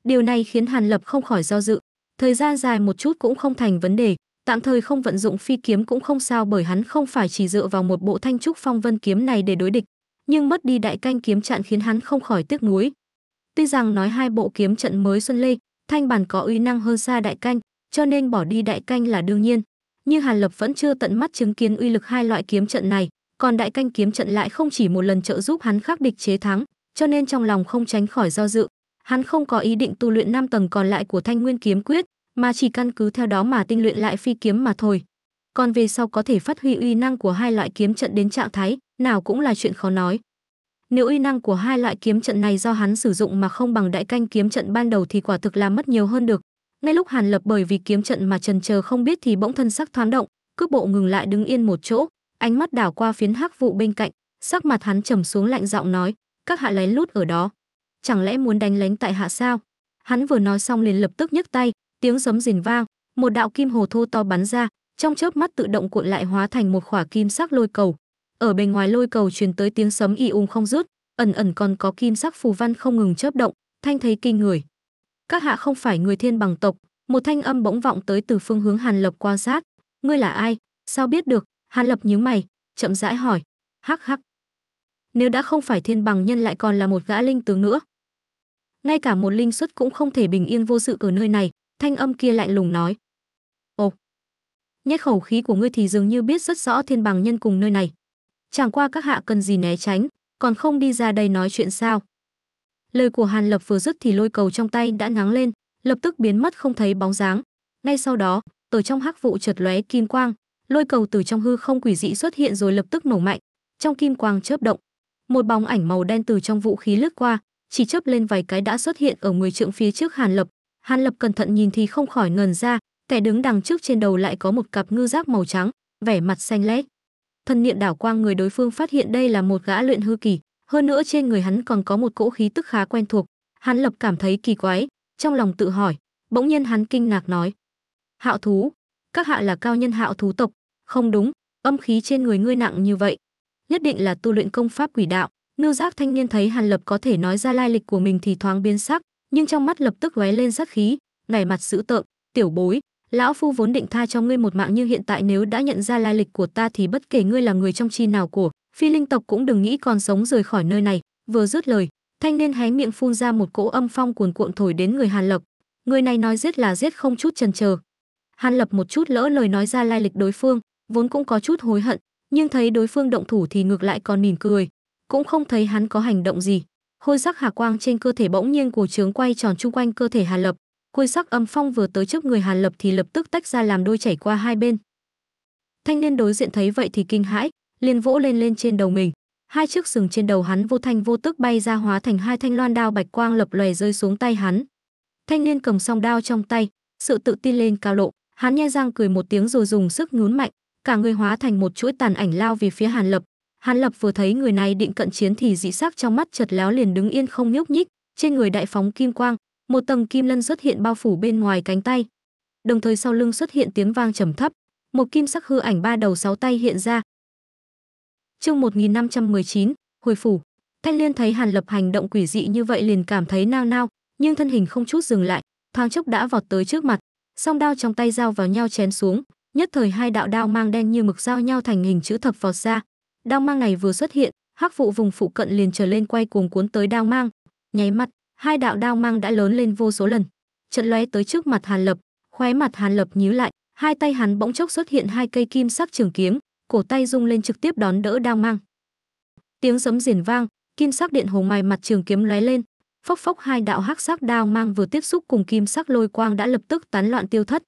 Điều này khiến Hàn Lập không khỏi do dự, thời gian dài một chút cũng không thành vấn đề, tạm thời không vận dụng phi kiếm cũng không sao bởi hắn không phải chỉ dựa vào một bộ thanh trúc phong vân kiếm này để đối địch, nhưng mất đi đại canh kiếm trận khiến hắn không khỏi tiếc nuối. Tuy rằng nói hai bộ kiếm trận mới Xuân Lê, Thanh Bản có uy năng hơn xa Đại Canh, cho nên bỏ đi Đại Canh là đương nhiên. Nhưng Hàn Lập vẫn chưa tận mắt chứng kiến uy lực hai loại kiếm trận này, còn Đại Canh kiếm trận lại không chỉ một lần trợ giúp hắn khắc địch chế thắng, cho nên trong lòng không tránh khỏi do dự. Hắn không có ý định tu luyện năm tầng còn lại của Thanh Nguyên kiếm quyết, mà chỉ căn cứ theo đó mà tinh luyện lại phi kiếm mà thôi. Còn về sau có thể phát huy uy năng của hai loại kiếm trận đến trạng thái, nào cũng là chuyện khó nói. Nếu uy năng của hai loại kiếm trận này do hắn sử dụng mà không bằng đại canh kiếm trận ban đầu thì quả thực là mất nhiều hơn được. Ngay lúc Hàn Lập bởi vì kiếm trận mà trần chờ không biết thì bỗng thân sắc thoáng động, cước bộ ngừng lại đứng yên một chỗ, ánh mắt đảo qua phiến hắc vụ bên cạnh, sắc mặt hắn trầm xuống lạnh giọng nói, các hạ lén lút ở đó, chẳng lẽ muốn đánh lén tại hạ sao? Hắn vừa nói xong liền lập tức nhấc tay, tiếng sấm rền vang, một đạo kim hồ thô to bắn ra, trong chớp mắt tự động cuộn lại hóa thành một khỏa kim sắc lôi cầu, ở bên ngoài lôi cầu truyền tới tiếng sấm y ung không dứt ẩn ẩn còn có kim sắc phù văn không ngừng chớp động thanh thấy kinh người các hạ không phải người thiên bằng tộc một thanh âm bỗng vọng tới từ phương hướng hàn lập quan sát ngươi là ai sao biết được hàn lập nhíu mày chậm rãi hỏi hắc hắc nếu đã không phải thiên bằng nhân lại còn là một gã linh tướng nữa ngay cả một linh xuất cũng không thể bình yên vô sự ở nơi này thanh âm kia lạnh lùng nói ồ nhét khẩu khí của ngươi thì dường như biết rất rõ thiên bằng nhân cùng nơi này chẳng qua các hạ cần gì né tránh, còn không đi ra đây nói chuyện sao. Lời của Hàn Lập vừa dứt thì lôi cầu trong tay đã ngáng lên, lập tức biến mất không thấy bóng dáng. Ngay sau đó, từ trong hắc vụ chợt lóe kim quang, lôi cầu từ trong hư không quỷ dị xuất hiện rồi lập tức nổ mạnh, trong kim quang chớp động, một bóng ảnh màu đen từ trong vũ khí lướt qua, chỉ chớp lên vài cái đã xuất hiện ở 10 trượng phía trước Hàn Lập. Hàn Lập cẩn thận nhìn thì không khỏi ngần ra, kẻ đứng đằng trước trên đầu lại có một cặp ngư giác màu trắng, vẻ mặt xanh lét thần niệm đảo quang người đối phương phát hiện đây là một gã luyện hư kỳ hơn nữa trên người hắn còn có một cỗ khí tức khá quen thuộc hắn lập cảm thấy kỳ quái trong lòng tự hỏi bỗng nhiên hắn kinh ngạc nói hạo thú các hạ là cao nhân hạo thú tộc không đúng âm khí trên người ngươi nặng như vậy nhất định là tu luyện công pháp quỷ đạo nưu giác thanh niên thấy hàn lập có thể nói ra lai lịch của mình thì thoáng biến sắc nhưng trong mắt lập tức lóe lên sát khí ngày mặt dữ tợn tiểu bối lão phu vốn định tha cho ngươi một mạng nhưng hiện tại nếu đã nhận ra lai lịch của ta thì bất kể ngươi là người trong chi nào của phi linh tộc cũng đừng nghĩ còn sống rời khỏi nơi này vừa dứt lời thanh niên hé miệng phun ra một cỗ âm phong cuồn cuộn thổi đến người hàn lập người này nói giết là giết không chút chần chờ hàn lập một chút lỡ lời nói ra lai lịch đối phương vốn cũng có chút hối hận nhưng thấy đối phương động thủ thì ngược lại còn mỉm cười cũng không thấy hắn có hành động gì hôi sắc hà quang trên cơ thể bỗng nhiên của trướng quay tròn chung quanh cơ thể hàn lập Côi sắc âm phong vừa tới trước người Hàn Lập thì lập tức tách ra làm đôi chảy qua hai bên. Thanh niên đối diện thấy vậy thì kinh hãi, liền vỗ lên lên trên đầu mình. Hai chiếc sừng trên đầu hắn vô thanh vô tức bay ra hóa thành hai thanh loan đao bạch quang lập lòe rơi xuống tay hắn. Thanh niên cầm song đao trong tay, sự tự tin lên cao độ. hắn nhe răng cười một tiếng rồi dùng sức nhún mạnh, cả người hóa thành một chuỗi tàn ảnh lao về phía Hàn Lập. Hàn Lập vừa thấy người này định cận chiến thì dị sắc trong mắt chật léo liền đứng yên không nhúc nhích, trên người đại phóng kim quang, một tầng kim lân xuất hiện bao phủ bên ngoài cánh tay đồng thời sau lưng xuất hiện tiếng vang trầm thấp một kim sắc hư ảnh ba đầu sáu tay hiện ra chương 1519, hồi phủ thanh liên thấy hàn lập hành động quỷ dị như vậy liền cảm thấy nao nao nhưng thân hình không chút dừng lại thoáng chốc đã vọt tới trước mặt song đao trong tay giao vào nhau chén xuống nhất thời hai đạo đao mang đen như mực giao nhau thành hình chữ thập vọt ra đao mang này vừa xuất hiện hắc vụ vùng phụ cận liền trở lên quay cuồng cuốn tới đao mang nháy mắt hai đạo đao mang đã lớn lên vô số lần trận lóe tới trước mặt hàn lập khóe mặt hàn lập nhíu lại hai tay hắn bỗng chốc xuất hiện hai cây kim sắc trường kiếm cổ tay rung lên trực tiếp đón đỡ đao mang tiếng sấm rền vang kim sắc điện hồ mài mặt trường kiếm lóe lên phốc phốc hai đạo hắc sắc đao mang vừa tiếp xúc cùng kim sắc lôi quang đã lập tức tán loạn tiêu thất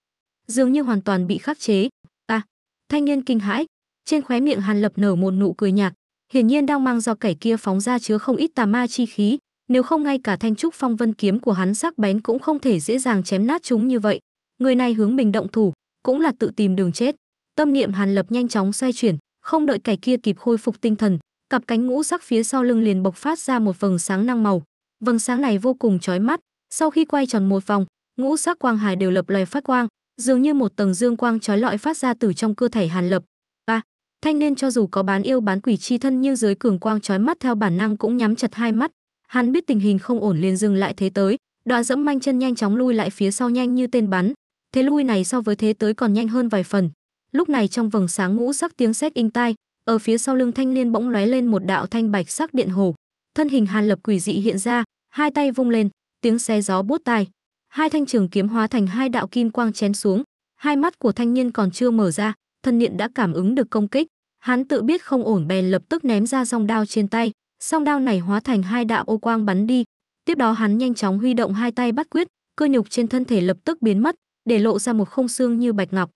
dường như hoàn toàn bị khắc chế a à, thanh niên kinh hãi trên khóe miệng hàn lập nở một nụ cười nhạt hiển nhiên đao mang do kẻ kia phóng ra chứa không ít tà ma chi khí nếu không ngay cả thanh trúc phong vân kiếm của hắn sắc bén cũng không thể dễ dàng chém nát chúng như vậy. Người này hướng mình động thủ, cũng là tự tìm đường chết. Tâm niệm Hàn Lập nhanh chóng xoay chuyển, không đợi kẻ kia kịp khôi phục tinh thần, cặp cánh ngũ sắc phía sau lưng liền bộc phát ra một vầng sáng năng màu. Vầng sáng này vô cùng chói mắt, sau khi quay tròn một vòng, ngũ sắc quang hải đều lập loè phát quang, dường như một tầng dương quang chói lọi phát ra từ trong cơ thể Hàn Lập. A, thanh niên cho dù có bán yêu bán quỷ chi thân nhưng dưới cường quang chói mắt theo bản năng cũng nhắm chặt hai mắt, hắn biết tình hình không ổn liền dừng lại thế tới đoá dẫm manh chân nhanh chóng lui lại phía sau nhanh như tên bắn thế lui này so với thế tới còn nhanh hơn vài phần lúc này trong vầng sáng ngũ sắc tiếng sét in tai ở phía sau lưng thanh niên bỗng lóe lên một đạo thanh bạch sắc điện hồ thân hình hàn lập quỷ dị hiện ra hai tay vung lên tiếng xe gió bút tai hai thanh trường kiếm hóa thành hai đạo kim quang chén xuống hai mắt của thanh niên còn chưa mở ra thân niệm đã cảm ứng được công kích hắn tự biết không ổn bèn lập tức ném ra dòng đao trên tay song đao này hóa thành hai đạo ô quang bắn đi tiếp đó hắn nhanh chóng huy động hai tay bắt quyết cơ nhục trên thân thể lập tức biến mất để lộ ra một không xương như bạch ngọc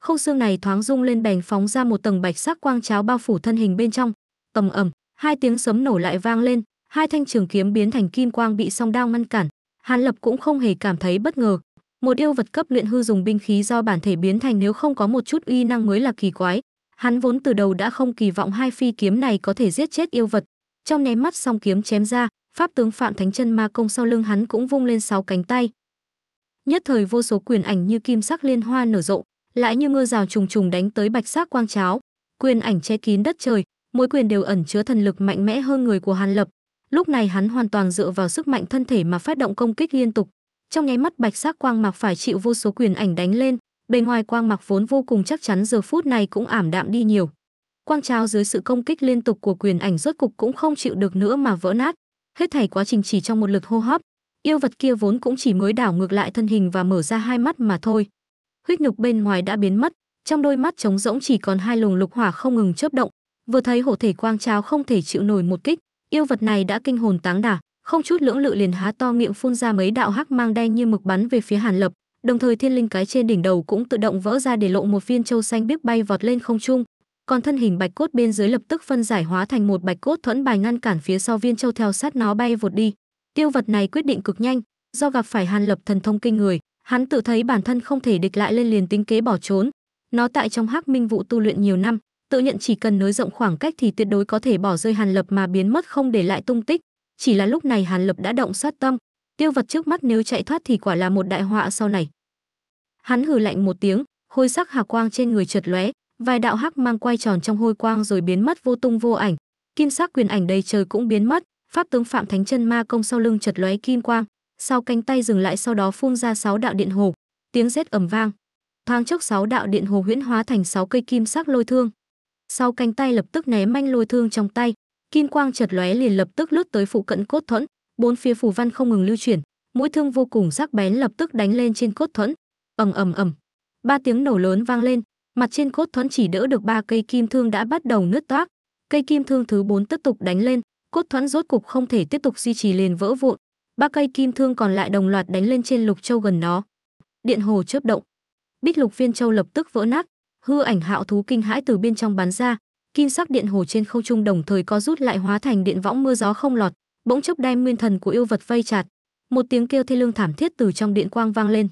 không xương này thoáng rung lên bèn phóng ra một tầng bạch sắc quang cháo bao phủ thân hình bên trong tầm ẩm hai tiếng sấm nổ lại vang lên hai thanh trường kiếm biến thành kim quang bị song đao ngăn cản hàn lập cũng không hề cảm thấy bất ngờ một yêu vật cấp luyện hư dùng binh khí do bản thể biến thành nếu không có một chút uy năng mới là kỳ quái Hắn vốn từ đầu đã không kỳ vọng hai phi kiếm này có thể giết chết yêu vật. Trong nháy mắt song kiếm chém ra, pháp tướng Phạm Thánh Chân Ma công sau lưng hắn cũng vung lên sáu cánh tay. Nhất thời vô số quyền ảnh như kim sắc liên hoa nở rộ, lại như mưa rào trùng trùng đánh tới bạch sắc quang cháo. Quyền ảnh che kín đất trời, mỗi quyền đều ẩn chứa thần lực mạnh mẽ hơn người của Hàn Lập. Lúc này hắn hoàn toàn dựa vào sức mạnh thân thể mà phát động công kích liên tục. Trong nháy mắt bạch sắc quang mạc phải chịu vô số quyền ảnh đánh lên, bề ngoài quang mặc vốn vô cùng chắc chắn giờ phút này cũng ảm đạm đi nhiều quang trao dưới sự công kích liên tục của quyền ảnh rốt cục cũng không chịu được nữa mà vỡ nát hết thảy quá trình chỉ trong một lực hô hấp yêu vật kia vốn cũng chỉ mới đảo ngược lại thân hình và mở ra hai mắt mà thôi huyết nhục bên ngoài đã biến mất trong đôi mắt trống rỗng chỉ còn hai lồng lục hỏa không ngừng chớp động vừa thấy hổ thể quang trao không thể chịu nổi một kích yêu vật này đã kinh hồn táng đà không chút lưỡng lự liền há to miệng phun ra mấy đạo hắc mang đen như mực bắn về phía hàn lập đồng thời thiên linh cái trên đỉnh đầu cũng tự động vỡ ra để lộ một viên châu xanh biếc bay vọt lên không trung, còn thân hình bạch cốt bên dưới lập tức phân giải hóa thành một bạch cốt thuẫn bài ngăn cản phía sau viên châu theo sát nó bay vụt đi. Tiêu vật này quyết định cực nhanh, do gặp phải Hàn Lập thần thông kinh người, hắn tự thấy bản thân không thể địch lại lên liền tính kế bỏ trốn. Nó tại trong Hắc Minh vụ tu luyện nhiều năm, tự nhận chỉ cần nới rộng khoảng cách thì tuyệt đối có thể bỏ rơi Hàn Lập mà biến mất không để lại tung tích. Chỉ là lúc này Hàn Lập đã động sát tâm, tiêu vật trước mắt nếu chạy thoát thì quả là một đại họa sau này hắn hừ lạnh một tiếng hôi sắc hà quang trên người trượt lóe vài đạo hắc mang quay tròn trong hôi quang rồi biến mất vô tung vô ảnh kim sắc quyền ảnh đầy trời cũng biến mất pháp tướng phạm thánh chân ma công sau lưng chật lóe kim quang sau cánh tay dừng lại sau đó phun ra sáu đạo điện hồ tiếng rét ầm vang thoáng chốc sáu đạo điện hồ huyễn hóa thành sáu cây kim sắc lôi thương sau cánh tay lập tức né manh lôi thương trong tay kim quang chật lóe liền lập tức lướt tới phụ cận cốt thuẫn bốn phía phù văn không ngừng lưu chuyển mũi thương vô cùng sắc bén lập tức đánh lên trên cốt thuẫn ầm ầm ầm ba tiếng nổ lớn vang lên mặt trên cốt thuẫn chỉ đỡ được ba cây kim thương đã bắt đầu nứt toác cây kim thương thứ bốn tiếp tục đánh lên cốt thuẫn rốt cục không thể tiếp tục duy trì liền vỡ vụn ba cây kim thương còn lại đồng loạt đánh lên trên lục châu gần nó điện hồ chớp động bích lục viên châu lập tức vỡ nát hư ảnh hạo thú kinh hãi từ bên trong bắn ra kim sắc điện hồ trên không trung đồng thời có rút lại hóa thành điện võng mưa gió không lọt bỗng chốc đem nguyên thần của yêu vật vây chặt một tiếng kêu thê lương thảm thiết từ trong điện quang vang lên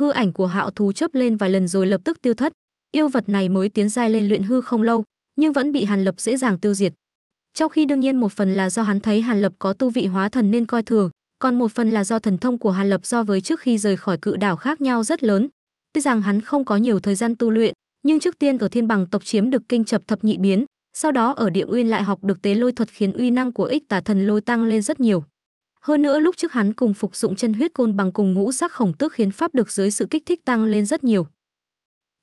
hư ảnh của hạo thú chớp lên vài lần rồi lập tức tiêu thất yêu vật này mới tiến giai lên luyện hư không lâu nhưng vẫn bị hàn lập dễ dàng tiêu diệt trong khi đương nhiên một phần là do hắn thấy hàn lập có tu vị hóa thần nên coi thường còn một phần là do thần thông của hàn lập do với trước khi rời khỏi cự đảo khác nhau rất lớn tuy rằng hắn không có nhiều thời gian tu luyện nhưng trước tiên ở thiên bằng tộc chiếm được kinh chập thập nhị biến sau đó ở địa uyên lại học được tế lôi thuật khiến uy năng của ích tà thần lôi tăng lên rất nhiều. Hơn nữa lúc trước hắn cùng phục dụng chân huyết côn bằng cùng ngũ sắc khổng tước khiến pháp được dưới sự kích thích tăng lên rất nhiều.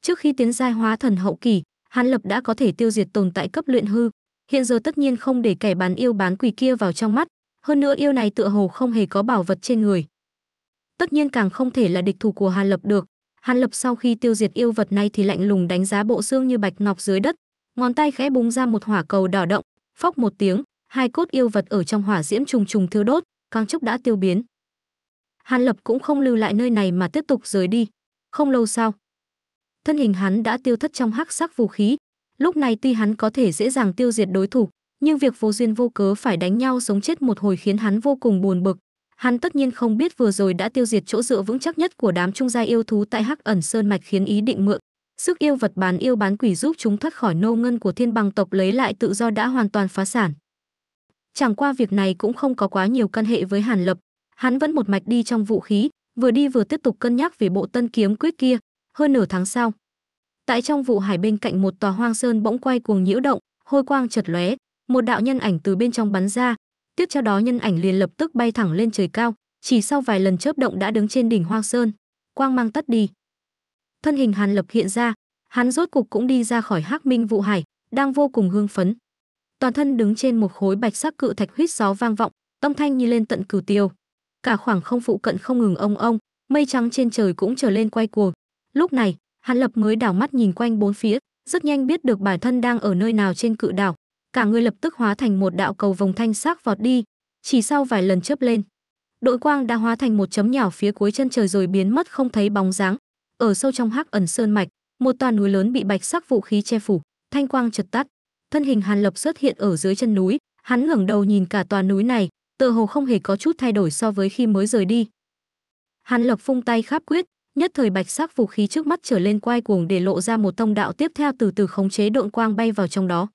Trước khi tiến giai hóa thần hậu kỳ, hắn lập đã có thể tiêu diệt tồn tại cấp luyện hư, hiện giờ tất nhiên không để kẻ bán yêu bán quỷ kia vào trong mắt, hơn nữa yêu này tựa hồ không hề có bảo vật trên người. Tất nhiên càng không thể là địch thủ của Hàn Lập được. Hàn Lập sau khi tiêu diệt yêu vật này thì lạnh lùng đánh giá bộ xương như bạch ngọc dưới đất, ngón tay khẽ búng ra một hỏa cầu đỏ động, phóc một tiếng, hai cốt yêu vật ở trong hỏa diễm trùng trùng thiêu đốt, càng chốc đã tiêu biến. Hàn Lập cũng không lưu lại nơi này mà tiếp tục rời đi. Không lâu sau, thân hình hắn đã tiêu thất trong hắc sắc vũ khí. Lúc này tuy hắn có thể dễ dàng tiêu diệt đối thủ, nhưng việc vô duyên vô cớ phải đánh nhau sống chết một hồi khiến hắn vô cùng buồn bực. Hắn tất nhiên không biết vừa rồi đã tiêu diệt chỗ dựa vững chắc nhất của đám trung gia yêu thú tại Hắc Ẩn Sơn mạch khiến ý định mượn Sức yêu vật bán yêu bán quỷ giúp chúng thoát khỏi nô ngân của thiên bằng tộc lấy lại tự do đã hoàn toàn phá sản. Chẳng qua việc này cũng không có quá nhiều căn hệ với Hàn Lập, hắn vẫn một mạch đi trong vũ khí, vừa đi vừa tiếp tục cân nhắc về bộ tân kiếm quyết kia, hơn nửa tháng sau. Tại trong vụ hải bên cạnh một tòa hoang sơn bỗng quay cuồng nhiễu động, hôi quang chật lóe, một đạo nhân ảnh từ bên trong bắn ra, tiếp theo đó nhân ảnh liền lập tức bay thẳng lên trời cao, chỉ sau vài lần chớp động đã đứng trên đỉnh hoang sơn, quang mang tắt đi thân hình Hàn Lập hiện ra, hắn rốt cục cũng đi ra khỏi Hắc Minh Vụ Hải, đang vô cùng hưng phấn. Toàn thân đứng trên một khối bạch sắc cự thạch huýt gió vang vọng, tông thanh như lên tận cửu tiêu. Cả khoảng không phụ cận không ngừng ông ông, mây trắng trên trời cũng trở lên quay cuồng. Lúc này, Hàn Lập mới đảo mắt nhìn quanh bốn phía, rất nhanh biết được bản thân đang ở nơi nào trên cự đảo, cả người lập tức hóa thành một đạo cầu vòng thanh sắc vọt đi, chỉ sau vài lần chớp lên. Đội quang đã hóa thành một chấm nhỏ phía cuối chân trời rồi biến mất không thấy bóng dáng, ở sâu trong hắc ẩn sơn mạch một tòa núi lớn bị bạch sắc vũ khí che phủ thanh quang chật tắt thân hình hàn lập xuất hiện ở dưới chân núi hắn ngẩng đầu nhìn cả tòa núi này tựa hồ không hề có chút thay đổi so với khi mới rời đi hàn lập phung tay kháp quyết nhất thời bạch sắc vũ khí trước mắt trở lên quay cuồng để lộ ra một tông đạo tiếp theo từ từ khống chế độn quang bay vào trong đó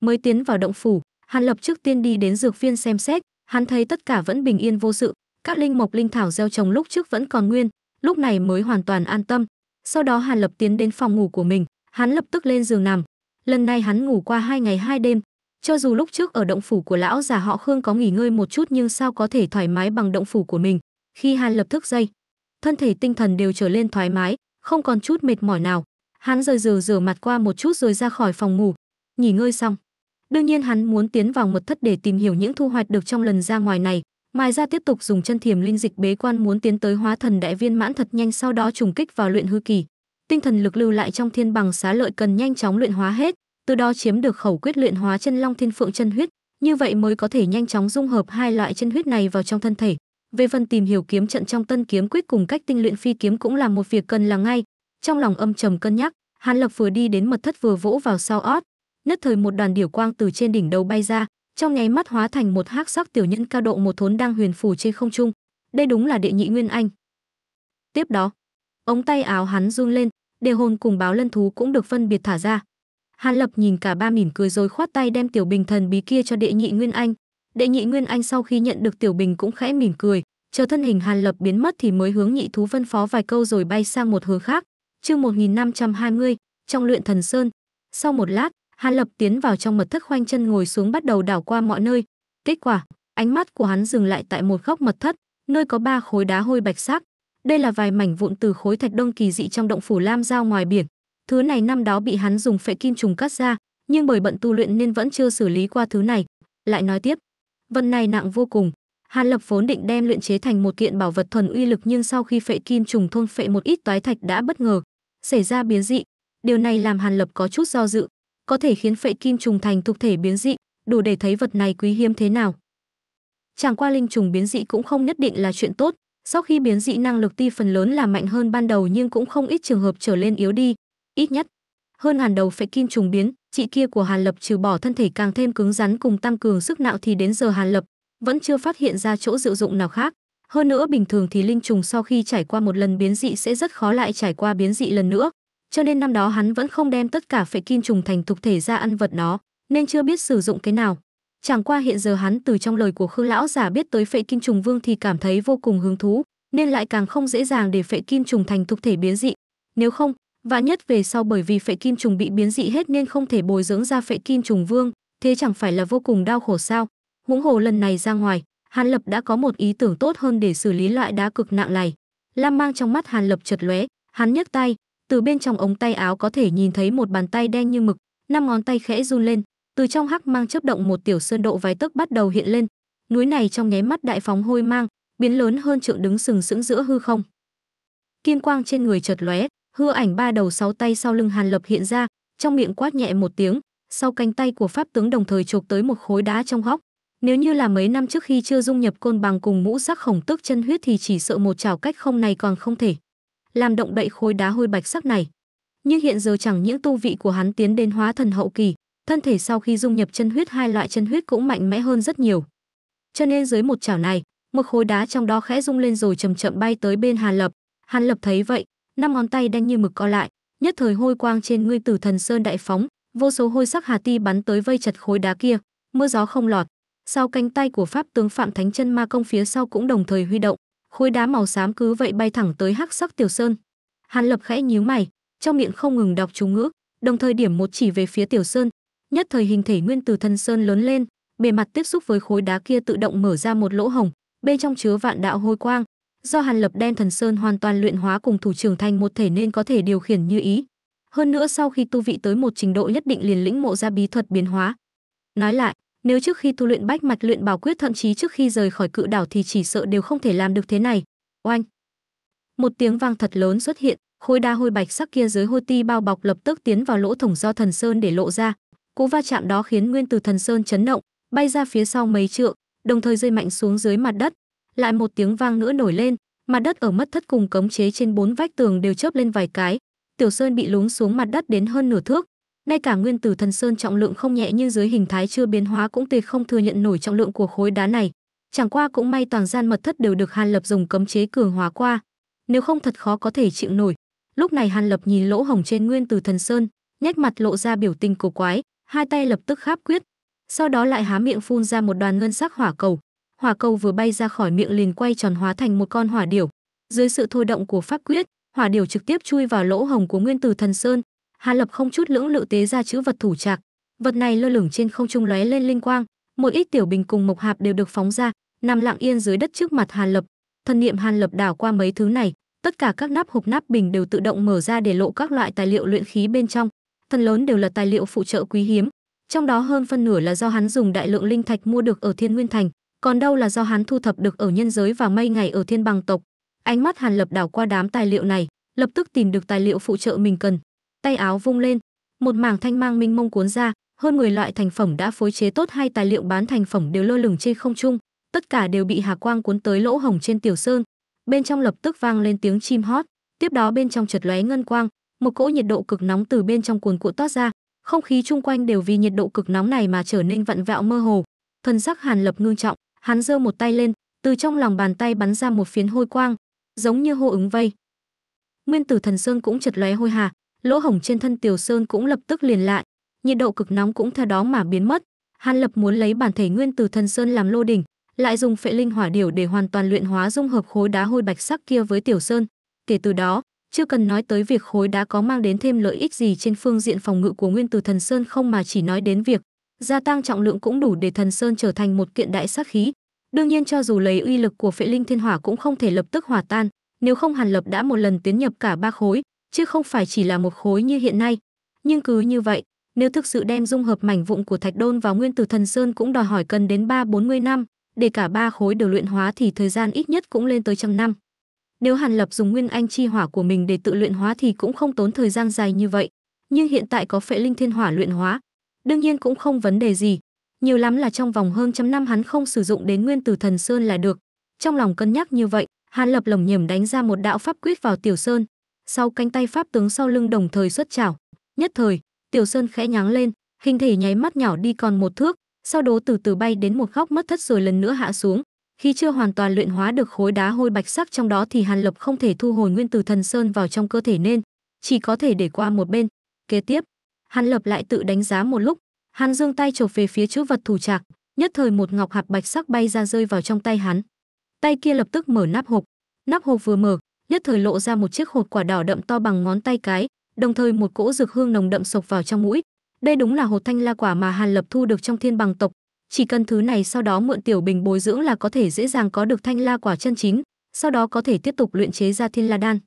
mới tiến vào động phủ hàn lập trước tiên đi đến dược viên xem xét hắn thấy tất cả vẫn bình yên vô sự các linh mộc linh thảo gieo trồng lúc trước vẫn còn nguyên lúc này mới hoàn toàn an tâm. Sau đó Hàn Lập tiến đến phòng ngủ của mình, hắn lập tức lên giường nằm. Lần này hắn ngủ qua hai ngày hai đêm, cho dù lúc trước ở động phủ của lão già họ Khương có nghỉ ngơi một chút nhưng sao có thể thoải mái bằng động phủ của mình. Khi Hàn Lập thức dậy, thân thể tinh thần đều trở lên thoải mái, không còn chút mệt mỏi nào. Hắn rời giường rửa mặt qua một chút rồi ra khỏi phòng ngủ, nghỉ ngơi xong. Đương nhiên hắn muốn tiến vào mật thất để tìm hiểu những thu hoạch được trong lần ra ngoài này, Ngoài ra tiếp tục dùng chân thiềm linh dịch bế quan muốn tiến tới hóa thần đại viên mãn thật nhanh sau đó trùng kích vào luyện hư kỳ. Tinh thần lực lưu lại trong thiên bằng xá lợi cần nhanh chóng luyện hóa hết, từ đó chiếm được khẩu quyết luyện hóa chân long thiên phượng chân huyết, như vậy mới có thể nhanh chóng dung hợp hai loại chân huyết này vào trong thân thể. Về phần tìm hiểu kiếm trận trong tân kiếm quyết cùng cách tinh luyện phi kiếm cũng là một việc cần là ngay. Trong lòng âm trầm cân nhắc, Hàn Lập vừa đi đến mật thất vừa vỗ vào sau ót, nhất thời một đoàn điểu quang từ trên đỉnh đầu bay ra, trong nháy mắt hóa thành một hắc sắc tiểu nhân cao độ một thốn đang huyền phù trên không trung đây đúng là địa nhị nguyên anh tiếp đó ống tay áo hắn run lên đề hồn cùng báo lân thú cũng được phân biệt thả ra hàn lập nhìn cả ba mỉm cười rồi khoát tay đem tiểu bình thần bí kia cho đệ nhị nguyên anh đệ nhị nguyên anh sau khi nhận được tiểu bình cũng khẽ mỉm cười chờ thân hình hàn lập biến mất thì mới hướng nhị thú phân phó vài câu rồi bay sang một hướng khác chương 1520, trong luyện thần sơn sau một lát Hàn lập tiến vào trong mật thất khoanh chân ngồi xuống bắt đầu đảo qua mọi nơi. Kết quả, ánh mắt của hắn dừng lại tại một góc mật thất, nơi có ba khối đá hôi bạch sắc. Đây là vài mảnh vụn từ khối thạch đông kỳ dị trong động phủ Lam Giao ngoài biển. Thứ này năm đó bị hắn dùng phệ kim trùng cắt ra, nhưng bởi bận tu luyện nên vẫn chưa xử lý qua thứ này. Lại nói tiếp, vật này nặng vô cùng. Hàn Lập vốn định đem luyện chế thành một kiện bảo vật thuần uy lực nhưng sau khi phệ kim trùng thôn phệ một ít toái thạch đã bất ngờ xảy ra biến dị. Điều này làm Hàn Lập có chút do dự, có thể khiến phệ kim trùng thành thực thể biến dị, đủ để thấy vật này quý hiếm thế nào. Chẳng qua linh trùng biến dị cũng không nhất định là chuyện tốt, sau khi biến dị năng lực ti phần lớn là mạnh hơn ban đầu nhưng cũng không ít trường hợp trở lên yếu đi, ít nhất hơn hàn đầu phệ kim trùng biến, chị kia của Hàn Lập trừ bỏ thân thể càng thêm cứng rắn cùng tăng cường sức nạo thì đến giờ Hàn Lập vẫn chưa phát hiện ra chỗ dự dụng nào khác. Hơn nữa bình thường thì linh trùng sau khi trải qua một lần biến dị sẽ rất khó lại trải qua biến dị lần nữa, cho nên năm đó hắn vẫn không đem tất cả phệ kim trùng thành thực thể ra ăn vật nó, nên chưa biết sử dụng cái nào. Chẳng qua hiện giờ hắn từ trong lời của Khương lão giả biết tới phệ kim trùng vương thì cảm thấy vô cùng hứng thú, nên lại càng không dễ dàng để phệ kim trùng thành thực thể biến dị. Nếu không, vạn nhất về sau bởi vì phệ kim trùng bị biến dị hết nên không thể bồi dưỡng ra phệ kim trùng vương, thế chẳng phải là vô cùng đau khổ sao? Huống hồ lần này ra ngoài, Hàn Lập đã có một ý tưởng tốt hơn để xử lý loại đá cực nặng này. Lam mang trong mắt Hàn Lập chợt lóe, hắn nhấc tay, từ bên trong ống tay áo có thể nhìn thấy một bàn tay đen như mực năm ngón tay khẽ run lên từ trong hắc mang chớp động một tiểu sơn độ vài tấc bắt đầu hiện lên núi này trong nháy mắt đại phóng hôi mang biến lớn hơn trượng đứng sừng sững giữa hư không kim quang trên người chợt lóe hư ảnh ba đầu sáu tay sau lưng hàn lập hiện ra trong miệng quát nhẹ một tiếng sau cánh tay của pháp tướng đồng thời chộp tới một khối đá trong góc nếu như là mấy năm trước khi chưa dung nhập côn bằng cùng mũ sắc khổng tức chân huyết thì chỉ sợ một chảo cách không này còn không thể làm động đậy khối đá hôi bạch sắc này. Nhưng hiện giờ chẳng những tu vị của hắn tiến đến hóa thần hậu kỳ, thân thể sau khi dung nhập chân huyết hai loại chân huyết cũng mạnh mẽ hơn rất nhiều. Cho nên dưới một chảo này, một khối đá trong đó khẽ rung lên rồi chậm chậm bay tới bên Hàn Lập. Hàn Lập thấy vậy, năm ngón tay đanh như mực co lại, nhất thời hôi quang trên ngươi tử thần sơn đại phóng, vô số hôi sắc hà ti bắn tới vây chặt khối đá kia, mưa gió không lọt. Sau cánh tay của pháp tướng Phạm Thánh Chân Ma công phía sau cũng đồng thời huy động, khối đá màu xám cứ vậy bay thẳng tới hắc sắc tiểu sơn hàn lập khẽ nhíu mày trong miệng không ngừng đọc chú ngữ đồng thời điểm một chỉ về phía tiểu sơn nhất thời hình thể nguyên từ thân sơn lớn lên bề mặt tiếp xúc với khối đá kia tự động mở ra một lỗ hồng bên trong chứa vạn đạo hôi quang do hàn lập đen thần sơn hoàn toàn luyện hóa cùng thủ trưởng thành một thể nên có thể điều khiển như ý hơn nữa sau khi tu vị tới một trình độ nhất định liền lĩnh ngộ ra bí thuật biến hóa nói lại nếu trước khi tu luyện bách mạch luyện bảo quyết thậm chí trước khi rời khỏi cự đảo thì chỉ sợ đều không thể làm được thế này. Oanh! Một tiếng vang thật lớn xuất hiện, khối đa hôi bạch sắc kia dưới hôi ti bao bọc lập tức tiến vào lỗ thủng do thần sơn để lộ ra. Cú va chạm đó khiến nguyên từ thần sơn chấn động, bay ra phía sau mấy trượng, đồng thời rơi mạnh xuống dưới mặt đất. Lại một tiếng vang nữa nổi lên, mặt đất ở mất thất cùng cấm chế trên bốn vách tường đều chớp lên vài cái. Tiểu Sơn bị lún xuống mặt đất đến hơn nửa thước, ngay cả nguyên tử thần sơn trọng lượng không nhẹ như dưới hình thái chưa biến hóa cũng tuyệt không thừa nhận nổi trọng lượng của khối đá này. Chẳng qua cũng may toàn gian mật thất đều được Hàn Lập dùng cấm chế cường hóa qua, nếu không thật khó có thể chịu nổi. Lúc này Hàn Lập nhìn lỗ hổng trên nguyên tử thần sơn, nhếch mặt lộ ra biểu tình cổ quái, hai tay lập tức kháp quyết, sau đó lại há miệng phun ra một đoàn ngân sắc hỏa cầu. Hỏa cầu vừa bay ra khỏi miệng liền quay tròn hóa thành một con hỏa điểu. Dưới sự thôi động của pháp quyết, hỏa điểu trực tiếp chui vào lỗ hồng của nguyên tử thần sơn, Hà Lập không chút lưỡng lự tế ra chữ vật thủ trạc. Vật này lơ lửng trên không trung lóe lên linh quang, một ít tiểu bình cùng mộc hạp đều được phóng ra, nằm lặng yên dưới đất trước mặt Hà Lập. Thần niệm Hàn Lập đảo qua mấy thứ này, tất cả các nắp hộp nắp bình đều tự động mở ra để lộ các loại tài liệu luyện khí bên trong, phần lớn đều là tài liệu phụ trợ quý hiếm, trong đó hơn phân nửa là do hắn dùng đại lượng linh thạch mua được ở Thiên Nguyên thành, còn đâu là do hắn thu thập được ở nhân giới và mây ngày ở Thiên Bằng tộc. Ánh mắt Hàn Lập đảo qua đám tài liệu này, lập tức tìm được tài liệu phụ trợ mình cần, tay áo vung lên một mảng thanh mang minh mông cuốn ra hơn 10 loại thành phẩm đã phối chế tốt hay tài liệu bán thành phẩm đều lơ lửng trên không trung tất cả đều bị hà quang cuốn tới lỗ hồng trên tiểu sơn bên trong lập tức vang lên tiếng chim hót tiếp đó bên trong chật lóe ngân quang một cỗ nhiệt độ cực nóng từ bên trong cuồn cuộn toát ra không khí chung quanh đều vì nhiệt độ cực nóng này mà trở nên vặn vẹo mơ hồ thần sắc hàn lập ngưng trọng hắn giơ một tay lên từ trong lòng bàn tay bắn ra một phiến hôi quang giống như hô ứng vây nguyên tử thần sơn cũng chật lóe hôi hà lỗ hổng trên thân tiểu Sơn cũng lập tức liền lại, nhiệt độ cực nóng cũng theo đó mà biến mất. Hàn Lập muốn lấy bản thể nguyên từ thân sơn làm lô đỉnh, lại dùng phệ linh hỏa điểu để hoàn toàn luyện hóa dung hợp khối đá hôi bạch sắc kia với Tiểu Sơn. Kể từ đó, chưa cần nói tới việc khối đá có mang đến thêm lợi ích gì trên phương diện phòng ngự của nguyên từ thần sơn không mà chỉ nói đến việc gia tăng trọng lượng cũng đủ để thần sơn trở thành một kiện đại sát khí. Đương nhiên cho dù lấy uy lực của phệ linh thiên hỏa cũng không thể lập tức hòa tan, nếu không Hàn Lập đã một lần tiến nhập cả ba khối, chứ không phải chỉ là một khối như hiện nay. Nhưng cứ như vậy, nếu thực sự đem dung hợp mảnh vụn của thạch đôn vào nguyên tử thần sơn cũng đòi hỏi cần đến 3-40 năm, để cả ba khối đều luyện hóa thì thời gian ít nhất cũng lên tới trăm năm. Nếu Hàn Lập dùng nguyên anh chi hỏa của mình để tự luyện hóa thì cũng không tốn thời gian dài như vậy, nhưng hiện tại có phệ linh thiên hỏa luyện hóa, đương nhiên cũng không vấn đề gì, nhiều lắm là trong vòng hơn trăm năm hắn không sử dụng đến nguyên tử thần sơn là được. Trong lòng cân nhắc như vậy, Hàn Lập lồng nhầm đánh ra một đạo pháp quyết vào Tiểu Sơn, sau cánh tay pháp tướng sau lưng đồng thời xuất chảo. Nhất thời, Tiểu Sơn khẽ nháng lên, hình thể nháy mắt nhỏ đi còn một thước, sau đó từ từ bay đến một góc mất thất rồi lần nữa hạ xuống. Khi chưa hoàn toàn luyện hóa được khối đá hôi bạch sắc trong đó thì Hàn Lập không thể thu hồi nguyên từ thần sơn vào trong cơ thể nên chỉ có thể để qua một bên. Kế tiếp, Hàn Lập lại tự đánh giá một lúc, hàn dương tay chộp về phía chữ vật thủ trạc, nhất thời một ngọc hạt bạch sắc bay ra rơi vào trong tay hắn. Tay kia lập tức mở nắp hộp, nắp hộp vừa mở, nhất thời lộ ra một chiếc hột quả đỏ đậm to bằng ngón tay cái, đồng thời một cỗ dược hương nồng đậm sộc vào trong mũi. Đây đúng là hột thanh la quả mà Hàn Lập thu được trong thiên bằng tộc, chỉ cần thứ này sau đó mượn tiểu bình bồi dưỡng là có thể dễ dàng có được thanh la quả chân chính, sau đó có thể tiếp tục luyện chế ra thiên la đan.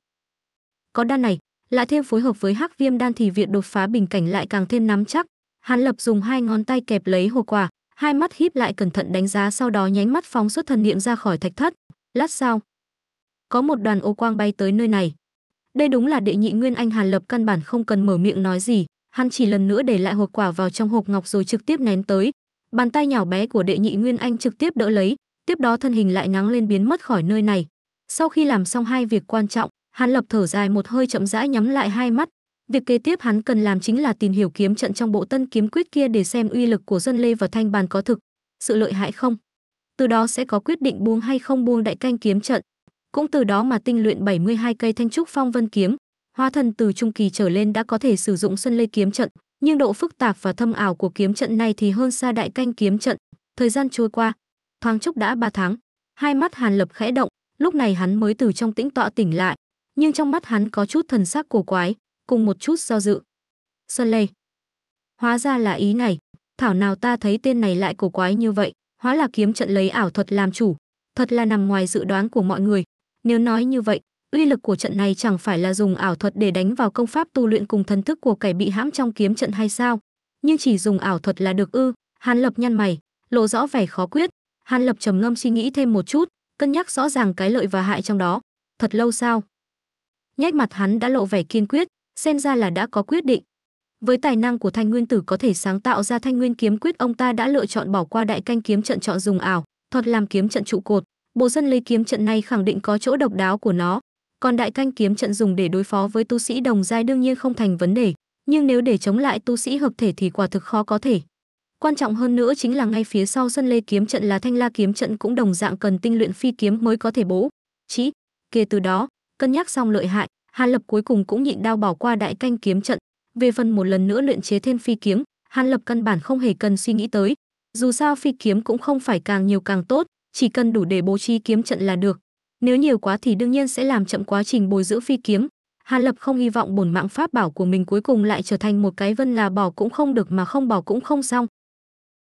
Có đan này, lại thêm phối hợp với hắc viêm đan thì việc đột phá bình cảnh lại càng thêm nắm chắc. Hàn Lập dùng hai ngón tay kẹp lấy hột quả, hai mắt híp lại cẩn thận đánh giá sau đó nhánh mắt phóng xuất thần niệm ra khỏi thạch thất. Lát sau, có một đoàn ô quang bay tới nơi này. Đây đúng là đệ nhị Nguyên Anh Hàn Lập căn bản không cần mở miệng nói gì, hắn chỉ lần nữa để lại hộp quả vào trong hộp ngọc rồi trực tiếp nén tới. Bàn tay nhỏ bé của đệ nhị Nguyên Anh trực tiếp đỡ lấy, tiếp đó thân hình lại nắng lên biến mất khỏi nơi này. Sau khi làm xong hai việc quan trọng, Hàn Lập thở dài một hơi chậm rãi nhắm lại hai mắt. Việc kế tiếp hắn cần làm chính là tìm hiểu kiếm trận trong bộ tân kiếm quyết kia để xem uy lực của dân lê và thanh bàn có thực, sự lợi hại không. Từ đó sẽ có quyết định buông hay không buông đại canh kiếm trận. Cũng từ đó mà tinh luyện 72 cây thanh trúc phong vân kiếm, hóa thần từ trung kỳ trở lên đã có thể sử dụng xuân lê kiếm trận, nhưng độ phức tạp và thâm ảo của kiếm trận này thì hơn xa đại canh kiếm trận. Thời gian trôi qua, thoáng chốc đã 3 tháng. Hai mắt Hàn Lập khẽ động, lúc này hắn mới từ trong tĩnh tọa tỉnh lại, nhưng trong mắt hắn có chút thần sắc cổ quái, cùng một chút do dự. Xuân Lê. Hóa ra là ý này, thảo nào ta thấy tên này lại cổ quái như vậy, hóa là kiếm trận lấy ảo thuật làm chủ, thật là nằm ngoài dự đoán của mọi người, nếu nói như vậy, uy lực của trận này chẳng phải là dùng ảo thuật để đánh vào công pháp tu luyện cùng thần thức của kẻ bị hãm trong kiếm trận hay sao? Nhưng chỉ dùng ảo thuật là được ư? Hàn Lập nhăn mày, lộ rõ vẻ khó quyết. Hàn Lập trầm ngâm suy nghĩ thêm một chút, cân nhắc rõ ràng cái lợi và hại trong đó. Thật lâu sao? Nhách mặt hắn đã lộ vẻ kiên quyết, xem ra là đã có quyết định. Với tài năng của Thanh Nguyên Tử có thể sáng tạo ra Thanh Nguyên kiếm quyết, ông ta đã lựa chọn bỏ qua đại canh kiếm trận chọn dùng ảo, thuật làm kiếm trận trụ cột, Bộ sân lấy kiếm trận này khẳng định có chỗ độc đáo của nó, còn đại canh kiếm trận dùng để đối phó với tu sĩ đồng giai đương nhiên không thành vấn đề, nhưng nếu để chống lại tu sĩ hợp thể thì quả thực khó có thể. Quan trọng hơn nữa chính là ngay phía sau sân lê kiếm trận là thanh la kiếm trận cũng đồng dạng cần tinh luyện phi kiếm mới có thể bố. Chỉ, kể từ đó, cân nhắc xong lợi hại, Hàn Lập cuối cùng cũng nhịn đau bỏ qua đại canh kiếm trận. Về phần một lần nữa luyện chế thêm phi kiếm, Hàn Lập căn bản không hề cần suy nghĩ tới. Dù sao phi kiếm cũng không phải càng nhiều càng tốt, chỉ cần đủ để bố trí kiếm trận là được. Nếu nhiều quá thì đương nhiên sẽ làm chậm quá trình bồi dưỡng phi kiếm. Hàn Lập không hy vọng bổn mạng pháp bảo của mình cuối cùng lại trở thành một cái vân là bỏ cũng không được mà không bỏ cũng không xong,